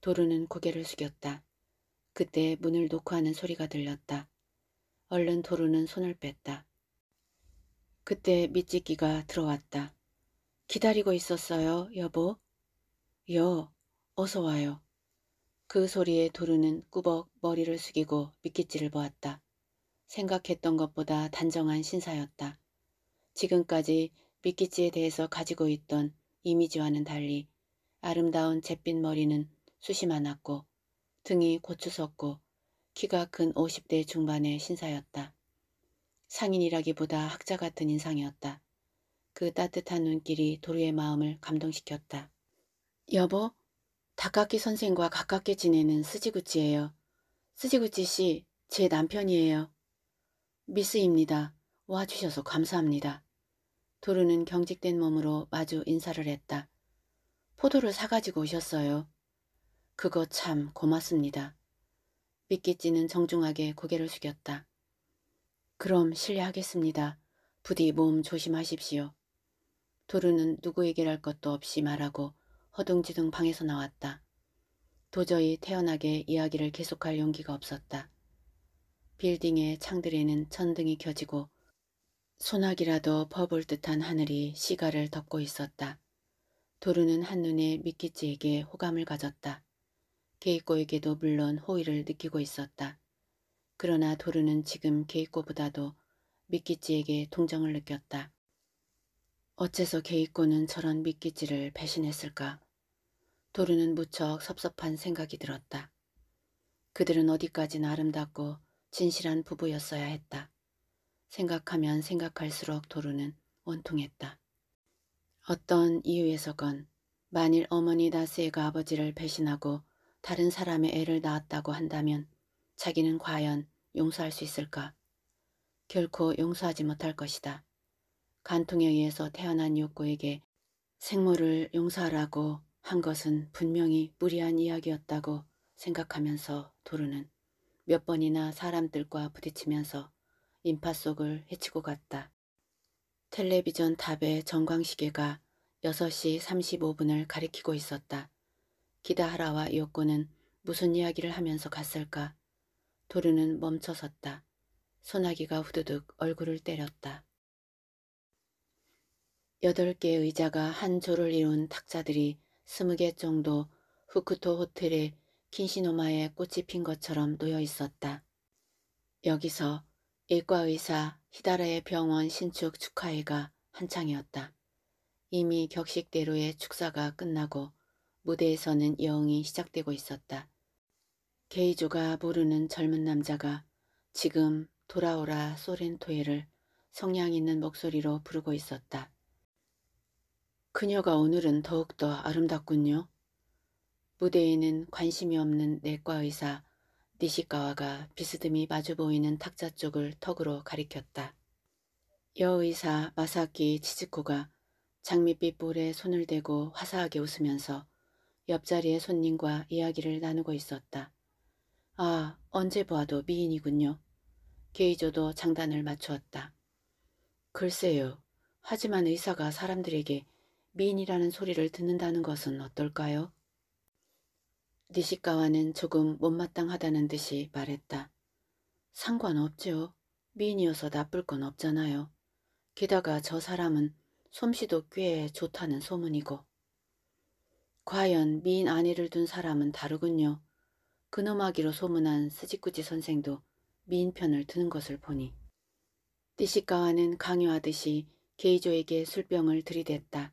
도루는 고개를 숙였다. 그때 문을 놓고 하는 소리가 들렸다. 얼른 도루는 손을 뺐다. 그때 미찌기가 들어왔다. 기다리고 있었어요, 여보. 여, 어서 와요. 그 소리에 도루는 꾸벅 머리를 숙이고 미끼찌를 보았다. 생각했던 것보다 단정한 신사였다. 지금까지 미끼찌에 대해서 가지고 있던 이미지와는 달리 아름다운 잿빛 머리는 숱이 많았고 등이 고추섰고 키가 큰 50대 중반의 신사였다. 상인이라기보다 학자 같은 인상이었다. 그 따뜻한 눈길이 도루의 마음을 감동시켰다. 여보, 다카키 선생과 가깝게 지내는 스지구치예요. 스지구치 씨, 제 남편이에요. 미스입니다. 와주셔서 감사합니다. 도루는 경직된 몸으로 마주 인사를 했다. 포도를 사가지고 오셨어요. 그거 참 고맙습니다. 삐끼찌는 정중하게 고개를 숙였다. 그럼 실례하겠습니다. 부디 몸 조심하십시오. 도루는 누구에게 랄 것도 없이 말하고 허둥지둥 방에서 나왔다. 도저히 태연하게 이야기를 계속할 용기가 없었다. 빌딩의 창들에는 천등이 켜지고 소나기라도 퍼볼 듯한 하늘이 시가를 덮고 있었다. 도루는 한눈에 미끼찌에게 호감을 가졌다. 케이코에게도 물론 호의를 느끼고 있었다. 그러나 도르는 지금 케이코보다도 미끼찌에게 동정을 느꼈다. 어째서 게이코는 저런 미끼지를 배신했을까? 도르는 무척 섭섭한 생각이 들었다. 그들은 어디까지나 아름답고 진실한 부부였어야 했다. 생각하면 생각할수록 도르는 원통했다. 어떤 이유에서건 만일 어머니 다스가 아버지를 배신하고 다른 사람의 애를 낳았다고 한다면 자기는 과연 용서할 수 있을까? 결코 용서하지 못할 것이다. 간통에 의해서 태어난 욕구에게 생물을 용서하라고 한 것은 분명히 무리한 이야기였다고 생각하면서 도르는 몇 번이나 사람들과 부딪히면서 인파 속을 헤치고 갔다. 텔레비전 탑의 전광시계가 6시 35분을 가리키고 있었다. 기다하라와 요코는 무슨 이야기를 하면서 갔을까. 도르는 멈춰섰다. 소나기가 후두둑 얼굴을 때렸다. 여덟 개의 자가한 조를 이룬 탁자들이 스무 개 정도 후쿠토 호텔의 킨시노마에 꽃이 핀 것처럼 놓여 있었다. 여기서 일과의사 히다라의 병원 신축 축하회가 한창이었다. 이미 격식대로의 축사가 끝나고 무대에서는 여흥이 시작되고 있었다. 게이조가 모르는 젊은 남자가 지금 돌아오라 소렌토에를 성량 있는 목소리로 부르고 있었다. 그녀가 오늘은 더욱더 아름답군요. 무대에는 관심이 없는 내과 의사 니시카와가 비스듬히 마주 보이는 탁자 쪽을 턱으로 가리켰다. 여의사 마사키 치즈코가 장밋빛 볼에 손을 대고 화사하게 웃으면서 옆자리의 손님과 이야기를 나누고 있었다. 아, 언제 보아도 미인이군요. 게이저도 장단을 맞추었다. 글쎄요. 하지만 의사가 사람들에게 미인이라는 소리를 듣는다는 것은 어떨까요? 니시카와는 조금 못마땅하다는 듯이 말했다. 상관없죠. 미인이어서 나쁠 건 없잖아요. 게다가 저 사람은 솜씨도 꽤 좋다는 소문이고. 과연 미인 아내를 둔 사람은 다르군요. 근엄하기로 소문한 스지쿠지 선생도 미인 편을 드는 것을 보니 디시카와는 강요하듯이 게이조에게 술병을 들이댔다.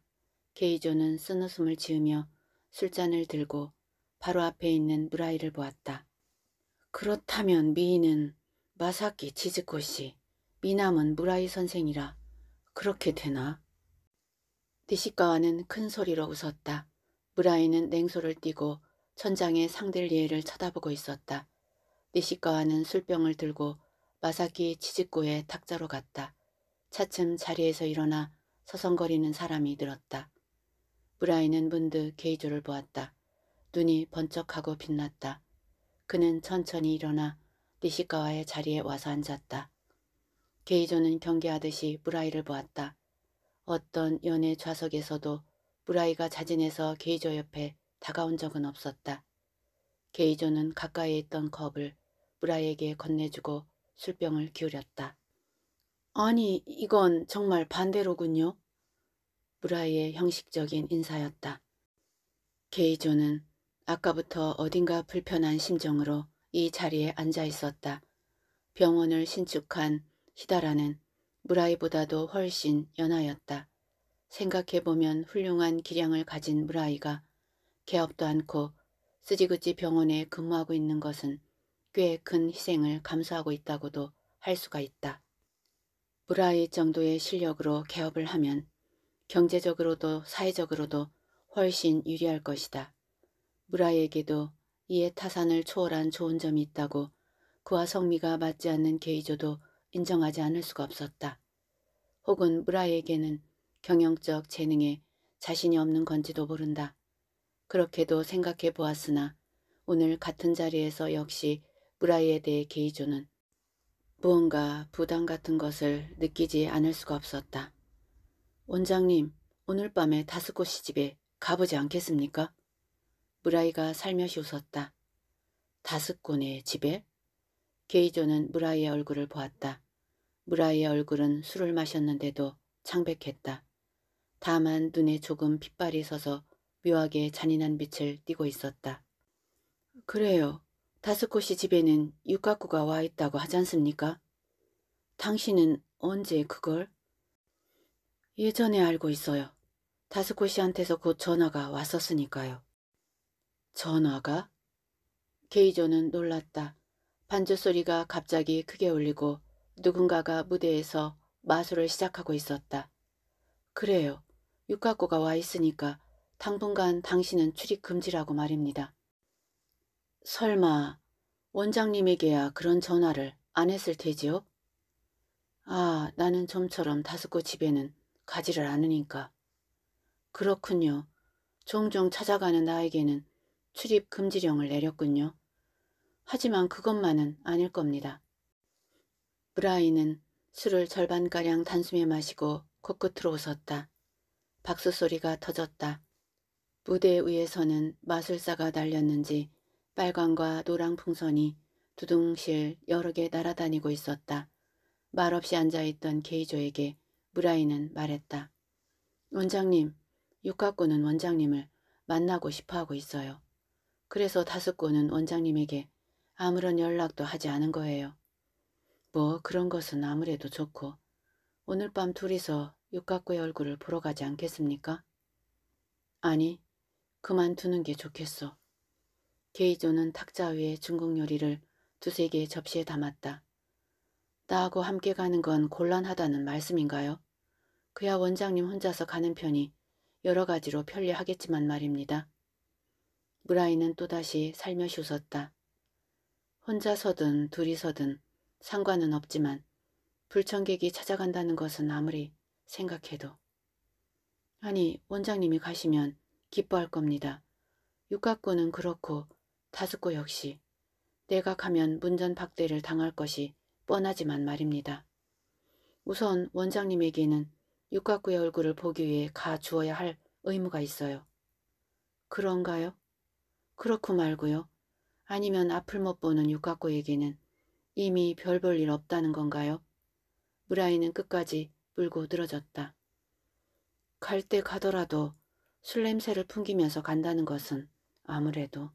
게이조는 쓴 웃음을 지으며 술잔을 들고 바로 앞에 있는 무라이를 보았다. 그렇다면 미인은 마사키 치즈코시, 미남은 무라이 선생이라 그렇게 되나? 디시카와는큰 소리로 웃었다. 브라이는 냉소를 띠고 천장에 상델리에를 쳐다보고 있었다. 니시카와는 술병을 들고 마사키 치즈코의 탁자로 갔다. 차츰 자리에서 일어나 서성거리는 사람이 늘었다. 브라이는 문득 게이조를 보았다. 눈이 번쩍하고 빛났다. 그는 천천히 일어나 니시카와의 자리에 와서 앉았다. 게이조는 경계하듯이 브라이를 보았다. 어떤 연애 좌석에서도 브라이가 자진해서 게이저 옆에 다가온 적은 없었다. 게이저는 가까이 있던 컵을 브라이에게 건네주고 술병을 기울였다. 아니 이건 정말 반대로군요. 브라이의 형식적인 인사였다. 게이조는 아까부터 어딘가 불편한 심정으로 이 자리에 앉아 있었다. 병원을 신축한 히다라는 무라이보다도 훨씬 연하였다. 생각해보면 훌륭한 기량을 가진 무라이가 개업도 않고 쓰지그지 병원에 근무하고 있는 것은 꽤 큰 희생을 감수하고 있다고도 할 수가 있다. 무라이 정도의 실력으로 개업을 하면 경제적으로도 사회적으로도 훨씬 유리할 것이다. 무라이에게도 이에 타산을 초월한 좋은 점이 있다고 그와 성미가 맞지 않는 게이조도 인정하지 않을 수가 없었다. 혹은 무라이에게는 경영적 재능에 자신이 없는 건지도 모른다. 그렇게도 생각해 보았으나 오늘 같은 자리에서 역시 무라이에 대해 게이조는 무언가 부담 같은 것을 느끼지 않을 수가 없었다. 원장님, 오늘 밤에 다스코 시집에 가보지 않겠습니까? 무라이가 살며시 웃었다. 다스코네 집에? 게이조는 무라이의 얼굴을 보았다. 무라이의 얼굴은 술을 마셨는데도 창백했다. 다만 눈에 조금 빛발이 서서 묘하게 잔인한 빛을 띠고 있었다. 그래요. 다스코 시 집에는 육각구가 와 있다고 하지 않습니까? 당신은 언제 그걸? 예전에 알고 있어요. 다스코 시한테서곧 전화가 왔었으니까요. 전화가? 게이저는 놀랐다. 반주 소리가 갑자기 크게 울리고 누군가가 무대에서 마술을 시작하고 있었다. 그래요. 육각고가 와 있으니까 당분간 당신은 출입 금지라고 말입니다. 설마 원장님에게야 그런 전화를 안 했을 테지요? 아, 나는 좀처럼 다섯고 집에는 가지를 않으니까. 그렇군요. 종종 찾아가는 나에게는 출입 금지령을 내렸군요. 하지만 그것만은 아닐 겁니다. 브라이는 술을 절반가량 단숨에 마시고 코끝으로 웃었다. 박수 소리가 터졌다. 무대 위에서는 마술사가 날렸는지 빨강과 노랑 풍선이 두둥실 여러 개 날아다니고 있었다. 말없이 앉아있던 게이조에게 무라이는 말했다. 원장님, 육각군은 원장님을 만나고 싶어하고 있어요. 그래서 다섯군은 원장님에게 아무런 연락도 하지 않은 거예요. 뭐 그런 것은 아무래도 좋고 오늘 밤 둘이서 육각구의 얼굴을 보러 가지 않겠습니까? 아니, 그만두는 게 좋겠어. 게이조는 탁자 위에 중국 요리를 두세 개의 접시에 담았다. 나하고 함께 가는 건 곤란하다는 말씀인가요? 그야 원장님 혼자서 가는 편이 여러 가지로 편리하겠지만 말입니다. 무라이는 또다시 살며시 웃었다. 혼자서든 둘이서든 상관은 없지만 불청객이 찾아간다는 것은 아무리 생각해도. 아니 원장님이 가시면 기뻐할 겁니다. 육각고는 그렇고 다수고 역시 내가 가면 문전 박대를 당할 것이 뻔하지만 말입니다. 우선 원장님에게는 육각구의 얼굴을 보기 위해 가 주어야 할 의무가 있어요. 그런가요? 그렇고 말고요. 아니면 앞을 못 보는 육각구에게는 이미 별 볼 일 없다는 건가요? 무라이는 끝까지 물고 늘어졌다. 갈 때 가더라도 술 냄새를 풍기면서 간다는 것은 아무래도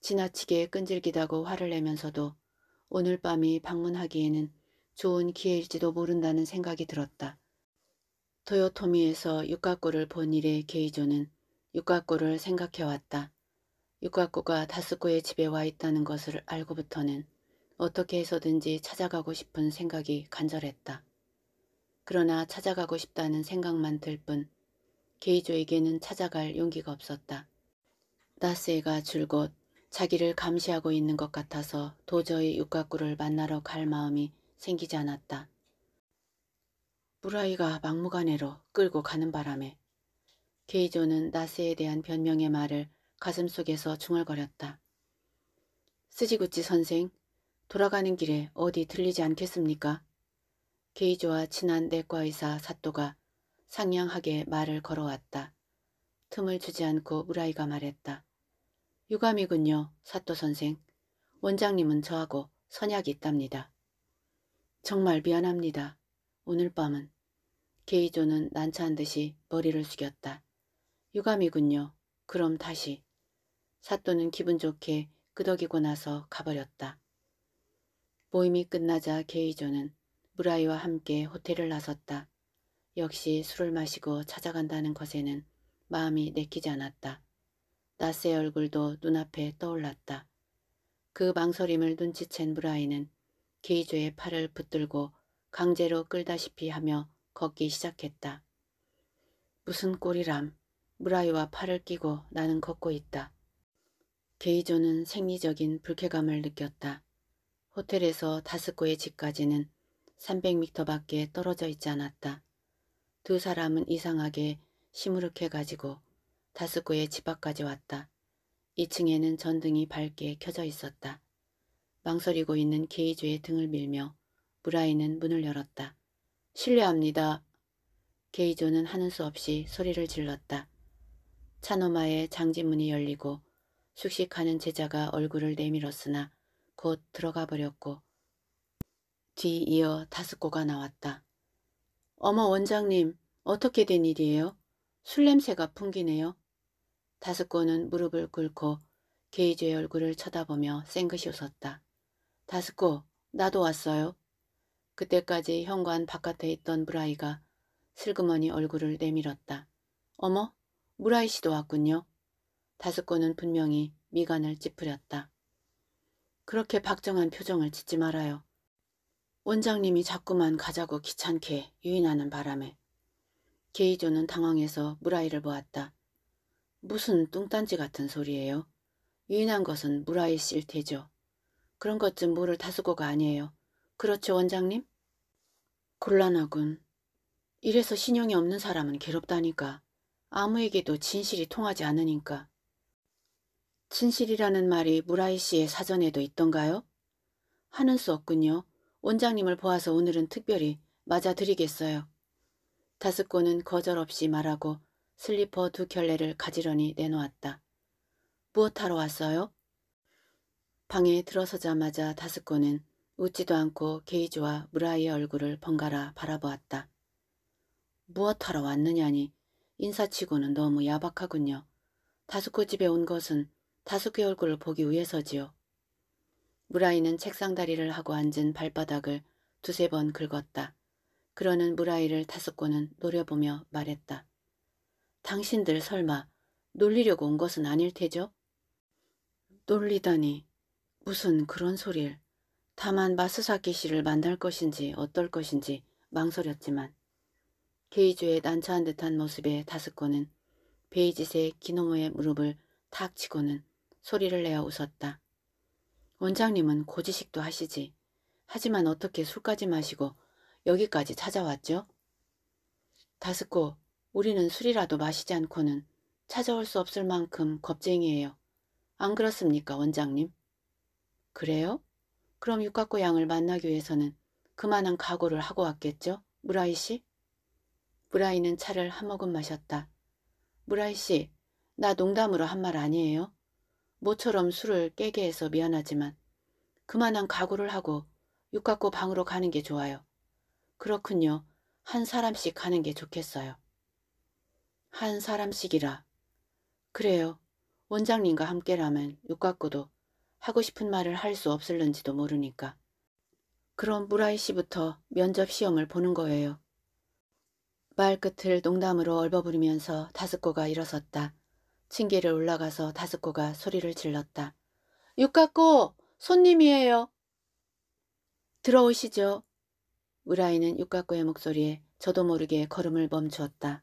지나치게 끈질기다고 화를 내면서도 오늘 밤이 방문하기에는 좋은 기회일지도 모른다는 생각이 들었다. 토요토미에서 육각고를 본 일에 게이조는 육각고를 생각해왔다. 육각고가 다스코의 집에 와 있다는 것을 알고부터는 어떻게 해서든지 찾아가고 싶은 생각이 간절했다. 그러나 찾아가고 싶다는 생각만 들뿐 게이조에게는 찾아갈 용기가 없었다. 나스에가 줄곧 자기를 감시하고 있는 것 같아서 도저히 육각구를 만나러 갈 마음이 생기지 않았다. 무라이가 막무가내로 끌고 가는 바람에 게이조는 나스에 대한 변명의 말을 가슴속에서 중얼거렸다. 스지구치 선생, 돌아가는 길에 어디 들리지 않겠습니까? 게이지와 친한 내과의사 사또가 상냥하게 말을 걸어왔다. 틈을 주지 않고 우라이가 말했다. 유감이군요, 사또 선생. 원장님은 저하고 선약이 있답니다. 정말 미안합니다. 오늘 밤은. 게이조는 난처한 듯이 머리를 숙였다. 유감이군요. 그럼 다시. 사또는 기분 좋게 끄덕이고 나서 가버렸다. 모임이 끝나자 게이조는 무라이와 함께 호텔을 나섰다. 역시 술을 마시고 찾아간다는 것에는 마음이 내키지 않았다. 나세의 얼굴도 눈앞에 떠올랐다. 그 망설임을 눈치챈 무라이는 게이조의 팔을 붙들고 강제로 끌다시피 하며 걷기 시작했다. 무슨 꼴이람. 무라이와 팔을 끼고 나는 걷고 있다. 게이조는 생리적인 불쾌감을 느꼈다. 호텔에서 다스코의 집까지는 300미터 밖에 떨어져 있지 않았다. 두 사람은 이상하게 시무룩해가지고 다스코의 집 앞까지 왔다. 2층에는 전등이 밝게 켜져 있었다. 망설이고 있는 게이주의 등을 밀며 무라이는 문을 열었다. 실례합니다. 게이조는 하는 수 없이 소리를 질렀다. 차노마의 장지문이 열리고 숙식하는 제자가 얼굴을 내밀었으나 곧 들어가 버렸고 뒤이어 다섯코가 나왔다. 어머 원장님 어떻게 된 일이에요? 술 냄새가 풍기네요. 다섯코는 무릎을 꿇고 게이지의 얼굴을 쳐다보며 쌩긋이 웃었다. 다섯코 나도 왔어요. 그때까지 현관 바깥에 있던 브라이가 슬그머니 얼굴을 내밀었다. 어머 무라이 씨도 왔군요. 다섯코는 분명히 미간을 찌푸렸다. 그렇게 박정한 표정을 짓지 말아요. 원장님이 자꾸만 가자고 귀찮게 유인하는 바람에 게이조는 당황해서 무라이를 보았다. 무슨 뚱딴지 같은 소리예요. 유인한 것은 무라이 씨일 테죠. 그런 것쯤 모를 다수고가 아니에요. 그렇죠 원장님? 곤란하군. 이래서 신용이 없는 사람은 괴롭다니까. 아무에게도 진실이 통하지 않으니까. 진실이라는 말이 무라이 씨의 사전에도 있던가요? 하는 수 없군요. 원장님을 보아서 오늘은 특별히 맞아드리겠어요. 다스코는 거절 없이 말하고 슬리퍼 두 켤레를 가지런히 내놓았다. 무엇하러 왔어요? 방에 들어서자마자 다스코는 웃지도 않고 게이지와 무라이의 얼굴을 번갈아 바라보았다. 무엇하러 왔느냐니 인사치고는 너무 야박하군요. 다스코 집에 온 것은 다스코의 얼굴을 보기 위해서지요. 무라이는 책상 다리를 하고 앉은 발바닥을 두세 번 긁었다. 그러는 무라이를 다섯 권은 노려보며 말했다. 당신들 설마 놀리려고 온 것은 아닐 테죠? 놀리다니 무슨 그런 소릴. 다만 마스사키 씨를 만날 것인지 어떨 것인지 망설였지만 게이조의 난처한 듯한 모습에 다섯 권은 베이지색 기노모의 무릎을 탁 치고는 소리를 내어 웃었다. 원장님은 고지식도 하시지. 하지만 어떻게 술까지 마시고 여기까지 찾아왔죠? 다스코, 우리는 술이라도 마시지 않고는 찾아올 수 없을 만큼 겁쟁이에요. 안 그렇습니까, 원장님? 그래요? 그럼 육각고 양을 만나기 위해서는 그만한 각오를 하고 왔겠죠? 무라이 씨? 무라이는 차를 한 모금 마셨다. 무라이 씨, 나 농담으로 한 말 아니에요? 모처럼 술을 깨게 해서 미안하지만 그만한 각오를 하고 육각고 방으로 가는 게 좋아요. 그렇군요. 한 사람씩 가는 게 좋겠어요. 한 사람씩이라. 그래요. 원장님과 함께라면 육각고도 하고 싶은 말을 할 수 없을는지도 모르니까. 그럼 무라이 씨부터 면접 시험을 보는 거예요. 말끝을 농담으로 얼버무리면서 다스코가 일어섰다. 층계를 올라가서 다섯코가 소리를 질렀다. 육각고 손님이에요. 들어오시죠. 무라이는 육각고의 목소리에 저도 모르게 걸음을 멈추었다.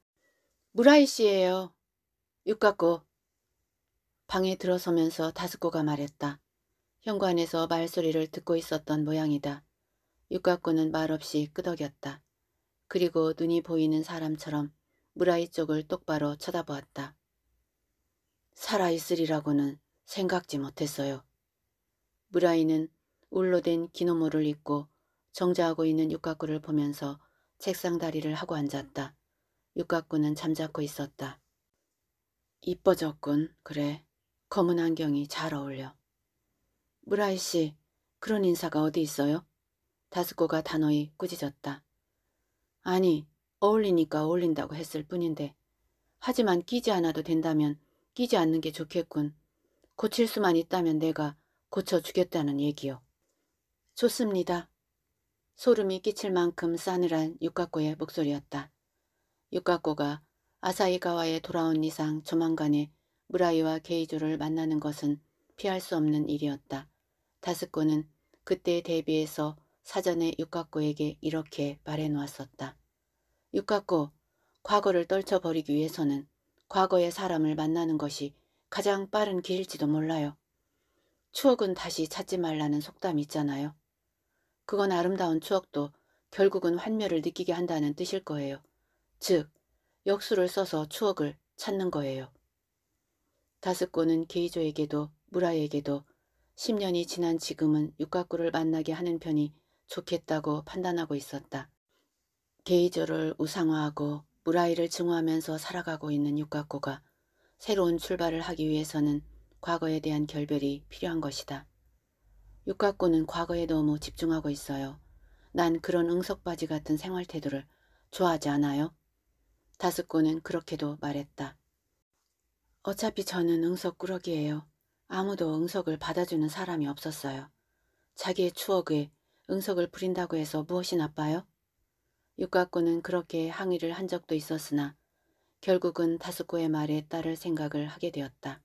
무라이 씨예요. 육각고. 방에 들어서면서 다섯코가 말했다. 현관에서 말소리를 듣고 있었던 모양이다. 육각고는 말없이 끄덕였다. 그리고 눈이 보이는 사람처럼 무라이 쪽을 똑바로 쳐다보았다. 살아있으리라고는 생각지 못했어요. 무라이는 울로 된 기노모를 입고 정자하고 있는 육각구를 보면서 책상 다리를 하고 앉았다. 육각구는 잠자코 있었다. 이뻐졌군. 그래. 검은 안경이 잘 어울려. 무라이 씨, 그런 인사가 어디 있어요? 다스코가 단호히 꾸짖었다. 아니, 어울리니까 어울린다고 했을 뿐인데 하지만 끼지 않아도 된다면 끼지 않는 게 좋겠군. 고칠 수만 있다면 내가 고쳐주겠다는 얘기요. 좋습니다. 소름이 끼칠 만큼 싸늘한 육각고의 목소리였다. 육각고가 아사이가와에 돌아온 이상 조만간에 무라이와 게이조를 만나는 것은 피할 수 없는 일이었다. 다스코는 그때에 대비해서 사전에 육각고에게 이렇게 말해놓았었다. 육각고, 과거를 떨쳐버리기 위해서는 과거의 사람을 만나는 것이 가장 빠른 길일지도 몰라요. 추억은 다시 찾지 말라는 속담이 있잖아요. 그건 아름다운 추억도 결국은 환멸을 느끼게 한다는 뜻일 거예요. 즉, 역수를 써서 추억을 찾는 거예요. 다섯코는 게이조에게도 무라에게도 10년이 지난 지금은 육각구를 만나게 하는 편이 좋겠다고 판단하고 있었다. 게이저를 우상화하고 무라이를 증오하면서 살아가고 있는 육각고가 새로운 출발을 하기 위해서는 과거에 대한 결별이 필요한 것이다. 육각고는 과거에 너무 집중하고 있어요. 난 그런 응석바지 같은 생활 태도를 좋아하지 않아요. 다스고는 그렇게도 말했다. 어차피 저는 응석꾸러기예요. 아무도 응석을 받아주는 사람이 없었어요. 자기의 추억에 응석을 부린다고 해서 무엇이 나빠요? 육각군은 그렇게 항의를 한 적도 있었으나 결국은 다스코의 말에 따를 생각을 하게 되었다.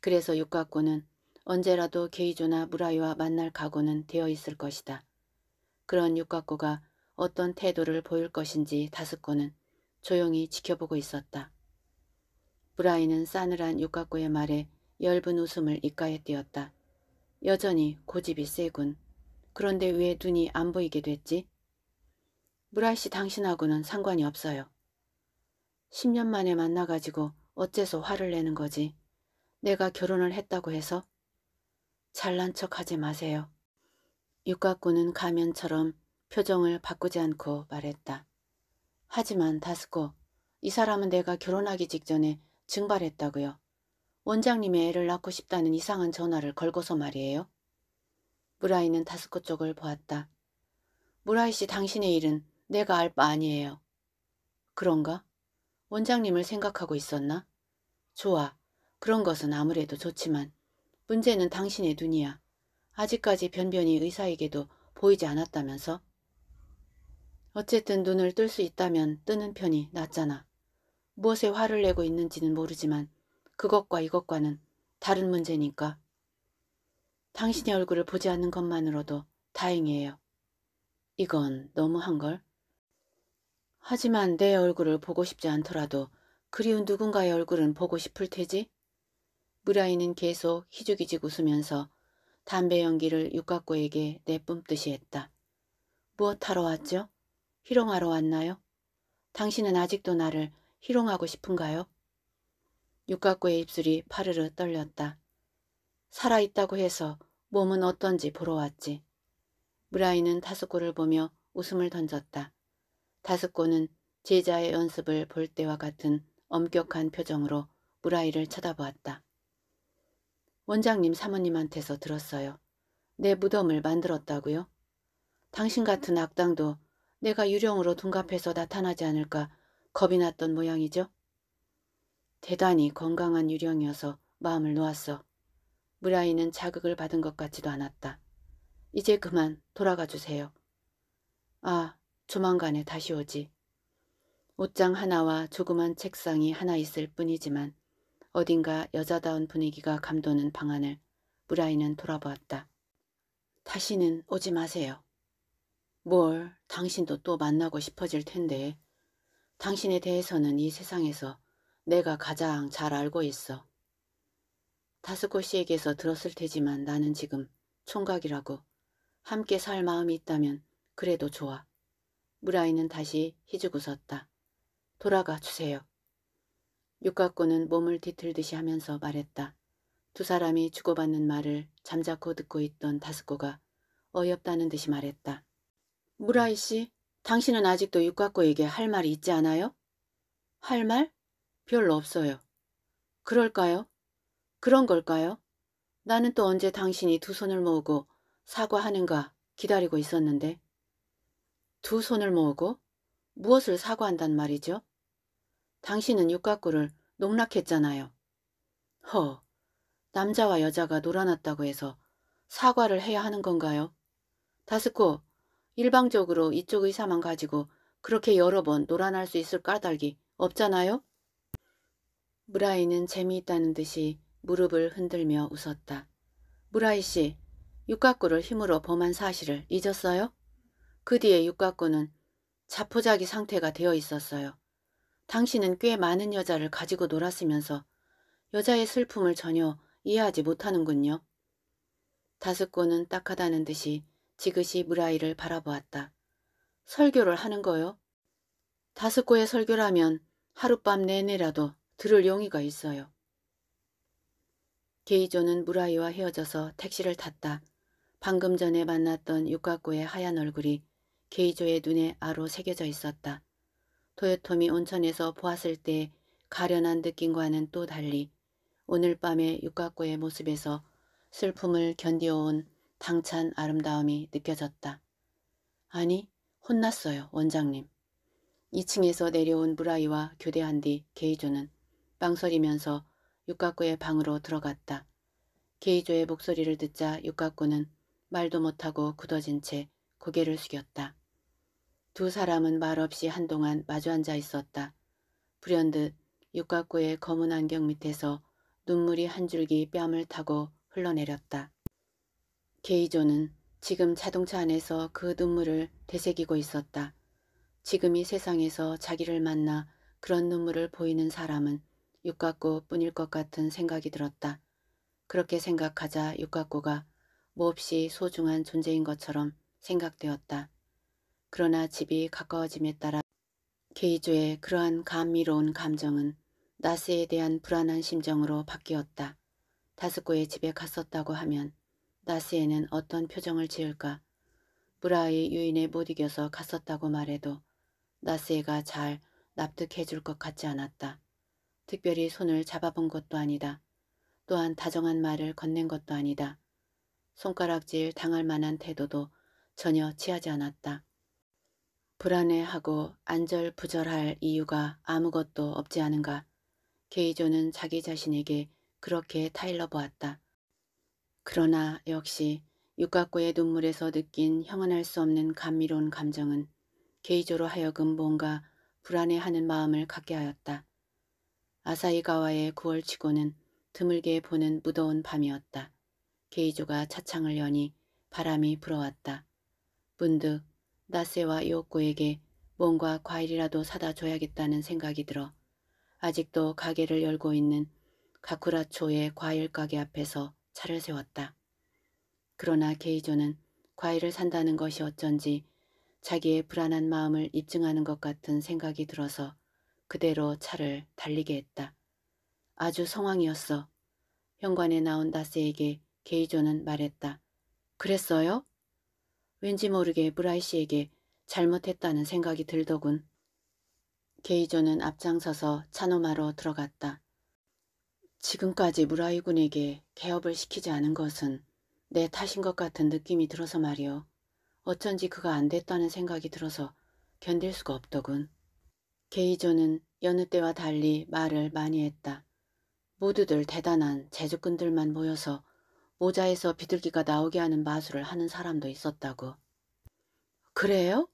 그래서 육각군은 언제라도 게이조나 무라이와 만날 각오는 되어 있을 것이다. 그런 육각고가 어떤 태도를 보일 것인지 다스코는 조용히 지켜보고 있었다. 브라이는 싸늘한 육각고의 말에 엷은 웃음을 입가에 띄었다. 여전히 고집이 세군. 그런데 왜 눈이 안 보이게 됐지? 브라이씨 당신하고는 상관이 없어요. 10년 만에 만나가지고 어째서 화를 내는 거지. 내가 결혼을 했다고 해서? 잘난 척 하지 마세요. 육각구는 가면처럼 표정을 바꾸지 않고 말했다. 하지만 다스코, 이 사람은 내가 결혼하기 직전에 증발했다고요. 원장님의 애를 낳고 싶다는 이상한 전화를 걸고서 말이에요. 무라이는 다스코 쪽을 보았다. 무라이 씨 당신의 일은 내가 알 바 아니에요. 그런가? 원장님을 생각하고 있었나? 좋아. 그런 것은 아무래도 좋지만 문제는 당신의 눈이야. 아직까지 변변히 의사에게도 보이지 않았다면서? 어쨌든 눈을 뜰 수 있다면 뜨는 편이 낫잖아. 무엇에 화를 내고 있는지는 모르지만 그것과 이것과는 다른 문제니까. 당신의 얼굴을 보지 않는 것만으로도 다행이에요. 이건 너무한걸? 하지만 내 얼굴을 보고 싶지 않더라도 그리운 누군가의 얼굴은 보고 싶을 테지. 무라이는 계속 희죽이직 웃으면서 담배 연기를 육각고에게 내뿜듯이 했다. 무엇하러 왔죠? 희롱하러 왔나요? 당신은 아직도 나를 희롱하고 싶은가요? 육각고의 입술이 파르르 떨렸다. 살아있다고 해서 몸은 어떤지 보러 왔지. 무라이는 다섯골을 보며 웃음을 던졌다. 다섯코는 제자의 연습을 볼 때와 같은 엄격한 표정으로 무라이를 쳐다보았다. 원장님 사모님한테서 들었어요. 내 무덤을 만들었다고요? 당신 같은 악당도 내가 유령으로 둔갑해서 나타나지 않을까 겁이 났던 모양이죠? 대단히 건강한 유령이어서 마음을 놓았어. 무라이는 자극을 받은 것 같지도 않았다. 이제 그만 돌아가 주세요. 아, 조만간에 다시 오지. 옷장 하나와 조그만 책상이 하나 있을 뿐이지만 어딘가 여자다운 분위기가 감도는 방안을 무라이는 돌아보았다. 다시는 오지 마세요. 뭘 당신도 또 만나고 싶어질 텐데 당신에 대해서는 이 세상에서 내가 가장 잘 알고 있어. 다스코 씨에게서 들었을 테지만 나는 지금 총각이라고 함께 살 마음이 있다면 그래도 좋아. 무라이는 다시 희죽 웃었다. 돌아가 주세요. 육각고는 몸을 뒤틀듯이 하면서 말했다. 두 사람이 주고받는 말을 잠자코 듣고 있던 다스코가 어이없다는 듯이 말했다. 무라이 씨, 당신은 아직도 육각고에게 할 말이 있지 않아요? 할 말? 별로 없어요. 그럴까요? 그런 걸까요? 나는 또 언제 당신이 두 손을 모으고 사과하는가 기다리고 있었는데 두 손을 모으고 무엇을 사과한단 말이죠? 당신은 육각구를 농락했잖아요. 허, 남자와 여자가 놀아났다고 해서 사과를 해야 하는 건가요? 다스코, 일방적으로 이쪽 의사만 가지고 그렇게 여러 번 놀아날 수 있을 까닭이 없잖아요? 무라이는 재미있다는 듯이 무릎을 흔들며 웃었다. 무라이 씨, 육각구를 힘으로 범한 사실을 잊었어요? 그 뒤에 육각고는 자포자기 상태가 되어 있었어요. 당신은 꽤 많은 여자를 가지고 놀았으면서 여자의 슬픔을 전혀 이해하지 못하는군요. 다스코은 딱하다는 듯이 지그시 무라이를 바라보았다. 설교를 하는 거요? 다스코의 설교라면 하룻밤 내내라도 들을 용의가 있어요. 게이조는 무라이와 헤어져서 택시를 탔다. 방금 전에 만났던 육각고의 하얀 얼굴이 게이조의 눈에 아로 새겨져 있었다. 도요토미 온천에서 보았을 때 가련한 느낌과는 또 달리 오늘 밤의 육각고의 모습에서 슬픔을 견뎌온 당찬 아름다움이 느껴졌다. 아니, 혼났어요, 원장님. 2층에서 내려온 무라이와 교대한 뒤 게이조는 빵소리면서 육각구의 방으로 들어갔다. 게이조의 목소리를 듣자 육각구는 말도 못하고 굳어진 채 고개를 숙였다. 두 사람은 말없이 한동안 마주 앉아 있었다. 불현듯 육각구의 검은 안경 밑에서 눈물이 한 줄기 뺨을 타고 흘러내렸다. 게이조는 지금 자동차 안에서 그 눈물을 되새기고 있었다. 지금 이 세상에서 자기를 만나 그런 눈물을 보이는 사람은 육각구 뿐일 것 같은 생각이 들었다. 그렇게 생각하자 육각구가 몹시 뭐 소중한 존재인 것처럼 생각되었다. 그러나 집이 가까워짐에 따라 케이조의 그러한 감미로운 감정은 나스에 대한 불안한 심정으로 바뀌었다. 다스코의 집에 갔었다고 하면 나스에는 어떤 표정을 지을까? 브라의 유인에 못 이겨서 갔었다고 말해도 나스에가 잘 납득해 줄 것 같지 않았다. 특별히 손을 잡아본 것도 아니다. 또한 다정한 말을 건넨 것도 아니다. 손가락질 당할 만한 태도도 전혀 취하지 않았다. 불안해하고 안절부절할 이유가 아무것도 없지 않은가. 게이조는 자기 자신에게 그렇게 타일러 보았다. 그러나 역시 육각고의 눈물에서 느낀 형언할 수 없는 감미로운 감정은 게이조로 하여금 뭔가 불안해하는 마음을 갖게 하였다. 아사이가와의 9월치고는 드물게 보는 무더운 밤이었다. 게이조가 차창을 여니 바람이 불어왔다. 문득 나세와 요코에게 뭔가 과일이라도 사다 줘야겠다는 생각이 들어 아직도 가게를 열고 있는 가쿠라초의 과일 가게 앞에서 차를 세웠다. 그러나 게이조는 과일을 산다는 것이 어쩐지 자기의 불안한 마음을 입증하는 것 같은 생각이 들어서 그대로 차를 달리게 했다. 아주 성황이었어. 현관에 나온 나세에게 게이조는 말했다. 그랬어요? 왠지 모르게 브라이 씨에게 잘못했다는 생각이 들더군. 게이저는 앞장서서 차노마로 들어갔다. 지금까지 무라이 군에게 개업을 시키지 않은 것은 내 탓인 것 같은 느낌이 들어서 말이요. 어쩐지 그가 안 됐다는 생각이 들어서 견딜 수가 없더군. 게이조는 여느 때와 달리 말을 많이 했다. 모두들 대단한 재주꾼들만 모여서 모자에서 비둘기가 나오게 하는 마술을 하는 사람도 있었다고. 그래요?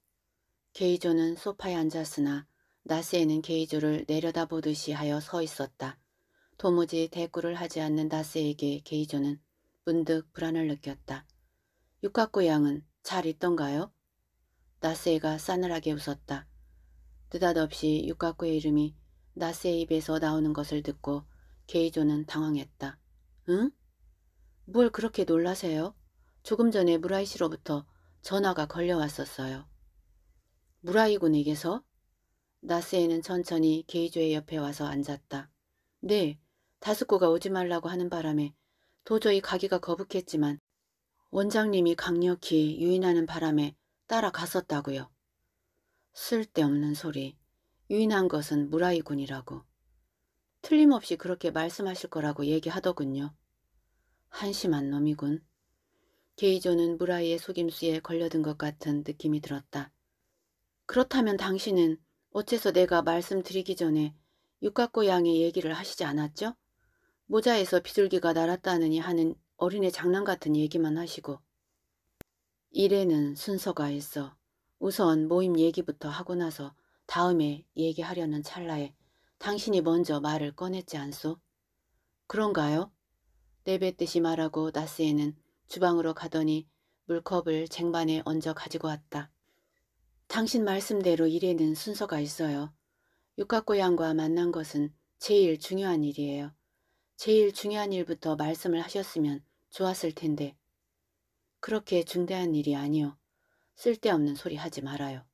게이조는 소파에 앉았으나 나스에는 게이조를 내려다보듯이 하여 서 있었다. 도무지 대꾸를 하지 않는 나스에게 게이조는 문득 불안을 느꼈다. 육각구 양은 잘 있던가요? 나스에가 싸늘하게 웃었다. 느닷없이 육각구의 이름이 나스의 입에서 나오는 것을 듣고 게이조는 당황했다. 응? 뭘 그렇게 놀라세요? 조금 전에 무라이 씨로부터 전화가 걸려왔었어요. 무라이 군에게서? 나스에는 천천히 게이조의 옆에 와서 앉았다. 네, 다스코가 오지 말라고 하는 바람에 도저히 가기가 거북했지만 원장님이 강력히 유인하는 바람에 따라갔었다고요. 쓸데없는 소리. 유인한 것은 무라이 군이라고. 틀림없이 그렇게 말씀하실 거라고 얘기하더군요. 한심한 놈이군. 게이조는 무라이의 속임수에 걸려든 것 같은 느낌이 들었다. 그렇다면 당신은 어째서 내가 말씀드리기 전에 육각고 양의 얘기를 하시지 않았죠? 모자에서 비둘기가 날았다느니 하는 어린애 장난 같은 얘기만 하시고. 일에는 순서가 있어. 우선 모임 얘기부터 하고 나서 다음에 얘기하려는 찰나에 당신이 먼저 말을 꺼냈지 않소? 그런가요? 내뱉듯이 말하고 나스에는 주방으로 가더니 물컵을 쟁반에 얹어 가지고 왔다. 당신 말씀대로 일에는 순서가 있어요. 육각고양과 만난 것은 제일 중요한 일이에요. 제일 중요한 일부터 말씀을 하셨으면 좋았을 텐데. 그렇게 중대한 일이 아니요. 쓸데없는 소리 하지 말아요.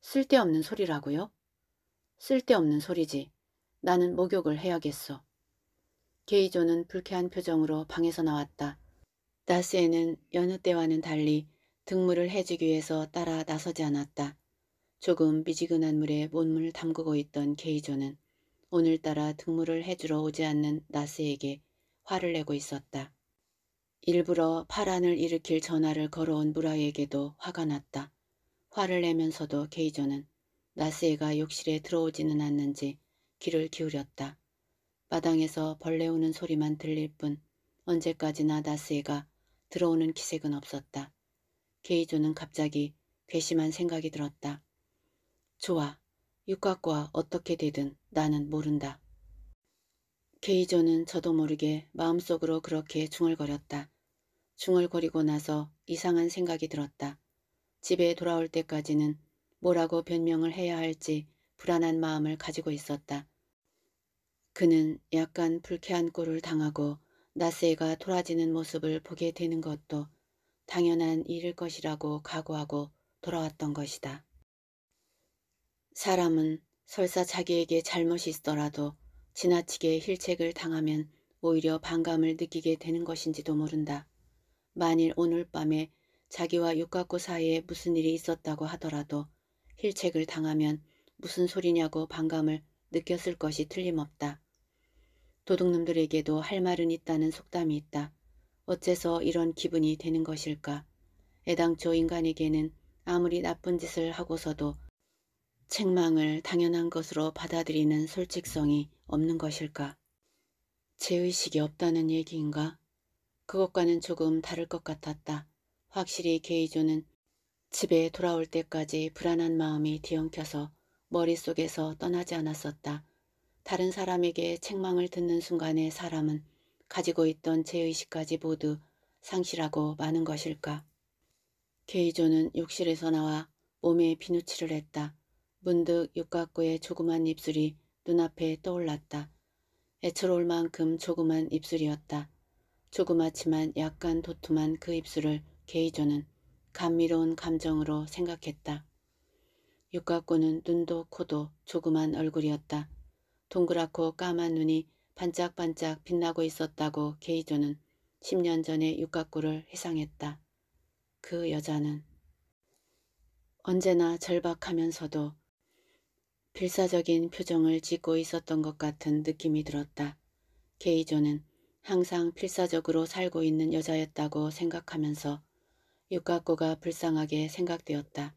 쓸데없는 소리라고요? 쓸데없는 소리지. 나는 목욕을 해야겠어. 케이조는 불쾌한 표정으로 방에서 나왔다. 나스에는 여느 때와는 달리 등물을 해주기 위해서 따라 나서지 않았다. 조금 미지근한 물에 몸을 담그고 있던 케이조는 오늘따라 등물을 해주러 오지 않는 나스에게 화를 내고 있었다. 일부러 파란을 일으킬 전화를 걸어온 무라에게도 이 화가 났다. 화를 내면서도 케이조는 나스에가 욕실에 들어오지는 않는지 귀를 기울였다. 마당에서 벌레 우는 소리만 들릴 뿐 언제까지나 나스에가 들어오는 기색은 없었다. 게이조는 갑자기 괘씸한 생각이 들었다. 좋아. 육각과 어떻게 되든 나는 모른다. 게이조는 저도 모르게 마음속으로 그렇게 중얼거렸다. 중얼거리고 나서 이상한 생각이 들었다. 집에 돌아올 때까지는 뭐라고 변명을 해야 할지 불안한 마음을 가지고 있었다. 그는 약간 불쾌한 꼴을 당하고 나세가 돌아지는 모습을 보게 되는 것도 당연한 일일 것이라고 각오하고 돌아왔던 것이다. 사람은 설사 자기에게 잘못이 있더라도 지나치게 힐책을 당하면 오히려 반감을 느끼게 되는 것인지도 모른다. 만일 오늘 밤에 자기와 육각고 사이에 무슨 일이 있었다고 하더라도 힐책을 당하면 무슨 소리냐고 반감을 느꼈을 것이 틀림없다. 도둑놈들에게도 할 말은 있다는 속담이 있다. 어째서 이런 기분이 되는 것일까? 애당초 인간에게는 아무리 나쁜 짓을 하고서도 책망을 당연한 것으로 받아들이는 솔직성이 없는 것일까? 제의식이 없다는 얘기인가? 그것과는 조금 다를 것 같았다. 확실히 게이조는 집에 돌아올 때까지 불안한 마음이 뒤엉켜서 머릿속에서 떠나지 않았었다. 다른 사람에게 책망을 듣는 순간에 사람은 가지고 있던 제의식까지 모두 상실하고 마는 것일까. 케이조는 욕실에서 나와 몸에 비누칠을 했다. 문득 육각구의 조그만 입술이 눈앞에 떠올랐다. 애처로울 만큼 조그만 입술이었다. 조그맣지만 약간 도톰한 그 입술을 게이조는 감미로운 감정으로 생각했다. 육각구는 눈도 코도 조그만 얼굴이었다. 동그랗고 까만 눈이 반짝반짝 빛나고 있었다고 게이조는 10년 전에 육각구를 회상했다. 그 여자는 언제나 절박하면서도 필사적인 표정을 짓고 있었던 것 같은 느낌이 들었다. 게이조는 항상 필사적으로 살고 있는 여자였다고 생각하면서 육각구가 불쌍하게 생각되었다.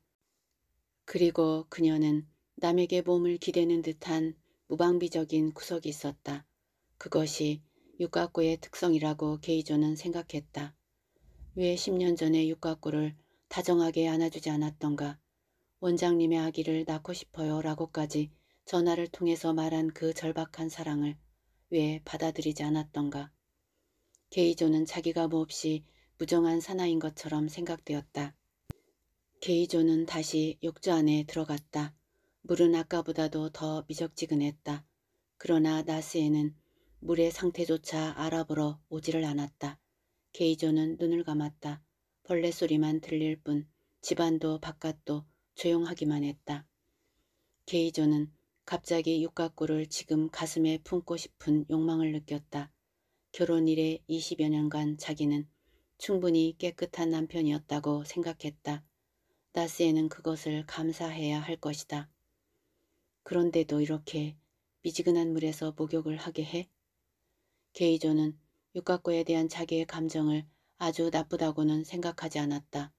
그리고 그녀는 남에게 몸을 기대는 듯한 무방비적인 구석이 있었다. 그것이 육각구의 특성이라고 게이조는 생각했다. 왜 10년 전에 육각구를 다정하게 안아주지 않았던가. 원장님의 아기를 낳고 싶어요 라고까지 전화를 통해서 말한 그 절박한 사랑을 왜 받아들이지 않았던가. 게이조는 자기가 몹시 무정한 사나인 것처럼 생각되었다. 게이조는 다시 욕조 안에 들어갔다. 물은 아까보다도 더 미적지근했다. 그러나 나스에는 물의 상태조차 알아보러 오지를 않았다. 게이조는 눈을 감았다. 벌레 소리만 들릴 뿐 집안도 바깥도 조용하기만 했다. 게이조는 갑자기 육각구를 지금 가슴에 품고 싶은 욕망을 느꼈다. 결혼 이래 20여 년간 자기는 충분히 깨끗한 남편이었다고 생각했다. 나스에는 그것을 감사해야 할 것이다. 그런데도 이렇게 미지근한 물에서 목욕을 하게 해? 게이조는 육각고에 대한 자기의 감정을 아주 나쁘다고는 생각하지 않았다.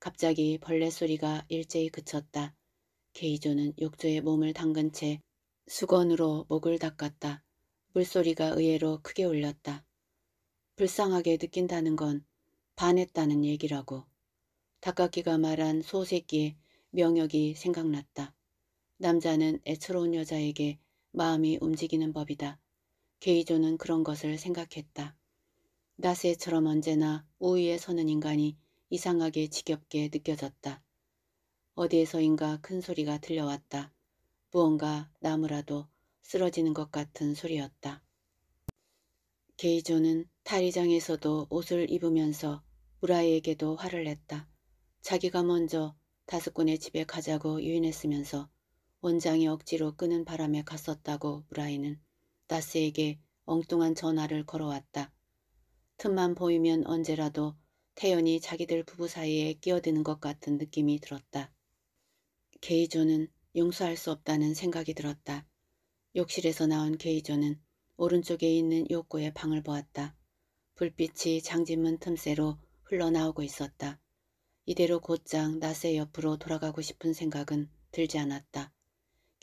갑자기 벌레 소리가 일제히 그쳤다. 게이조는 욕조에 몸을 담근 채 수건으로 목을 닦았다. 물소리가 의외로 크게 울렸다. 불쌍하게 느낀다는 건 반했다는 얘기라고. 닭깎이가 말한 소새끼의 명역이 생각났다. 남자는 애처로운 여자에게 마음이 움직이는 법이다. 게이조는 그런 것을 생각했다. 나세처럼 언제나 우위에 서는 인간이 이상하게 지겹게 느껴졌다. 어디에서인가 큰 소리가 들려왔다. 무언가 나무라도 쓰러지는 것 같은 소리였다. 게이조는 탈의장에서도 옷을 입으면서 우라이에게도 화를 냈다. 자기가 먼저 다스꾼의 집에 가자고 유인했으면서 원장이 억지로 끄는 바람에 갔었다고 브라인은 나스에게 엉뚱한 전화를 걸어왔다. 틈만 보이면 언제라도 태연이 자기들 부부 사이에 끼어드는 것 같은 느낌이 들었다. 게이조는 용서할 수 없다는 생각이 들었다. 욕실에서 나온 게이조는 오른쪽에 있는 욕구의 방을 보았다. 불빛이 장진문 틈새로 흘러나오고 있었다. 이대로 곧장 나스의 옆으로 돌아가고 싶은 생각은 들지 않았다.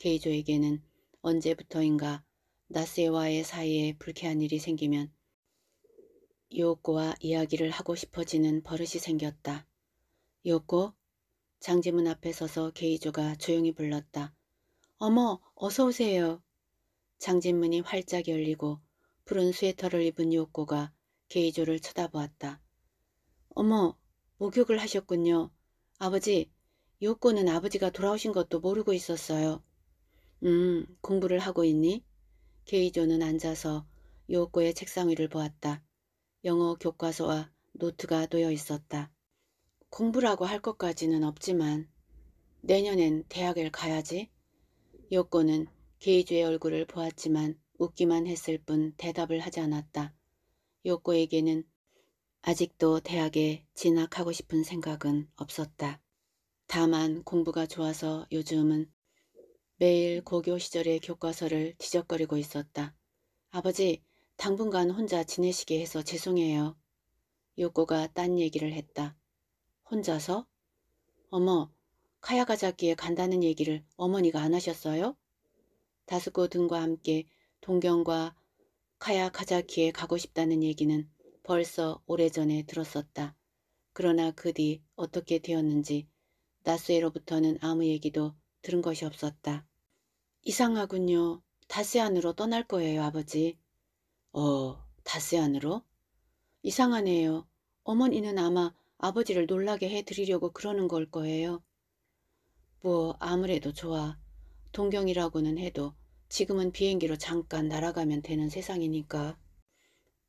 게이조에게는 언제부터인가 나세와의 사이에 불쾌한 일이 생기면 요코와 이야기를 하고 싶어지는 버릇이 생겼다. 요코? 장지문 앞에 서서 게이조가 조용히 불렀다. 어머, 어서 오세요. 장진문이 활짝 열리고 푸른 스웨터를 입은 요코가 게이조를 쳐다보았다. 어머, 목욕을 하셨군요. 아버지, 요코는 아버지가 돌아오신 것도 모르고 있었어요. 음, 공부를 하고 있니? 케이조는 앉아서 요코의 책상 위를 보았다. 영어 교과서와 노트가 놓여 있었다. 공부라고 할 것까지는 없지만 내년엔 대학을 가야지. 요코는 케이조의 얼굴을 보았지만 웃기만 했을 뿐 대답을 하지 않았다. 요코에게는 아직도 대학에 진학하고 싶은 생각은 없었다. 다만 공부가 좋아서 요즘은 매일 고교 시절의 교과서를 뒤적거리고 있었다. 아버지, 당분간 혼자 지내시게 해서 죄송해요. 요코가 딴 얘기를 했다. 혼자서? 어머, 카야가자키에 간다는 얘기를 어머니가 안 하셨어요? 다스코 등과 함께 동경과 카야가자키에 가고 싶다는 얘기는 벌써 오래전에 들었었다. 그러나 그 뒤 어떻게 되었는지 나스에로부터는 아무 얘기도 들은 것이 없었다. 이상하군요. 다세안으로 떠날 거예요, 아버지. 어, 다세안으로? 이상하네요. 어머니는 아마 아버지를 놀라게 해드리려고 그러는 걸 거예요. 뭐 아무래도 좋아. 동경이라고는 해도 지금은 비행기로 잠깐 날아가면 되는 세상이니까.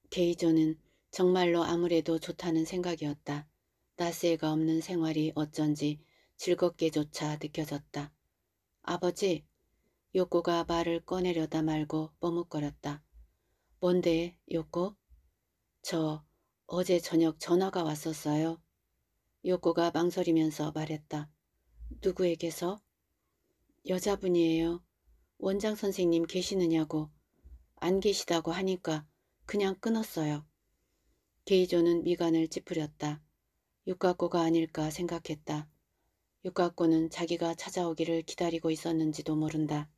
게이조는 정말로 아무래도 좋다는 생각이었다. 나스가 없는 생활이 어쩐지 즐겁게조차 느껴졌다. 아버지, 요코가 말을 꺼내려다 말고 머뭇거렸다. 뭔데, 요코? 저 어제 저녁 전화가 왔었어요. 요코가 망설이면서 말했다. 누구에게서? 여자분이에요. 원장 선생님 계시느냐고. 안 계시다고 하니까 그냥 끊었어요. 게이조는 미간을 찌푸렸다. 육각고가 아닐까 생각했다. 육각고는 자기가 찾아오기를 기다리고 있었는지도 모른다.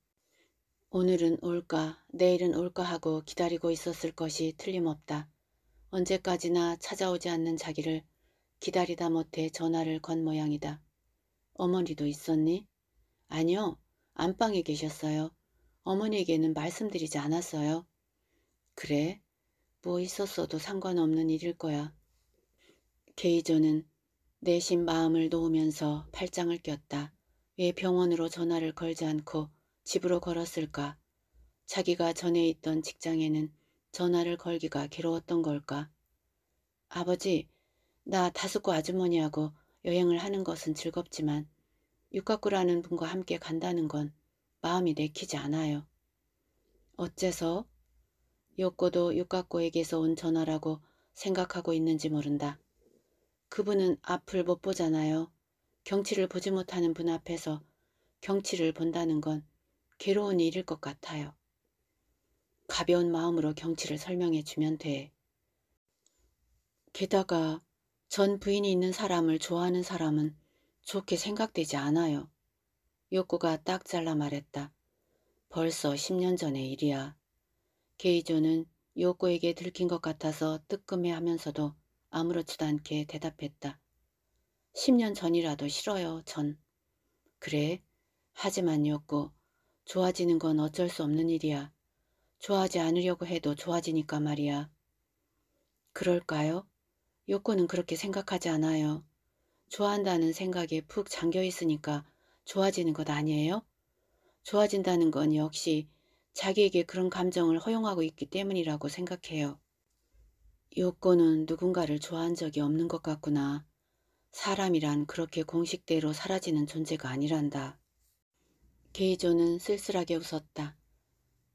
오늘은 올까 내일은 올까 하고 기다리고 있었을 것이 틀림없다. 언제까지나 찾아오지 않는 자기를 기다리다 못해 전화를 건 모양이다. 어머니도 있었니? 아니요. 안방에 계셨어요. 어머니에게는 말씀드리지 않았어요. 그래? 뭐 있었어도 상관없는 일일 거야. 게이저는 내심 마음을 놓으면서 팔짱을 꼈다. 왜 병원으로 전화를 걸지 않고 집으로 걸었을까? 자기가 전에 있던 직장에는 전화를 걸기가 괴로웠던 걸까? 아버지, 나 다숙고 아주머니하고 여행을 하는 것은 즐겁지만 육각구라는 분과 함께 간다는 건 마음이 내키지 않아요. 어째서? 요코도 육각구에게서 온 전화라고 생각하고 있는지 모른다. 그분은 앞을 못 보잖아요. 경치를 보지 못하는 분 앞에서 경치를 본다는 건 괴로운 일일 것 같아요. 가벼운 마음으로 경치를 설명해 주면 돼. 게다가 전 부인이 있는 사람을 좋아하는 사람은 좋게 생각되지 않아요. 욕구가 딱 잘라 말했다. 벌써 10년 전의 일이야. 게이조는 욕구에게 들킨 것 같아서 뜨끔해하면서도 아무렇지도 않게 대답했다. 10년 전이라도 싫어요, 전. 그래? 하지만 욕구, 좋아지는 건 어쩔 수 없는 일이야. 좋아하지 않으려고 해도 좋아지니까 말이야. 그럴까요? 요코는 그렇게 생각하지 않아요. 좋아한다는 생각에 푹 잠겨 있으니까 좋아지는 것 아니에요? 좋아진다는 건 역시 자기에게 그런 감정을 허용하고 있기 때문이라고 생각해요. 요코는 누군가를 좋아한 적이 없는 것 같구나. 사람이란 그렇게 공식대로 사라지는 존재가 아니란다. 게이조는 쓸쓸하게 웃었다.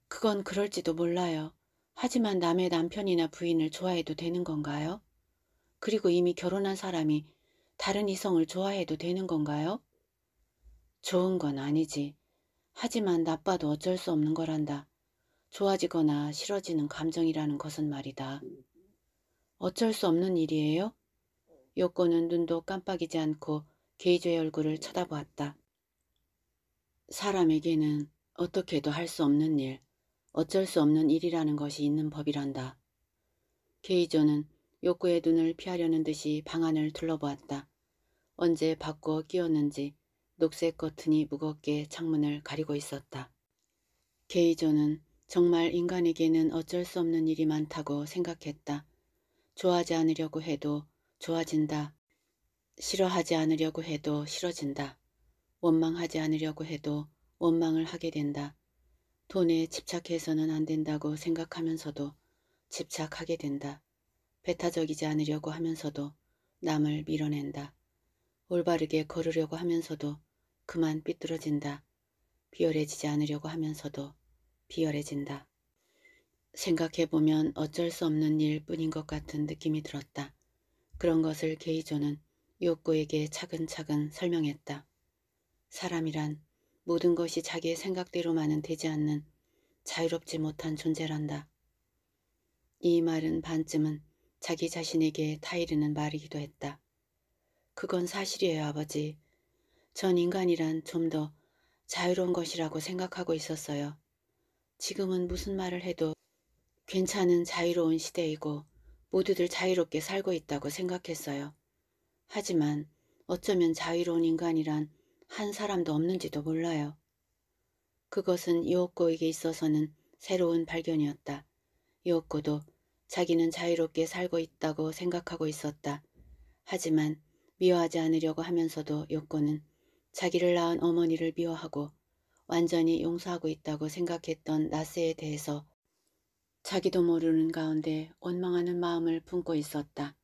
그건 그럴지도 몰라요. 하지만 남의 남편이나 부인을 좋아해도 되는 건가요? 그리고 이미 결혼한 사람이 다른 이성을 좋아해도 되는 건가요? 좋은 건 아니지. 하지만 나빠도 어쩔 수 없는 거란다. 좋아지거나 싫어지는 감정이라는 것은 말이다. 어쩔 수 없는 일이에요? 요코는 눈도 깜빡이지 않고 게이조의 얼굴을 쳐다보았다. 사람에게는 어떻게도 할 수 없는 일, 어쩔 수 없는 일이라는 것이 있는 법이란다. 케이조는 욕구의 눈을 피하려는 듯이 방안을 둘러보았다. 언제 바꾸어 끼웠는지 녹색 커튼이 무겁게 창문을 가리고 있었다. 게이조는 정말 인간에게는 어쩔 수 없는 일이 많다고 생각했다. 좋아하지 않으려고 해도 좋아진다. 싫어하지 않으려고 해도 싫어진다. 원망하지 않으려고 해도 원망을 하게 된다. 돈에 집착해서는 안 된다고 생각하면서도 집착하게 된다. 배타적이지 않으려고 하면서도 남을 밀어낸다. 올바르게 걸으려고 하면서도 그만 삐뚤어진다. 비열해지지 않으려고 하면서도 비열해진다. 생각해보면 어쩔 수 없는 일 뿐인 것 같은 느낌이 들었다. 그런 것을 게이조는 욕구에게 차근차근 설명했다. 사람이란 모든 것이 자기의 생각대로만은 되지 않는 자유롭지 못한 존재란다. 이 말은 반쯤은 자기 자신에게 타이르는 말이기도 했다. 그건 사실이에요, 아버지. 전 인간이란 좀 더 자유로운 것이라고 생각하고 있었어요. 지금은 무슨 말을 해도 괜찮은 자유로운 시대이고 모두들 자유롭게 살고 있다고 생각했어요. 하지만 어쩌면 자유로운 인간이란 한 사람도 없는지도 몰라요. 그것은 요코에게 있어서는 새로운 발견이었다. 요코도 자기는 자유롭게 살고 있다고 생각하고 있었다. 하지만 미워하지 않으려고 하면서도 요코는 자기를 낳은 어머니를 미워하고 완전히 용서하고 있다고 생각했던 나스에 대해서 자기도 모르는 가운데 원망하는 마음을 품고 있었다.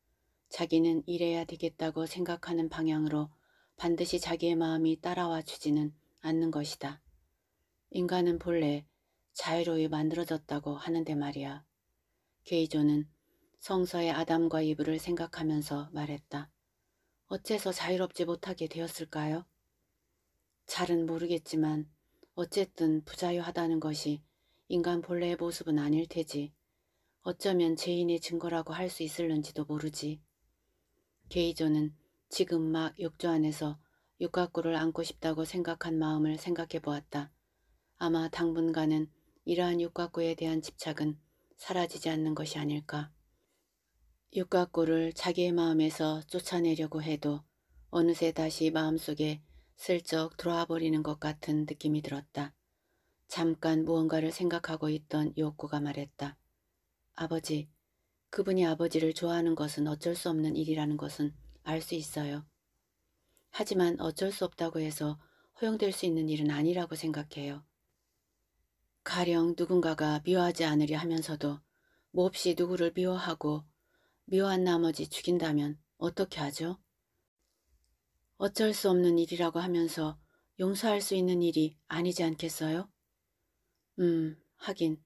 자기는 이래야 되겠다고 생각하는 방향으로 반드시 자기의 마음이 따라와 주지는 않는 것이다. 인간은 본래 자유로이 만들어졌다고 하는데 말이야. 게이조는 성서의 아담과 이브를 생각하면서 말했다. 어째서 자유롭지 못하게 되었을까요? 잘은 모르겠지만 어쨌든 부자유하다는 것이 인간 본래의 모습은 아닐 테지. 어쩌면 죄인의 증거라고 할 수 있을는지도 모르지. 게이조는 지금 막 욕조 안에서 육각구를 안고 싶다고 생각한 마음을 생각해 보았다. 아마 당분간은 이러한 육각구에 대한 집착은 사라지지 않는 것이 아닐까. 육각구를 자기의 마음에서 쫓아내려고 해도 어느새 다시 마음속에 슬쩍 들어와 버리는 것 같은 느낌이 들었다. 잠깐 무언가를 생각하고 있던 욕구가 말했다. 아버지, 그분이 아버지를 좋아하는 것은 어쩔 수 없는 일이라는 것은 알수 있어요. 하지만 어쩔 수 없다고 해서 허용될 수 있는 일은 아니라고 생각해요. 가령 누군가가 미워하지 않으려 하면서도 몹시 누구를 미워하고 미워한 나머지 죽인다면 어떻게 하죠? 어쩔 수 없는 일이라고 하면서 용서할 수 있는 일이 아니지 않겠어요? 음, 하긴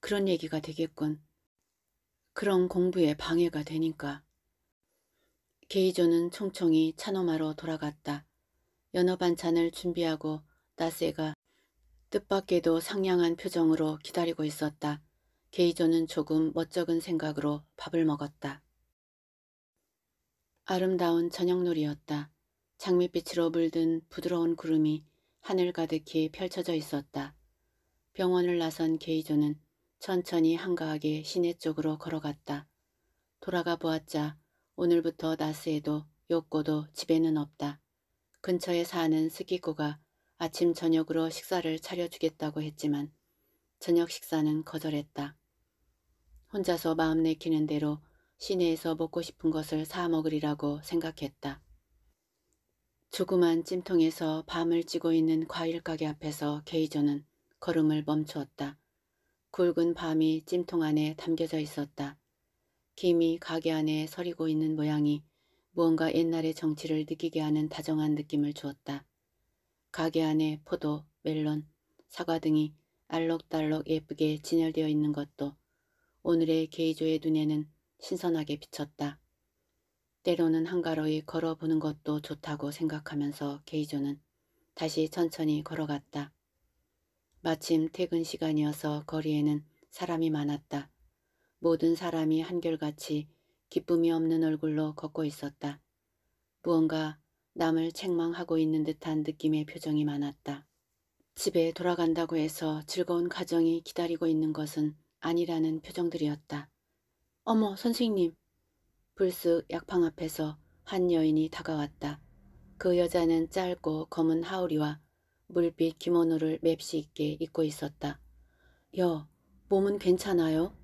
그런 얘기가 되겠군. 그런 공부에 방해가 되니까. 게이조는 총총히 차노마로 돌아갔다. 연어 반찬을 준비하고 나세가 뜻밖에도 상냥한 표정으로 기다리고 있었다. 게이조는 조금 멋쩍은 생각으로 밥을 먹었다. 아름다운 저녁놀이였다. 장밋빛으로 물든 부드러운 구름이 하늘 가득히 펼쳐져 있었다. 병원을 나선 게이조는 천천히 한가하게 시내 쪽으로 걸어갔다. 돌아가 보았자 오늘부터 나스에도 욕고도 집에는 없다. 근처에 사는 스기고가 아침 저녁으로 식사를 차려주겠다고 했지만 저녁 식사는 거절했다. 혼자서 마음 내키는 대로 시내에서 먹고 싶은 것을 사 먹으리라고 생각했다. 조그만 찜통에서 밤을 찌고 있는 과일 가게 앞에서 게이저는 걸음을 멈추었다. 굵은 밤이 찜통 안에 담겨져 있었다. 김이 가게 안에 서리고 있는 모양이 무언가 옛날의 정취를 느끼게 하는 다정한 느낌을 주었다. 가게 안에 포도, 멜론, 사과 등이 알록달록 예쁘게 진열되어 있는 것도 오늘의 게이조의 눈에는 신선하게 비쳤다. 때로는 한가로이 걸어보는 것도 좋다고 생각하면서 게이조는 다시 천천히 걸어갔다. 마침 퇴근 시간이어서 거리에는 사람이 많았다. 모든 사람이 한결같이 기쁨이 없는 얼굴로 걷고 있었다. 무언가 남을 책망하고 있는 듯한 느낌의 표정이 많았다. 집에 돌아간다고 해서 즐거운 가정이 기다리고 있는 것은 아니라는 표정들이었다. 어머 선생님! 불쑥 약방 앞에서 한 여인이 다가왔다. 그 여자는 짧고 검은 하울이와 물빛 기모노를 맵시 있게 입고 있었다. 여, 몸은 괜찮아요?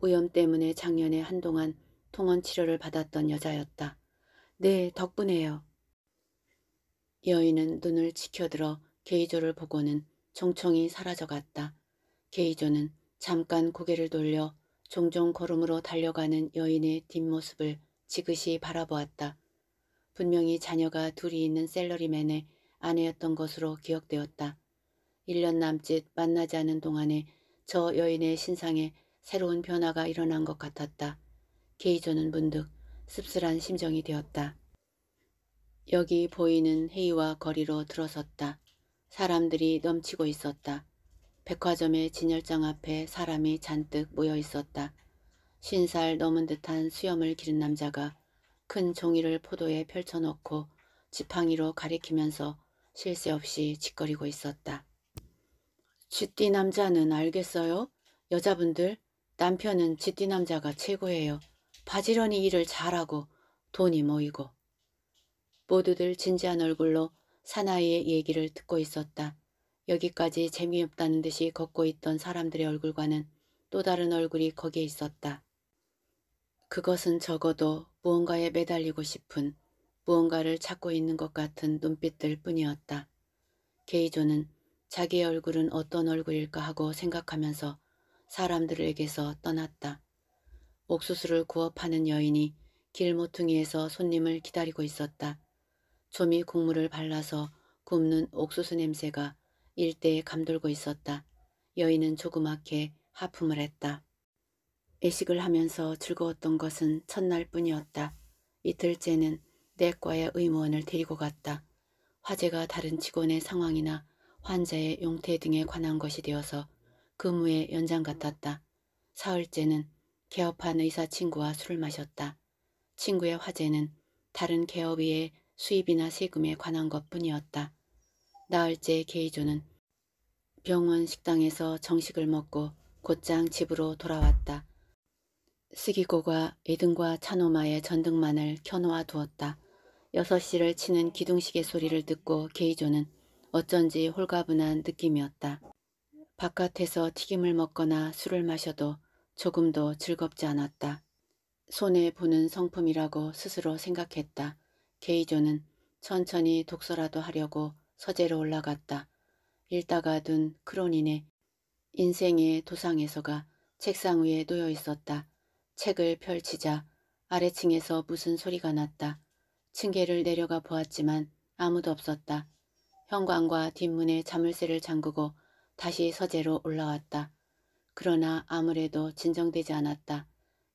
오염 때문에 작년에 한동안 통원 치료를 받았던 여자였다. 네, 덕분에요. 여인은 눈을 치켜들어 게이조를 보고는 총총히 사라져갔다. 게이조는 잠깐 고개를 돌려 종종 걸음으로 달려가는 여인의 뒷모습을 지그시 바라보았다. 분명히 자녀가 둘이 있는 셀러리맨의 아내였던 것으로 기억되었다. 1년 남짓 만나지 않은 동안에 저 여인의 신상에 새로운 변화가 일어난 것 같았다. 케이저는 문득 씁쓸한 심정이 되었다. 여기 보이는 회의와 거리로 들어섰다. 사람들이 넘치고 있었다. 백화점의 진열장 앞에 사람이 잔뜩 모여 있었다. 신살 넘은 듯한 수염을 기른 남자가 큰 종이를 포도에 펼쳐놓고 지팡이로 가리키면서 실세 없이 짓거리고 있었다. 쥐띠 남자는 알겠어요? 여자분들 남편은 집띠남자가 최고예요. 바지런히 일을 잘하고 돈이 모이고. 모두들 진지한 얼굴로 사나이의 얘기를 듣고 있었다. 여기까지 재미없다는 듯이 걷고 있던 사람들의 얼굴과는 또 다른 얼굴이 거기에 있었다. 그것은 적어도 무언가에 매달리고 싶은 무언가를 찾고 있는 것 같은 눈빛들 뿐이었다. 게이조는 자기의 얼굴은 어떤 얼굴일까 하고 생각하면서 사람들에게서 떠났다. 옥수수를 구워 파는 여인이 길 모퉁이에서 손님을 기다리고 있었다. 조미 국물을 발라서 굽는 옥수수 냄새가 일대에 감돌고 있었다. 여인은 조그맣게 하품을 했다. 애식을 하면서 즐거웠던 것은 첫날뿐이었다. 이틀째는 내과의 의무원을 데리고 갔다. 화재가 다른 직원의 상황이나 환자의 용태 등에 관한 것이 되어서 근무의 연장 같았다. 사흘째는 개업한 의사 친구와 술을 마셨다. 친구의 화제는 다른 개업이의 수입이나 세금에 관한 것뿐이었다. 나흘째 게이조는 병원 식당에서 정식을 먹고 곧장 집으로 돌아왔다. 스기고가 에등과 차노마의 전등만을 켜놓아 두었다. 여섯 시를 치는 기둥시계 소리를 듣고 게이조는 어쩐지 홀가분한 느낌이었다. 바깥에서 튀김을 먹거나 술을 마셔도 조금도 즐겁지 않았다. 손에 보는 성품이라고 스스로 생각했다. 게이조는 천천히 독서라도 하려고 서재로 올라갔다. 읽다가 둔 크로닌의 인생의 도상에서가 책상 위에 놓여 있었다. 책을 펼치자 아래층에서 무슨 소리가 났다. 층계를 내려가 보았지만 아무도 없었다. 현관과 뒷문에 자물쇠를 잠그고 다시 서재로 올라왔다. 그러나 아무래도 진정되지 않았다.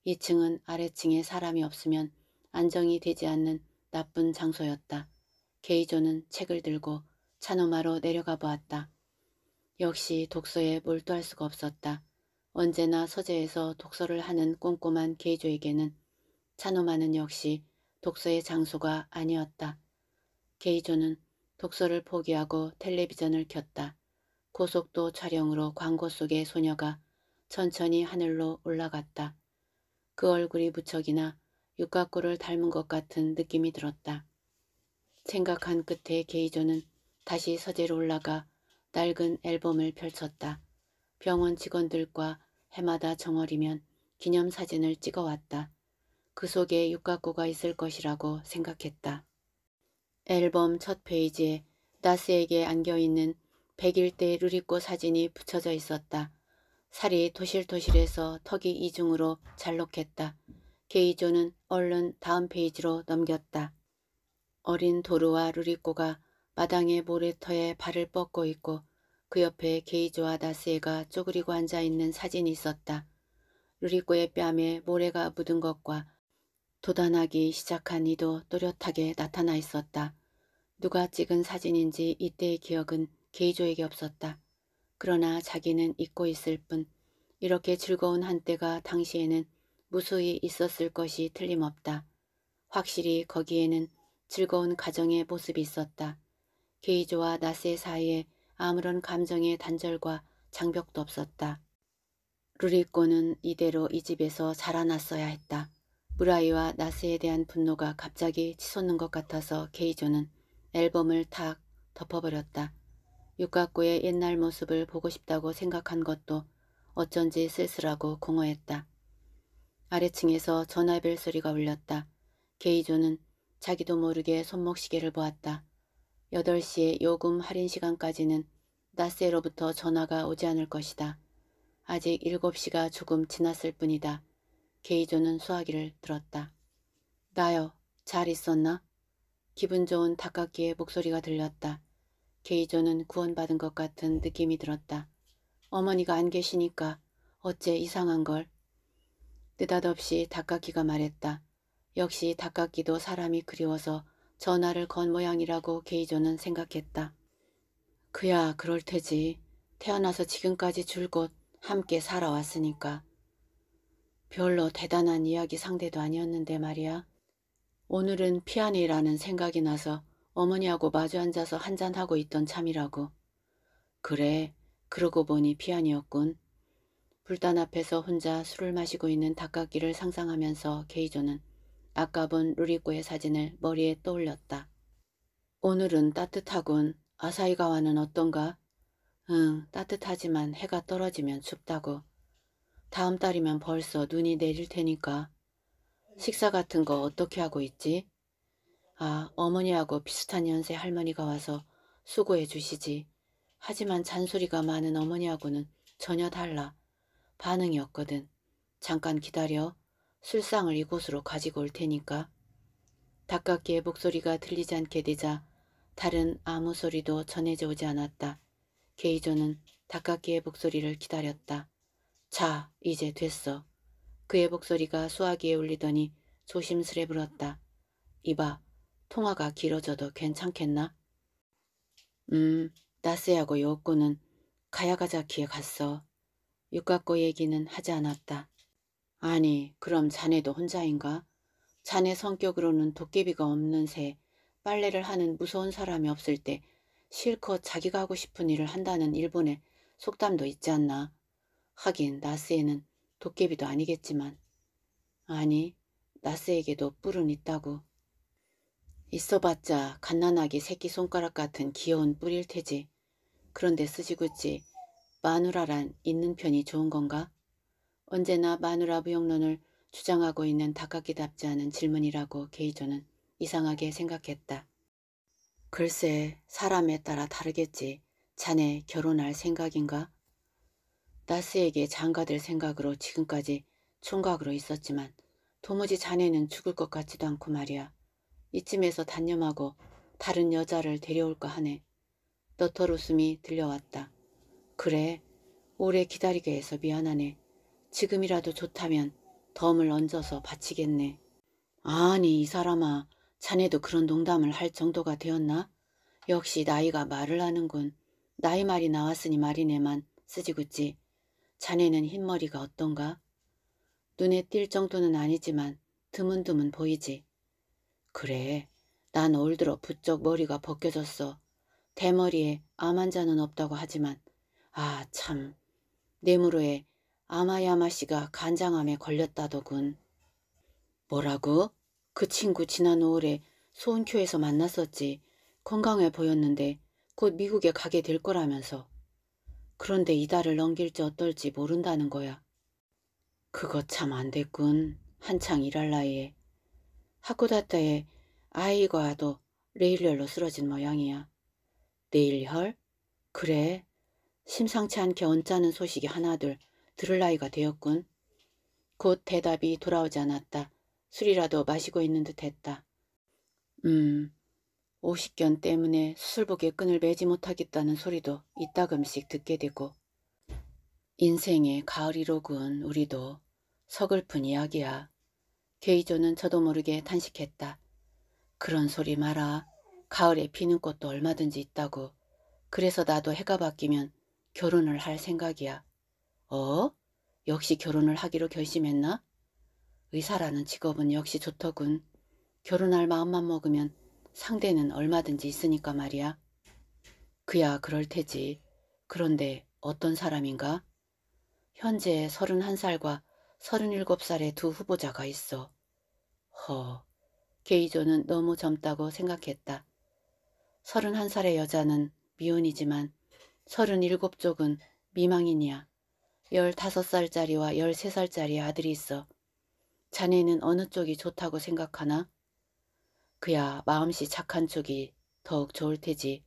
2층은 아래층에 사람이 없으면 안정이 되지 않는 나쁜 장소였다. 게이조는 책을 들고 차노마로 내려가 보았다. 역시 독서에 몰두할 수가 없었다. 언제나 서재에서 독서를 하는 꼼꼼한 게이조에게는 차노마는 역시 독서의 장소가 아니었다. 게이조는 독서를 포기하고 텔레비전을 켰다. 고속도 촬영으로 광고 속의 소녀가 천천히 하늘로 올라갔다. 그 얼굴이 무척이나 육각고를 닮은 것 같은 느낌이 들었다. 생각한 끝에 게이조는 다시 서재로 올라가 낡은 앨범을 펼쳤다. 병원 직원들과 해마다 정월이면 기념사진을 찍어왔다. 그 속에 육각고가 있을 것이라고 생각했다. 앨범 첫 페이지에 나스에게 안겨있는 백일대 루리꽃 사진이 붙여져 있었다. 살이 도실도실해서 턱이 이중으로 잘록했다. 게이조는 얼른 다음 페이지로 넘겼다. 어린 도루와 루리꼬가 마당의 모래터에 발을 뻗고 있고 그 옆에 게이조와 나스에가 쪼그리고 앉아있는 사진이 있었다. 루리꼬의 뺨에 모래가 묻은 것과 도단하기 시작한 이도 또렷하게 나타나 있었다. 누가 찍은 사진인지 이때의 기억은 게이조에게 없었다. 그러나 자기는 잊고 있을 뿐 이렇게 즐거운 한때가 당시에는 무수히 있었을 것이 틀림없다. 확실히 거기에는 즐거운 가정의 모습이 있었다. 게이조와 나스의 사이에 아무런 감정의 단절과 장벽도 없었다. 루리꼬는 이대로 이 집에서 자라났어야 했다. 무라이와 나스에 대한 분노가 갑자기 치솟는 것 같아서 게이조는 앨범을 탁 덮어버렸다. 육각구의 옛날 모습을 보고 싶다고 생각한 것도 어쩐지 쓸쓸하고 공허했다. 아래층에서 전화벨 소리가 울렸다. 게이조는 자기도 모르게 손목시계를 보았다. 8시에 요금 할인 시간까지는 나세로부터 전화가 오지 않을 것이다. 아직 7시가 조금 지났을 뿐이다. 게이조는 수화기를 들었다. 나요. 잘 있었나? 기분 좋은 닭깍기의 목소리가 들렸다. 게이조는 구원받은 것 같은 느낌이 들었다. 어머니가 안 계시니까 어째 이상한 걸. 느닷없이 닭깎기가 말했다. 역시 닭깎기도 사람이 그리워서 전화를 건 모양이라고 게이조는 생각했다. 그야 그럴 테지. 태어나서 지금까지 줄곧 함께 살아왔으니까. 별로 대단한 이야기 상대도 아니었는데 말이야. 오늘은 피아니라는 생각이 나서 어머니하고 마주 앉아서 한잔하고 있던 참이라고. 그래, 그러고 보니 피안이었군. 불단 앞에서 혼자 술을 마시고 있는 닭가기를 상상하면서 케이조는 아까 본 루리코의 사진을 머리에 떠올렸다. 오늘은 따뜻하군. 아사이가와는 어떤가? 응, 따뜻하지만 해가 떨어지면 춥다고. 다음 달이면 벌써 눈이 내릴 테니까. 식사 같은 거 어떻게 하고 있지? 아, 어머니하고 비슷한 연세 할머니가 와서 수고해 주시지. 하지만 잔소리가 많은 어머니하고는 전혀 달라. 반응이었거든. 잠깐 기다려. 술상을 이곳으로 가지고 올 테니까. 닭깎이의 목소리가 들리지 않게 되자 다른 아무 소리도 전해져 오지 않았다. 게이조는 닭깎이의 목소리를 기다렸다. 자, 이제 됐어. 그의 목소리가 수화기에 울리더니 조심스레 불었다 이봐, 통화가 길어져도 괜찮겠나? 음, 나스하고 여옥고는 가야가자키에 갔어. 육각고 얘기는 하지 않았다. 아니, 그럼 자네도 혼자인가? 자네 성격으로는 도깨비가 없는 새, 빨래를 하는 무서운 사람이 없을 때 실컷 자기가 하고 싶은 일을 한다는 일본의 속담도 있지 않나. 하긴 나스에는 도깨비도 아니겠지만. 아니, 나스에게도 뿔은 있다고. 있어봤자 갓난아기 새끼손가락 같은 귀여운 뿌릴 테지. 그런데 쓰시구찌 마누라란 있는 편이 좋은 건가? 언제나 마누라 부용론을 주장하고 있는 다각기답지 않은 질문이라고 게이조는 이상하게 생각했다. 글쎄 사람에 따라 다르겠지. 자네 결혼할 생각인가? 나스에게 장가될 생각으로 지금까지 총각으로 있었지만 도무지 자네는 죽을 것 같지도 않고 말이야. 이쯤에서 단념하고 다른 여자를 데려올까 하네. 너털 웃음이 들려왔다. 그래, 오래 기다리게 해서 미안하네. 지금이라도 좋다면 덤을 얹어서 바치겠네. 아니, 이 사람아. 자네도 그런 농담을 할 정도가 되었나? 역시 나이가 말을 하는군. 나이 말이 나왔으니 말이네만 쓰지구찌. 자네는 흰머리가 어떤가? 눈에 띌 정도는 아니지만 드문드문 보이지. 그래. 난 올 들어 부쩍 머리가 벗겨졌어. 대머리에 암 환자는 없다고 하지만 아 참. 내무로에 아마야마 씨가 간장암에 걸렸다더군. 뭐라고? 그 친구 지난 5월에 소은교에서 만났었지. 건강해 보였는데 곧 미국에 가게 될 거라면서. 그런데 이달을 넘길지 어떨지 모른다는 거야. 그거 참 안 됐군. 한창 일할 나이에. 하쿠다타의 아이과도 레일렬로 쓰러진 모양이야. 내일혈 그래. 심상치 않게 언짢은 소식이 하나둘 들을 나이가 되었군. 곧 대답이 돌아오지 않았다. 술이라도 마시고 있는 듯 했다. 음, 오십견 때문에 수술복에 끈을 매지 못하겠다는 소리도 이따금씩 듣게 되고 인생의 가을이로군 우리도 서글픈 이야기야. 게이조는 저도 모르게 탄식했다. 그런 소리 마라. 가을에 피는 꽃도 얼마든지 있다고. 그래서 나도 해가 바뀌면 결혼을 할 생각이야. 어? 역시 결혼을 하기로 결심했나? 의사라는 직업은 역시 좋더군. 결혼할 마음만 먹으면 상대는 얼마든지 있으니까 말이야. 그야 그럴 테지. 그런데 어떤 사람인가? 현재 31살과 37살의 두 후보자가 있어. 허, 게이조는 너무 젊다고 생각했다. 서른한 살의 여자는 미혼이지만 서른일곱 쪽은 미망인이야. 열다섯 살짜리와 열세 살짜리 아들이 있어. 자네는 어느 쪽이 좋다고 생각하나? 그야 마음씨 착한 쪽이 더욱 좋을 테지.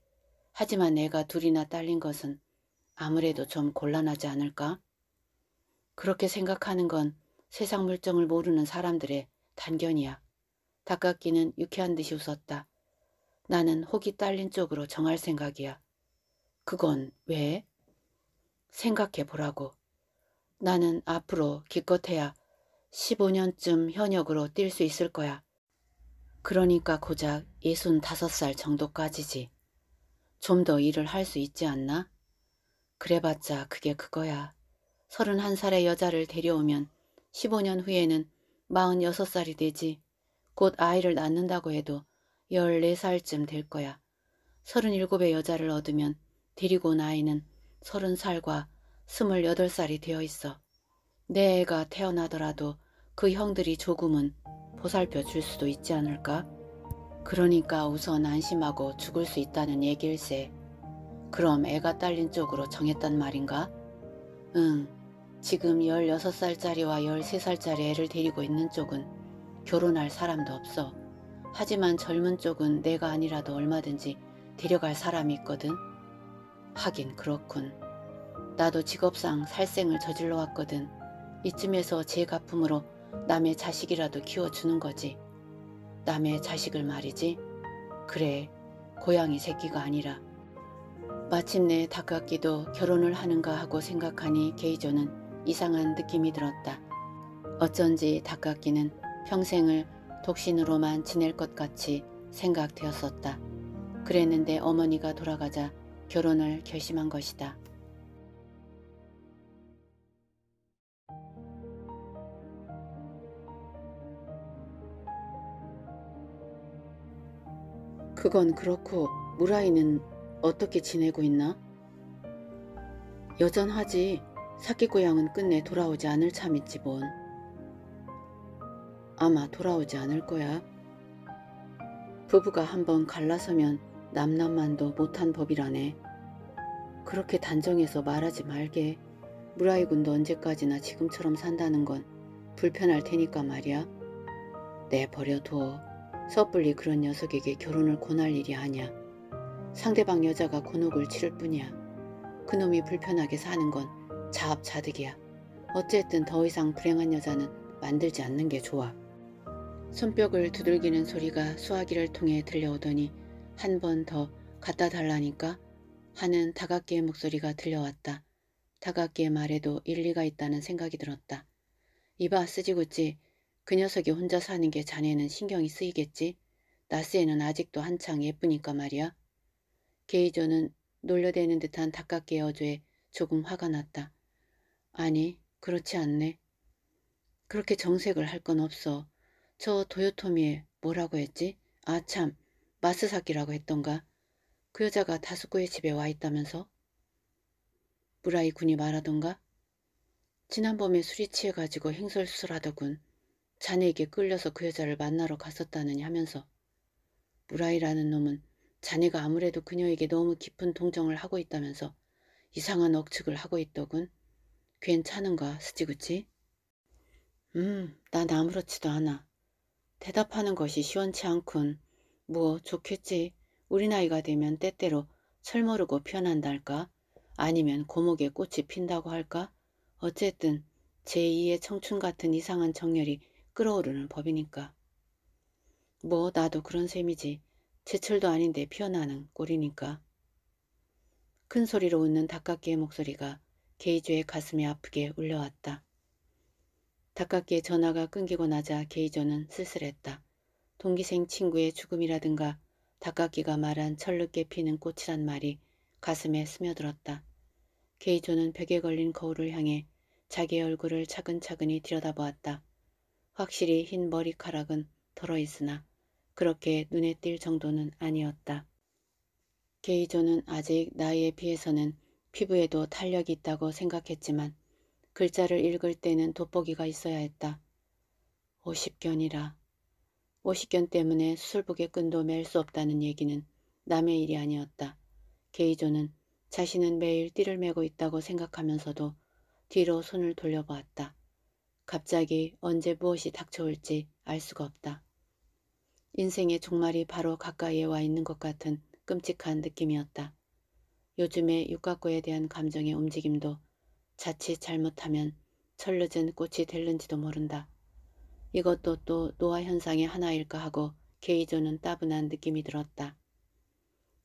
하지만 내가 둘이나 딸린 것은 아무래도 좀 곤란하지 않을까? 그렇게 생각하는 건 세상 물정을 모르는 사람들의 단견이야. 닭깎기는 유쾌한 듯이 웃었다. 나는 혹이 딸린 쪽으로 정할 생각이야. 그건 왜? 생각해 보라고. 나는 앞으로 기껏해야 15년쯤 현역으로 뛸 수 있을 거야. 그러니까 고작 65살 정도까지지. 좀 더 일을 할 수 있지 않나? 그래봤자 그게 그거야. 31살의 여자를 데려오면 15년 후에는 4 6 살이 되지. 곧 아이를 낳는다고 해도 1 4 살쯤 될 거야. 3 7의 여자를 얻으면 데리고 온 아이는 3 0 살과 2 8 살이 되어 있어. 내 애가 태어나더라도 그 형들이 조금은 보살펴 줄 수도 있지 않을까? 그러니까 우선 안심하고 죽을 수 있다는 얘길세. 그럼 애가 딸린 쪽으로 정했단 말인가? 응, 지금 16살짜리와 13살짜리 애를 데리고 있는 쪽은 결혼할 사람도 없어. 하지만 젊은 쪽은 내가 아니라도 얼마든지 데려갈 사람이 있거든. 하긴 그렇군. 나도 직업상 살생을 저질러 왔거든. 이쯤에서 제 가품으로 남의 자식이라도 키워주는 거지. 남의 자식을 말이지. 그래, 고양이 새끼가 아니라. 마침내 다카키도 결혼을 하는가 하고 생각하니 게이저는 이상한 느낌이 들었다. 어쩐지 닭깎이는 평생을 독신으로만 지낼 것 같이 생각되었었다. 그랬는데 어머니가 돌아가자 결혼을 결심한 것이다. 그건 그렇고 무라이는 어떻게 지내고 있나? 여전하지. 사기고 양은 끝내 돌아오지 않을 참이지본. 아마 돌아오지 않을 거야. 부부가 한번 갈라서면 남남만도 못한 법이라네. 그렇게 단정해서 말하지 말게. 무라이 군도 언제까지나 지금처럼 산다는 건 불편할 테니까 말이야. 내 버려두어. 섣불리 그런 녀석에게 결혼을 권할 일이 아냐 상대방 여자가 곤혹을 치를 뿐이야. 그놈이 불편하게 사는 건 자업자득이야. 어쨌든 더 이상 불행한 여자는 만들지 않는 게 좋아. 손뼉을 두들기는 소리가 수화기를 통해 들려오더니 한 번 더 갖다 달라니까 하는 다각기의 목소리가 들려왔다. 다각기의 말에도 일리가 있다는 생각이 들었다. 이봐 쓰지구찌. 그 녀석이 혼자 사는 게 자네는 신경이 쓰이겠지. 나스에는 아직도 한창 예쁘니까 말이야. 게이조는 놀려대는 듯한 다각기의 어조에 조금 화가 났다. 아니 그렇지 않네. 그렇게 정색을 할 건 없어. 저 도요토미에 뭐라고 했지? 아참 마스사키라고 했던가. 그 여자가 다수코의 집에 와 있다면서? 무라이 군이 말하던가? 지난번에 술이 취해가지고 행설수술하더군. 자네에게 끌려서 그 여자를 만나러 갔었다느니 하면서. 무라이라는 놈은 자네가 아무래도 그녀에게 너무 깊은 동정을 하고 있다면서 이상한 억측을 하고 있더군. 괜찮은가, 스치구치? 음, 난 아무렇지도 않아. 대답하는 것이 시원치 않군. 뭐, 좋겠지. 우리 나이가 되면 때때로 철모르고 피어난달까 아니면 고목에 꽃이 핀다고 할까? 어쨌든 제2의 청춘 같은 이상한 정열이 끓어오르는 법이니까. 뭐 나도 그런 셈이지. 제철도 아닌데 피어나는 꼴이니까. 큰 소리로 웃는 닭깎이의 목소리가 게이조의 가슴이 아프게 울려왔다. 다깝게 전화가 끊기고 나자 게이조는 쓸쓸했다. 동기생 친구의 죽음이라든가 다깝기가 말한 철늦게 피는 꽃이란 말이 가슴에 스며들었다. 게이조는 벽에 걸린 거울을 향해 자기 얼굴을 차근차근히 들여다보았다. 확실히 흰 머리카락은 덜어 있으나 그렇게 눈에 띌 정도는 아니었다. 게이조는 아직 나이에 비해서는 피부에도 탄력이 있다고 생각했지만 글자를 읽을 때는 돋보기가 있어야 했다. 오십견이라. 오십견 때문에 술북의 끈도 맬 수 없다는 얘기는 남의 일이 아니었다. 게이조는 자신은 매일 띠를 매고 있다고 생각하면서도 뒤로 손을 돌려보았다. 갑자기 언제 무엇이 닥쳐올지 알 수가 없다. 인생의 종말이 바로 가까이에 와 있는 것 같은 끔찍한 느낌이었다. 요즘의 육각고에 대한 감정의 움직임도 자칫 잘못하면 철르은 꽃이 될는지도 모른다. 이것도 또 노화 현상의 하나일까 하고 게이조는 따분한 느낌이 들었다.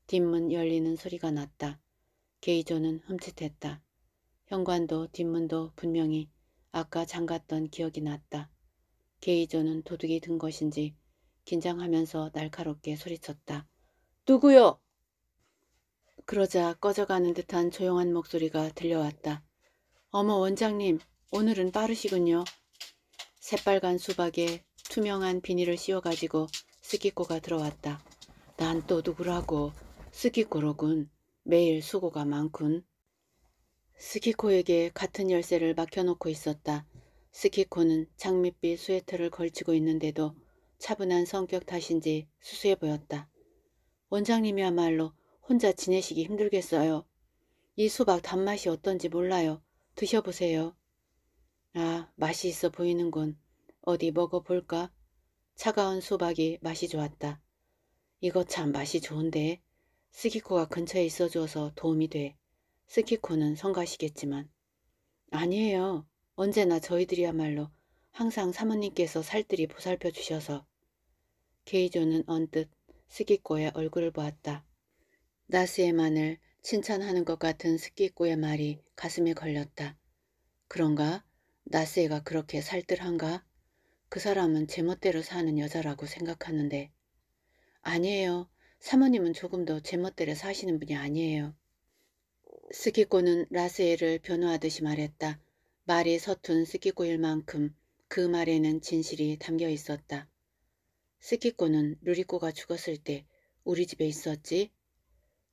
뒷문 열리는 소리가 났다. 게이조는 흠칫했다. 현관도 뒷문도 분명히 아까 잠갔던 기억이 났다. 게이조는 도둑이 든 것인지 긴장하면서 날카롭게 소리쳤다. 누구요? 그러자 꺼져가는 듯한 조용한 목소리가 들려왔다. 어머 원장님 오늘은 빠르시군요. 새빨간 수박에 투명한 비닐을 씌워가지고 스키코가 들어왔다. 난 또 누구라고 스키코로군. 매일 수고가 많군. 스키코에게 같은 열쇠를 막혀놓고 있었다. 스키코는 장밋빛 스웨터를 걸치고 있는데도 차분한 성격 탓인지 수수해 보였다. 원장님이야말로 혼자 지내시기 힘들겠어요. 이 수박 단맛이 어떤지 몰라요. 드셔보세요. 아, 맛이 있어 보이는군. 어디 먹어볼까? 차가운 수박이 맛이 좋았다. 이거 참 맛이 좋은데 스키코가 근처에 있어줘서 도움이 돼. 스키코는 성가시겠지만. 아니에요. 언제나 저희들이야말로 항상 사모님께서 살뜰히 보살펴 주셔서. 케이조는 언뜻 스기코의 얼굴을 보았다. 나스의만을 칭찬하는 것 같은 스키꼬의 말이 가슴에 걸렸다. 그런가? 나스에가 그렇게 살뜰한가? 그 사람은 제멋대로 사는 여자라고 생각하는데 아니에요. 사모님은 조금 더 제멋대로 사시는 분이 아니에요. 스키꼬는 라스에를 변호하듯이 말했다. 말이 서툰 스키꼬일 만큼 그 말에는 진실이 담겨 있었다. 스키꼬는 루리꼬가 죽었을 때 우리 집에 있었지?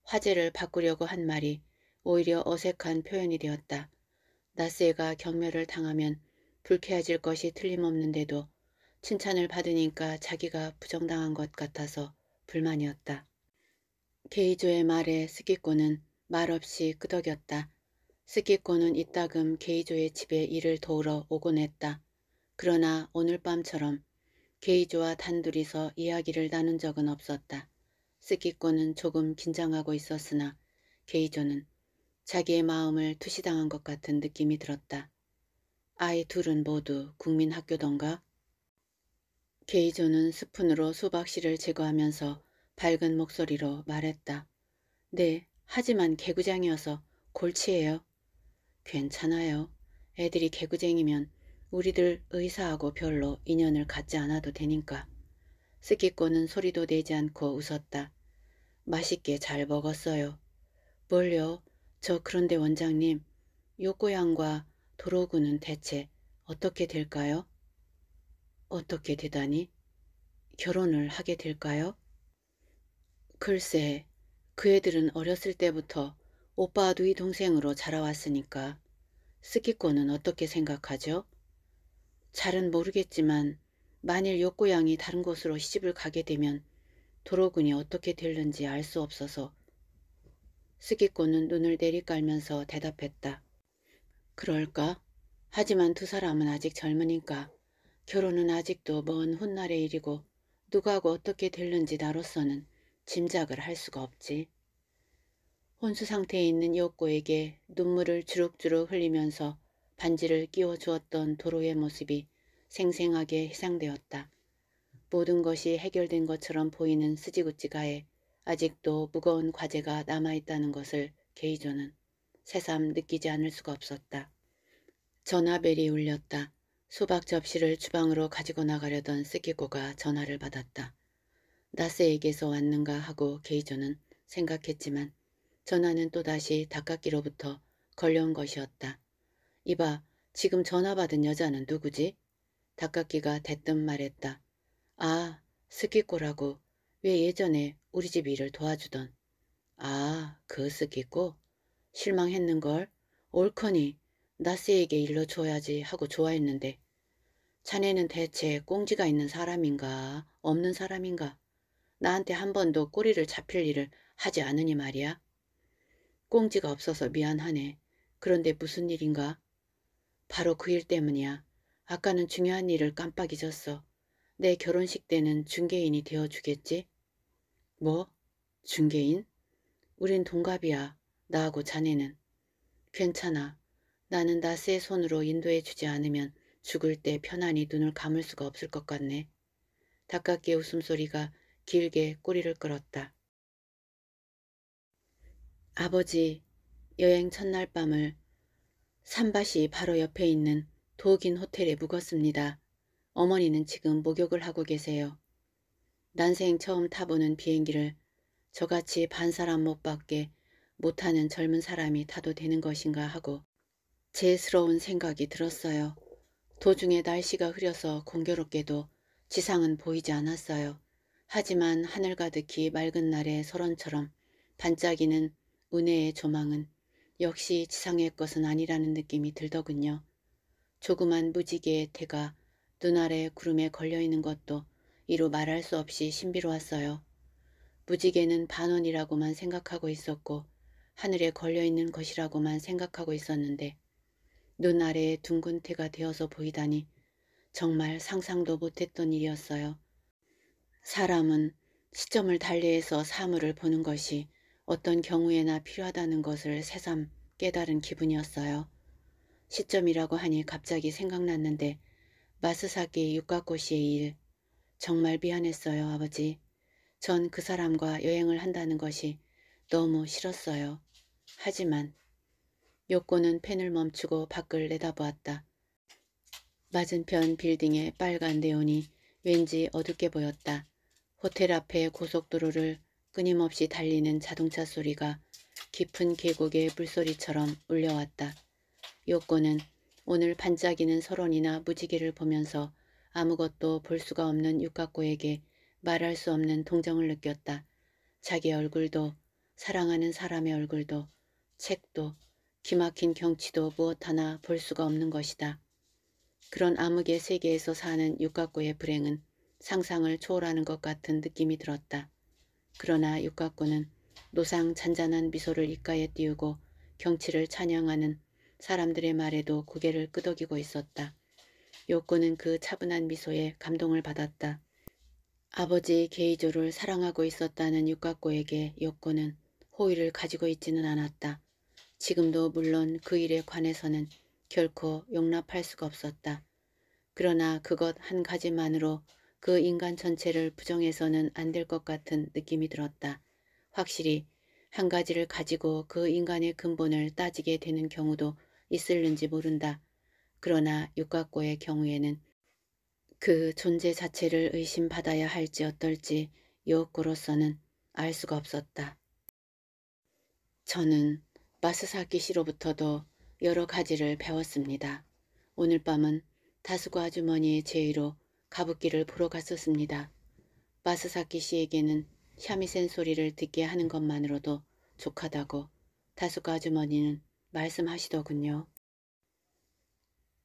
화제를 바꾸려고 한 말이 오히려 어색한 표현이 되었다. 나스에가 경멸을 당하면 불쾌해질 것이 틀림없는데도 칭찬을 받으니까 자기가 부정당한 것 같아서 불만이었다. 게이조의 말에 스키코는 말없이 끄덕였다. 스키코는 이따금 게이조의 집에 일을 도우러 오곤 했다. 그러나 오늘 밤처럼 게이조와 단둘이서 이야기를 나눈 적은 없었다. 스키코는 조금 긴장하고 있었으나 게이조는 자기의 마음을 투시당한 것 같은 느낌이 들었다. 아이 둘은 모두 국민학교던가? 게이조는 스푼으로 수박씨를 제거하면서 밝은 목소리로 말했다. 네, 하지만 개구장이어서 골치예요. 괜찮아요. 애들이 개구쟁이면 우리들 의사하고 별로 인연을 갖지 않아도 되니까. 스키코는 소리도 내지 않고 웃었다. 맛있게 잘 먹었어요. 뭘요? 저 그런데 원장님, 요고양과 도로구는 대체 어떻게 될까요? 어떻게 되다니? 결혼을 하게 될까요? 글쎄, 그 애들은 어렸을 때부터 오빠 누이 동생으로 자라왔으니까 스키코는 어떻게 생각하죠? 잘은 모르겠지만 만일 요고양이 다른 곳으로 시집을 가게 되면 도로군이 어떻게 될는지알 수 없어서 스기꾼은 눈을 내리깔면서 대답했다. 그럴까? 하지만 두 사람은 아직 젊으니까 결혼은 아직도 먼 훗날의 일이고 누가하고 어떻게 될는지 나로서는 짐작을 할 수가 없지. 혼수 상태에 있는 여고에게 눈물을 주룩주룩 흘리면서 반지를 끼워 주었던 도로의 모습이 생생하게 해상되었다. 모든 것이 해결된 것처럼 보이는 스지구찌가에 아직도 무거운 과제가 남아있다는 것을 게이조는 새삼 느끼지 않을 수가 없었다. 전화벨이 울렸다. 수박 접시를 주방으로 가지고 나가려던 스키코가 전화를 받았다. 나스에게서 왔는가 하고 게이조는 생각했지만 전화는 또다시 닭깎기로부터 걸려온 것이었다. 이봐 지금 전화 받은 여자는 누구지? 닭깎기가 대뜸 말했다. 아, 스키꼬라고. 왜 예전에 우리 집 일을 도와주던. 아, 그 스키꼬? 실망했는걸. 옳거니 나스에게 일러줘야지 하고 좋아했는데 자네는 대체 꽁지가 있는 사람인가 없는 사람인가 나한테 한 번도 꼬리를 잡힐 일을 하지 않으니 말이야. 꽁지가 없어서 미안하네. 그런데 무슨 일인가? 바로 그 일 때문이야. 아까는 중요한 일을 깜빡 잊었어. 내 결혼식 때는 중개인이 되어주겠지? 뭐? 중개인? 우린 동갑이야. 나하고 자네는. 괜찮아. 나는 나스의 손으로 인도해주지 않으면 죽을 때 편안히 눈을 감을 수가 없을 것 같네. 닭깝게 웃음소리가 길게 꼬리를 끌었다. 아버지, 여행 첫날 밤을 산밭이 바로 옆에 있는 도긴 호텔에 묵었습니다. 어머니는 지금 목욕을 하고 계세요. 난생 처음 타보는 비행기를 저같이 반사람 못밖에 못하는 젊은 사람이 타도 되는 것인가 하고 재스러운 생각이 들었어요. 도중에 날씨가 흐려서 공교롭게도 지상은 보이지 않았어요. 하지만 하늘 가득히 맑은 날의 설원처럼 반짝이는 은혜의 조망은 역시 지상의 것은 아니라는 느낌이 들더군요. 조그만 무지개의 태가 눈 아래 구름에 걸려있는 것도 이루 말할 수 없이 신비로웠어요. 무지개는 반원이라고만 생각하고 있었고 하늘에 걸려있는 것이라고만 생각하고 있었는데 눈 아래에 둥근 태가 되어서 보이다니 정말 상상도 못했던 일이었어요. 사람은 시점을 달리해서 사물을 보는 것이 어떤 경우에나 필요하다는 것을 새삼 깨달은 기분이었어요. 시점이라고 하니 갑자기 생각났는데 마스사키 육가코시의 일. 정말 미안했어요, 아버지. 전 그 사람과 여행을 한다는 것이 너무 싫었어요. 하지만 요코는 펜을 멈추고 밖을 내다보았다. 맞은편 빌딩의 빨간 네온이 왠지 어둡게 보였다. 호텔 앞에 고속도로를 끊임없이 달리는 자동차 소리가 깊은 계곡의 물소리처럼 울려왔다. 요코는 오늘 반짝이는 서론이나 무지개를 보면서 아무것도 볼 수가 없는 육각고에게 말할 수 없는 동정을 느꼈다. 자기 얼굴도 사랑하는 사람의 얼굴도 책도 기막힌 경치도 무엇 하나 볼 수가 없는 것이다. 그런 암흑의 세계에서 사는 육각고의 불행은 상상을 초월하는 것 같은 느낌이 들었다. 그러나 육각고는 노상 잔잔한 미소를 입가에 띄우고 경치를 찬양하는 사람들의 말에도 고개를 끄덕이고 있었다. 요코는 그 차분한 미소에 감동을 받았다. 아버지 게이조를 사랑하고 있었다는 육각고에게 요코는 호의를 가지고 있지는 않았다. 지금도 물론 그 일에 관해서는 결코 용납할 수가 없었다. 그러나 그것 한 가지만으로 그 인간 전체를 부정해서는 안 될 것 같은 느낌이 들었다. 확실히 한 가지를 가지고 그 인간의 근본을 따지게 되는 경우도 있을는지 모른다. 그러나 육각고의 경우에는 그 존재 자체를 의심받아야 할지 어떨지 여옥고로서는 알 수가 없었다. 저는 마스사키 시로부터도 여러 가지를 배웠습니다. 오늘 밤은 다수고 아주머니의 제의로 가부키를 보러 갔었습니다. 마스사키 씨에게는 샤미센 소리를 듣게 하는 것만으로도 족하다고 다수고 아주머니는 말씀하시더군요.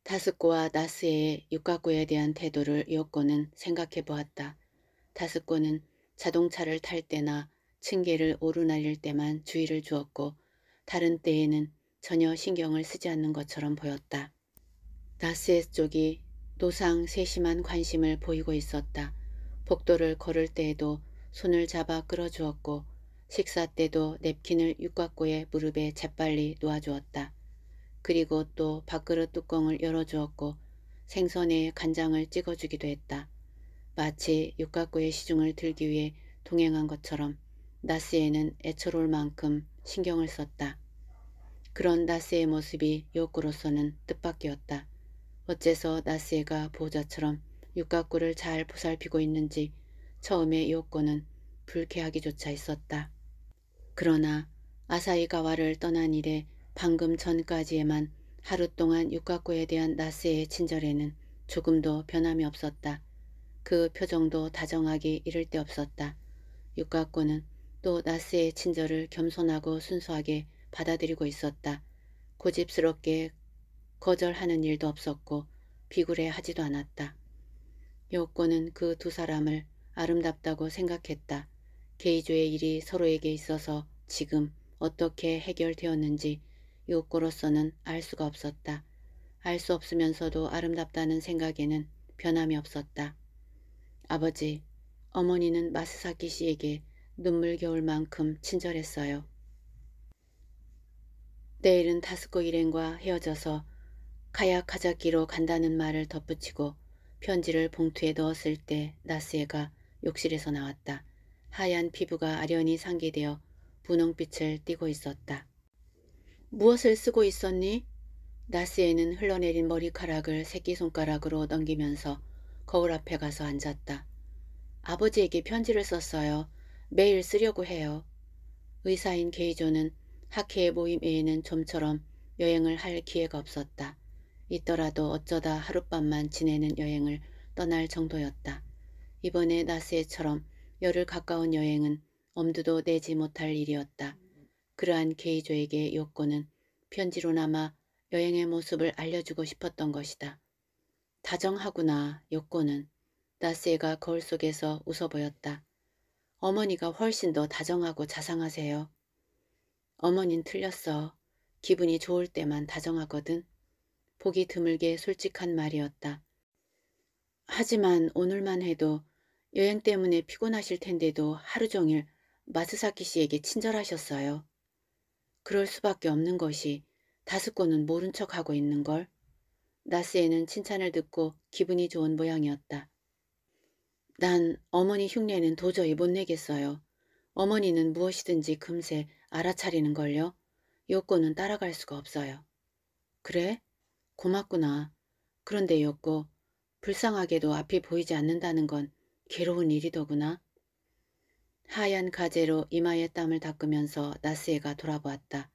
다스코와 나스의 육각구에 대한 태도를 요코는 생각해 보았다. 다스코는 자동차를 탈 때나 층계를 오르내릴 때만 주의를 주었고 다른 때에는 전혀 신경을 쓰지 않는 것처럼 보였다. 나스의 쪽이 노상 세심한 관심을 보이고 있었다. 복도를 걸을 때에도 손을 잡아 끌어주었고 식사 때도 냅킨을 육각고의 무릎에 재빨리 놓아주었다. 그리고 또 밥그릇 뚜껑을 열어주었고 생선에 간장을 찍어주기도 했다. 마치 육각고의 시중을 들기 위해 동행한 것처럼 나스에는 애처로울 만큼 신경을 썼다. 그런 나스의 모습이 요구로서는 뜻밖이었다. 어째서 나스에가 보호자처럼 육각구를 잘 보살피고 있는지 처음에 요구는 불쾌하기조차 있었다. 그러나 아사이가와를 떠난 이래 방금 전까지에만 하루 동안 육각구에 대한 나스의 친절에는 조금도 변함이 없었다. 그 표정도 다정하기 이를 데 없었다. 육각구는 또 나스의 친절을 겸손하고 순수하게 받아들이고 있었다. 고집스럽게 거절하는 일도 없었고 비굴해하지도 않았다. 요고는그 두 사람을 아름답다고 생각했다. 게이조의 일이 서로에게 있어서 지금 어떻게 해결되었는지 요꼬로서는 알 수가 없었다. 알 수 없으면서도 아름답다는 생각에는 변함이 없었다. 아버지, 어머니는 마스사키 씨에게 눈물겨울 만큼 친절했어요. 내일은 다스코 일행과 헤어져서 카야카자키로 간다는 말을 덧붙이고 편지를 봉투에 넣었을 때 나스에가 욕실에서 나왔다. 하얀 피부가 아련히 상기되어 분홍빛을 띠고 있었다. 무엇을 쓰고 있었니? 나스에는 흘러내린 머리카락을 새끼손가락으로 넘기면서 거울 앞에 가서 앉았다. 아버지에게 편지를 썼어요. 매일 쓰려고 해요. 의사인 게이조는 학회의 모임 외에는 좀처럼 여행을 할 기회가 없었다. 있더라도 어쩌다 하룻밤만 지내는 여행을 떠날 정도였다. 이번에 나스에처럼 열흘 가까운 여행은 엄두도 내지 못할 일이었다. 그러한 케이조에게 요코는 편지로나마 여행의 모습을 알려주고 싶었던 것이다. 다정하구나 요코는 나스에가 거울 속에서 웃어 보였다. 어머니가 훨씬 더 다정하고 자상하세요. 어머닌 틀렸어. 기분이 좋을 때만 다정하거든. 보기 드물게 솔직한 말이었다. 하지만 오늘만 해도 여행 때문에 피곤하실 텐데도 하루 종일 마스사키 씨에게 친절하셨어요. 그럴 수밖에 없는 것이 다스코는 모른 척하고 있는 걸. 나스에는 칭찬을 듣고 기분이 좋은 모양이었다. 난 어머니 흉내는 도저히 못 내겠어요. 어머니는 무엇이든지 금세 알아차리는 걸요. 요코는 따라갈 수가 없어요. 그래? 고맙구나. 그런데 요코, 불쌍하게도 앞이 보이지 않는다는 건 괴로운 일이더구나. 하얀 가재로 이마에 땀을 닦으면서 나스에가 돌아보았다.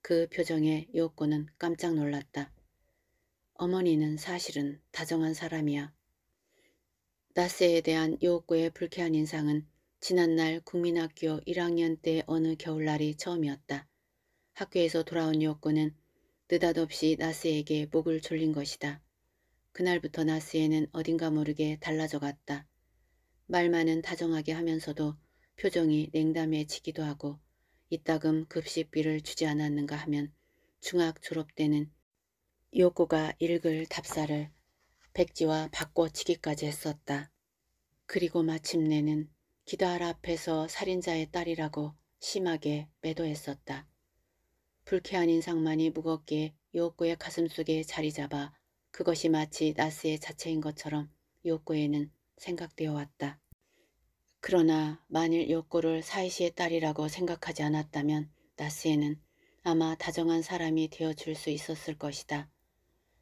그 표정에 요코는 깜짝 놀랐다. 어머니는 사실은 다정한 사람이야. 나스에 대한 요코의 불쾌한 인상은 지난날 국민학교 1학년 때 어느 겨울날이 처음이었다. 학교에서 돌아온 요코는 느닷없이 나스에게 목을 졸린 것이다. 그날부터 나스에는 어딘가 모르게 달라져 갔다. 말만은 다정하게 하면서도 표정이 냉담해지기도 하고 이따금 급식비를 주지 않았는가 하면 중학 졸업 때는 요구가 읽을 답사를 백지와 바꿔치기까지 했었다. 그리고 마침내는 기다라 앞에서 살인자의 딸이라고 심하게 매도했었다. 불쾌한 인상만이 무겁게 요구의 가슴속에 자리 잡아 그것이 마치 나스의 자체인 것처럼 요구에는 생각되어 왔다. 그러나 만일 요코를 사이시의 딸이라고 생각하지 않았다면 나스에는 아마 다정한 사람이 되어줄 수 있었을 것이다.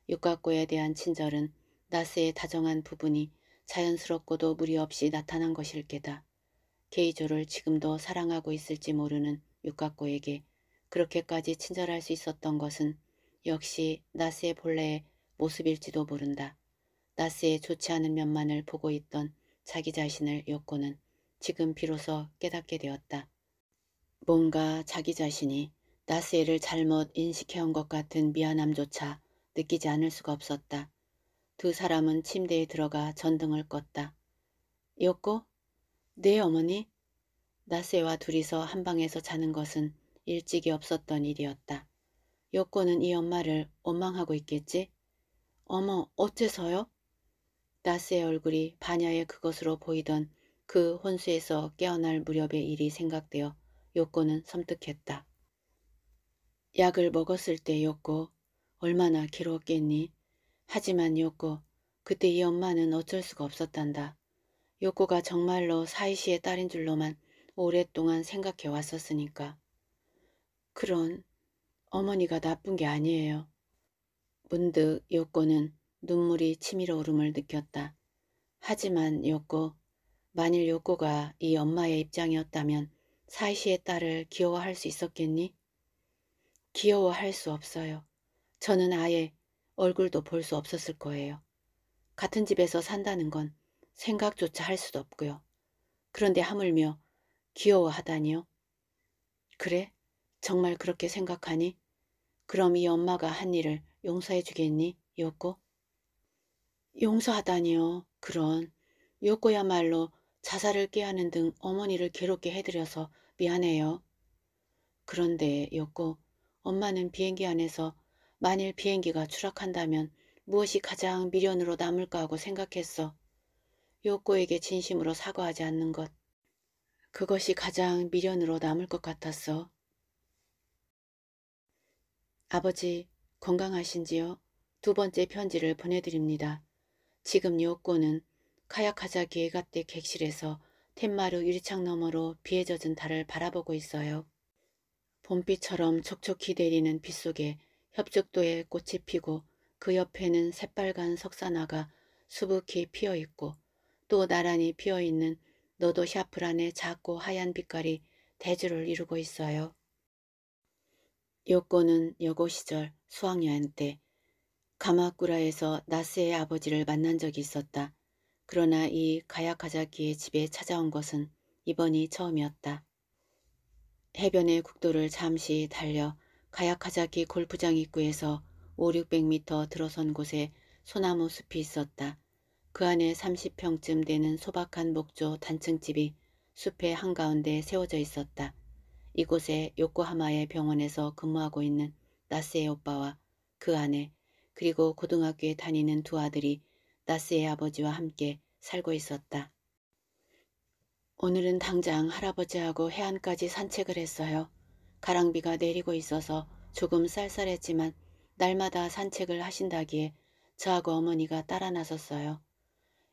육각고에 대한 친절은 나스의 다정한 부분이 자연스럽고도 무리 없이 나타난 것일 게다. 케이조를 지금도 사랑하고 있을지 모르는 육각고에게 그렇게까지 친절할 수 있었던 것은 역시 나스의 본래의 모습일지도 모른다. 나스의 좋지 않은 면만을 보고 있던 자기 자신을 요코는 지금 비로소 깨닫게 되었다. 뭔가 자기 자신이 나스에를 잘못 인식해온 것 같은 미안함조차 느끼지 않을 수가 없었다. 두 사람은 침대에 들어가 전등을 껐다. 요코? 네 어머니? 나스에와 둘이서 한 방에서 자는 것은 일찍이 없었던 일이었다. 요코는 이 엄마를 원망하고 있겠지? 어머 어째서요? 나스의 얼굴이 반야의 그것으로 보이던 그 혼수에서 깨어날 무렵의 일이 생각되어 요코는 섬뜩했다. 약을 먹었을 때 요코 얼마나 괴로웠겠니 하지만 요코 그때 이 엄마는 어쩔 수가 없었단다. 요코가 정말로 사이시의 딸인 줄로만 오랫동안 생각해 왔었으니까. 그런 어머니가 나쁜 게 아니에요. 문득 요코는 눈물이 치밀어 오름을 느꼈다. 하지만 욕코 만일 욕코가이 엄마의 입장이었다면 사이시의 딸을 귀여워할 수 있었겠니? 귀여워할 수 없어요. 저는 아예 얼굴도 볼 수 없었을 거예요. 같은 집에서 산다는 건 생각조차 할 수도 없고요. 그런데 하물며 귀여워하다니요. 그래? 정말 그렇게 생각하니? 그럼 이 엄마가 한 일을 용서해 주겠니? 이었고 용서하다니요. 그런 욕거야말로 자살을 깨하는 등 어머니를 괴롭게 해드려서 미안해요. 그런데 욕거 엄마는 비행기 안에서 만일 비행기가 추락한다면 무엇이 가장 미련으로 남을까 하고 생각했어. 욕코에게 진심으로 사과하지 않는 것. 그것이 가장 미련으로 남을 것 같았어. 아버지 건강하신지요? 두 번째 편지를 보내드립니다. 지금 요꼬는카약하자 기에가떼 객실에서 텐마루 유리창 너머로 비에 젖은 달을 바라보고 있어요. 봄비처럼 촉촉히 내리는 빗속에 협죽도에 꽃이 피고 그 옆에는 새빨간 석사나가 수북히 피어있고 또 나란히 피어있는 너도 샤프란의 작고 하얀 빛깔이 대주를 이루고 있어요. 요꼬는 여고 시절 수학여행 때 가마쿠라에서 나스의 아버지를 만난 적이 있었다. 그러나 이 가야카자키의 집에 찾아온 것은 이번이 처음이었다. 해변의 국도를 잠시 달려 가야카자키 골프장 입구에서 5, 600m 들어선 곳에 소나무 숲이 있었다. 그 안에 30평쯤 되는 소박한 목조 단층집이 숲의 한가운데 세워져 있었다. 이곳에 요코하마의 병원에서 근무하고 있는 나스의 오빠와 그 안에 그리고 고등학교에 다니는 두 아들이 나스의 아버지와 함께 살고 있었다. 오늘은 당장 할아버지하고 해안까지 산책을 했어요. 가랑비가 내리고 있어서 조금 쌀쌀했지만 날마다 산책을 하신다기에 저하고 어머니가 따라 나섰어요.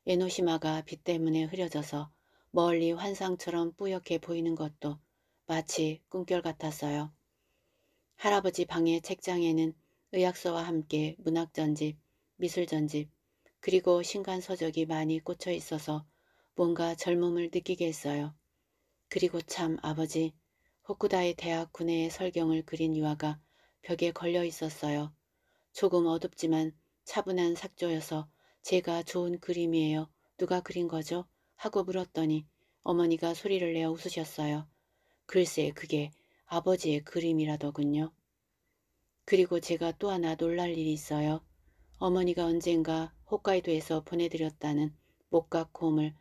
에노시마가 빛 때문에 흐려져서 멀리 환상처럼 뿌옇게 보이는 것도 마치 꿈결 같았어요. 할아버지 방의 책장에는 의학서와 함께 문학전집, 미술전집, 그리고 신간서적이 많이 꽂혀 있어서 뭔가 젊음을 느끼게 했어요. 그리고 참 아버지, 호쿠다의 대학 군내의 설경을 그린 유화가 벽에 걸려 있었어요. 조금 어둡지만 차분한 삭조여서 제가 좋은 그림이에요. 누가 그린 거죠? 하고 물었더니 어머니가 소리를 내어 웃으셨어요. 글쎄 그게 아버지의 그림이라더군요. 그리고 제가 또 하나 놀랄 일이 있어요. 어머니가 언젠가 홋카이도에서 보내드렸다는 목각곰을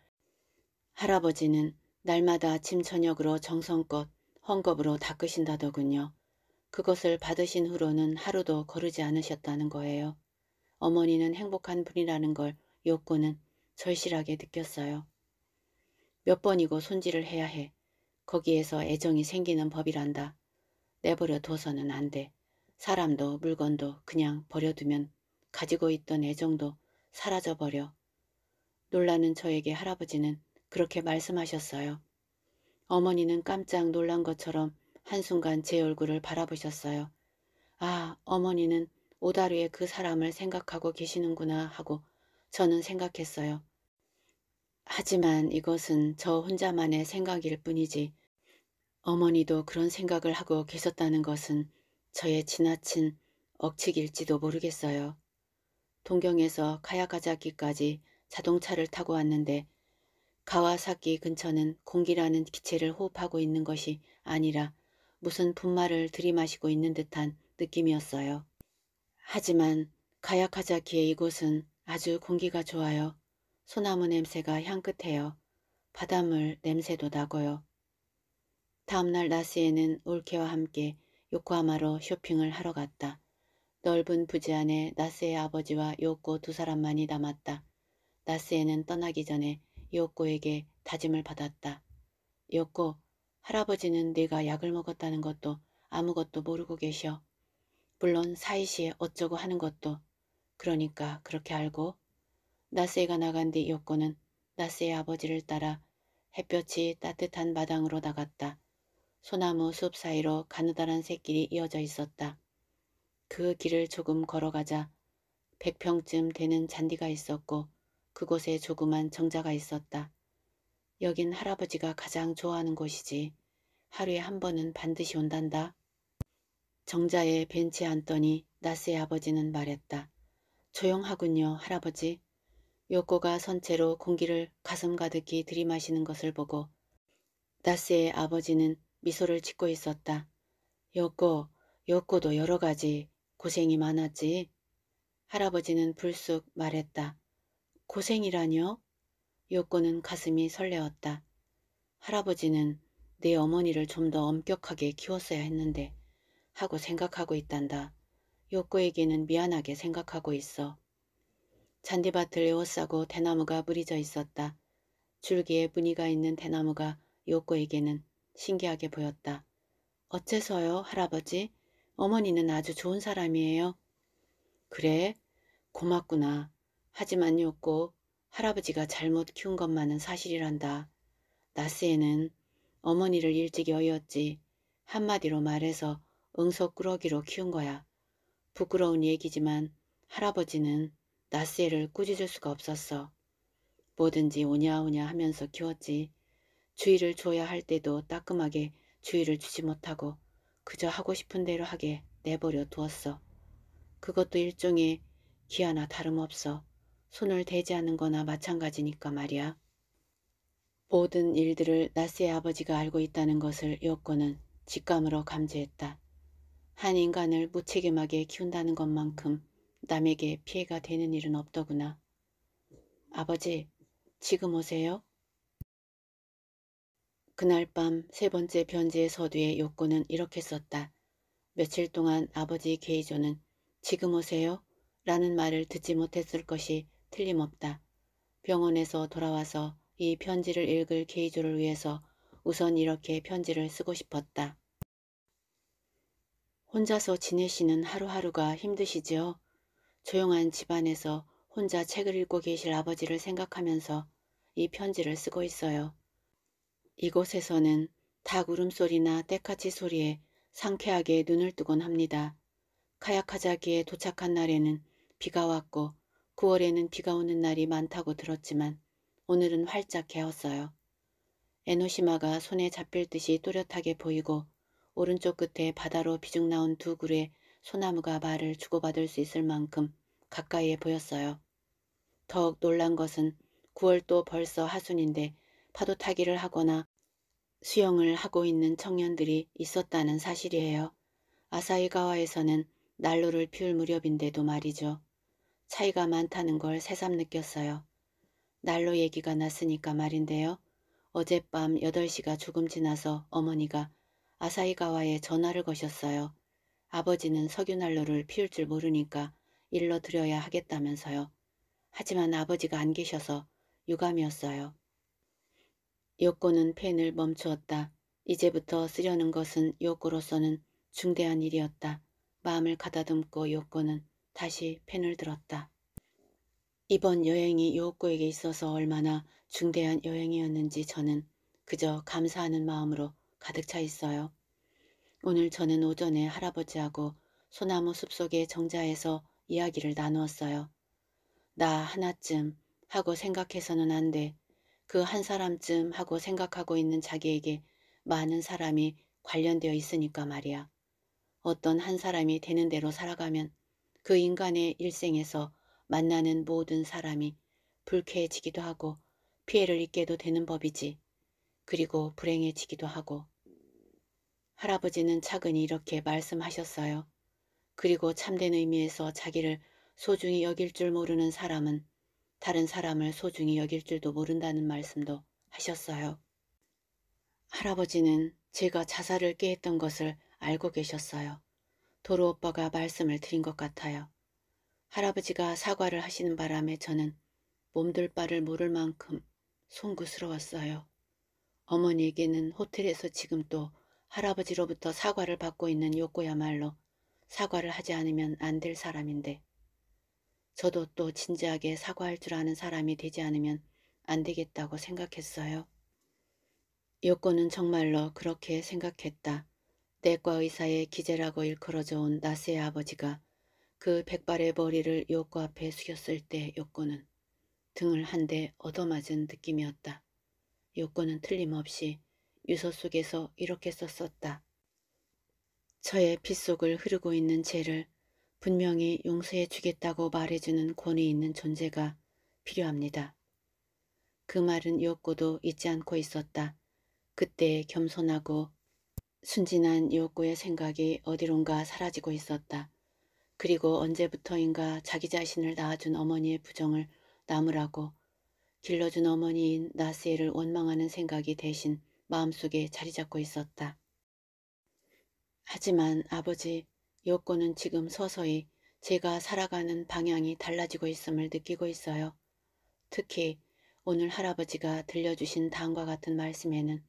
할아버지는 날마다 아침 저녁으로 정성껏 헝겊으로 닦으신다더군요. 그것을 받으신 후로는 하루도 거르지 않으셨다는 거예요. 어머니는 행복한 분이라는 걸 욕구는 절실하게 느꼈어요. 몇 번이고 손질을 해야 해. 거기에서 애정이 생기는 법이란다. 내버려 둬서는 안 돼. 사람도 물건도 그냥 버려두면 가지고 있던 애정도 사라져버려. 놀라는 저에게 할아버지는 그렇게 말씀하셨어요. 어머니는 깜짝 놀란 것처럼 한순간 제 얼굴을 바라보셨어요. 아, 어머니는 오다루의 그 사람을 생각하고 계시는구나 하고 저는 생각했어요. 하지만 이것은 저 혼자만의 생각일 뿐이지 어머니도 그런 생각을 하고 계셨다는 것은 저의 지나친 억측일지도 모르겠어요. 동경에서 카야가자키까지 자동차를 타고 왔는데 가와사키 근처는 공기라는 기체를 호흡하고 있는 것이 아니라 무슨 분말을 들이마시고 있는 듯한 느낌이었어요. 하지만 가야카자키의 이곳은 아주 공기가 좋아요. 소나무 냄새가 향긋해요. 바닷물 냄새도 나고요. 다음날 나스에는 올케와 함께 요코하마로 쇼핑을 하러 갔다. 넓은 부지 안에 나스의 아버지와 요코 두 사람만이 남았다. 나스에는 떠나기 전에 요코에게 다짐을 받았다. 요코, 할아버지는 네가 약을 먹었다는 것도 아무것도 모르고 계셔. 물론 사이시에 어쩌고 하는 것도 그러니까 그렇게 알고 나스에가 나간 뒤 요코는 나스의 아버지를 따라 햇볕이 따뜻한 마당으로 나갔다. 소나무 숲 사이로 가느다란 새길이 이어져 있었다. 그 길을 조금 걸어가자 백평쯤 되는 잔디가 있었고 그곳에 조그만 정자가 있었다. 여긴 할아버지가 가장 좋아하는 곳이지 하루에 한 번은 반드시 온단다. 정자에 벤치 앉더니 나스의 아버지는 말했다. 조용하군요 할아버지. 요코가 선체로 공기를 가슴 가득히 들이마시는 것을 보고 나스의 아버지는 미소를 짓고 있었다. 여꼬, 여꼬도 여러 가지 고생이 많았지. 할아버지는 불쑥 말했다. 고생이라뇨? 여꼬는 가슴이 설레었다. 할아버지는 내 어머니를 좀 더 엄격하게 키웠어야 했는데 하고 생각하고 있단다. 요코에게는 미안하게 생각하고 있어. 잔디밭을 에워싸고 대나무가 무리져 있었다. 줄기에 무늬가 있는 대나무가 요코에게는 신기하게 보였다. 어째서요, 할아버지? 어머니는 아주 좋은 사람이에요. 그래, 고맙구나. 하지만 요고 할아버지가 잘못 키운 것만은 사실이란다. 나스에는 어머니를 일찍 여의었지. 한마디로 말해서 응석꾸러기로 키운 거야. 부끄러운 얘기지만 할아버지는 나스에를 꾸짖을 수가 없었어. 뭐든지 오냐오냐 하면서 키웠지. 주의를 줘야 할 때도 따끔하게 주의를 주지 못하고 그저 하고 싶은 대로 하게 내버려 두었어. 그것도 일종의 기아나 다름없어 손을 대지 않는 거나 마찬가지니까 말이야. 모든 일들을 나스의 아버지가 알고 있다는 것을 요건은 직감으로 감지했다. 한 인간을 무책임하게 키운다는 것만큼 남에게 피해가 되는 일은 없더구나. 아버지, 지금 오세요? 그날 밤 세 번째 편지의 서두에 욕구는 이렇게 썼다. 며칠 동안 아버지 게이조는 지금 오세요? 라는 말을 듣지 못했을 것이 틀림없다. 병원에서 돌아와서 이 편지를 읽을 게이조를 위해서 우선 이렇게 편지를 쓰고 싶었다. 혼자서 지내시는 하루하루가 힘드시지요? 조용한 집안에서 혼자 책을 읽고 계실 아버지를 생각하면서 이 편지를 쓰고 있어요. 이곳에서는 닭 울음소리나 때카치 소리에 상쾌하게 눈을 뜨곤 합니다. 카약하자기에 도착한 날에는 비가 왔고 9월에는 비가 오는 날이 많다고 들었지만 오늘은 활짝 개었어요. 에노시마가 손에 잡힐 듯이 또렷하게 보이고 오른쪽 끝에 바다로 비중 나온 두굴루의 소나무가 말을 주고받을 수 있을 만큼 가까이에 보였어요. 더욱 놀란 것은 9월도 벌써 하순인데 파도 타기를 하거나 수영을 하고 있는 청년들이 있었다는 사실이에요. 아사이가와에서는 난로를 피울 무렵인데도 말이죠. 차이가 많다는 걸 새삼 느꼈어요. 난로 얘기가 났으니까 말인데요. 어젯밤 8시가 조금 지나서 어머니가 아사이가와에 전화를 거셨어요. 아버지는 석유난로를 피울 줄 모르니까 일러 드려야 하겠다면서요. 하지만 아버지가 안 계셔서 유감이었어요. 요코는 펜을 멈추었다. 이제부터 쓰려는 것은 요코로서는 중대한 일이었다. 마음을 가다듬고 요코는 다시 펜을 들었다. 이번 여행이 요코에게 있어서 얼마나 중대한 여행이었는지 저는 그저 감사하는 마음으로 가득 차 있어요. 오늘 저는 오전에 할아버지하고 소나무 숲속의 정자에서 이야기를 나누었어요. 나 하나쯤 하고 생각해서는 안 돼. 그한 사람쯤 하고 생각하고 있는 자기에게 많은 사람이 관련되어 있으니까 말이야. 어떤 한 사람이 되는 대로 살아가면 그 인간의 일생에서 만나는 모든 사람이 불쾌해지기도 하고 피해를 입게도 되는 법이지. 그리고 불행해지기도 하고. 할아버지는 차근히 이렇게 말씀하셨어요. 그리고 참된 의미에서 자기를 소중히 여길 줄 모르는 사람은 다른 사람을 소중히 여길 줄도 모른다는 말씀도 하셨어요. 할아버지는 제가 자살을 깨했던 것을 알고 계셨어요. 도로 오빠가 말씀을 드린 것 같아요. 할아버지가 사과를 하시는 바람에 저는 몸둘 바를 모를 만큼 송구스러웠어요. 어머니에게는 호텔에서 지금 또 할아버지로부터 사과를 받고 있는 욕구야말로 사과를 하지 않으면 안 될 사람인데 저도 또 진지하게 사과할 줄 아는 사람이 되지 않으면 안 되겠다고 생각했어요. 요코은 정말로 그렇게 생각했다. 내과 의사의 기재라고 일컬어져 온 나스의 아버지가 그 백발의 머리를 요코 앞에 숙였을 때요코은 등을 한 대 얻어맞은 느낌이었다. 요코은 틀림없이 유서 속에서 이렇게 썼었다. 저의 빗 속을 흐르고 있는 죄를 분명히 용서해 주겠다고 말해주는 권위 있는 존재가 필요합니다. 그 말은 욕구도 잊지 않고 있었다. 그때 겸손하고 순진한 욕구의 생각이 어디론가 사라지고 있었다. 그리고 언제부터인가 자기 자신을 낳아준 어머니의 부정을 나무라고 길러준 어머니인 나스에를 원망하는 생각이 대신 마음속에 자리 잡고 있었다. 하지만 아버지, 여권은 지금 서서히 제가 살아가는 방향이 달라지고 있음을 느끼고 있어요. 특히 오늘 할아버지가 들려주신 다음과 같은 말씀에는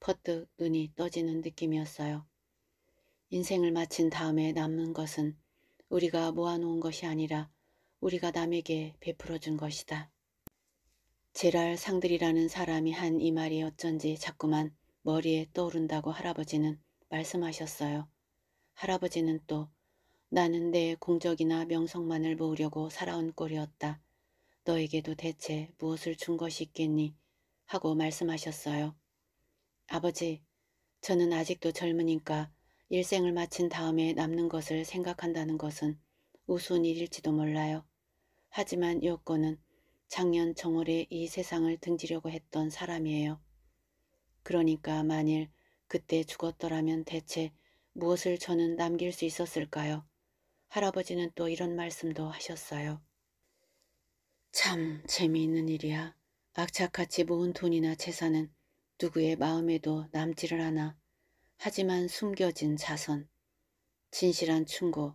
퍼뜩 눈이 떠지는 느낌이었어요. 인생을 마친 다음에 남는 것은 우리가 모아놓은 것이 아니라 우리가 남에게 베풀어 준 것이다. 제랄 상들이라는 사람이 한 이 말이 어쩐지 자꾸만 머리에 떠오른다고 할아버지는 말씀하셨어요. 할아버지는 또 나는 내 공적이나 명성만을 모으려고 살아온 꼴이었다. 너에게도 대체 무엇을 준 것이 있겠니? 하고 말씀하셨어요. 아버지, 저는 아직도 젊으니까 일생을 마친 다음에 남는 것을 생각한다는 것은 우스운 일일지도 몰라요. 하지만 요건은 작년 정월에 이 세상을 등지려고 했던 사람이에요. 그러니까 만일 그때 죽었더라면 대체 무엇을 저는 남길 수 있었을까요? 할아버지는 또 이런 말씀도 하셨어요. 참 재미있는 일이야. 악착같이 모은 돈이나 재산은 누구의 마음에도 남지를 않아. 하지만 숨겨진 자선, 진실한 충고,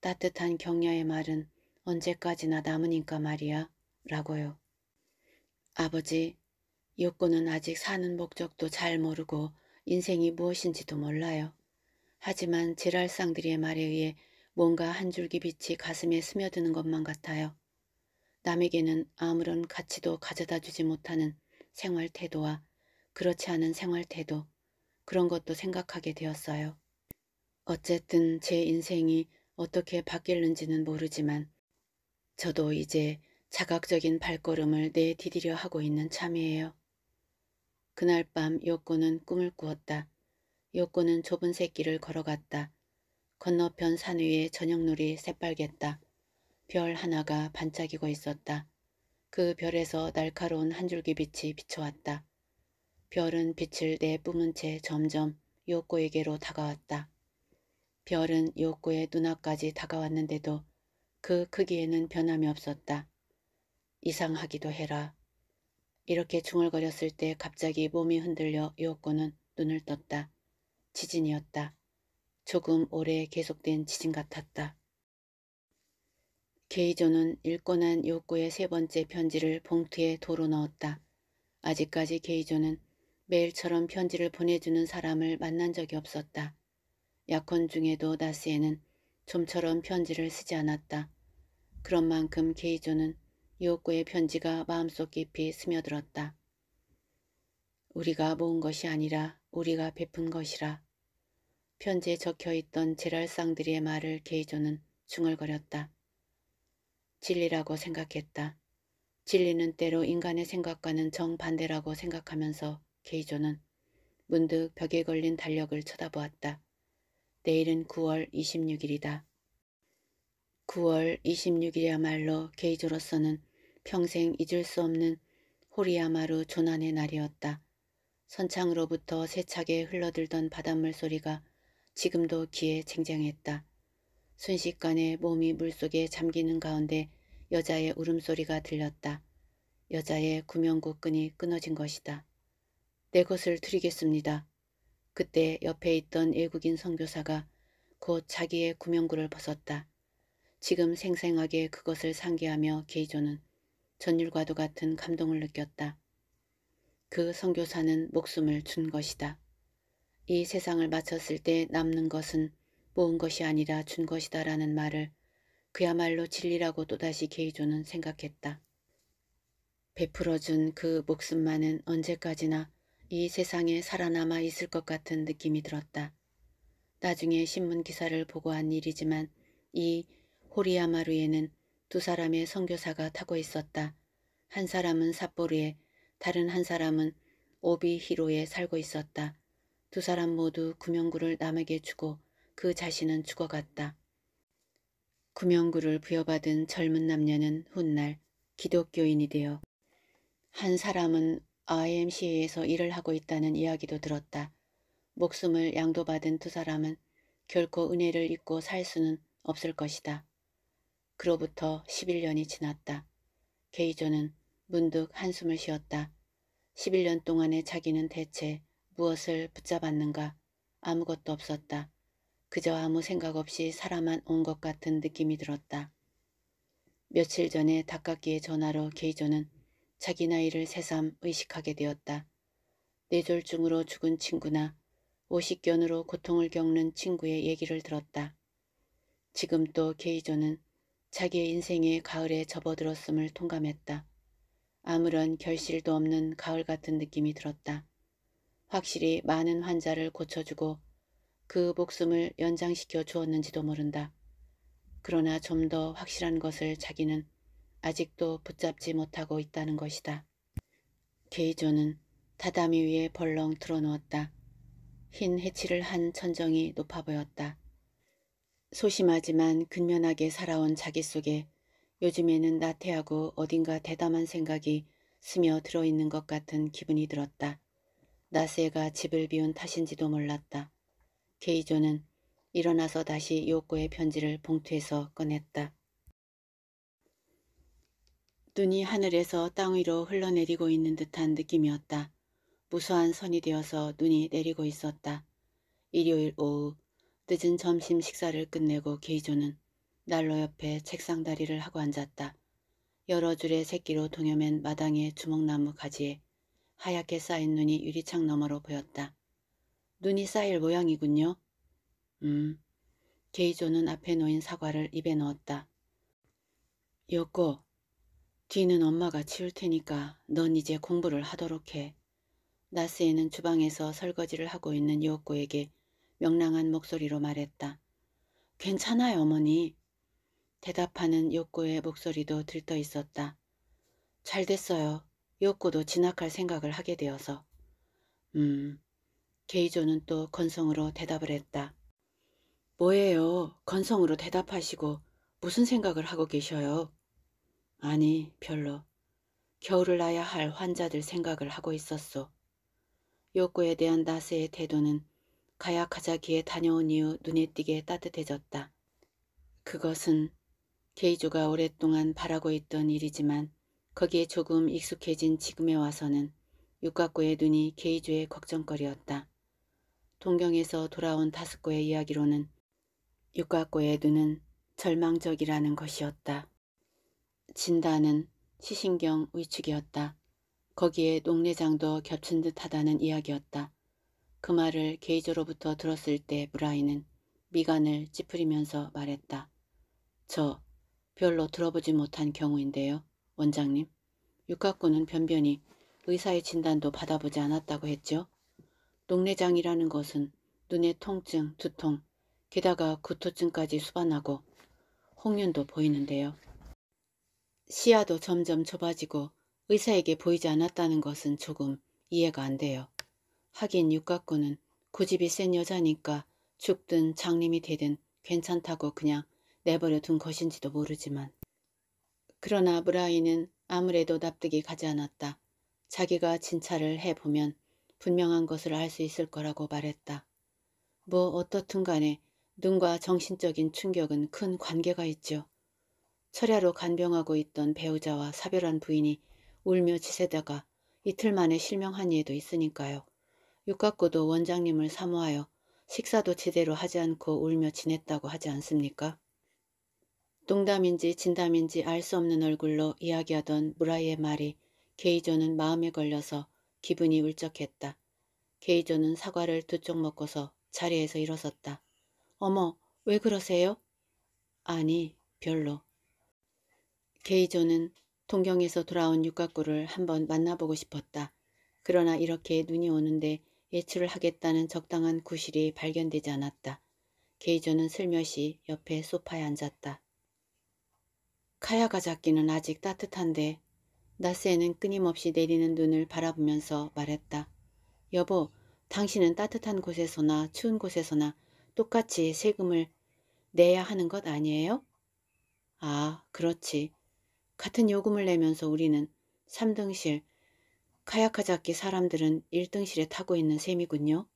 따뜻한 격려의 말은 언제까지나 남으니까 말이야. 라고요. 아버지, 욕구는 아직 사는 목적도 잘 모르고 인생이 무엇인지도 몰라요. 하지만 지랄상들이의 말에 의해 뭔가 한 줄기 빛이 가슴에 스며드는 것만 같아요. 남에게는 아무런 가치도 가져다 주지 못하는 생활 태도와 그렇지 않은 생활 태도, 그런 것도 생각하게 되었어요. 어쨌든 제 인생이 어떻게 바뀔는지는 모르지만 저도 이제 자각적인 발걸음을 내디디려 하고 있는 참이에요. 그날 밤요코는 꿈을 꾸었다. 요꼬는 좁은 새길을 걸어갔다. 건너편 산 위에 저녁놀이 새빨갰다. 별 하나가 반짝이고 있었다. 그 별에서 날카로운 한 줄기 빛이 비쳐왔다. 별은 빛을 내뿜은 채 점점 요꼬에게로 다가왔다. 별은 요꼬의 눈앞까지 다가왔는데도 그 크기에는 변함이 없었다. 이상하기도 해라. 이렇게 중얼거렸을 때 갑자기 몸이 흔들려 요꼬는 눈을 떴다. 지진이었다. 조금 오래 계속된 지진 같았다. 게이조는 일권한 욕구의 세 번째 편지를 봉투에 도로 넣었다. 아직까지 게이조는 매일처럼 편지를 보내주는 사람을 만난 적이 없었다. 약혼 중에도 나스에는 좀처럼 편지를 쓰지 않았다. 그런 만큼 게이조는 요코의 편지가 마음속 깊이 스며들었다. 우리가 모은 것이 아니라 우리가 베푼 것이라. 편지에 적혀있던 지랄상들이의 말을 게이조는 중얼거렸다. 진리라고 생각했다. 진리는 때로 인간의 생각과는 정반대라고 생각하면서 게이조는 문득 벽에 걸린 달력을 쳐다보았다. 내일은 9월 26일이다. 9월 26일이야말로 게이조로서는 평생 잊을 수 없는 호리야마루 조난의 날이었다. 선창으로부터 세차게 흘러들던 바닷물 소리가 지금도 귀에 쟁쟁했다. 순식간에 몸이 물속에 잠기는 가운데 여자의 울음소리가 들렸다. 여자의 구명구끈이 끊어진 것이다. 내 것을 드리겠습니다. 그때 옆에 있던 외국인 선교사가 곧 자기의 구명구를 벗었다. 지금 생생하게 그것을 상기하며 게이조는 전율과도 같은 감동을 느꼈다. 그 선교사는 목숨을 준 것이다. 이 세상을 마쳤을 때 남는 것은 모은 것이 아니라 준 것이다 라는 말을 그야말로 진리라고 또다시 게이조는 생각했다. 베풀어준 그 목숨만은 언제까지나 이 세상에 살아남아 있을 것 같은 느낌이 들었다. 나중에 신문 기사를 보고한 일이지만 이 호리야마루에는 두 사람의 선교사가 타고 있었다. 한 사람은 삿포르에 다른 한 사람은 오비히로에 살고 있었다. 두 사람 모두 구명구를 남에게 주고 그 자신은 죽어갔다. 구명구를 부여받은 젊은 남녀는 훗날 기독교인이 되어 한 사람은 r m c a 에서 일을 하고 있다는 이야기도 들었다. 목숨을 양도받은 두 사람은 결코 은혜를 잊고 살 수는 없을 것이다. 그로부터 11년이 지났다. 게이조는 문득 한숨을 쉬었다. 11년 동안에 자기는 대체 무엇을 붙잡았는가 아무것도 없었다. 그저 아무 생각 없이 살아만 온 것 같은 느낌이 들었다. 며칠 전에 닭깎기의 전화로 게이조는 자기 나이를 새삼 의식하게 되었다. 뇌졸중으로 죽은 친구나 오십견으로 고통을 겪는 친구의 얘기를 들었다. 지금 또 게이조는 자기의 인생의 가을에 접어들었음을 통감했다. 아무런 결실도 없는 가을 같은 느낌이 들었다. 확실히 많은 환자를 고쳐주고 그 목숨을 연장시켜 주었는지도 모른다. 그러나 좀 더 확실한 것을 자기는 아직도 붙잡지 못하고 있다는 것이다. 게이조는 다다미 위에 벌렁 틀어놓았다. 흰 해치를 한 천정이 높아 보였다. 소심하지만 근면하게 살아온 자기 속에 요즘에는 나태하고 어딘가 대담한 생각이 스며 들어있는 것 같은 기분이 들었다. 나세가 집을 비운 탓인지도 몰랐다. 케이조는 일어나서 다시 요코의 편지를 봉투에서 꺼냈다. 눈이 하늘에서 땅 위로 흘러내리고 있는 듯한 느낌이었다. 무수한 선이 되어서 눈이 내리고 있었다. 일요일 오후 늦은 점심 식사를 끝내고 게이조는 난로 옆에 책상 다리를 하고 앉았다. 여러 줄의 새끼로 동여맨 마당의 주먹나무 가지에 하얗게 쌓인 눈이 유리창 너머로 보였다. 눈이 쌓일 모양이군요. 음. 게이조는 앞에 놓인 사과를 입에 넣었다. 여고, 뒤는 엄마가 치울 테니까 넌 이제 공부를 하도록 해. 나스에는 주방에서 설거지를 하고 있는 여고에게 명랑한 목소리로 말했다. 괜찮아요, 어머니. 대답하는 요코의 목소리도 들떠 있었다. 잘 됐어요. 욕구도 진학할 생각을 하게 되어서 음, 게이조는 또 건성으로 대답을 했다. 뭐예요? 건성으로 대답하시고 무슨 생각을 하고 계셔요? 아니, 별로. 겨울을 나야 할 환자들 생각을 하고 있었소. 욕구에 대한 나스의 태도는 가야가자기에 다녀온 이후 눈에 띄게 따뜻해졌다. 그것은 게이조가 오랫동안 바라고 있던 일이지만 거기에 조금 익숙해진 지금에 와서는 육각고의 눈이 게이조의 걱정거리였다. 동경에서 돌아온 다스코의 이야기로는 육각고의 눈은 절망적이라는 것이었다. 진단은 시신경 위축이었다. 거기에 녹내장도 겹친 듯하다는 이야기였다. 그 말을 게이저로부터 들었을 때 브라인은 미간을 찌푸리면서 말했다. 저 별로 들어보지 못한 경우인데요. 원장님. 육각군은 변변히 의사의 진단도 받아보지 않았다고 했죠. 녹내장이라는 것은 눈의 통증, 두통, 게다가 구토증까지 수반하고 홍윤도 보이는데요. 시야도 점점 좁아지고 의사에게 보이지 않았다는 것은 조금 이해가 안 돼요. 하긴 육각군은 고집이 센 여자니까 죽든 장님이 되든 괜찮다고 그냥 내버려 둔 것인지도 모르지만 그러나 브라이는 아무래도 납득이 가지 않았다. 자기가 진찰을 해보면 분명한 것을 알 수 있을 거라고 말했다. 뭐 어떻든 간에 눈과 정신적인 충격은 큰 관계가 있죠. 철야로 간병하고 있던 배우자와 사별한 부인이 울며 지새다가 이틀 만에 실명한 예도 있으니까요. 육각고도 원장님을 사모하여 식사도 제대로 하지 않고 울며 지냈다고 하지 않습니까? 농담인지 진담인지 알 수 없는 얼굴로 이야기하던 무라이의 말이 게이조는 마음에 걸려서 기분이 울적했다. 게이조는 사과를 두 쪽 먹고서 자리에서 일어섰다. 어머, 왜 그러세요? 아니, 별로. 게이조는 동경에서 돌아온 육각구를 한번 만나보고 싶었다. 그러나 이렇게 눈이 오는데 예출을 하겠다는 적당한 구실이 발견되지 않았다. 게이조는 슬며시 옆에 소파에 앉았다. 카야가 잡기는 아직 따뜻한데 나스에는 끊임없이 내리는 눈을 바라보면서 말했다. 여보, 당신은 따뜻한 곳에서나 추운 곳에서나 똑같이 세금을 내야 하는 것 아니에요? 아, 그렇지. 같은 요금을 내면서 우리는 3등실, 카야카자키 사람들은 1등실에 타고 있는 셈이군요.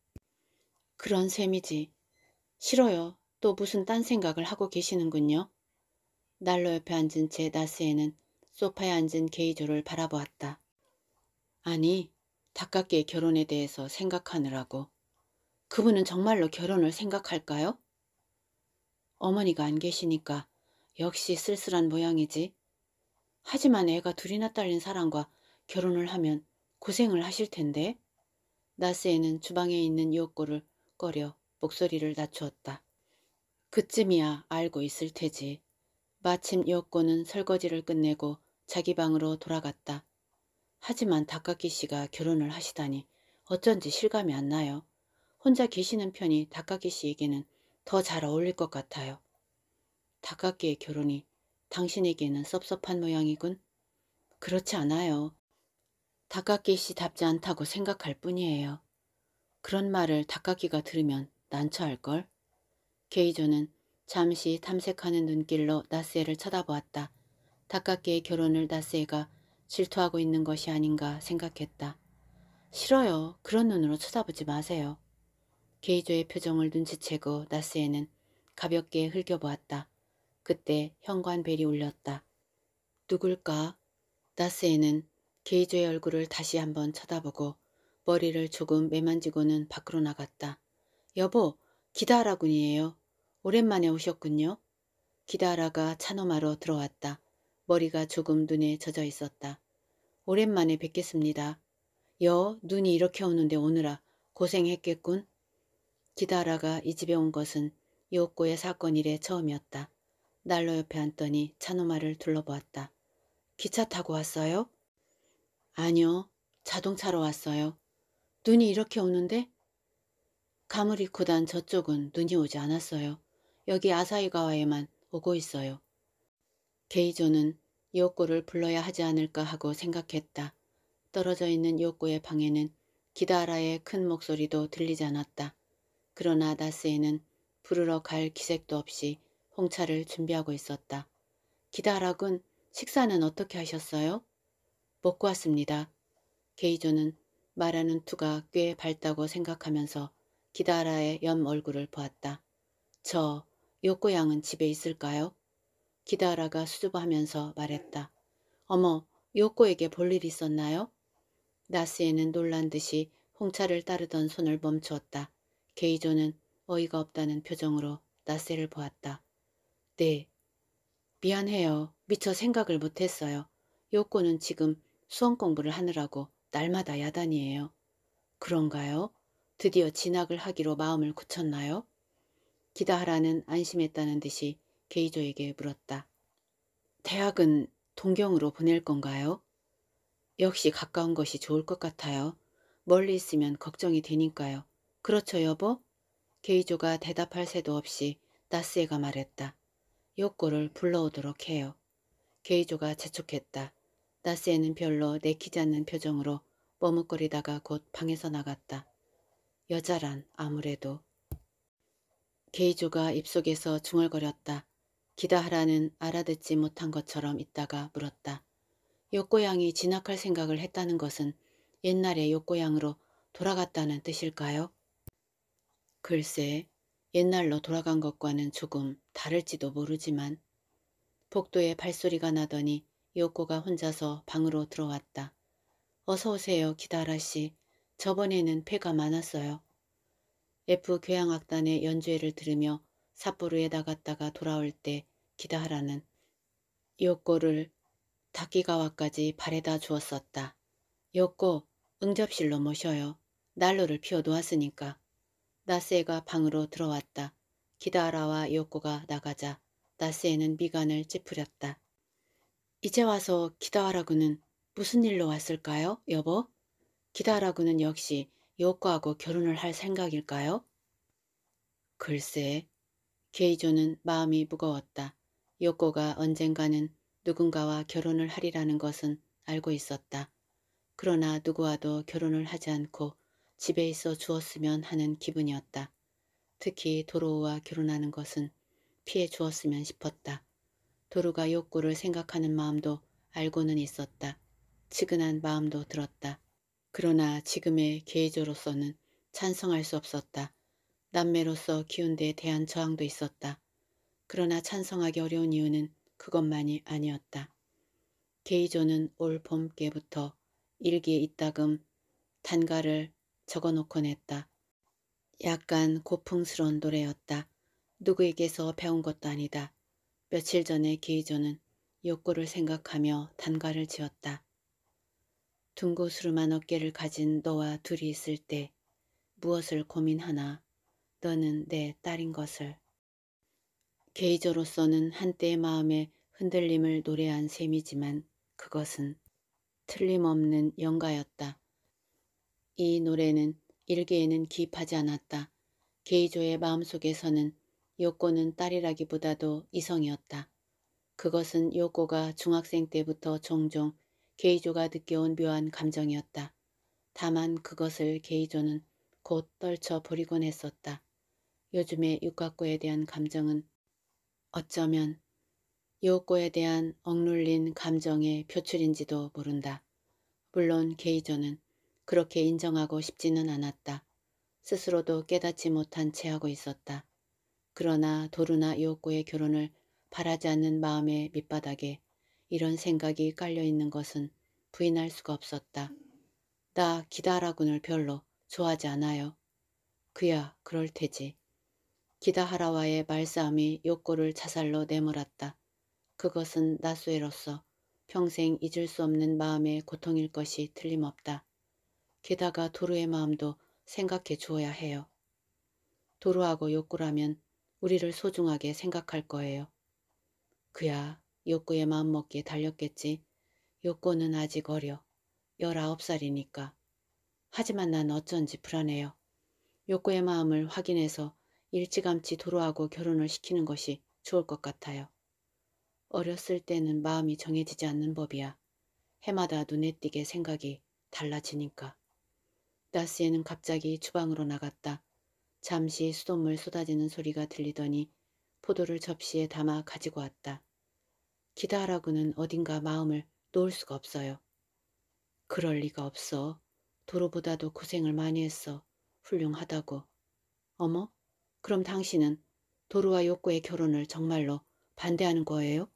그런 셈이지. 싫어요. 또 무슨 딴 생각을 하고 계시는군요. 난로 옆에 앉은 채 나스에는 소파에 앉은 게이조를 바라보았다. 아니, 닭깝게 결혼에 대해서 생각하느라고. 그분은 정말로 결혼을 생각할까요? 어머니가 안 계시니까 역시 쓸쓸한 모양이지. 하지만 애가 둘이나 딸린 사람과 결혼을 하면 고생을 하실 텐데. 나스에는 주방에 있는 욕구를 꺼려 목소리를 낮추었다. 그쯤이야 알고 있을 테지. 마침 여권은 설거지를 끝내고 자기 방으로 돌아갔다. 하지만 닭깎이 씨가 결혼을 하시다니 어쩐지 실감이 안 나요. 혼자 계시는 편이 닭깎이 씨에게는 더 잘 어울릴 것 같아요. 닭깎이의 결혼이 당신에게는 섭섭한 모양이군. 그렇지 않아요. 닭깎이 씨답지 않다고 생각할 뿐이에요. 그런 말을 닭깎이가 들으면 난처할걸. 게이조는 잠시 탐색하는 눈길로 나스에를 쳐다보았다. 다깝게의 결혼을 나스에가 질투하고 있는 것이 아닌가 생각했다. 싫어요. 그런 눈으로 쳐다보지 마세요. 게이조의 표정을 눈치채고 나스에는 가볍게 흘겨보았다. 그때 현관벨이 울렸다. 누굴까? 나스에는 게이조의 얼굴을 다시 한번 쳐다보고 머리를 조금 매만지고는 밖으로 나갔다. 여보, 기다라군이에요. 오랜만에 오셨군요. 기다라가 찬호마로 들어왔다. 머리가 조금 눈에 젖어 있었다. 오랜만에 뵙겠습니다. 여, 눈이 이렇게 오는데 오느라 고생했겠군. 기다라가 이 집에 온 것은 요코의 사건 이래 처음이었다. 날로 옆에 앉더니 찬호마를 둘러보았다. 기차 타고 왔어요? 아니요. 자동차로 왔어요. 눈이 이렇게 오는데? 가물이 구단 저쪽은 눈이 오지 않았어요. 여기 아사이가와에만 오고 있어요. 게이조는 요코를 불러야 하지 않을까 하고 생각했다. 떨어져 있는 요코의 방에는 기다라의 큰 목소리도 들리지 않았다. 그러나 나스에는 부르러 갈 기색도 없이 홍차를 준비하고 있었다. 기다라군 식사는 어떻게 하셨어요? 먹고 왔습니다. 게이조는 말하는 투가 꽤 밝다고 생각하면서 기다라의 옆 얼굴을 보았다. 저 요코 양은 집에 있을까요? 기다라가 수줍어하면서 말했다. 어머, 요코에게 볼일 있었나요? 나스에는 놀란 듯이 홍차를 따르던 손을 멈추었다. 게이조는 어이가 없다는 표정으로 나스를 보았다. 네. 미안해요. 미처 생각을 못했어요. 요코는 지금 수험 공부를 하느라고 날마다 야단이에요. 그런가요? 드디어 진학을 하기로 마음을 굳혔나요? 기다하라는 안심했다는 듯이 게이조에게 물었다. 대학은 동경으로 보낼 건가요? 역시 가까운 것이 좋을 것 같아요. 멀리 있으면 걱정이 되니까요. 그렇죠 여보? 게이조가 대답할 새도 없이 나스에가 말했다. 요코를 불러오도록 해요. 게이조가 재촉했다. 나스에는 별로 내키지 않는 표정으로 머뭇거리다가 곧 방에서 나갔다. 여자란 아무래도 게이조가 입속에서 중얼거렸다. 기다하라는 알아듣지 못한 것처럼 있다가 물었다. 욕고양이 진학할 생각을 했다는 것은 옛날의 욕고양으로 돌아갔다는 뜻일까요? 글쎄, 옛날로 돌아간 것과는 조금 다를지도 모르지만 복도에 발소리가 나더니 요코가 혼자서 방으로 들어왔다. 어서 오세요, 기다라 씨. 저번에는 폐가 많았어요. F 교향악단의 연주회를 들으며 삿포로에 나갔다가 돌아올 때 기다하라는 요꼬를 다키가와까지 발에다 주었었다. 요꼬 응접실로 모셔요. 난로를 피워놓았으니까. 나세가 방으로 들어왔다. 기다하라와 요꼬가 나가자 나세는 미간을 찌푸렸다. 이제 와서 기다하라 군은 무슨 일로 왔을까요, 여보? 기다하라 군은 역시 여과하고 결혼을 할 생각일까요? 글쎄, 게이조는 마음이 무거웠다. 여꼬가 언젠가는 누군가와 결혼을 하리라는 것은 알고 있었다. 그러나 누구와도 결혼을 하지 않고 집에 있어 주었으면 하는 기분이었다. 특히 도로우와 결혼하는 것은 피해 주었으면 싶었다. 도로가 욕구를 생각하는 마음도 알고는 있었다. 측근한 마음도 들었다. 그러나 지금의 계이조로서는 찬성할 수 없었다. 남매로서 기운대에 대한 저항도 있었다. 그러나 찬성하기 어려운 이유는 그것만이 아니었다. 게이조는 올 봄께부터 일기에 이따금 단가를 적어놓곤 했다. 약간 고풍스러운 노래였다. 누구에게서 배운 것도 아니다. 며칠 전에 게이조는 욕구를 생각하며 단가를 지었다. 둥고스름한 어깨를 가진 너와 둘이 있을 때 무엇을 고민하나 너는 내 딸인 것을. 게이저로서는 한때의 마음에 흔들림을 노래한 셈이지만 그것은 틀림없는 연가였다. 이 노래는 일기에는 기입하지 않았다. 게이조의 마음속에서는 요꼬는 딸이라기보다도 이성이었다. 그것은 요꼬가 중학생 때부터 종종 게이조가 늦게온 묘한 감정이었다. 다만 그것을 게이조는 곧 떨쳐 버리곤 했었다. 요즘의 육각고에 대한 감정은 어쩌면 요고에 대한 억눌린 감정의 표출인지도 모른다. 물론 게이조는 그렇게 인정하고 싶지는 않았다. 스스로도 깨닫지 못한 채 하고 있었다. 그러나 도루나 요고의 결혼을 바라지 않는 마음의 밑바닥에 이런 생각이 깔려있는 것은 부인할 수가 없었다. 나 기다라군을 별로 좋아하지 않아요. 그야 그럴 테지. 기다하라와의 말싸움이 욕구를 자살로 내몰았다. 그것은 나수에로서 평생 잊을 수 없는 마음의 고통일 것이 틀림없다. 게다가 도루의 마음도 생각해 주어야 해요. 도루하고 욕구라면 우리를 소중하게 생각할 거예요. 그야 욕구의 마음먹기에 달렸겠지. 욕구는 아직 어려. 19살이니까. 하지만 난 어쩐지 불안해요. 욕구의 마음을 확인해서 일찌감치 도로하고 결혼을 시키는 것이 좋을 것 같아요. 어렸을 때는 마음이 정해지지 않는 법이야. 해마다 눈에 띄게 생각이 달라지니까. 나스에는 갑자기 주방으로 나갔다. 잠시 수돗물 쏟아지는 소리가 들리더니 포도를 접시에 담아 가지고 왔다. 기다라고는 어딘가 마음을 놓을 수가 없어요. 그럴 리가 없어. 도로보다도 고생을 많이 했어. 훌륭하다고. 어머? 그럼 당신은 도로와 욕구의 결혼을 정말로 반대하는 거예요?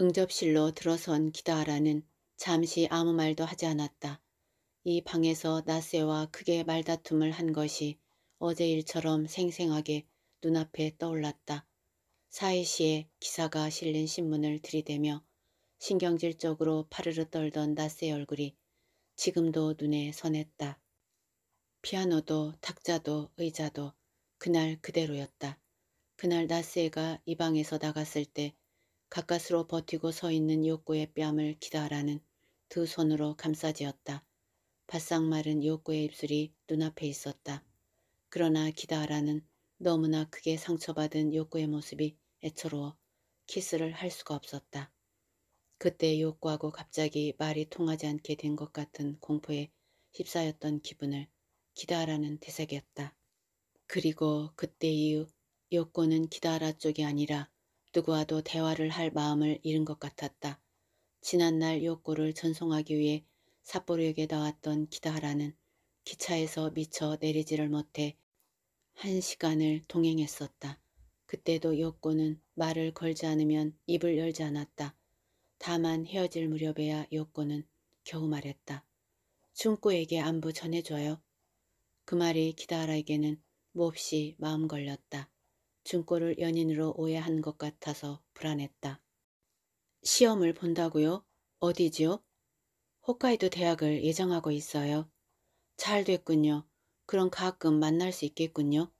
응접실로 들어선 기다라는 잠시 아무 말도 하지 않았다. 이 방에서 나세와 크게 말다툼을 한 것이 어제 일처럼 생생하게 눈앞에 떠올랐다. 사해시에 기사가 실린 신문을 들이대며 신경질적으로 파르르 떨던 나스의 얼굴이 지금도 눈에 선했다. 피아노도 탁자도 의자도 그날 그대로였다. 그날 나스에가 이 방에서 나갔을 때 가까스로 버티고 서 있는 욕구의 뺨을 기다라는 두 손으로 감싸지었다. 바싹 마른 욕구의 입술이 눈앞에 있었다. 그러나 기다라는 너무나 크게 상처받은 욕구의 모습이 애처로워 키스를 할 수가 없었다. 그때 욕구하고 갑자기 말이 통하지 않게 된 것 같은 공포에 휩싸였던 기분을 기다라는 대색이었다. 그리고 그때 이후 욕구는 기다라 쪽이 아니라 누구와도 대화를 할 마음을 잃은 것 같았다. 지난날 욕구를 전송하기 위해 삿포로역에 나왔던 기다라는 기차에서 미쳐 내리지를 못해 한 시간을 동행했었다. 그때도 여권은 말을 걸지 않으면 입을 열지 않았다. 다만 헤어질 무렵에야 여권은 겨우 말했다. 춘꾸에게 안부 전해줘요. 그 말이 기다라에게는 몹시 마음 걸렸다. 춘꼬를 연인으로 오해한 것 같아서 불안했다. 시험을 본다고요? 어디지요? 홋카이도 대학을 예정하고 있어요. 잘 됐군요. 그럼 가끔 만날 수 있겠군요.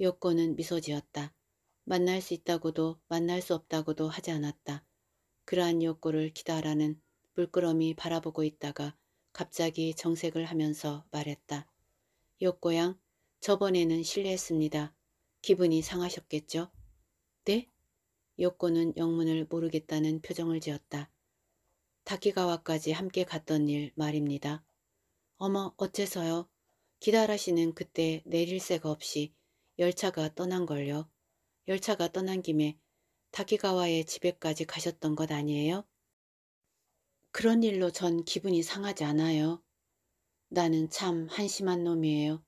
여권은 미소 지었다. 만날 수 있다고도 만날 수 없다고도 하지 않았다. 그러한 욕구를 기다라는 물끄러미 바라보고 있다가 갑자기 정색을 하면서 말했다. 욕고양, 저번에는 실례했습니다. 기분이 상하셨겠죠? 네? 욕고는 영문을 모르겠다는 표정을 지었다. 다키가와까지 함께 갔던 일 말입니다. 어머 어째서요? 기다라시는 그때 내릴 새가 없이 열차가 떠난 걸요. 열차가 떠난 김에 다키가와의 집에까지 가셨던 것 아니에요? 그런 일로 전 기분이 상하지 않아요. 나는 참 한심한 놈이에요.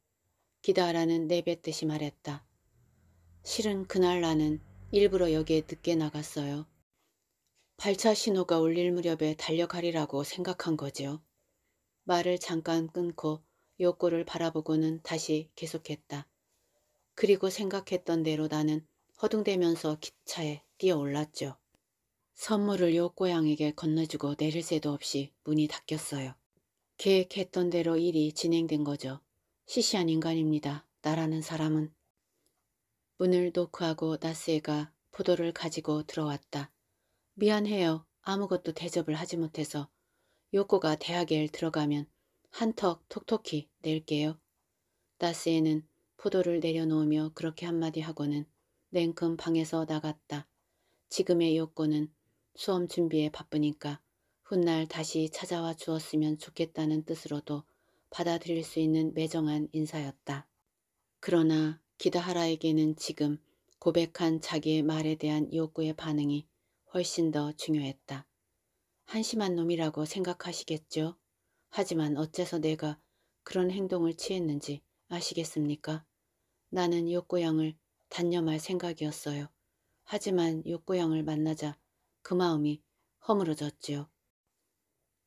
기다라는 내뱉듯이 말했다. 실은 그날 나는 일부러 여기에 늦게 나갔어요. 발차 신호가 울릴 무렵에 달려가리라고 생각한 거지요. 말을 잠깐 끊고 욕구를 바라보고는 다시 계속했다. 그리고 생각했던 대로 나는 허둥대면서 기차에 뛰어올랐죠. 선물을 요고양에게 건네주고 내릴 새도 없이 문이 닫혔어요. 계획했던 대로 일이 진행된 거죠. 시시한 인간입니다. 나라는 사람은. 문을 노크하고 나스에가 포도를 가지고 들어왔다. 미안해요. 아무것도 대접을 하지 못해서 요코가 대학에 들어가면 한턱 톡톡히 낼게요. 나스에는 포도를 내려놓으며 그렇게 한마디 하고는 냉큼 방에서 나갔다. 지금의 요건은 수험 준비에 바쁘니까 훗날 다시 찾아와 주었으면 좋겠다는 뜻으로도 받아들일 수 있는 매정한 인사였다. 그러나 기다하라에게는 지금 고백한 자기의 말에 대한 욕구의 반응이 훨씬 더 중요했다. 한심한 놈이라고 생각하시겠죠? 하지만 어째서 내가 그런 행동을 취했는지 아시겠습니까? 나는 욕구양을 단념할 생각이었어요. 하지만 욕구양을 만나자 그 마음이 허물어졌지요.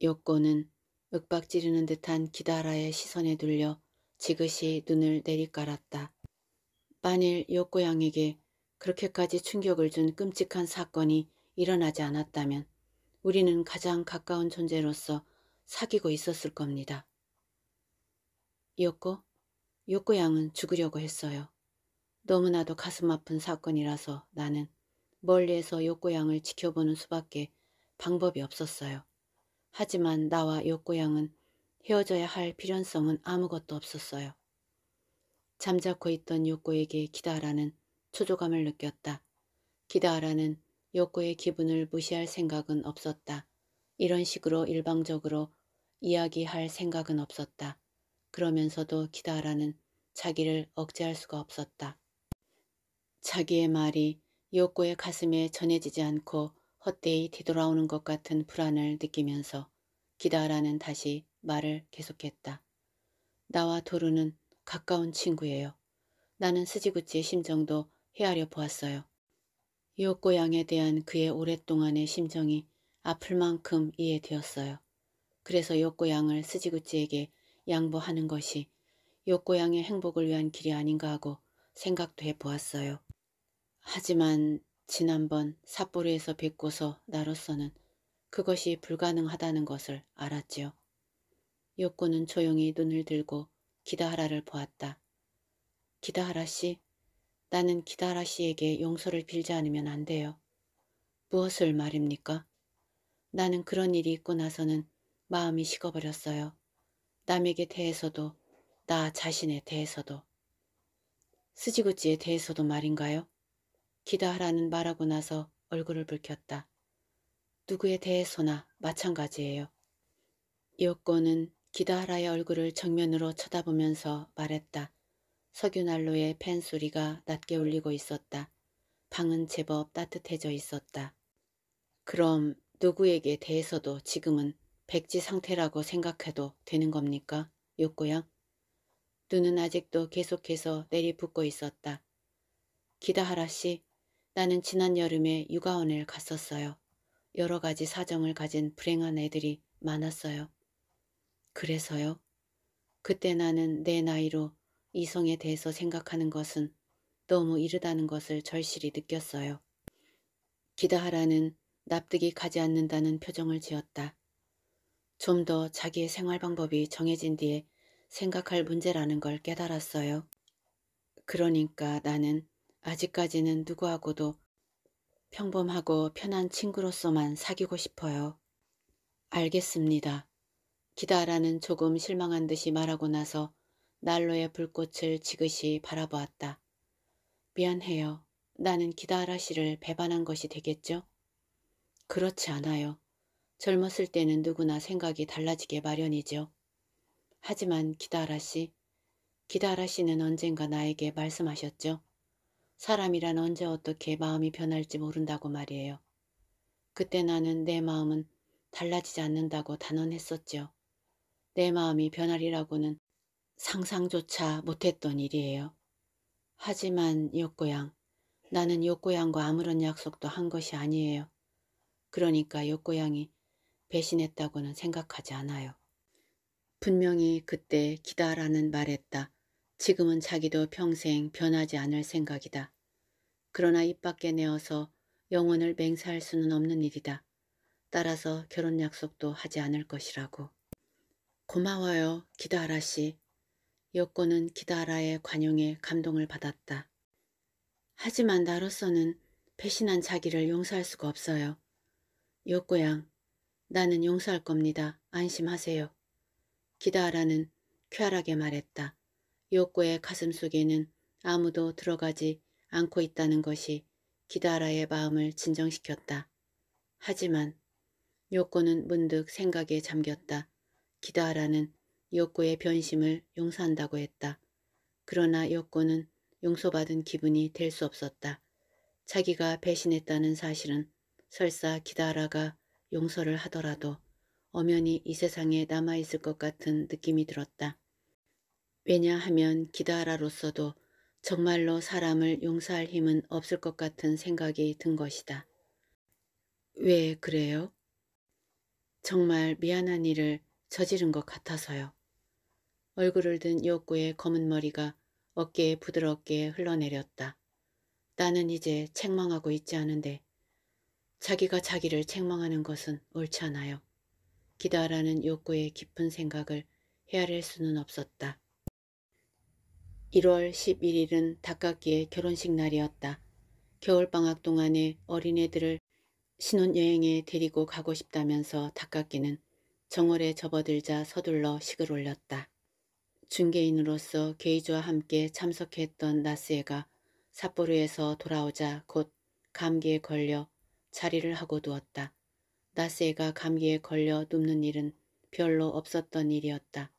욕구는 윽박 지르는 듯한 기다라의 시선에 눌려 지그시 눈을 내리깔았다. 만일 욕구양에게 그렇게까지 충격을 준 끔찍한 사건이 일어나지 않았다면 우리는 가장 가까운 존재로서 사귀고 있었을 겁니다. 욕구? 욕구양은 죽으려고 했어요. 너무나도 가슴 아픈 사건이라서 나는 멀리에서 욕구양을 지켜보는 수밖에 방법이 없었어요. 하지만 나와 욕구양은 헤어져야 할 필연성은 아무것도 없었어요. 잠자코 있던 욕구에게 기다라는 초조감을 느꼈다. 기다라는 욕구의 기분을 무시할 생각은 없었다. 이런 식으로 일방적으로 이야기할 생각은 없었다. 그러면서도 기다라는 자기를 억제할 수가 없었다. 자기의 말이 이옥의 가슴에 전해지지 않고 헛되이 뒤돌아오는 것 같은 불안을 느끼면서 기다라는 다시 말을 계속했다. 나와 도루는 가까운 친구예요. 나는 스지구치의 심정도 헤아려 보았어요. 이옥 양에 대한 그의 오랫동안의 심정이 아플 만큼 이해되었어요. 그래서 이옥 양을 스지구치에게 양보하는 것이 이옥 양의 행복을 위한 길이 아닌가 하고 생각도 해보았어요. 하지만 지난번 삿포로에서 뵙고서 나로서는 그것이 불가능하다는 것을 알았지요. 요코는 조용히 눈을 들고 기다하라를 보았다. 기다하라 씨, 나는 기다하라 씨에게 용서를 빌지 않으면 안 돼요. 무엇을 말입니까? 나는 그런 일이 있고 나서는 마음이 식어버렸어요. 남에게 대해서도 나 자신에 대해서도 스지구찌에 대해서도 말인가요? 기다하라는 말하고 나서 얼굴을 붉혔다. 누구에 대해서나 마찬가지예요. 이어권은 기다하라의 얼굴을 정면으로 쳐다보면서 말했다. 석유난로의 팬 소리가 낮게 울리고 있었다. 방은 제법 따뜻해져 있었다. 그럼 누구에게 대해서도 지금은 백지 상태라고 생각해도 되는 겁니까? 욕고야 눈은 아직도 계속해서 내리붓고 있었다. 기다하라 씨, 나는 지난 여름에 육아원을 갔었어요. 여러 가지 사정을 가진 불행한 애들이 많았어요. 그래서요? 그때 나는 내 나이로 이성에 대해서 생각하는 것은 너무 이르다는 것을 절실히 느꼈어요. 기다하라는 납득이 가지 않는다는 표정을 지었다. 좀 더 자기의 생활 방법이 정해진 뒤에 생각할 문제라는 걸 깨달았어요. 그러니까 나는 아직까지는 누구하고도 평범하고 편한 친구로서만 사귀고 싶어요. 알겠습니다. 기다라는 조금 실망한 듯이 말하고 나서 난로의 불꽃을 지그시 바라보았다. 미안해요. 나는 기다라 씨를 배반한 것이 되겠죠? 그렇지 않아요. 젊었을 때는 누구나 생각이 달라지게 마련이죠. 하지만 기다라 씨, 기다라 씨는 언젠가 나에게 말씀하셨죠? 사람이란 언제 어떻게 마음이 변할지 모른다고 말이에요. 그때 나는 내 마음은 달라지지 않는다고 단언했었죠내 마음이 변하리라고는 상상조차 못했던 일이에요. 하지만 욕고양, 나는 욕고양과 아무런 약속도 한 것이 아니에요. 그러니까 욕고양이 배신했다고는 생각하지 않아요. 분명히 그때 기다라는 말했다. 지금은 자기도 평생 변하지 않을 생각이다. 그러나 입 밖에 내어서 영혼을 맹세할 수는 없는 일이다. 따라서 결혼 약속도 하지 않을 것이라고. 고마워요, 기다라 씨. 여권은 기다라의 관용에 감동을 받았다. 하지만 나로서는 배신한 자기를 용서할 수가 없어요. 여고양, 나는 용서할 겁니다. 안심하세요. 기다라는 쾌활하게 말했다. 여고의 가슴 속에는 아무도 들어가지 않고 있다는 것이 기다라의 마음을 진정시켰다. 하지만 요코는 문득 생각에 잠겼다. 기다라는 요코의 변심을 용서한다고 했다. 그러나 요코는 용서받은 기분이 될 수 없었다. 자기가 배신했다는 사실은 설사 기다라가 용서를 하더라도 엄연히 이 세상에 남아있을 것 같은 느낌이 들었다. 왜냐하면 기다라로서도 정말로 사람을 용서할 힘은 없을 것 같은 생각이 든 것이다. 왜 그래요? 정말 미안한 일을 저지른 것 같아서요. 얼굴을 든욕구의 검은 머리가 어깨에 부드럽게 흘러내렸다. 나는 이제 책망하고 있지 않은데 자기가 자기를 책망하는 것은 옳지 않아요. 기다라는 욕구의 깊은 생각을 헤아릴 수는 없었다. 1월 11일은 닭깎기의 결혼식 날이었다. 겨울방학 동안에 어린애들을 신혼여행에 데리고 가고 싶다면서 닭깎기는 정월에 접어들자 서둘러 식을 올렸다. 중개인으로서 게이즈와 함께 참석했던 나스에가 삿포로에서 돌아오자 곧 감기에 걸려 자리를 하고 두었다. 나스에가 감기에 걸려 눕는 일은 별로 없었던 일이었다.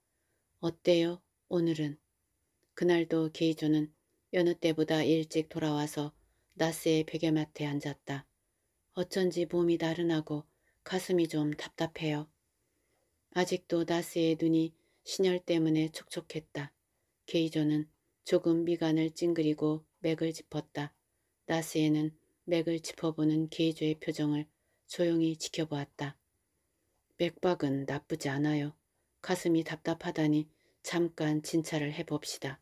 어때요? 오늘은 그날도 게이조는 여느 때보다 일찍 돌아와서 나스의 베개맡에 앉았다. 어쩐지 몸이 나른하고 가슴이 좀 답답해요. 아직도 나스의 눈이 신혈 때문에 촉촉했다. 게이조는 조금 미간을 찡그리고 맥을 짚었다. 나스에는 맥을 짚어보는 게이조의 표정을 조용히 지켜보았다. 맥박은 나쁘지 않아요. 가슴이 답답하다니 잠깐 진찰을 해봅시다.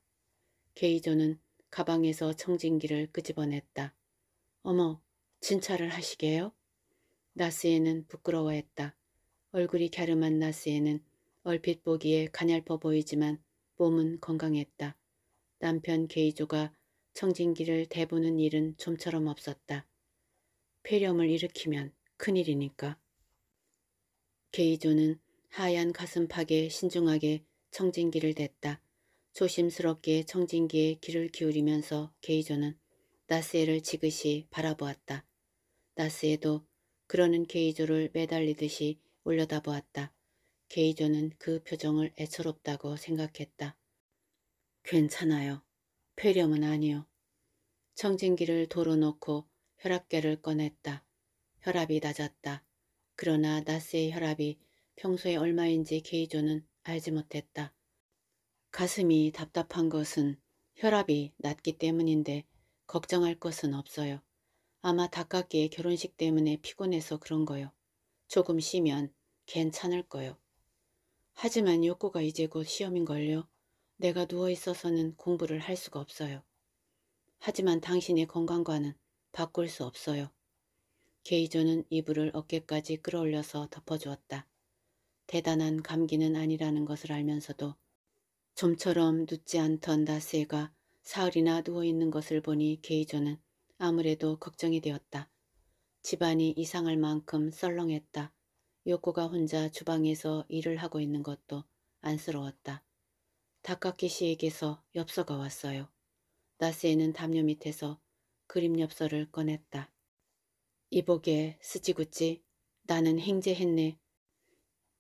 게이조는 가방에서 청진기를 끄집어냈다. 어머, 진찰을 하시게요? 나스에는 부끄러워했다. 얼굴이 갸름한 나스에는 얼핏 보기에 가냘퍼 보이지만 몸은 건강했다. 남편 게이조가 청진기를 대보는 일은 좀처럼 없었다. 폐렴을 일으키면 큰일이니까. 게이조는 하얀 가슴팍에 신중하게 청진기를 댔다. 조심스럽게 청진기에 귀를 기울이면서 게이조는 나스에를 지그시 바라보았다. 나스에도 그러는 게이조를 매달리듯이 올려다보았다. 게이조는 그 표정을 애처롭다고 생각했다. 괜찮아요. 폐렴은 아니요. 청진기를 도로 놓고 혈압계를 꺼냈다. 혈압이 낮았다. 그러나 나스의 혈압이 평소에 얼마인지 게이조는 알지 못했다. 가슴이 답답한 것은 혈압이 낮기 때문인데 걱정할 것은 없어요. 아마 닭가기의 결혼식 때문에 피곤해서 그런 거요. 조금 쉬면 괜찮을 거요. 하지만 욕구가 이제 곧 시험인걸요. 내가 누워있어서는 공부를 할 수가 없어요. 하지만 당신의 건강과는 바꿀 수 없어요. 게이조는 이불을 어깨까지 끌어올려서 덮어주었다. 대단한 감기는 아니라는 것을 알면서도 좀처럼 눕지 않던 나스에가 사흘이나 누워있는 것을 보니 게이저는 아무래도 걱정이 되었다. 집안이 이상할 만큼 썰렁했다. 요코가 혼자 주방에서 일을 하고 있는 것도 안쓰러웠다. 다카키 씨에게서 엽서가 왔어요. 나스에는 담요 밑에서 그림 엽서를 꺼냈다. 이보게 스지구찌 나는 행제했네.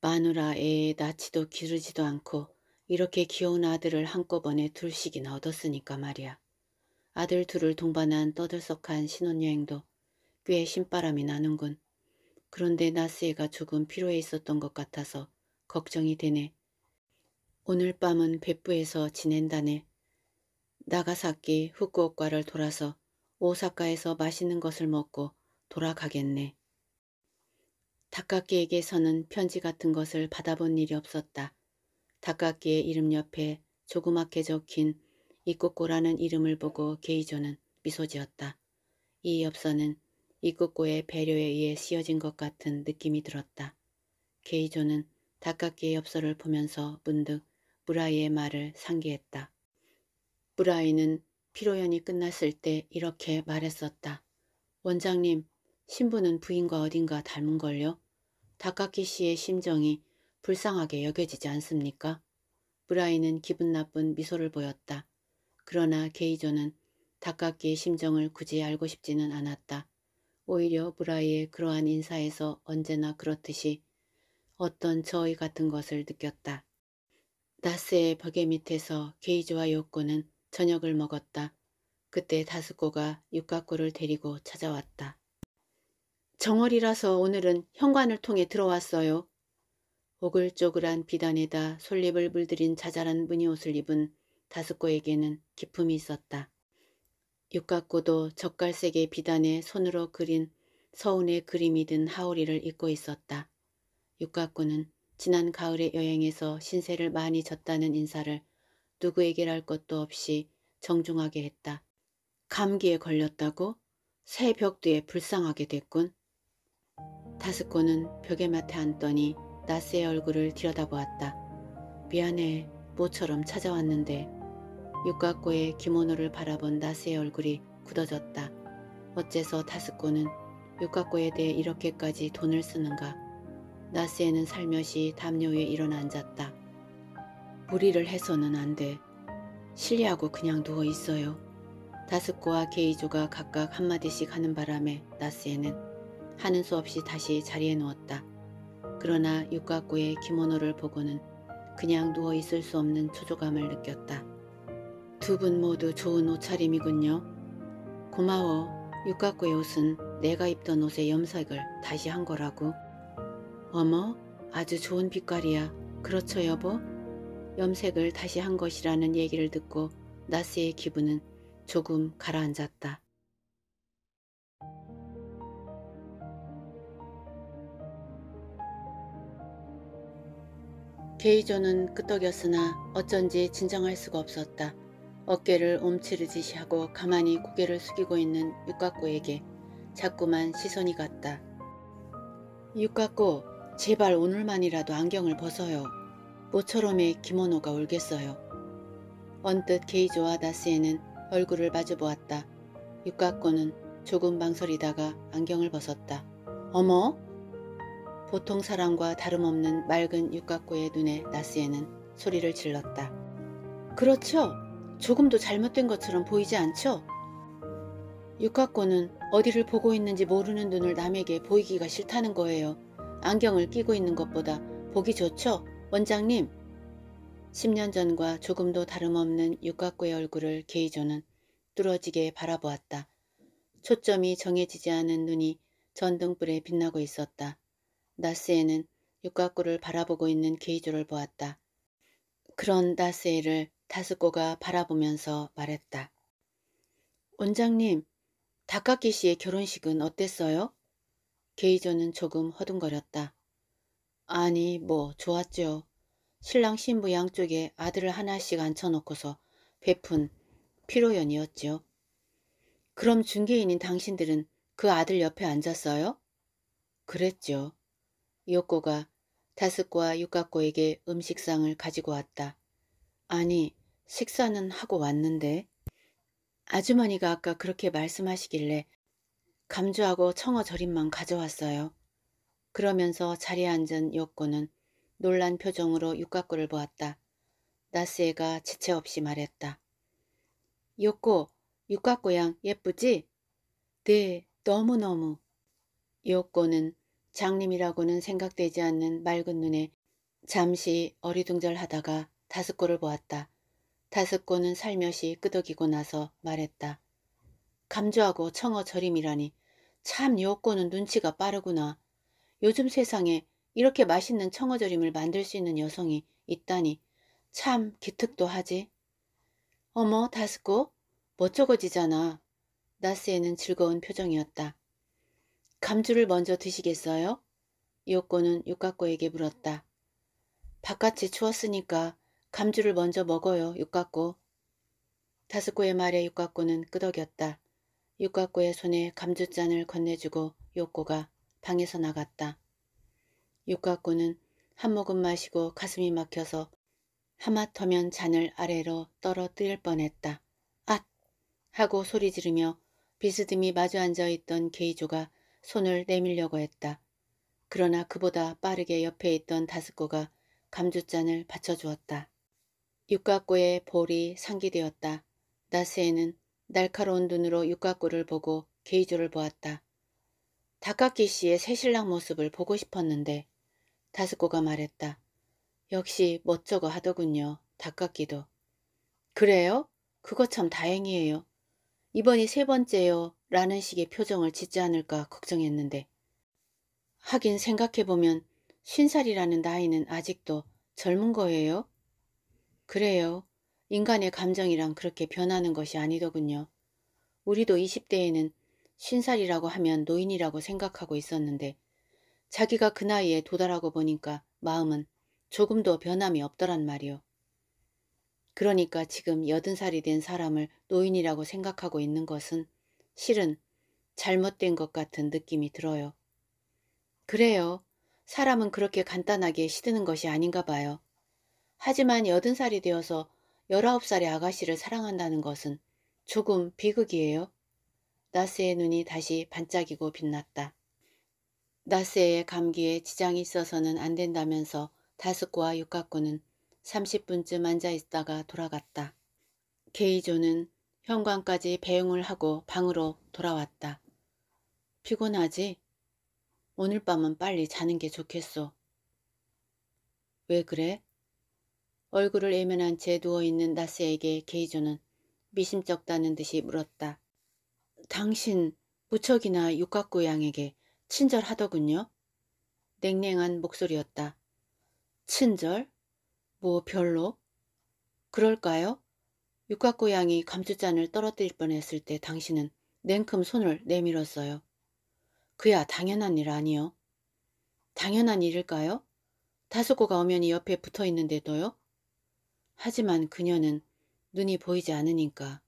마누라 애의 나치도 기르지도 않고 이렇게 귀여운 아들을 한꺼번에 둘씩이나 얻었으니까 말이야. 아들 둘을 동반한 떠들썩한 신혼여행도 꽤 신바람이 나는군. 그런데 나스에가 조금 피로해 있었던 것 같아서 걱정이 되네. 오늘 밤은 백부에서 지낸다네. 나가사키 후쿠오카를 돌아서 오사카에서 맛있는 것을 먹고 돌아가겠네. 다카키에게서는 편지 같은 것을 받아본 일이 없었다. 닭깎기의 이름 옆에 조그맣게 적힌 이꼬꼬라는 이름을 보고 게이조는 미소지었다. 이 엽서는 이꼬꼬의 배려에 의해 씌어진 것 같은 느낌이 들었다. 게이조는 닭깎기의 엽서를 보면서 문득 브라이의 말을 상기했다. 브라이는 피로연이 끝났을 때 이렇게 말했었다. 원장님, 신부는 부인과 어딘가 닮은걸요? 닭깎기 씨의 심정이 불쌍하게 여겨지지 않습니까? 브라이는 기분 나쁜 미소를 보였다. 그러나 게이조는 닭깎이의 심정을 굳이 알고 싶지는 않았다. 오히려 브라이의 그러한 인사에서 언제나 그렇듯이 어떤 저의 같은 것을 느꼈다. 나스의 벽에 밑에서 게이조와 요코는 저녁을 먹었다. 그때 다스코가 육각고를 데리고 찾아왔다. 정월이라서 오늘은 현관을 통해 들어왔어요. 오글조글한 비단에다 솔잎을 물들인 자잘한 무늬옷을 입은 다스코에게는 기품이 있었다. 육각고도 젓갈색의 비단에 손으로 그린 서운의 그림이 든 하오리를 입고 있었다. 육각고는 지난 가을의 여행에서 신세를 많이 졌다는 인사를 누구에게랄 것도 없이 정중하게 했다. 감기에 걸렸다고? 새벽 뒤에 불쌍하게 됐군. 다스코는 벽에 맡아 앉더니 나스의 얼굴을 들여다보았다. 미안해, 모처럼 찾아왔는데. 육각고의 기모노를 바라본 나스의 얼굴이 굳어졌다. 어째서 다스코는 육각고에 대해 이렇게까지 돈을 쓰는가. 나스에는 살며시 담요 위에 일어나 앉았다. 무리를 해서는 안 돼. 실리하고 그냥 누워 있어요. 다스코와 게이조가 각각 한마디씩 하는 바람에 나스에는 하는 수 없이 다시 자리에 누웠다. 그러나 육각구의 기모노를 보고는 그냥 누워 있을 수 없는 초조감을 느꼈다. 두 분 모두 좋은 옷차림이군요. 고마워. 육각구의 옷은 내가 입던 옷의 염색을 다시 한 거라고. 어머, 아주 좋은 빛깔이야. 그렇죠, 여보? 염색을 다시 한 것이라는 얘기를 듣고 나스의 기분은 조금 가라앉았다. 게이조는 끄떡였으나 어쩐지 진정할 수가 없었다. 어깨를 움츠르지시 하고 가만히 고개를 숙이고 있는 육각고에게 자꾸만 시선이 갔다. 육각고, 제발 오늘만이라도 안경을 벗어요. 모처럼의 김원호가 울겠어요. 언뜻 게이조와 나스에는 얼굴을 마주보았다. 육각고는 조금 망설이다가 안경을 벗었다. 어머? 보통 사람과 다름없는 맑은 육각고의 눈에 나스에는 소리를 질렀다. 그렇죠? 조금도 잘못된 것처럼 보이지 않죠? 육각고는 어디를 보고 있는지 모르는 눈을 남에게 보이기가 싫다는 거예요. 안경을 끼고 있는 것보다 보기 좋죠? 원장님! 10년 전과 조금도 다름없는 육각고의 얼굴을 게이조는 뚫어지게 바라보았다. 초점이 정해지지 않은 눈이 전등불에 빛나고 있었다. 나스에는 육각구를 바라보고 있는 게이조를 보았다. 그런 나스에를 다스코가 바라보면서 말했다. 원장님, 다카키 씨의 결혼식은 어땠어요? 게이조는 조금 허둥거렸다. 아니, 뭐 좋았죠. 신랑 신부 양쪽에 아들을 하나씩 앉혀놓고서 베푼 피로연이었지요. 그럼 중개인인 당신들은 그 아들 옆에 앉았어요? 그랬죠. 요코가 다스과 육각고에게 음식상을 가지고 왔다. 아니, 식사는 하고 왔는데. 아주머니가 아까 그렇게 말씀하시길래 감주하고 청어 절임만 가져왔어요. 그러면서 자리에 앉은 요코는 놀란 표정으로 육각고를 보았다. 나스에가 지체 없이 말했다. 요코, 육각고양 예쁘지? 네, 너무너무. 요코는 장님이라고는 생각되지 않는 맑은 눈에 잠시 어리둥절하다가 다스코를 보았다. 다스코는 살며시 끄덕이고 나서 말했다. 감주하고 청어 절임이라니 참여꼬은 눈치가 빠르구나. 요즘 세상에 이렇게 맛있는 청어절임을 만들 수 있는 여성이 있다니 참 기특도 하지. 어머 다스코 멋쩍어지잖아. 나스에는 즐거운 표정이었다. 감주를 먼저 드시겠어요? 이옥고는 육각고에게 물었다. 바깥이 추웠으니까 감주를 먼저 먹어요, 육각고. 다스고의 말에 육각고는 끄덕였다. 육각고의 손에 감주잔을 건네주고 요꼬가 방에서 나갔다. 육각고는 한 모금 마시고 가슴이 막혀서 하마터면 잔을 아래로 떨어뜨릴 뻔했다. 앗! 하고 소리 지르며 비스듬히 마주 앉아있던 게이조가 손을 내밀려고 했다. 그러나 그보다 빠르게 옆에 있던 다스코가 감주잔을 받쳐주었다. 육각고의 볼이 상기되었다. 나스에는 날카로운 눈으로 육각고를 보고 게이조를 보았다. 다카키 씨의 새신랑 모습을 보고 싶었는데 다스코가 말했다. 역시 멋쩍어 하더군요. 다카키도. 그래요? 그거 참 다행이에요. 이번이 세 번째요. 라는 식의 표정을 짓지 않을까 걱정했는데 하긴 생각해보면 신살이라는 나이는 아직도 젊은 거예요? 그래요. 인간의 감정이랑 그렇게 변하는 것이 아니더군요. 우리도 20대에는 신살이라고 하면 노인이라고 생각하고 있었는데 자기가 그 나이에 도달하고 보니까 마음은 조금도 변함이 없더란 말이요. 그러니까 지금 8 0 살이 된 사람을 노인이라고 생각하고 있는 것은 실은 잘못된 것 같은 느낌이 들어요. 그래요. 사람은 그렇게 간단하게 시드는 것이 아닌가 봐요. 하지만 여든 살이 되어서 열아홉 살의 아가씨를 사랑한다는 것은 조금 비극이에요. 나스의 눈이 다시 반짝이고 빛났다. 나스의 감기에 지장이 있어서는 안 된다면서 다스과 육각구는 30분쯤 앉아있다가 돌아갔다. 게이조는 현관까지 배웅을 하고 방으로 돌아왔다. 피곤하지? 오늘 밤은 빨리 자는 게 좋겠소. 왜 그래? 얼굴을 애면한 채 누워있는 나스에게 게이조는 미심쩍다는 듯이 물었다. 당신 무척이나 육각구 양에게 친절하더군요. 냉랭한 목소리였다. 친절? 뭐 별로? 그럴까요? 육각고양이 감투잔을 떨어뜨릴 뻔했을 때 당신은 냉큼 손을 내밀었어요. 그야 당연한 일 아니요. 당연한 일일까요? 다수고가 엄연히 옆에 붙어 있는데도요? 하지만 그녀는 눈이 보이지 않으니까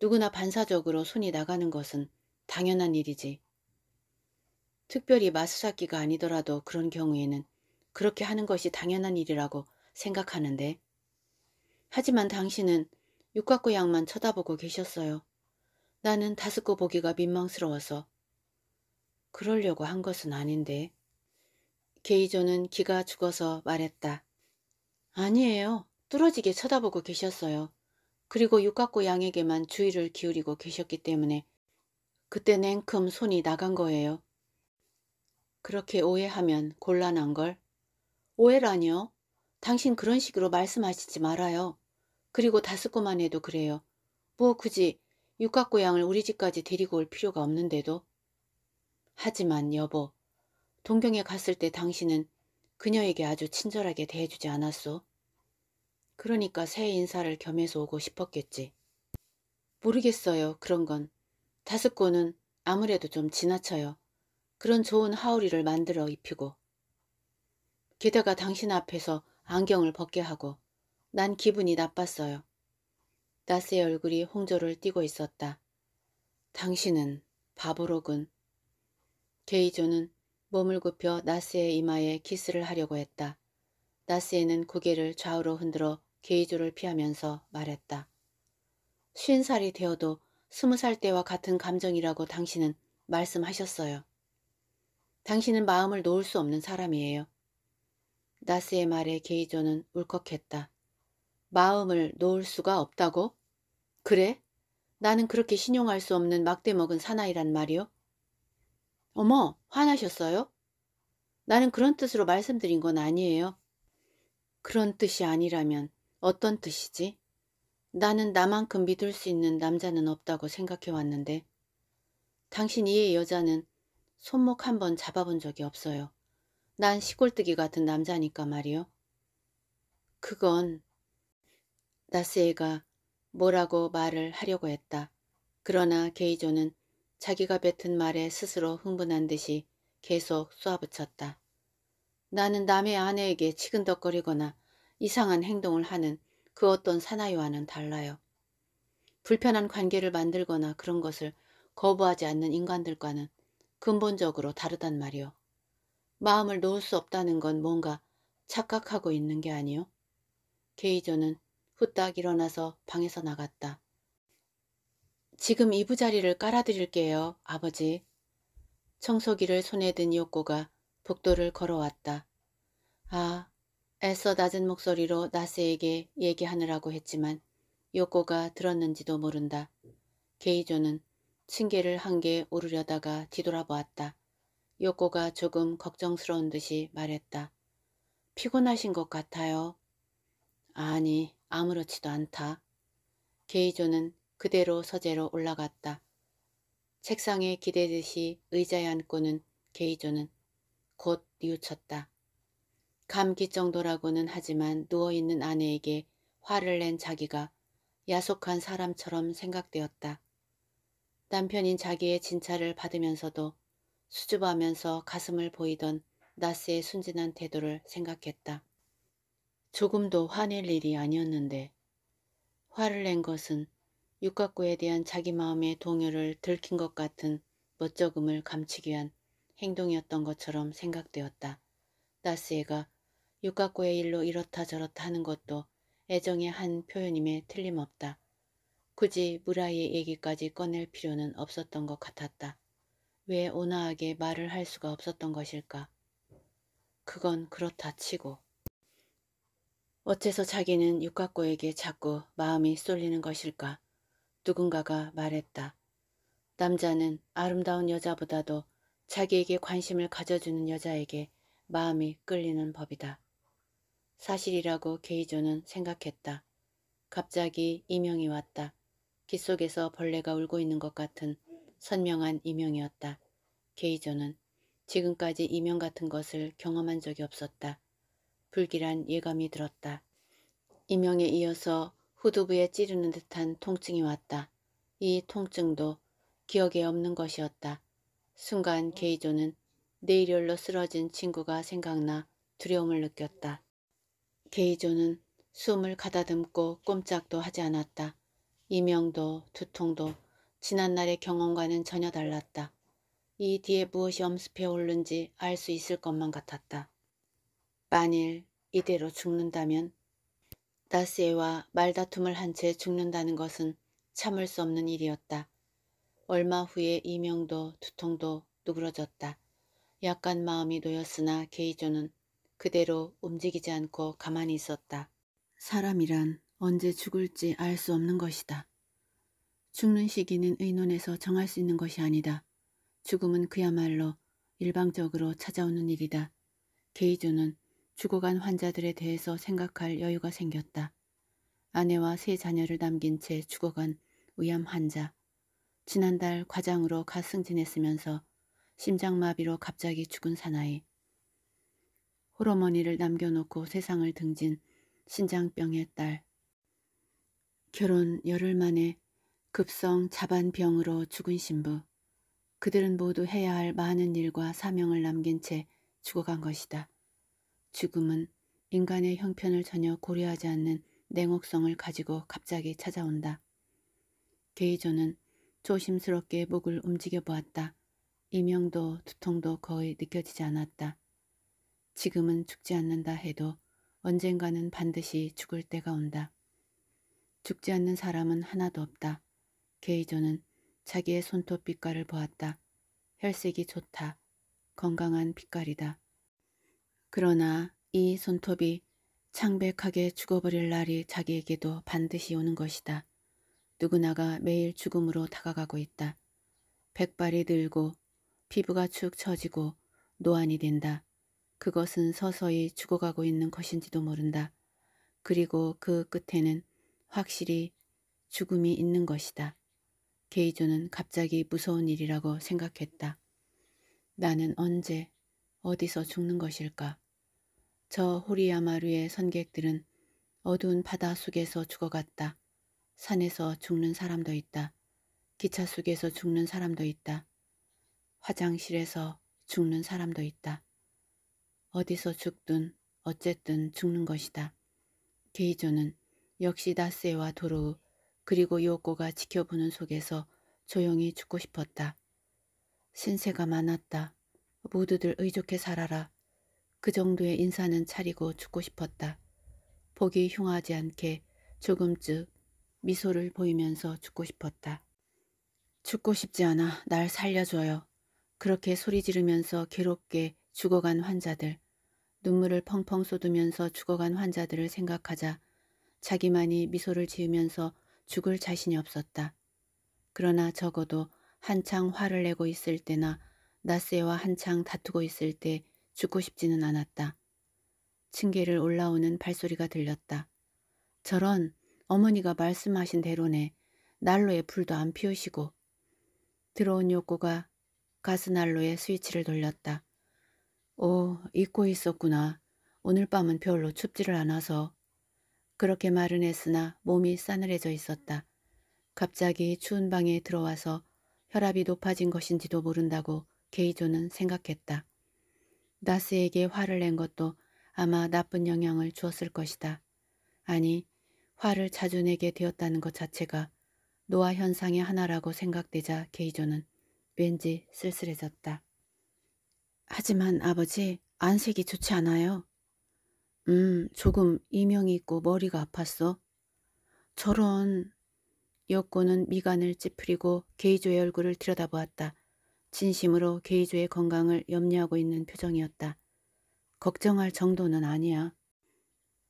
누구나 반사적으로 손이 나가는 것은 당연한 일이지. 특별히 마스사키가 아니더라도 그런 경우에는 그렇게 하는 것이 당연한 일이라고 생각하는데. 하지만 당신은 육각구 양만 쳐다보고 계셨어요. 나는 다섯구 보기가 민망스러워서. 그러려고 한 것은 아닌데. 게이조는 기가 죽어서 말했다. 아니에요. 뚫어지게 쳐다보고 계셨어요. 그리고 육각구 양에게만 주의를 기울이고 계셨기 때문에 그때 냉큼 손이 나간 거예요. 그렇게 오해하면 곤란한 걸. 오해라뇨 당신 그런 식으로 말씀하시지 말아요. 그리고 다스코만 해도 그래요. 뭐 굳이 육각고양을 우리 집까지 데리고 올 필요가 없는데도. 하지만 여보, 동경에 갔을 때 당신은 그녀에게 아주 친절하게 대해주지 않았소? 그러니까 새 인사를 겸해서 오고 싶었겠지. 모르겠어요, 그런 건. 다스코는 아무래도 좀 지나쳐요. 그런 좋은 하우리를 만들어 입히고. 게다가 당신 앞에서 안경을 벗게 하고 난 기분이 나빴어요. 나스의 얼굴이 홍조를 띠고 있었다. 당신은 바보로군. 게이조는 몸을 굽혀 나스의 이마에 키스를 하려고 했다. 나스에는 고개를 좌우로 흔들어 게이조를 피하면서 말했다. 쉰 살이 되어도 스무 살 때와 같은 감정이라고 당신은 말씀하셨어요. 당신은 마음을 놓을 수 없는 사람이에요. 나스의 말에 게이조는 울컥했다. 마음을 놓을 수가 없다고? 그래? 나는 그렇게 신용할 수 없는 막대 먹은 사나이란 말이오 어머, 화나셨어요? 나는 그런 뜻으로 말씀드린 건 아니에요. 그런 뜻이 아니라면 어떤 뜻이지? 나는 나만큼 믿을 수 있는 남자는 없다고 생각해 왔는데 당신 이의 여자는 손목 한 번 잡아본 적이 없어요. 난 시골뜨기 같은 남자니까 말이요. 그건 나스에가 뭐라고 말을 하려고 했다. 그러나 게이조는 자기가 뱉은 말에 스스로 흥분한 듯이 계속 쏘아붙였다. 나는 남의 아내에게 치근덕거리거나 이상한 행동을 하는 그 어떤 사나이와는 달라요. 불편한 관계를 만들거나 그런 것을 거부하지 않는 인간들과는 근본적으로 다르단 말이요. 마음을 놓을 수 없다는 건 뭔가 착각하고 있는 게 아니요. 게이조는 후딱 일어나서 방에서 나갔다. 지금 이부자리를 깔아드릴게요, 아버지. 청소기를 손에 든 요코가 복도를 걸어왔다. 아, 애써 낮은 목소리로 나스에게 얘기하느라고 했지만 요코가 들었는지도 모른다. 게이조는 층계를 한 개 오르려다가 뒤돌아보았다. 요코가 조금 걱정스러운 듯이 말했다. 피곤하신 것 같아요. 아니, 아무렇지도 않다. 게이조는 그대로 서재로 올라갔다. 책상에 기대듯이 의자에 앉고는 게이조는 곧 뉘우쳤다. 감기 정도라고는 하지만 누워있는 아내에게 화를 낸 자기가 야속한 사람처럼 생각되었다. 남편인 자기의 진찰을 받으면서도 수줍어하면서 가슴을 보이던 나스의 순진한 태도를 생각했다. 조금도 화낼 일이 아니었는데 화를 낸 것은 육각구에 대한 자기 마음의 동요를 들킨 것 같은 멋쩍음을 감추기 위한 행동이었던 것처럼 생각되었다. 나스에가 육각구의 일로 이렇다 저렇다 하는 것도 애정의 한 표현임에 틀림없다. 굳이 무라이의 얘기까지 꺼낼 필요는 없었던 것 같았다. 왜 온화하게 말을 할 수가 없었던 것일까? 그건 그렇다 치고 어째서 자기는 육각고에게 자꾸 마음이 쏠리는 것일까? 누군가가 말했다. 남자는 아름다운 여자보다도 자기에게 관심을 가져주는 여자에게 마음이 끌리는 법이다. 사실이라고 게이조는 생각했다. 갑자기 이명이 왔다. 귓속에서 벌레가 울고 있는 것 같은 선명한 이명이었다. 게이조는 지금까지 이명 같은 것을 경험한 적이 없었다. 불길한 예감이 들었다. 이명에 이어서 후두부에 찌르는 듯한 통증이 왔다. 이 통증도 기억에 없는 것이었다. 순간 게이조는 내일열로 쓰러진 친구가 생각나 두려움을 느꼈다. 게이조는 숨을 가다듬고 꼼짝도 하지 않았다. 이명도 두통도 지난날의 경험과는 전혀 달랐다. 이 뒤에 무엇이 엄습해 오른지 알 수 있을 것만 같았다. 만일 이대로 죽는다면 나스에와 말다툼을 한 채 죽는다는 것은 참을 수 없는 일이었다. 얼마 후에 이명도 두통도 누그러졌다. 약간 마음이 놓였으나 게이조는 그대로 움직이지 않고 가만히 있었다. 사람이란 언제 죽을지 알 수 없는 것이다. 죽는 시기는 의논해서 정할 수 있는 것이 아니다. 죽음은 그야말로 일방적으로 찾아오는 일이다. 게이조는 죽어간 환자들에 대해서 생각할 여유가 생겼다. 아내와 세 자녀를 남긴 채 죽어간 위암 환자. 지난달 과장으로 가 승진했으면서 심장마비로 갑자기 죽은 사나이. 호어머니를 남겨놓고 세상을 등진 신장병의 딸. 결혼 열흘 만에 급성 자반병으로 죽은 신부. 그들은 모두 해야 할 많은 일과 사명을 남긴 채 죽어간 것이다. 죽음은 인간의 형편을 전혀 고려하지 않는 냉혹성을 가지고 갑자기 찾아온다. 게이조는 조심스럽게 목을 움직여 보았다. 이명도 두통도 거의 느껴지지 않았다. 지금은 죽지 않는다 해도 언젠가는 반드시 죽을 때가 온다. 죽지 않는 사람은 하나도 없다. 게이조는 자기의 손톱 빛깔을 보았다. 혈색이 좋다. 건강한 빛깔이다. 그러나 이 손톱이 창백하게 죽어버릴 날이 자기에게도 반드시 오는 것이다. 누구나가 매일 죽음으로 다가가고 있다. 백발이 늘고 피부가 축 처지고 노안이 된다. 그것은 서서히 죽어가고 있는 것인지도 모른다. 그리고 그 끝에는 확실히 죽음이 있는 것이다. 게이조는 갑자기 무서운 일이라고 생각했다. 나는 언제 어디서 죽는 것일까? 저 호리야마루의 선객들은 어두운 바다 속에서 죽어갔다. 산에서 죽는 사람도 있다. 기차 속에서 죽는 사람도 있다. 화장실에서 죽는 사람도 있다. 어디서 죽든 어쨌든 죽는 것이다. 게이조는 역시 다세와 도로우 그리고 요꼬가 지켜보는 속에서 조용히 죽고 싶었다. 신세가 많았다. 모두들 의족해 살아라. 그 정도의 인사는 차리고 죽고 싶었다. 보기 흉하지 않게 조금쯤 미소를 보이면서 죽고 싶었다. 죽고 싶지 않아 날 살려줘요. 그렇게 소리 지르면서 괴롭게 죽어간 환자들, 눈물을 펑펑 쏟으면서 죽어간 환자들을 생각하자 자기만이 미소를 지으면서 죽을 자신이 없었다. 그러나 적어도 한창 화를 내고 있을 때나 낯세와 한창 다투고 있을 때 죽고 싶지는 않았다. 층계를 올라오는 발소리가 들렸다. 저런 어머니가 말씀하신 대로네. 난로에 불도 안 피우시고. 들어온 욕구가 가스난로에 스위치를 돌렸다. 오, 잊고 있었구나. 오늘 밤은 별로 춥지를 않아서. 그렇게 말은 했으나 몸이 싸늘해져 있었다. 갑자기 추운 방에 들어와서 혈압이 높아진 것인지도 모른다고 게이조는 생각했다. 나스에게 화를 낸 것도 아마 나쁜 영향을 주었을 것이다. 아니, 화를 자주 내게 되었다는 것 자체가 노화 현상의 하나라고 생각되자 게이조는 왠지 쓸쓸해졌다. 하지만 아버지, 안색이 좋지 않아요. 음, 조금 이명이 있고 머리가 아팠어. 저런... 여고는 미간을 찌푸리고 게이조의 얼굴을 들여다보았다. 진심으로 게이주의 건강을 염려하고 있는 표정이었다. 걱정할 정도는 아니야.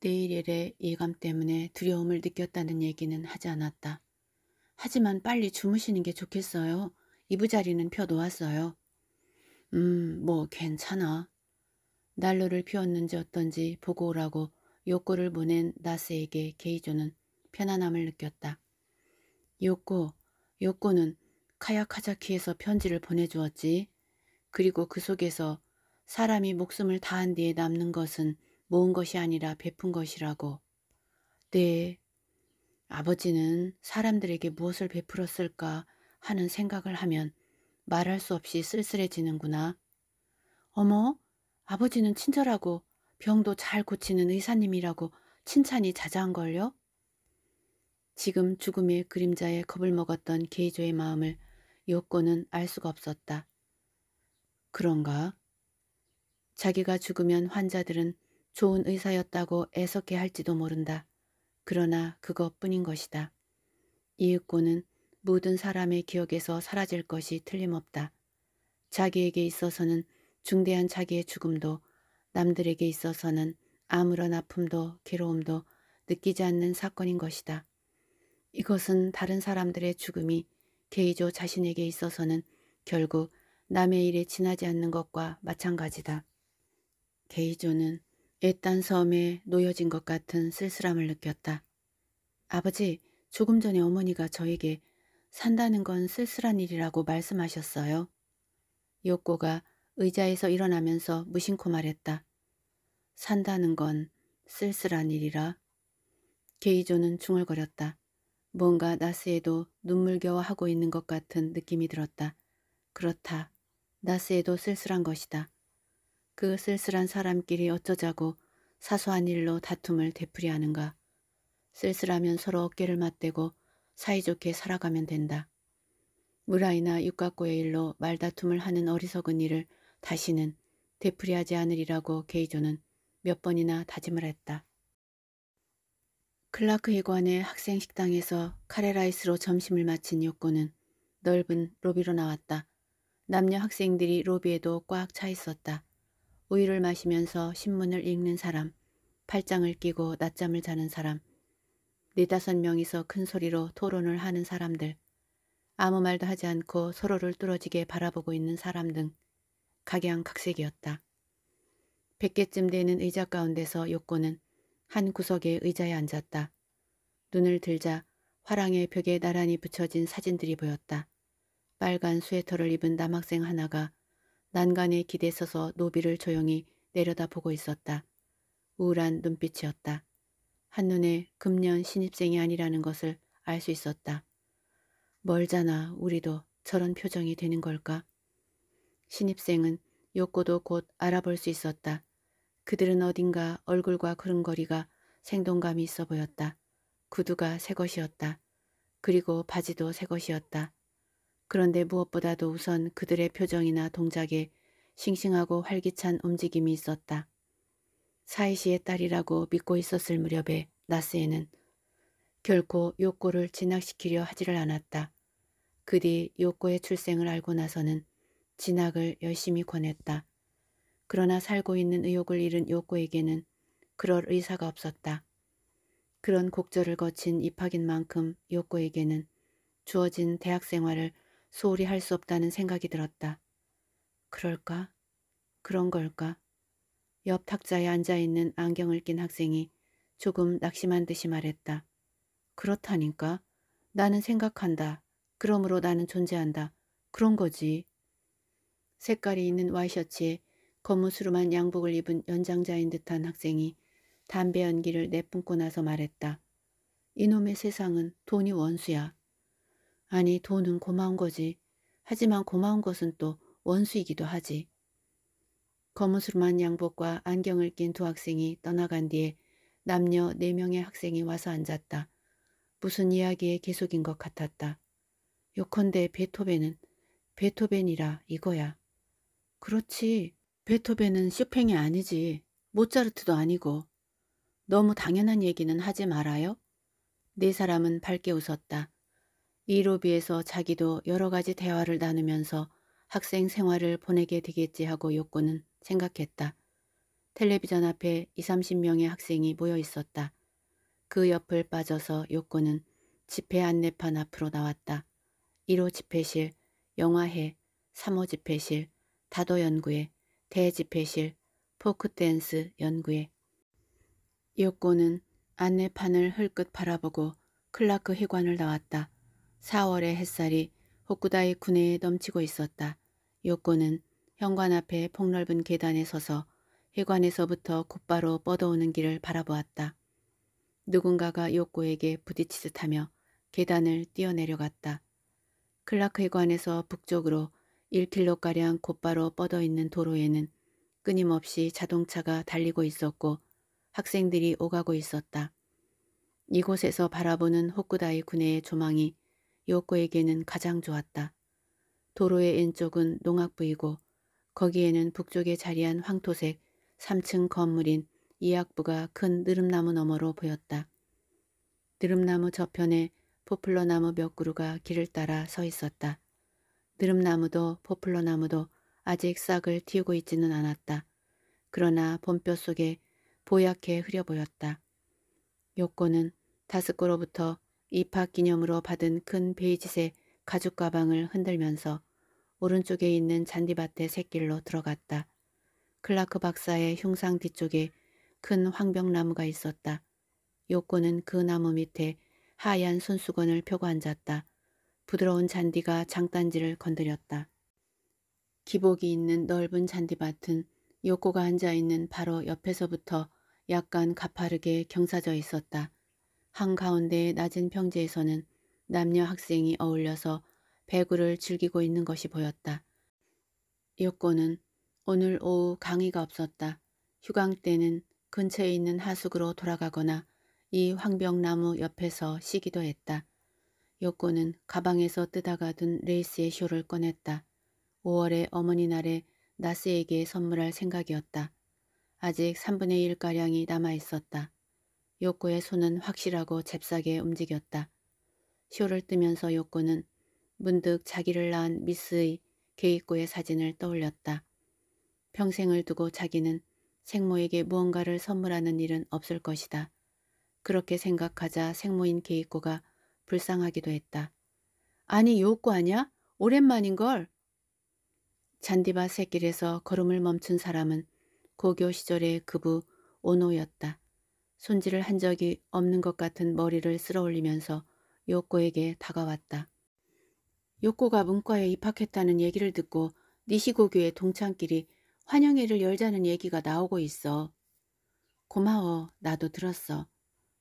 내일일의 예감 때문에 두려움을 느꼈다는 얘기는 하지 않았다. 하지만 빨리 주무시는 게 좋겠어요. 이부자리는 펴놓았어요. 음, 뭐 괜찮아. 난로를 피웠는지 어떤지 보고 오라고 욕구를 보낸 나스에게 게이조는 편안함을 느꼈다. 욕구, 욕구는 카야카자키에서 편지를 보내주었지. 그리고 그 속에서 사람이 목숨을 다한 뒤에 남는 것은 모은 것이 아니라 베푼 것이라고. 네. 아버지는 사람들에게 무엇을 베풀었을까 하는 생각을 하면 말할 수 없이 쓸쓸해지는구나. 어머, 아버지는 친절하고 병도 잘 고치는 의사님이라고 칭찬이 자자한걸요? 지금 죽음의 그림자에 겁을 먹었던 게이조의 마음을 요코는 알 수가 없었다. 그런가? 자기가 죽으면 환자들은 좋은 의사였다고 애석해 할지도 모른다. 그러나 그것뿐인 것이다. 이윽고는 모든 사람의 기억에서 사라질 것이 틀림없다. 자기에게 있어서는 중대한 자기의 죽음도 남들에게 있어서는 아무런 아픔도 괴로움도 느끼지 않는 사건인 것이다. 이것은 다른 사람들의 죽음이 게이조 자신에게 있어서는 결국 남의 일에 지나지 않는 것과 마찬가지다. 게이조는 애단 섬에 놓여진 것 같은 쓸쓸함을 느꼈다. 아버지, 조금 전에 어머니가 저에게 산다는 건 쓸쓸한 일이라고 말씀하셨어요. 요꼬가 의자에서 일어나면서 무심코 말했다. 산다는 건 쓸쓸한 일이라. 게이조는 중얼거렸다. 뭔가 나스에도 눈물겨워 하고 있는 것 같은 느낌이 들었다. 그렇다. 나스에도 쓸쓸한 것이다. 그 쓸쓸한 사람끼리 어쩌자고 사소한 일로 다툼을 되풀이하는가. 쓸쓸하면 서로 어깨를 맞대고 사이좋게 살아가면 된다. 무라이나 육각고의 일로 말다툼을 하는 어리석은 일을 다시는 되풀이하지 않으리라고 게이조는 몇 번이나 다짐을 했다. 클라크 회관의 학생 식당에서 카레라이스로 점심을 마친 요코는 넓은 로비로 나왔다. 남녀 학생들이 로비에도 꽉 차 있었다. 우유를 마시면서 신문을 읽는 사람, 팔짱을 끼고 낮잠을 자는 사람, 네다섯 명이서 큰 소리로 토론을 하는 사람들, 아무 말도 하지 않고 서로를 뚫어지게 바라보고 있는 사람 등 각양각색이었다. 100개쯤 되는 의자 가운데서 요코는 한구석에 의자에 앉았다. 눈을 들자 화랑의 벽에 나란히 붙여진 사진들이 보였다. 빨간 스웨터를 입은 남학생 하나가 난간에 기대 서서 노비를 조용히 내려다보고 있었다. 우울한 눈빛이었다. 한눈에 금년 신입생이 아니라는 것을 알 수 있었다. 멀잖아 우리도 저런 표정이 되는 걸까? 신입생은 욕고도 곧 알아볼 수 있었다. 그들은 어딘가 얼굴과 그음거리가 생동감이 있어 보였다. 구두가 새 것이었다. 그리고 바지도 새 것이었다. 그런데 무엇보다도 우선 그들의 표정이나 동작에 싱싱하고 활기찬 움직임이 있었다. 사이시의 딸이라고 믿고 있었을 무렵에 나스에는 결코 요코를 진학시키려 하지를 않았다. 그뒤 요코의 출생을 알고 나서는 진학을 열심히 권했다. 그러나 살고 있는 의욕을 잃은 요코에게는 그럴 의사가 없었다. 그런 곡절을 거친 입학인 만큼 요코에게는 주어진 대학 생활을 소홀히 할 수 없다는 생각이 들었다. 그럴까? 그런 걸까? 옆 탁자에 앉아있는 안경을 낀 학생이 조금 낙심한 듯이 말했다. 그렇다니까. 나는 생각한다. 그러므로 나는 존재한다. 그런 거지. 색깔이 있는 와이셔츠에 거무스름만 양복을 입은 연장자인 듯한 학생이 담배 연기를 내뿜고 나서 말했다. 이놈의 세상은 돈이 원수야. 아니 돈은 고마운 거지. 하지만 고마운 것은 또 원수이기도 하지. 거무스름만 양복과 안경을 낀 두 학생이 떠나간 뒤에 남녀 네 명의 학생이 와서 앉았다. 무슨 이야기의 계속인 것 같았다. 요컨대 베토벤은 베토벤이라 이거야. 그렇지. 베토벤은 쇼팽이 아니지 모차르트도 아니고 너무 당연한 얘기는 하지 말아요. 네 사람은 밝게 웃었다. 이 로비에서 자기도 여러 가지 대화를 나누면서 학생 생활을 보내게 되겠지 하고 욕구는 생각했다. 텔레비전 앞에 2, 30명의 학생이 모여 있었다. 그 옆을 빠져서 욕구는 집회 안내판 앞으로 나왔다. 1호 집회실, 영화회, 3호 집회실, 다도연구회, 대지폐실 포크댄스 연구회. 요코는 안내판을 흘끗 바라보고 클라크 회관을 나왔다. 4월의 햇살이 호쿠다이 군내에 넘치고 있었다. 요코는 현관 앞에 폭넓은 계단에 서서 회관에서부터 곧바로 뻗어오는 길을 바라보았다. 누군가가 요코에게 부딪히듯 하며 계단을 뛰어내려갔다. 클라크 회관에서 북쪽으로 1킬로가량 곧바로 뻗어있는 도로에는 끊임없이 자동차가 달리고 있었고 학생들이 오가고 있었다. 이곳에서 바라보는 호쿠다이 군의 조망이 요코에게는 가장 좋았다. 도로의 왼쪽은 농악부이고 거기에는 북쪽에 자리한 황토색 3층 건물인 이악부가 큰 느릅나무 너머로 보였다. 느릅나무 저편에 포플러 나무 몇 그루가 길을 따라 서 있었다. 느릅나무도 포플러나무도 아직 싹을 틔우고 있지는 않았다. 그러나 봄볕 속에 보약해 흐려 보였다. 요코는 다섯코로부터 입학 기념으로 받은 큰 베이지색 가죽 가방을 흔들면서 오른쪽에 있는 잔디밭의 샛길로 들어갔다. 클라크 박사의 흉상 뒤쪽에 큰황병나무가 있었다. 요코는 그 나무 밑에 하얀 손수건을 펴고 앉았다. 부드러운 잔디가 장단지를 건드렸다. 기복이 있는 넓은 잔디밭은 요코가 앉아있는 바로 옆에서부터 약간 가파르게 경사져 있었다. 한가운데의 낮은 평지에서는 남녀 학생이 어울려서 배구를 즐기고 있는 것이 보였다. 요코는 오늘 오후 강의가 없었다. 휴강 때는 근처에 있는 하숙으로 돌아가거나 이 황벽나무 옆에서 쉬기도 했다. 요코는 가방에서 뜯어가둔 레이스의 쇼를 꺼냈다. 5월의 어머니 날에 나스에게 선물할 생각이었다. 아직 3분의 1가량이 남아있었다. 요코의 손은 확실하고 잽싸게 움직였다. 쇼를 뜨면서 요코는 문득 자기를 낳은 미스의 게이코의 사진을 떠올렸다. 평생을 두고 자기는 생모에게 무언가를 선물하는 일은 없을 것이다. 그렇게 생각하자 생모인 게이코가 불쌍하기도 했다. 아니 욕구 아냐? 오랜만인걸? 잔디밭 새길에서 걸음을 멈춘 사람은 고교 시절의 그부 오노였다. 손질을 한 적이 없는 것 같은 머리를 쓸어올리면서 요코에게 다가왔다. 요코가 문과에 입학했다는 얘기를 듣고 니시고교의 동창끼리 환영회를 열자는 얘기가 나오고 있어. 고마워. 나도 들었어.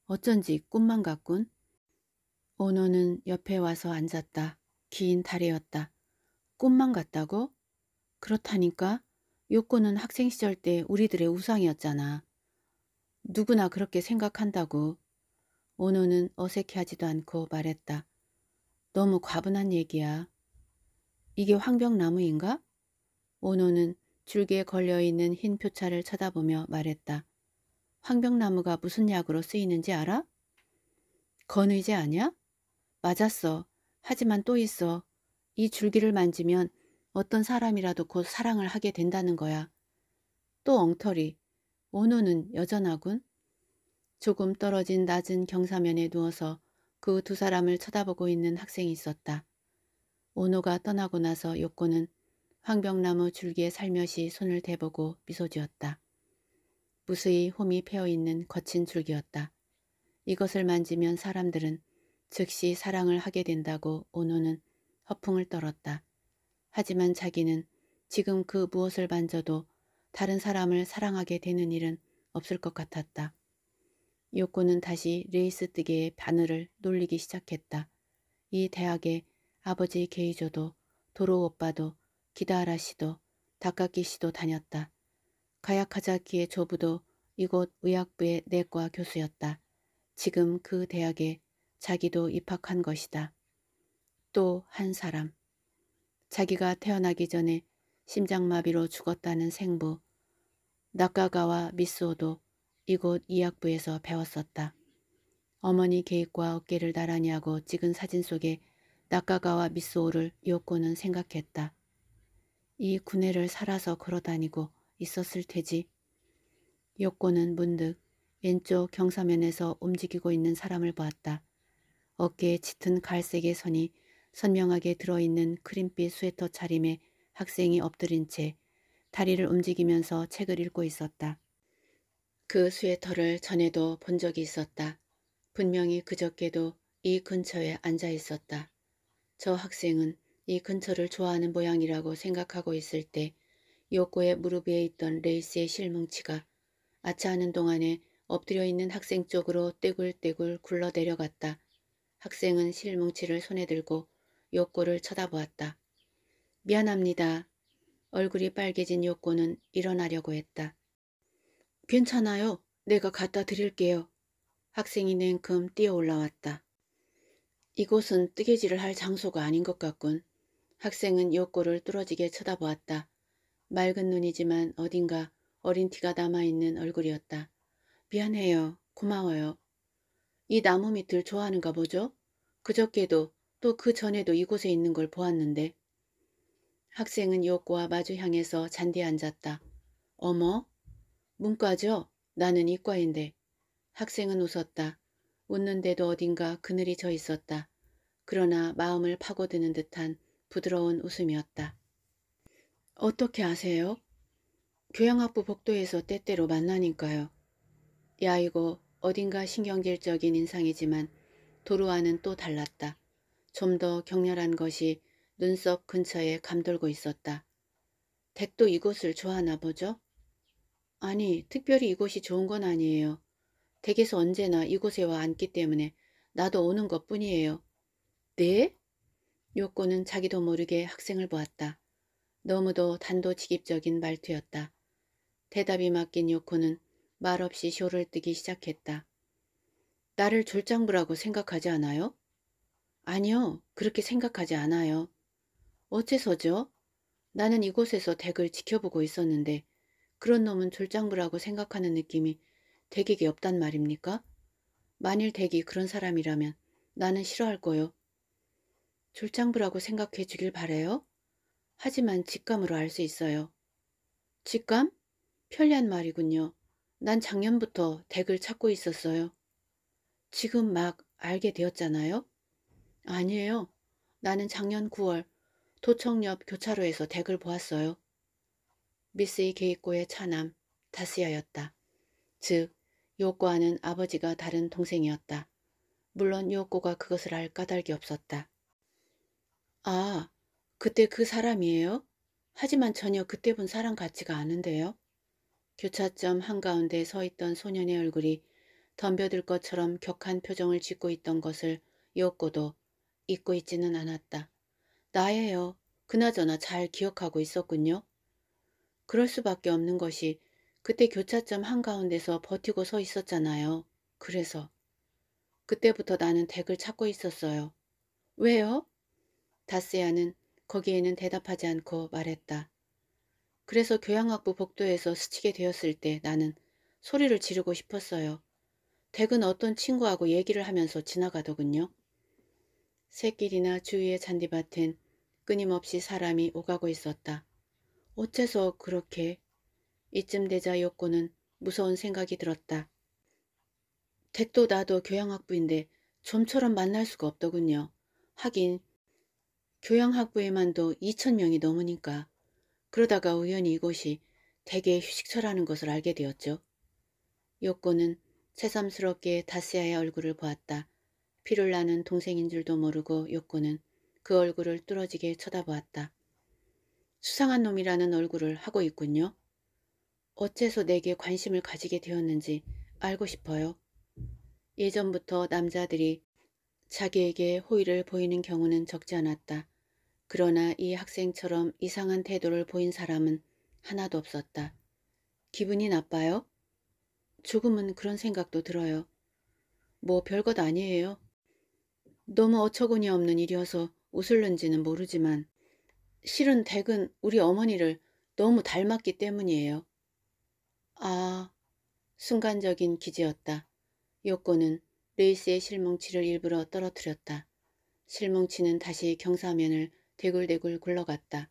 어쩐지 꿈만 같군. 오노는 옆에 와서 앉았다. 긴 다리였다. 꿈만 같다고? 그렇다니까. 요코는 학생 시절 때 우리들의 우상이었잖아. 누구나 그렇게 생각한다고. 오노는 어색해하지도 않고 말했다. 너무 과분한 얘기야. 이게 황벽나무인가? 오노는 줄기에 걸려있는 흰 표차를 쳐다보며 말했다. 황벽나무가 무슨 약으로 쓰이는지 알아? 건의제 아니야? 맞았어. 하지만 또 있어. 이 줄기를 만지면 어떤 사람이라도 곧 사랑을 하게 된다는 거야. 또 엉터리. 원호는 여전하군. 조금 떨어진 낮은 경사면에 누워서 그 두 사람을 쳐다보고 있는 학생이 있었다. 원호가 떠나고 나서 욕구는 황벽나무 줄기에 살며시 손을 대보고 미소 지었다. 무수히 홈이 패어있는 거친 줄기였다. 이것을 만지면 사람들은 즉시 사랑을 하게 된다고 오노는 허풍을 떨었다. 하지만 자기는 지금 그 무엇을 만져도 다른 사람을 사랑하게 되는 일은 없을 것 같았다. 요코는 다시 레이스 뜨개의 바늘을 놀리기 시작했다. 이 대학에 아버지 게이조도 도로 오빠도 기다라 씨도 다카키 씨도 다녔다. 가야카자키의 조부도 이곳 의학부의 내과 교수였다. 지금 그 대학에 자기도 입학한 것이다. 또 한 사람. 자기가 태어나기 전에 심장마비로 죽었다는 생부 낙카가와 미스오도 이곳 이학부에서 배웠었다. 어머니 계획과 어깨를 나란히 하고 찍은 사진 속에 낙카가와 미스오를 요코는 생각했다. 이 구내를 살아서 걸어다니고 있었을 테지. 요코는 문득 왼쪽 경사면에서 움직이고 있는 사람을 보았다. 어깨에 짙은 갈색의 선이 선명하게 들어있는 크림빛 스웨터 차림에 학생이 엎드린 채 다리를 움직이면서 책을 읽고 있었다. 그 스웨터를 전에도 본 적이 있었다. 분명히 그저께도 이 근처에 앉아 있었다. 저 학생은 이 근처를 좋아하는 모양이라고 생각하고 있을 때 요코의 무릎 위에 있던 레이스의 실뭉치가 아차하는 동안에 엎드려 있는 학생 쪽으로 떼굴떼굴 굴러 내려갔다. 학생은 실뭉치를 손에 들고 욕구를 쳐다보았다. 미안합니다. 얼굴이 빨개진 욕구는 일어나려고 했다. 괜찮아요. 내가 갖다 드릴게요. 학생이 냉큼 뛰어 올라왔다. 이곳은 뜨개질을 할 장소가 아닌 것 같군. 학생은 욕구를 뚫어지게 쳐다보았다. 맑은 눈이지만 어딘가 어린 티가 남아있는 얼굴이었다. 미안해요. 고마워요. 이 나무 밑을 좋아하는가 보죠? 그저께도 또 그 전에도 이곳에 있는 걸 보았는데. 학생은 요코와 마주 향해서 잔디에 앉았다. 어머? 문과죠? 나는 이과인데. 학생은 웃었다. 웃는데도 어딘가 그늘이 져 있었다. 그러나 마음을 파고드는 듯한 부드러운 웃음이었다. 어떻게 아세요? 교양학부 복도에서 때때로 만나니까요. 야 이거 어딘가 신경질적인 인상이지만 도루와는 또 달랐다. 좀 더 격렬한 것이 눈썹 근처에 감돌고 있었다. 댁도 이곳을 좋아하나 보죠? 아니, 특별히 이곳이 좋은 건 아니에요. 댁에서 언제나 이곳에 와 앉기 때문에 나도 오는 것뿐이에요. 네? 요코는 자기도 모르게 학생을 보았다. 너무도 단도직입적인 말투였다. 대답이 맡긴 요코는 말없이 쇼를 뜨기 시작했다. 나를 졸장부라고 생각하지 않아요? 아니요, 그렇게 생각하지 않아요. 어째서죠? 나는 이곳에서 댁을 지켜보고 있었는데 그런 놈은 졸장부라고 생각하는 느낌이 댁에게 없단 말입니까? 만일 댁이 그런 사람이라면 나는 싫어할 거요. 졸장부라고 생각해 주길 바래요? 하지만 직감으로 알 수 있어요. 직감? 편리한 말이군요. 난 작년부터 댁을 찾고 있었어요. 지금 막 알게 되었잖아요? 아니에요. 나는 작년 9월 도청 옆 교차로에서 댁을 보았어요. 미스 이게이코의 차남 다스야였다. 즉 요코와는 아버지가 다른 동생이었다. 물론 요코가 그것을 알 까닭이 없었다. 아, 그때 그 사람이에요? 하지만 전혀 그때 본 사람 같지가 않은데요. 교차점 한가운데 서 있던 소년의 얼굴이 덤벼들 것처럼 격한 표정을 짓고 있던 것을 요코도 잊고 있지는 않았다. 나예요. 그나저나 잘 기억하고 있었군요. 그럴 수밖에 없는 것이 그때 교차점 한가운데서 버티고 서 있었잖아요. 그래서 그때부터 나는 덱을 찾고 있었어요. 왜요? 다스야는 거기에는 대답하지 않고 말했다. 그래서 교향악부 복도에서 스치게 되었을 때 나는 소리를 지르고 싶었어요. 댁은 어떤 친구하고 얘기를 하면서 지나가더군요. 새길이나 주위의 잔디밭엔 끊임없이 사람이 오가고 있었다. 어째서 그렇게? 이쯤 되자 욕코는 무서운 생각이 들었다. 댁도 나도 교양학부인데 좀처럼 만날 수가 없더군요. 하긴 교양학부에만도 2천명이 넘으니까. 그러다가 우연히 이곳이 대개의 휴식처라는 것을 알게 되었죠. 요코는 새삼스럽게 다스야의 얼굴을 보았다. 피를 나는 동생인 줄도 모르고 요코는 그 얼굴을 뚫어지게 쳐다보았다. 수상한 놈이라는 얼굴을 하고 있군요. 어째서 내게 관심을 가지게 되었는지 알고 싶어요. 예전부터 남자들이 자기에게 호의를 보이는 경우는 적지 않았다. 그러나 이 학생처럼 이상한 태도를 보인 사람은 하나도 없었다. 기분이 나빠요? 조금은 그런 생각도 들어요. 뭐 별것 아니에요. 너무 어처구니 없는 일이어서 웃을는지는 모르지만 실은 댁은 우리 어머니를 너무 닮았기 때문이에요. 아, 순간적인 기지였다. 요코는 레이스의 실뭉치를 일부러 떨어뜨렸다. 실뭉치는 다시 경사면을 대굴대굴 굴러갔다.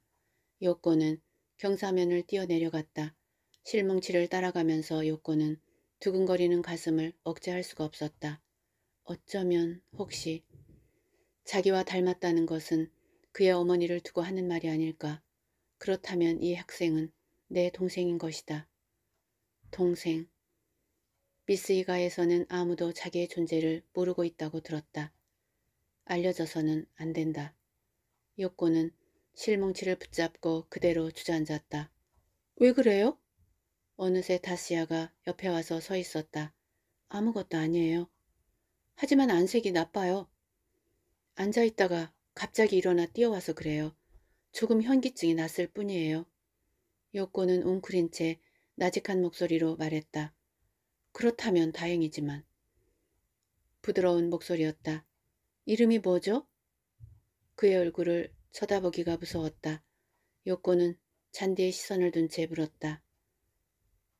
요코는 경사면을 뛰어내려갔다. 실뭉치를 따라가면서 요코는 두근거리는 가슴을 억제할 수가 없었다. 어쩌면 혹시 자기와 닮았다는 것은 그의 어머니를 두고 하는 말이 아닐까. 그렇다면 이 학생은 내 동생인 것이다. 동생. 미스이가에서는 아무도 자기의 존재를 모르고 있다고 들었다. 알려져서는 안 된다. 요코는 실뭉치를 붙잡고 그대로 주저앉았다. 왜 그래요? 어느새 다시야가 옆에 와서 서 있었다. 아무것도 아니에요. 하지만 안색이 나빠요. 앉아있다가 갑자기 일어나 뛰어와서 그래요. 조금 현기증이 났을 뿐이에요. 요코는 웅크린 채 나직한 목소리로 말했다. 그렇다면 다행이지만. 부드러운 목소리였다. 이름이 뭐죠? 그의 얼굴을 쳐다보기가 무서웠다. 요코는 잔디의 시선을 둔 채 물었다.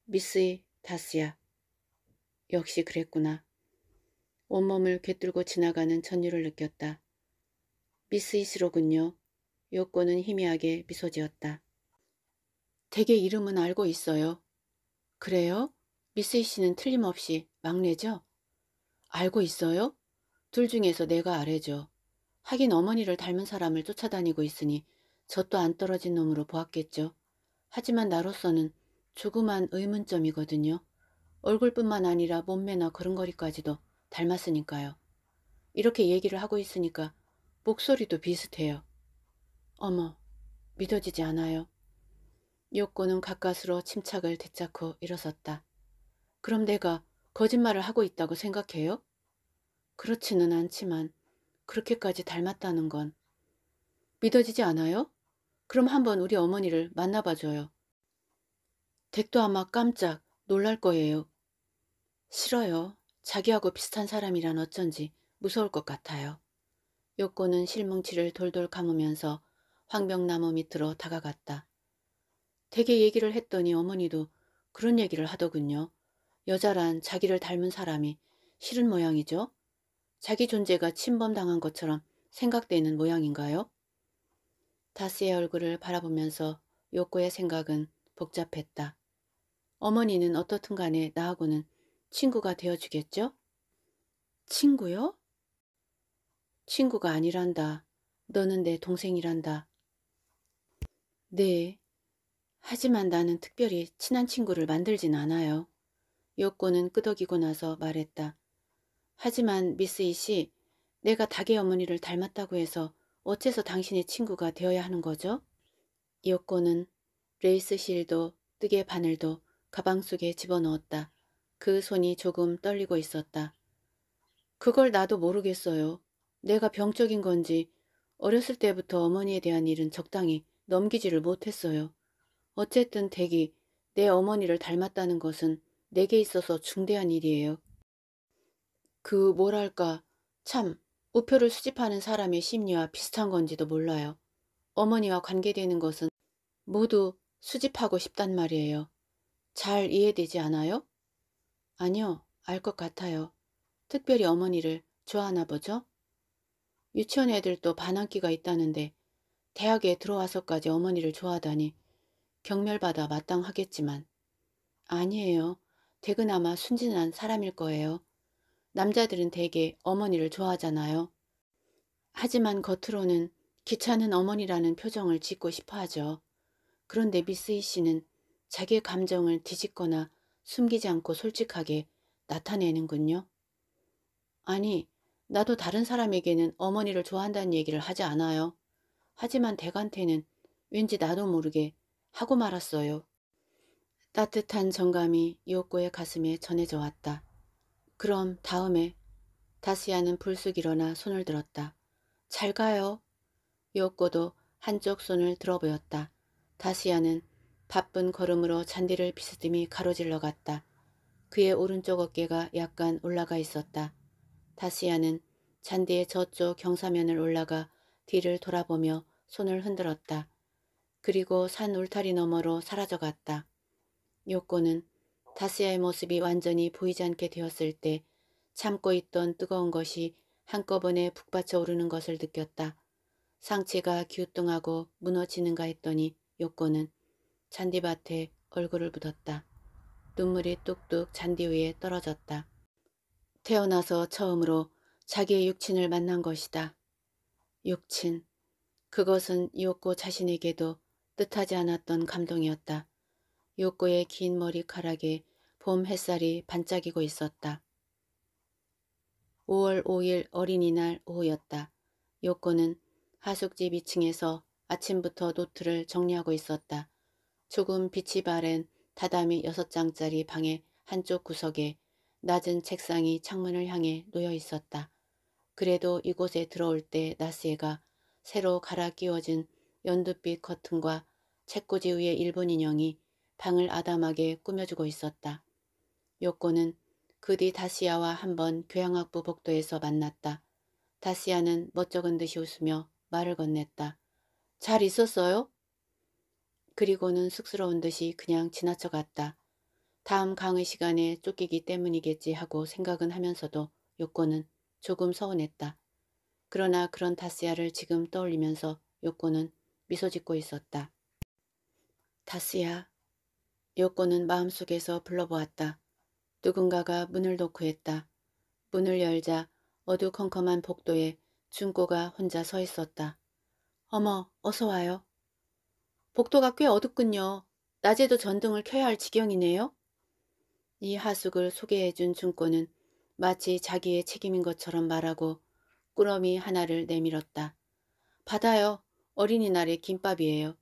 미스이 다스야. 역시 그랬구나. 온몸을 꿰뚫고 지나가는 천유를 느꼈다. 미스이시로군요. 요코는 희미하게 미소 지었다. 대개 이름은 알고 있어요. 그래요? 미스이 씨는 틀림없이 막내죠? 알고 있어요? 둘 중에서 내가 아래죠. 하긴 어머니를 닮은 사람을 쫓아다니고 있으니 저도안 떨어진 놈으로 보았겠죠. 하지만 나로서는 조그만 의문점이거든요. 얼굴뿐만 아니라 몸매나 걸음걸이까지도 닮았으니까요. 이렇게 얘기를 하고 있으니까 목소리도 비슷해요. 어머, 믿어지지 않아요. 요코는 가까스로 침착을 되찾고 일어섰다. 그럼 내가 거짓말을 하고 있다고 생각해요? 그렇지는 않지만 그렇게까지 닮았다는 건 믿어지지 않아요? 그럼 한번 우리 어머니를 만나봐줘요. 댁도 아마 깜짝 놀랄 거예요. 싫어요. 자기하고 비슷한 사람이란 어쩐지 무서울 것 같아요. 요코는 실뭉치를 돌돌 감으면서 황벽나무 밑으로 다가갔다. 되게 얘기를 했더니 어머니도 그런 얘기를 하더군요. 여자란 자기를 닮은 사람이 싫은 모양이죠. 자기 존재가 침범당한 것처럼 생각되는 모양인가요? 다스의 얼굴을 바라보면서 요코의 생각은 복잡했다. 어머니는 어떻든 간에 나하고는 친구가 되어주겠죠? 친구요? 친구가 아니란다. 너는 내 동생이란다. 네. 하지만 나는 특별히 친한 친구를 만들진 않아요. 요코는 끄덕이고 나서 말했다. 하지만 미스 이씨, 내가 닭의 어머니를 닮았다고 해서 어째서 당신의 친구가 되어야 하는 거죠? 이어코는 레이스 실도 뜨개 바늘도 가방 속에 집어넣었다. 그 손이 조금 떨리고 있었다. 그걸 나도 모르겠어요. 내가 병적인 건지 어렸을 때부터 어머니에 대한 일은 적당히 넘기지를 못했어요. 어쨌든 대기 내 어머니를 닮았다는 것은 내게 있어서 중대한 일이에요. 그 뭐랄까 참 우표를 수집하는 사람의 심리와 비슷한 건지도 몰라요. 어머니와 관계되는 것은 모두 수집하고 싶단 말이에요. 잘 이해되지 않아요? 아니요, 알 것 같아요. 특별히 어머니를 좋아하나 보죠? 유치원 애들도 반항기가 있다는데 대학에 들어와서까지 어머니를 좋아하다니 경멸받아 마땅하겠지만 아니에요. 대그나마 순진한 사람일 거예요. 남자들은 대개 어머니를 좋아하잖아요. 하지만 겉으로는 귀찮은 어머니라는 표정을 짓고 싶어 하죠. 그런데 미스이 씨는 자기의 감정을 뒤집거나 숨기지 않고 솔직하게 나타내는군요. 아니, 나도 다른 사람에게는 어머니를 좋아한다는 얘기를 하지 않아요. 하지만 대간태는 왠지 나도 모르게 하고 말았어요. 따뜻한 정감이 이옥고의 가슴에 전해져 왔다. 그럼 다음에 다시야는 불쑥 일어나 손을 들었다. 잘 가요. 요코도 한쪽 손을 들어 보였다. 다시야는 바쁜 걸음으로 잔디를 비스듬히 가로질러 갔다. 그의 오른쪽 어깨가 약간 올라가 있었다. 다시야는 잔디의 저쪽 경사면을 올라가 뒤를 돌아보며 손을 흔들었다. 그리고 산 울타리 너머로 사라져갔다. 요코는 다스야의 모습이 완전히 보이지 않게 되었을 때 참고 있던 뜨거운 것이 한꺼번에 북받쳐 오르는 것을 느꼈다. 상체가 기우뚱하고 무너지는가 했더니 요코는 잔디밭에 얼굴을 묻었다. 눈물이 뚝뚝 잔디 위에 떨어졌다. 태어나서 처음으로 자기의 육친을 만난 것이다. 육친. 그것은 이었 자신에게도 뜻하지 않았던 감동이었다. 요코의 긴 머리카락에 봄 햇살이 반짝이고 있었다. 5월 5일 어린이날 오후였다. 요코는 하숙집 2층에서 아침부터 노트를 정리하고 있었다. 조금 빛이 바랜 다다미 6장짜리 방의 한쪽 구석에 낮은 책상이 창문을 향해 놓여 있었다. 그래도 이곳에 들어올 때 나스에가 새로 갈아 끼워진 연두빛 커튼과 책꽂이 위의 일본 인형이 방을 아담하게 꾸며주고 있었다. 요코는 그 뒤 다시야와 한번 교향악부 복도에서 만났다. 다시야는 멋쩍은 듯이 웃으며 말을 건넸다. 잘 있었어요? 그리고는 쑥스러운 듯이 그냥 지나쳐 갔다. 다음 강의 시간에 쫓기기 때문이겠지 하고 생각은 하면서도 요코는 조금 서운했다. 그러나 그런 다스야를 지금 떠올리면서 요코는 미소 짓고 있었다. 다스야, 여권은 마음속에서 불러보았다. 누군가가 문을 놓고 했다. 문을 열자 어두컴컴한 복도에 준꼬가 혼자 서 있었다. 어머, 어서 와요. 복도가 꽤 어둡군요. 낮에도 전등을 켜야 할 지경이네요. 이 하숙을 소개해준 준꼬는 마치 자기의 책임인 것처럼 말하고 꾸러미 하나를 내밀었다. 받아요. 어린이날의 김밥이에요.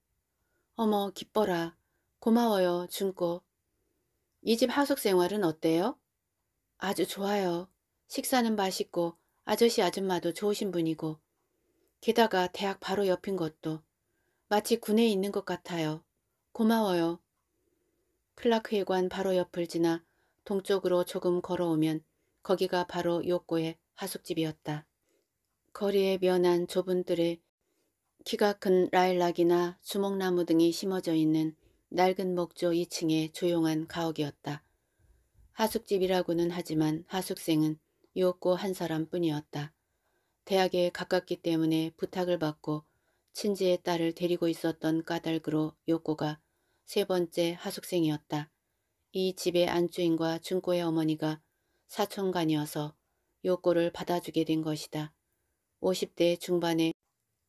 어머, 기뻐라. 고마워요, 준고. 이 집 하숙 생활은 어때요? 아주 좋아요. 식사는 맛있고 아저씨 아줌마도 좋으신 분이고 게다가 대학 바로 옆인 것도 마치 군에 있는 것 같아요. 고마워요. 클라크회관 바로 옆을 지나 동쪽으로 조금 걸어오면 거기가 바로 요코의 하숙집이었다. 거리에 면한 좁은 뜰에 키가 큰 라일락이나 주먹나무 등이 심어져 있는 낡은 목조 2층의 조용한 가옥이었다. 하숙집이라고는 하지만 하숙생은 요고 한 사람뿐이었다. 대학에 가깝기 때문에 부탁을 받고 친지의 딸을 데리고 있었던 까닭으로 요코가 세 번째 하숙생이었다. 이 집의 안주인과 중고의 어머니가 사촌간이어서 요코를 받아주게 된 것이다. 50대 중반의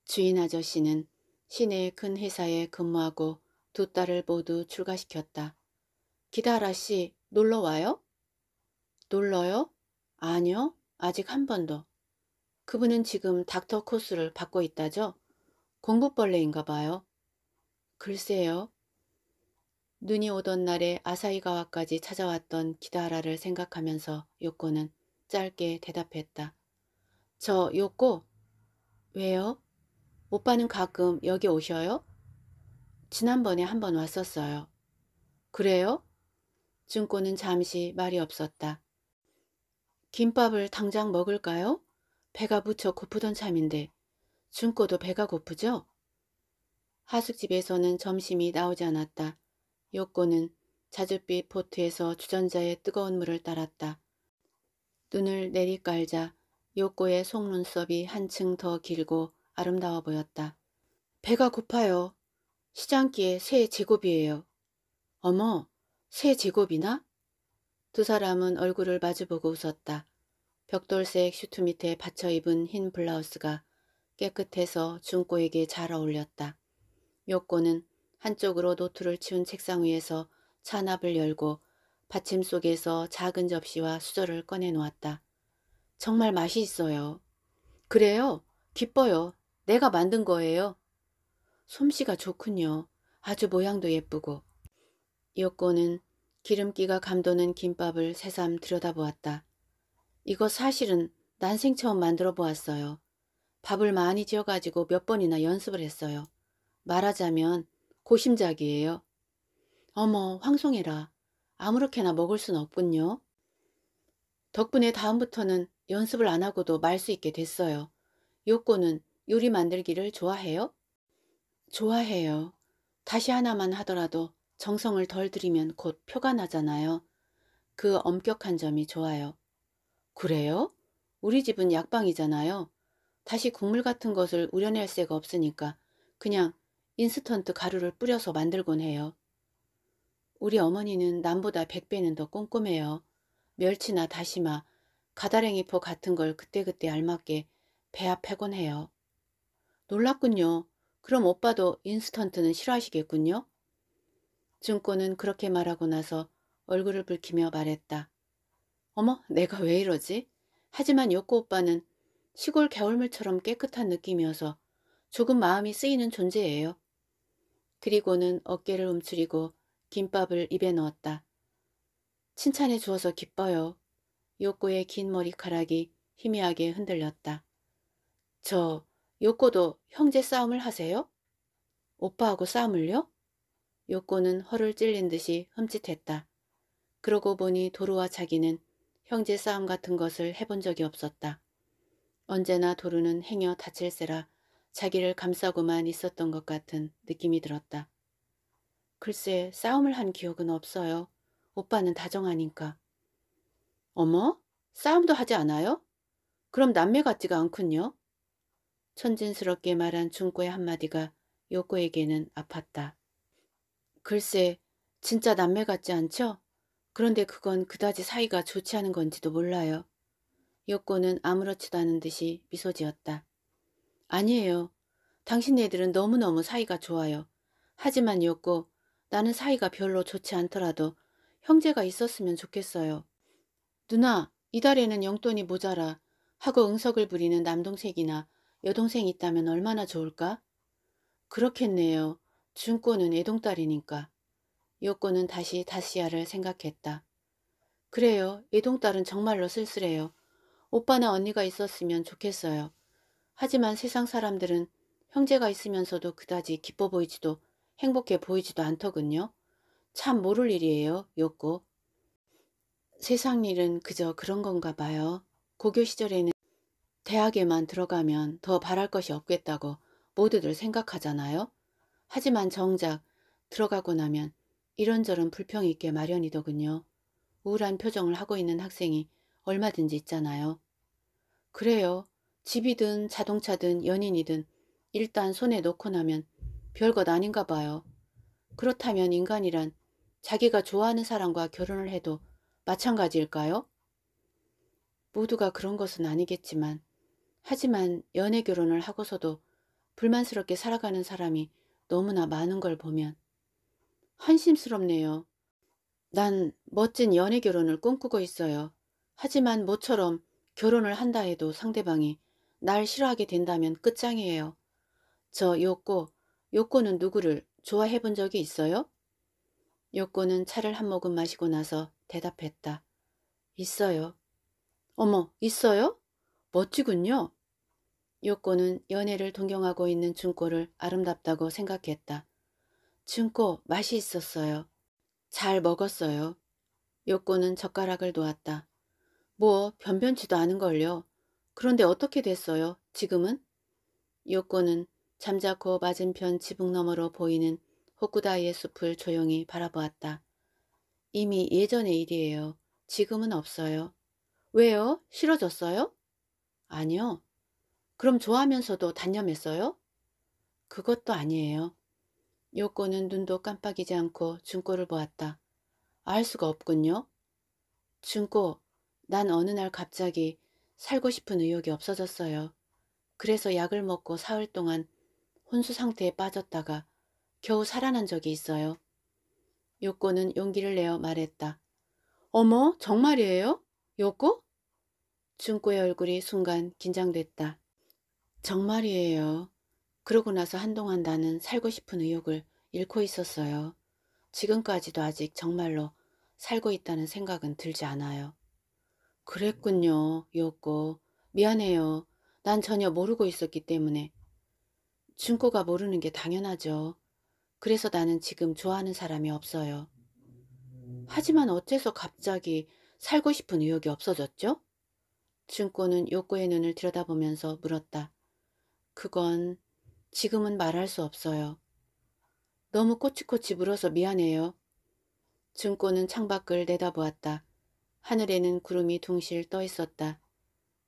주인 아저씨는 시내의 큰 회사에 근무하고 두 딸을 모두 출가시켰다. 기다라 씨, 놀러 와요? 놀러요? 아니요, 아직 한 번도. 그분은 지금 닥터 코스를 받고 있다죠? 공부벌레인가 봐요. 글쎄요. 눈이 오던 날에 아사히가와까지 찾아왔던 기다라를 생각하면서 요코는 짧게 대답했다. 저 요코, 왜요? 오빠는 가끔 여기 오셔요? 지난번에 한 번 왔었어요. 그래요? 증꼬는 잠시 말이 없었다. 김밥을 당장 먹을까요? 배가 무척 고프던 참인데 준꼬도 배가 고프죠? 하숙집에서는 점심이 나오지 않았다. 요꼬는 자줏빛 보트에서 주전자의 뜨거운 물을 따랐다. 눈을 내리깔자 요꼬의 속눈썹이 한층 더 길고 아름다워 보였다. 배가 고파요. 시장기에 새 제곱이에요. 어머, 새 제곱이나? 두 사람은 얼굴을 마주보고 웃었다. 벽돌색 슈트 밑에 받쳐 입은 흰 블라우스가 깨끗해서 준꼬에게 잘 어울렸다. 요꼬는 한쪽으로 노트를 치운 책상 위에서 차납을 열고 받침 속에서 작은 접시와 수저를 꺼내놓았다. 정말 맛이 있어요. 그래요? 기뻐요. 내가 만든 거예요. 솜씨가 좋군요. 아주 모양도 예쁘고. 요코는 기름기가 감도는 김밥을 새삼 들여다보았다. 이거 사실은 난생 처음 만들어 보았어요. 밥을 많이 지어가지고 몇 번이나 연습을 했어요. 말하자면 고심작이에요. 어머 황송해라. 아무렇게나 먹을 순 없군요. 덕분에 다음부터는 연습을 안 하고도 말 수 있게 됐어요. 요코는 요리 만들기를 좋아해요? 좋아해요. 다시 하나만 하더라도 정성을 덜 들이면 곧 표가 나잖아요. 그 엄격한 점이 좋아요. 그래요? 우리 집은 약방이잖아요. 다시 국물 같은 것을 우려낼 새가 없으니까 그냥 인스턴트 가루를 뿌려서 만들곤 해요. 우리 어머니는 남보다 100배는 더 꼼꼼해요. 멸치나 다시마, 가다랭이포 같은 걸 그때그때 알맞게 배합해곤 해요. 놀랍군요. 그럼 오빠도 인스턴트는 싫어하시겠군요? 준꼬는 그렇게 말하고 나서 얼굴을 붉히며 말했다. 어머 내가 왜 이러지? 하지만 요코 오빠는 시골 겨울물처럼 깨끗한 느낌이어서 조금 마음이 쓰이는 존재예요. 그리고는 어깨를 움츠리고 김밥을 입에 넣었다. 칭찬해 주어서 기뻐요. 요코의 긴 머리카락이 희미하게 흔들렸다. 저 요코도 형제 싸움을 하세요? 오빠하고 싸움을요? 요코는 허를 찔린 듯이 흠칫했다. 그러고 보니 도루와 자기는 형제 싸움 같은 것을 해본 적이 없었다. 언제나 도루는 행여 다칠세라 자기를 감싸고만 있었던 것 같은 느낌이 들었다. 글쎄 싸움을 한 기억은 없어요. 오빠는 다정하니까. 어머? 싸움도 하지 않아요? 그럼 남매 같지가 않군요. 천진스럽게 말한 중고의 한마디가 요코에게는 아팠다. 글쎄, 진짜 남매 같지 않죠? 그런데 그건 그다지 사이가 좋지 않은 건지도 몰라요. 요코는 아무렇지도 않은 듯이 미소 지었다. 아니에요. 당신애들은 너무너무 사이가 좋아요. 하지만 요코, 나는 사이가 별로 좋지 않더라도 형제가 있었으면 좋겠어요. 누나, 이달에는 용돈이 모자라 하고 응석을 부리는 남동생이나 여동생 있다면 얼마나 좋을까? 그렇겠네요. 준꼬는 애동딸이니까. 요꼬는 다시 다시야를 생각했다. 그래요. 애동딸은 정말로 쓸쓸해요. 오빠나 언니가 있었으면 좋겠어요. 하지만 세상 사람들은 형제가 있으면서도 그다지 기뻐 보이지도 행복해 보이지도 않더군요. 참 모를 일이에요, 요꼬. 세상 일은 그저 그런 건가 봐요. 고교 시절에는 대학에만 들어가면 더 바랄 것이 없겠다고 모두들 생각하잖아요. 하지만 정작 들어가고 나면 이런저런 불평이 있게 마련이더군요. 우울한 표정을 하고 있는 학생이 얼마든지 있잖아요. 그래요. 집이든 자동차든 연인이든 일단 손에 놓고 나면 별것 아닌가 봐요. 그렇다면 인간이란 자기가 좋아하는 사람과 결혼을 해도 마찬가지일까요? 모두가 그런 것은 아니겠지만 하지만 연애 결혼을 하고서도 불만스럽게 살아가는 사람이 너무나 많은 걸 보면 한심스럽네요. 난 멋진 연애 결혼을 꿈꾸고 있어요. 하지만 모처럼 결혼을 한다 해도 상대방이 날 싫어하게 된다면 끝장이에요. 저 요코, 요코는 누구를 좋아해 본 적이 있어요? 요코는 차를 한 모금 마시고 나서 대답했다. 있어요. 어머, 있어요? 멋지군요. 요코는 연애를 동경하고 있는 준꼬를 아름답다고 생각했다. 준꼬 맛이 있었어요. 잘 먹었어요. 요코는 젓가락을 놓았다. 뭐 변변치도 않은걸요. 그런데 어떻게 됐어요? 지금은? 요코는 잠자코 맞은편 지붕 너머로 보이는 호쿠다이의 숲을 조용히 바라보았다. 이미 예전의 일이에요. 지금은 없어요. 왜요? 싫어졌어요? 아니요. 그럼 좋아하면서도 단념했어요? 그것도 아니에요. 요코는 눈도 깜빡이지 않고 준꼬를 보았다. 알 수가 없군요. 준꼬, 난 어느 날 갑자기 살고 싶은 의욕이 없어졌어요. 그래서 약을 먹고 사흘 동안 혼수 상태에 빠졌다가 겨우 살아난 적이 있어요. 요코는 용기를 내어 말했다. 어머, 정말이에요? 요코? 준꼬의 얼굴이 순간 긴장됐다. 정말이에요. 그러고 나서 한동안 나는 살고 싶은 의욕을 잃고 있었어요. 지금까지도 아직 정말로 살고 있다는 생각은 들지 않아요. 그랬군요, 요고. 미안해요. 난 전혀 모르고 있었기 때문에. 준코가 모르는 게 당연하죠. 그래서 나는 지금 좋아하는 사람이 없어요. 하지만 어째서 갑자기 살고 싶은 의욕이 없어졌죠? 준코는 요코의 눈을 들여다보면서 물었다. 그건 지금은 말할 수 없어요. 너무 꼬치꼬치 물어서 미안해요. 증꼬는 창밖을 내다보았다. 하늘에는 구름이 둥실 떠 있었다.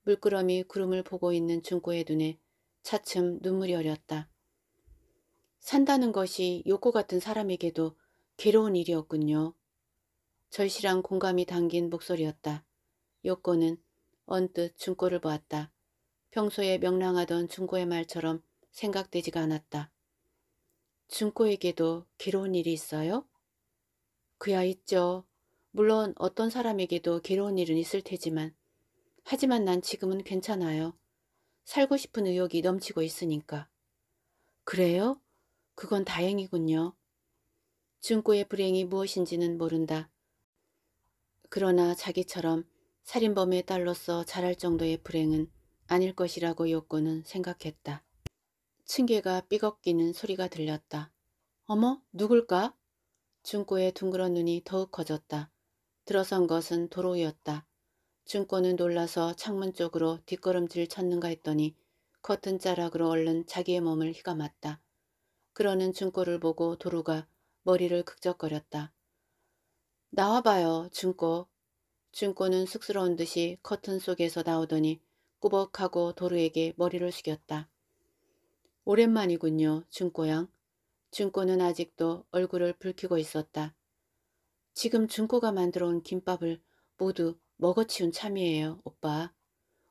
물끄러미 구름을 보고 있는 증꼬의 눈에 차츰 눈물이 어렸다. 산다는 것이 욕구 같은 사람에게도 괴로운 일이었군요. 절실한 공감이 담긴 목소리였다. 욕구는 언뜻 증꼬를 보았다. 평소에 명랑하던 중고의 말처럼 생각되지가 않았다. 중고에게도 괴로운 일이 있어요? 그야 아, 있죠. 물론 어떤 사람에게도 괴로운 일은 있을 테지만 하지만 난 지금은 괜찮아요. 살고 싶은 의욕이 넘치고 있으니까. 그래요? 그건 다행이군요. 중고의 불행이 무엇인지는 모른다. 그러나 자기처럼 살인범의 딸로서 자랄 정도의 불행은 아닐 것이라고 욕구는 생각했다. 층계가 삐걱기는 소리가 들렸다. 어머 누굴까? 중고의 둥그런 눈이 더욱 커졌다. 들어선 것은 도로였다. 중고는 놀라서 창문 쪽으로 뒷걸음질 쳤는가 했더니 커튼 자락으로 얼른 자기의 몸을 휘감았다. 그러는 중고를 보고 도로가 머리를 극적거렸다. 나와봐요 중고. 중고는 쑥스러운 듯이 커튼 속에서 나오더니 꾸벅하고 도루에게 머리를 숙였다. 오랜만이군요, 중꼬양중꼬는 아직도 얼굴을 붉히고 있었다. 지금 중꼬가 만들어온 김밥을 모두 먹어치운 참이에요, 오빠.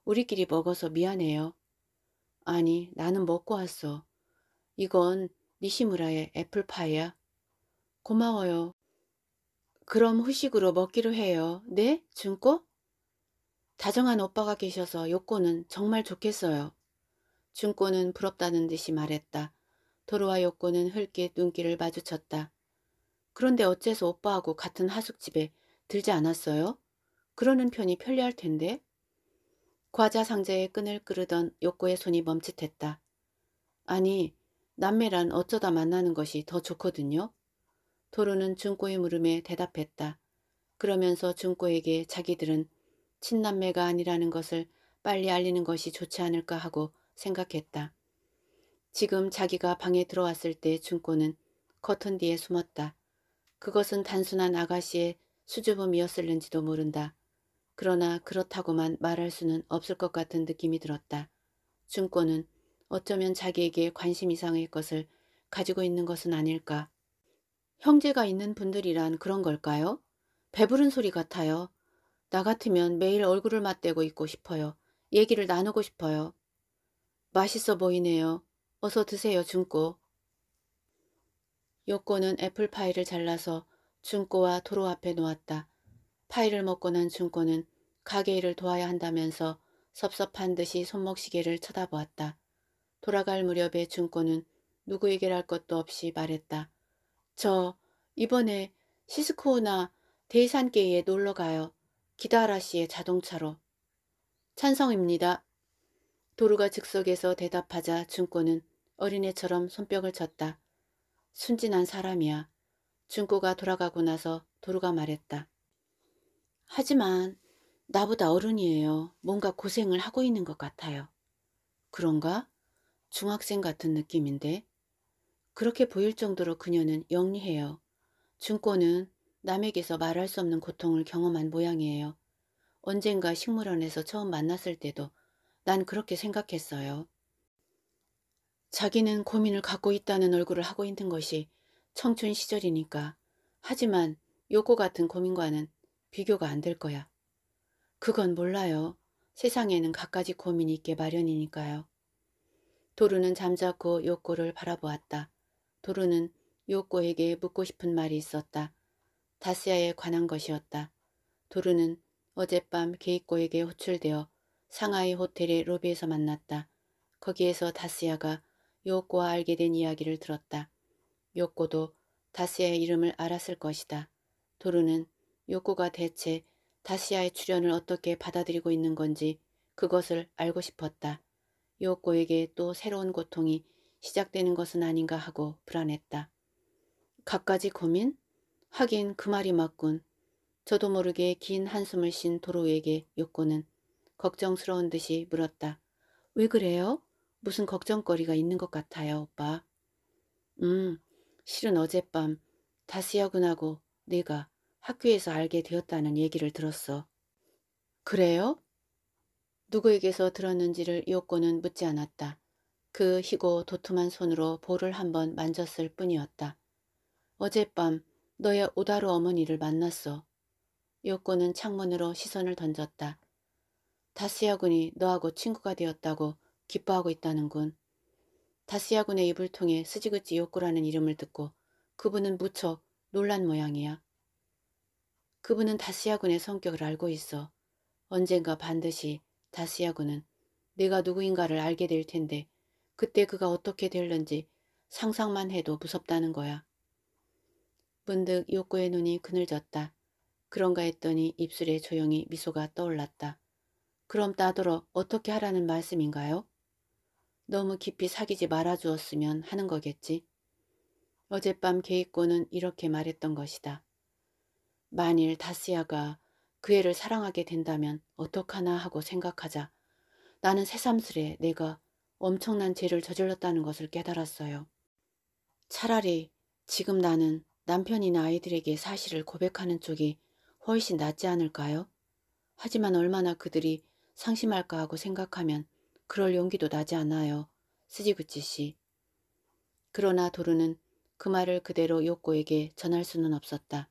우리끼리 먹어서 미안해요. 아니, 나는 먹고 왔어. 이건 니시무라의 애플파이야. 고마워요. 그럼 후식으로 먹기로 해요. 네, 중꼬 다정한 오빠가 계셔서 요코는 정말 좋겠어요. 준꼬는 부럽다는 듯이 말했다. 도로와 요코는 흘낏 눈길을 마주쳤다. 그런데 어째서 오빠하고 같은 하숙집에 들지 않았어요? 그러는 편이 편리할 텐데. 과자 상자에 끈을 끄으던 요코의 손이 멈칫했다. 아니, 남매란 어쩌다 만나는 것이 더 좋거든요. 도로는 준꼬의 물음에 대답했다. 그러면서 준꼬에게 자기들은 친남매가 아니라는 것을 빨리 알리는 것이 좋지 않을까 하고 생각했다. 지금 자기가 방에 들어왔을 때 준꼬는 커튼 뒤에 숨었다. 그것은 단순한 아가씨의 수줍음이었을는지도 모른다. 그러나 그렇다고만 말할 수는 없을 것 같은 느낌이 들었다. 준꼬는 어쩌면 자기에게 관심 이상의 것을 가지고 있는 것은 아닐까. 형제가 있는 분들이란 그런 걸까요? 배부른 소리 같아요. 나 같으면 매일 얼굴을 맞대고 있고 싶어요. 얘기를 나누고 싶어요. 맛있어 보이네요. 어서 드세요, 준꼬. 요코는 애플파이를 잘라서 준꼬와 도로 앞에 놓았다. 파이를 먹고 난 준꼬는 가게 일을 도와야 한다면서 섭섭한 듯이 손목시계를 쳐다보았다. 돌아갈 무렵에 준꼬는 누구에게 할 것도 없이 말했다. 저 이번에 시스코나 대산게이에 놀러 가요. 기다라 씨의 자동차로. 찬성입니다. 도루가 즉석에서 대답하자 준꼬는 어린애처럼 손뼉을 쳤다. 순진한 사람이야. 준꼬가 돌아가고 나서 도루가 말했다. 하지만 나보다 어른이에요. 뭔가 고생을 하고 있는 것 같아요. 그런가? 중학생 같은 느낌인데. 그렇게 보일 정도로 그녀는 영리해요. 준꼬는 남에게서 말할 수 없는 고통을 경험한 모양이에요. 언젠가 식물원에서 처음 만났을 때도 난 그렇게 생각했어요. 자기는 고민을 갖고 있다는 얼굴을 하고 있는 것이 청춘 시절이니까. 하지만 요코 같은 고민과는 비교가 안 될 거야. 그건 몰라요. 세상에는 갖가지 고민이 있게 마련이니까요. 도루는 잠자코 요코를 바라보았다. 도루는 요코에게 묻고 싶은 말이 있었다. 다스야에 관한 것이었다. 도르는 어젯밤 게이코에게 호출되어 상하이 호텔의 로비에서 만났다. 거기에서 다스야가 요코와 알게 된 이야기를 들었다. 요코도 다스야의 이름을 알았을 것이다. 도르는 요코가 대체 다시아의 출연을 어떻게 받아들이고 있는 건지 그것을 알고 싶었다. 요코에게 또 새로운 고통이 시작되는 것은 아닌가 하고 불안했다. 갖가지 고민? 하긴 그 말이 맞군. 저도 모르게 긴 한숨을 쉰 도로에게 요코는 걱정스러운 듯이 물었다. 왜 그래요? 무슨 걱정거리가 있는 것 같아요, 오빠. 음, 실은 어젯밤 다시야군하고네가 학교에서 알게 되었다는 얘기를 들었어. 그래요? 누구에게서 들었는지를 요코는 묻지 않았다. 그 희고 도톰한 손으로 볼을 한번 만졌을 뿐이었다. 어젯밤 너의 오다루 어머니를 만났어. 요코는 창문으로 시선을 던졌다. 다스야 군이 너하고 친구가 되었다고 기뻐하고 있다는군. 다스야 군의 입을 통해 스지그치 요코라는 이름을 듣고 그분은 무척 놀란 모양이야. 그분은 다스야 군의 성격을 알고 있어. 언젠가 반드시 다스야 군은 내가 누구인가를 알게 될 텐데 그때 그가 어떻게 될는지 상상만 해도 무섭다는 거야. 문득 요코의 눈이 그늘졌다. 그런가 했더니 입술에 조용히 미소가 떠올랐다. 그럼 따돌어 어떻게 하라는 말씀인가요? 너무 깊이 사귀지 말아주었으면 하는 거겠지. 어젯밤 게이꼬는 이렇게 말했던 것이다. 만일 다스야가 그 애를 사랑하게 된다면 어떡하나 하고 생각하자 나는 새삼스레 내가 엄청난 죄를 저질렀다는 것을 깨달았어요. 차라리 지금 나는 남편이나 아이들에게 사실을 고백하는 쪽이 훨씬 낫지 않을까요? 하지만 얼마나 그들이 상심할까 하고 생각하면 그럴 용기도 나지 않아요. 스지구치 씨. 그러나 도루는 그 말을 그대로 욕코에게 전할 수는 없었다.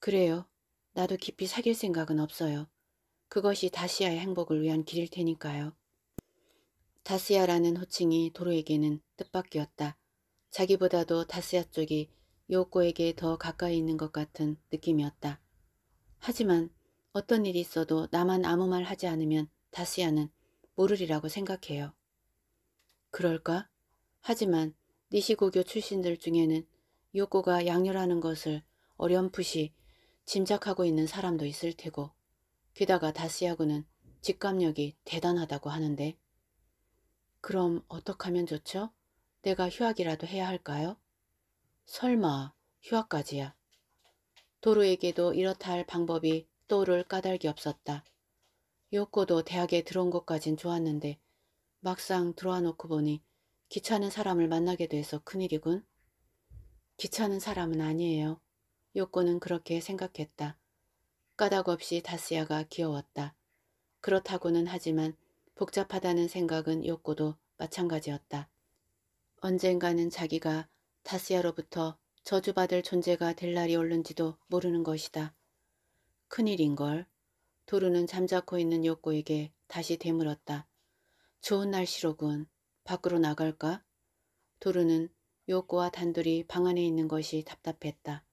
그래요. 나도 깊이 사귈 생각은 없어요. 그것이 다시야의 행복을 위한 길일 테니까요. 다스야라는 호칭이 도로에게는 뜻밖이었다. 자기보다도 다스야 쪽이 요코에게 더 가까이 있는 것 같은 느낌이었다. 하지만 어떤 일이 있어도 나만 아무 말 하지 않으면 다스야는 모르리라고 생각해요. 그럴까? 하지만 니시고교 출신들 중에는 요코가 양렬하는 것을 어렴풋이 짐작하고 있는 사람도 있을 테고 게다가 다스야구는 직감력이 대단하다고 하는데 그럼 어떡하면 좋죠? 내가 휴학이라도 해야 할까요? 설마 휴학까지야. 도로에게도 이렇다 할 방법이 떠오를 까닭이 없었다. 요코도 대학에 들어온 것까진 좋았는데 막상 들어와 놓고 보니 귀찮은 사람을 만나게 돼서 큰일이군. 귀찮은 사람은 아니에요. 요코는 그렇게 생각했다. 까닭없이 다스야가 귀여웠다. 그렇다고는 하지만 복잡하다는 생각은 요코도 마찬가지였다. 언젠가는 자기가 타스야로부터 저주받을 존재가 될 날이 올른지도 모르는 것이다. 큰일인걸. 도루는 잠자코 있는 욕구에게 다시 되물었다. 좋은 날씨로군. 밖으로 나갈까? 도루는 욕코와 단둘이 방 안에 있는 것이 답답했다.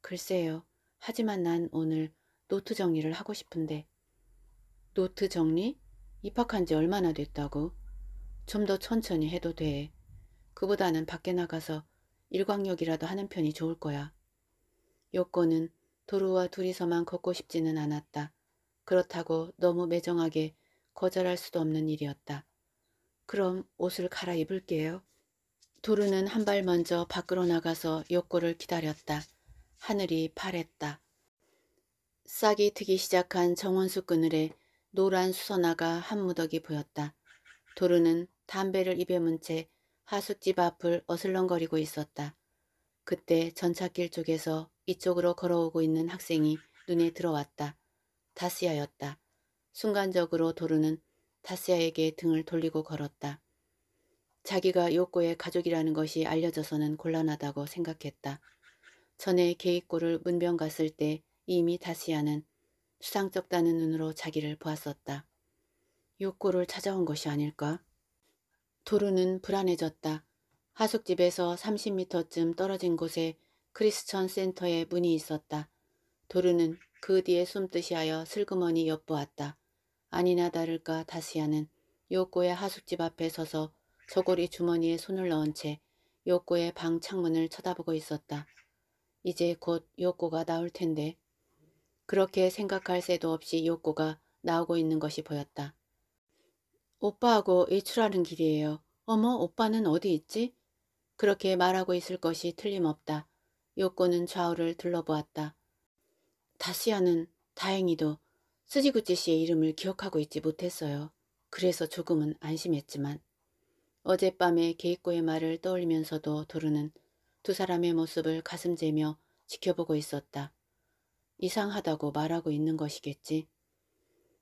글쎄요. 하지만 난 오늘 노트 정리를 하고 싶은데. 노트 정리? 입학한 지 얼마나 됐다고? 좀 더 천천히 해도 돼. 그보다는 밖에 나가서 일광욕이라도 하는 편이 좋을 거야. 요코는 도루와 둘이서만 걷고 싶지는 않았다. 그렇다고 너무 매정하게 거절할 수도 없는 일이었다. 그럼 옷을 갈아입을게요. 도루는 한 발 먼저 밖으로 나가서 요코를 기다렸다. 하늘이 파랬다. 싹이 트기 시작한 정원수 그늘에 노란 수선화가 한 무더기 보였다. 도루는 담배를 입에 문채 하숙집 앞을 어슬렁거리고 있었다. 그때 전차길 쪽에서 이쪽으로 걸어오고 있는 학생이 눈에 들어왔다. 다스야였다. 순간적으로 도루는 다스야에게 등을 돌리고 걸었다. 자기가 요코의 가족이라는 것이 알려져서는 곤란하다고 생각했다. 전에 게이꼬를 문병 갔을 때 이미 다스야는 수상쩍다는 눈으로 자기를 보았었다. 요코를 찾아온 것이 아닐까? 도루는 불안해졌다. 하숙집에서 30미터쯤 떨어진 곳에 크리스천 센터에 문이 있었다. 도루는 그 뒤에 숨듯이 하여 슬그머니 엿보았다. 아니나 다를까 다시야는 요코의 하숙집 앞에 서서 저고리 주머니에 손을 넣은 채 요코의 방 창문을 쳐다보고 있었다. 이제 곧 요코가 나올 텐데. 그렇게 생각할 새도 없이 요코가 나오고 있는 것이 보였다. 오빠하고 외출하는 길이에요. 어머 오빠는 어디 있지? 그렇게 말하고 있을 것이 틀림없다. 요코는 좌우를 둘러보았다. 다시야는 다행히도 스지구찌 씨의 이름을 기억하고 있지 못했어요. 그래서 조금은 안심했지만 어젯밤에 개이코의 말을 떠올리면서도 도르는두 사람의 모습을 가슴 재며 지켜보고 있었다. 이상하다고 말하고 있는 것이겠지.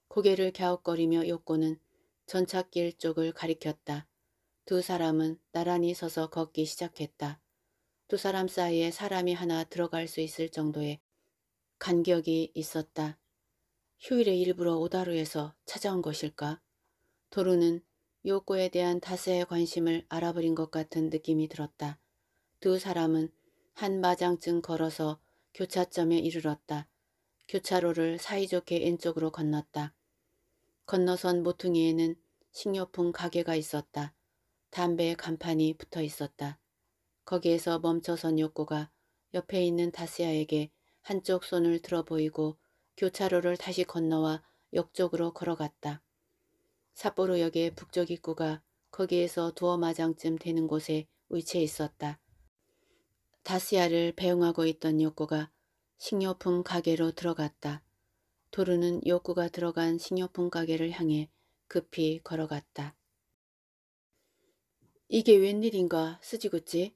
고개를 갸웃거리며 요코는 전찻길 쪽을 가리켰다. 두 사람은 나란히 서서 걷기 시작했다. 두 사람 사이에 사람이 하나 들어갈 수 있을 정도의 간격이 있었다. 휴일에 일부러 오다루에서 찾아온 것일까? 도루는 요코에 대한 다세의 관심을 알아버린 것 같은 느낌이 들었다. 두 사람은 한 마장쯤 걸어서 교차점에 이르렀다. 교차로를 사이좋게 왼쪽으로 건넜다. 건너선 모퉁이에는 식료품 가게가 있었다. 담배 간판이 붙어 있었다. 거기에서 멈춰선 욕구가 옆에 있는 다스야에게 한쪽 손을 들어 보이고 교차로를 다시 건너와 역쪽으로 걸어갔다. 삿포로역의 북쪽 입구가 거기에서 두어 마장쯤 되는 곳에 위치해 있었다. 다스야를 배웅하고 있던 욕구가 식료품 가게로 들어갔다. 도르는 욕구가 들어간 식료품 가게를 향해 급히 걸어갔다. 이게 웬일인가 쓰지구찌?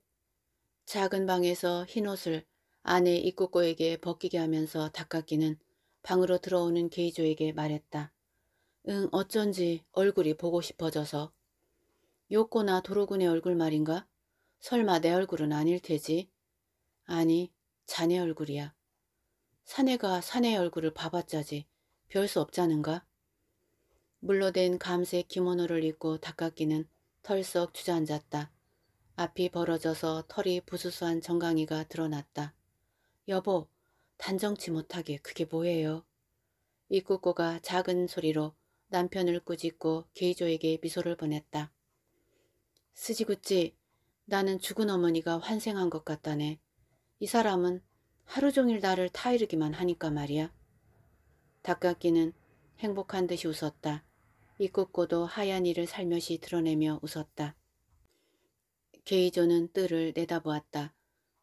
작은 방에서 흰옷을 아내 입구꼬에게 벗기게 하면서 닦았기는 방으로 들어오는 게이조에게 말했다. 응 어쩐지 얼굴이 보고 싶어져서. 요코나 도로군의 얼굴 말인가? 설마 내 얼굴은 아닐 테지? 아니 자네 얼굴이야. 사내가 사내 얼굴을 봐봤자지 별 수 없잖은가? 물러된 감색 기모노를 입고 닭깎이는 털썩 주저앉았다. 앞이 벌어져서 털이 부수수한 정강이가 드러났다. 여보, 단정치 못하게 그게 뭐예요? 입구꾸가 작은 소리로 남편을 꾸짖고 게이조에게 미소를 보냈다. 쓰지구찌 나는 죽은 어머니가 환생한 것 같다네. 이 사람은 하루 종일 나를 타이르기만 하니까 말이야. 닭깎이는 행복한 듯이 웃었다. 이윽고도 하얀 이를 살며시 드러내며 웃었다. 게이조는 뜰을 내다보았다.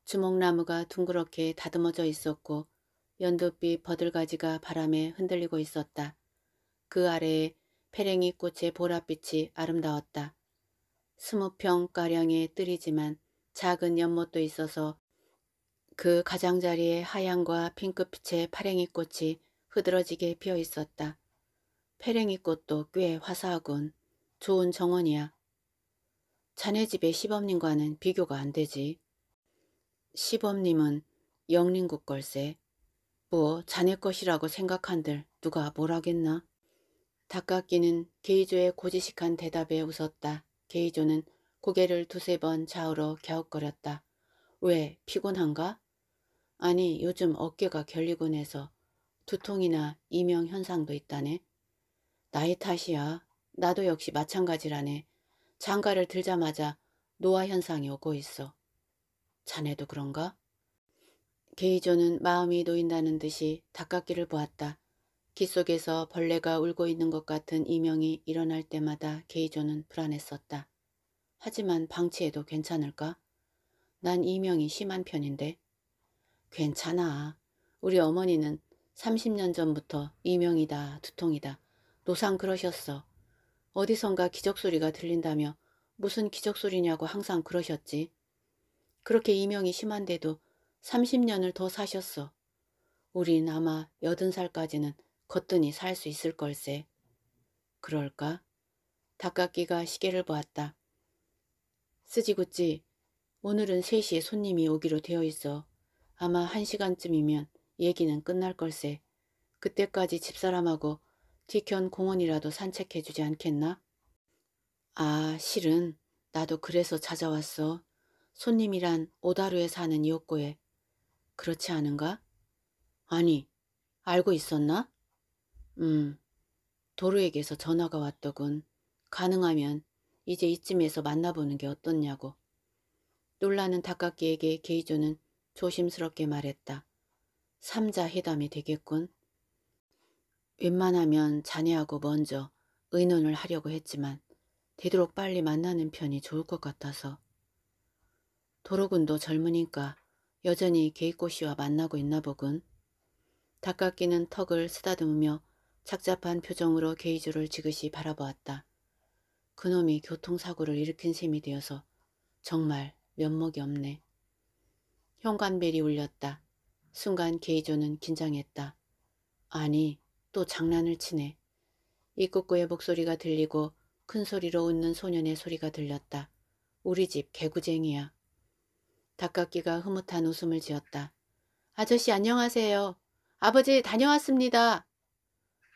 주먹나무가 둥그렇게 다듬어져 있었고 연두빛 버들가지가 바람에 흔들리고 있었다. 그 아래에 페랭이 꽃의 보랏빛이 아름다웠다. 스무 평가량의 뜰이지만 작은 연못도 있어서 그 가장자리에 하얀과 핑크빛의 파랭이 꽃이 흐드러지게 피어 있었다. 페랭이 꽃도 꽤 화사하군. 좋은 정원이야. 자네 집의 시범님과는 비교가 안 되지. 시범님은 영린국 걸세. 뭐 자네 것이라고 생각한들 누가 뭐라겠나 닭깎이는 게이조의 고지식한 대답에 웃었다. 게이조는 고개를 두세 번 좌우로 갸웃거렸다. 왜 피곤한가? 아니 요즘 어깨가 결리곤 해서 두통이나 이명 현상도 있다네. 나의 탓이야. 나도 역시 마찬가지라네. 장가를 들자마자 노화 현상이 오고 있어. 자네도 그런가? 게이조는 마음이 놓인다는 듯이 닭깎기를 보았다. 기 속에서 벌레가 울고 있는 것 같은 이명이 일어날 때마다 게이조는 불안했었다. 하지만 방치해도 괜찮을까? 난 이명이 심한 편인데. 괜찮아. 우리 어머니는 30년 전부터 이명이다, 두통이다, 노상 그러셨어. 어디선가 기적소리가 들린다며 무슨 기적소리냐고 항상 그러셨지. 그렇게 이명이 심한데도 30년을 더 사셨어. 우린 아마 80살까지는 거뜬히 살 수 있을 걸세. 그럴까? 닭깎기가 시계를 보았다. 쓰지구찌, 오늘은 3시에 손님이 오기로 되어 있어. 아마 한 시간쯤이면 얘기는 끝날 걸세. 그때까지 집사람하고 티견 공원이라도 산책해주지 않겠나? 아, 실은 나도 그래서 찾아왔어. 손님이란 오다루에 사는 요코에. 그렇지 않은가? 아니, 알고 있었나? 음, 도루에게서 전화가 왔더군. 가능하면 이제 이쯤에서 만나보는 게 어떻냐고. 놀라는 닭깎이에게 게이조는 조심스럽게 말했다. 삼자 회담이 되겠군. 웬만하면 자네하고 먼저 의논을 하려고 했지만 되도록 빨리 만나는 편이 좋을 것 같아서. 도로군도 젊으니까 여전히 게이꼬씨와 만나고 있나 보군. 닭깎이는 턱을 쓰다듬으며 착잡한 표정으로 게이주를 지그시 바라보았다. 그놈이 교통사고를 일으킨 셈이 되어서 정말 면목이 없네. 현관벨이 울렸다. 순간 게이조는 긴장했다. 아니, 또 장난을 치네. 입구꾸의 목소리가 들리고 큰 소리로 웃는 소년의 소리가 들렸다. 우리 집 개구쟁이야. 닭깎기가 흐뭇한 웃음을 지었다. 아저씨 안녕하세요. 아버지 다녀왔습니다.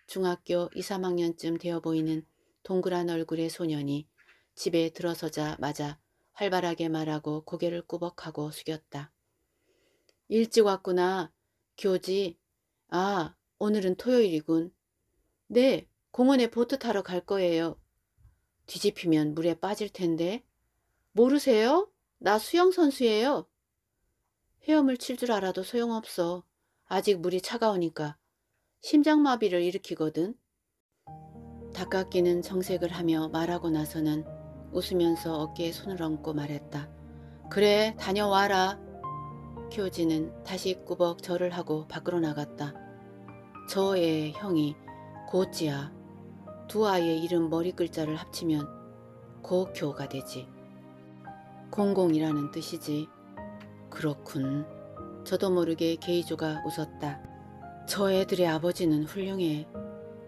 중학교 2, 3학년쯤 되어 보이는 동그란 얼굴의 소년이 집에 들어서자마자 활발하게 말하고 고개를 꾸벅하고 숙였다. 일찍 왔구나. 교지. 아, 오늘은 토요일이군. 네, 공원에 보트 타러 갈 거예요. 뒤집히면 물에 빠질 텐데. 모르세요? 나 수영선수예요. 헤엄을 칠 줄 알아도 소용없어. 아직 물이 차가우니까. 심장마비를 일으키거든. 닭깎기는 정색을 하며 말하고 나서는 웃으면서 어깨에 손을 얹고 말했다. 그래, 다녀와라. 키지는 다시 꾸벅 절을 하고 밖으로 나갔다. 저의 형이 고지야. 두 아이의 이름 머리 글자를 합치면 고교가 되지. 공공이라는 뜻이지. 그렇군. 저도 모르게 게이조가 웃었다. 저 애들의 아버지는 훌륭해.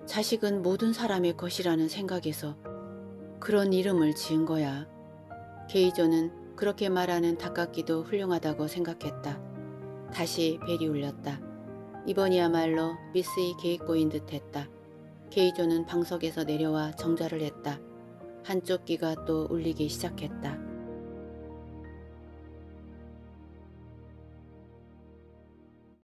자식은 모든 사람의 것이라는 생각에서 그런 이름을 지은 거야. 게이조는 그렇게 말하는 닭깎기도 훌륭하다고 생각했다. 다시 벨이 울렸다. 이번이야말로 미스의 계획고인 듯 했다. 케이조는 방석에서 내려와 정자를 했다. 한쪽 귀가 또 울리기 시작했다.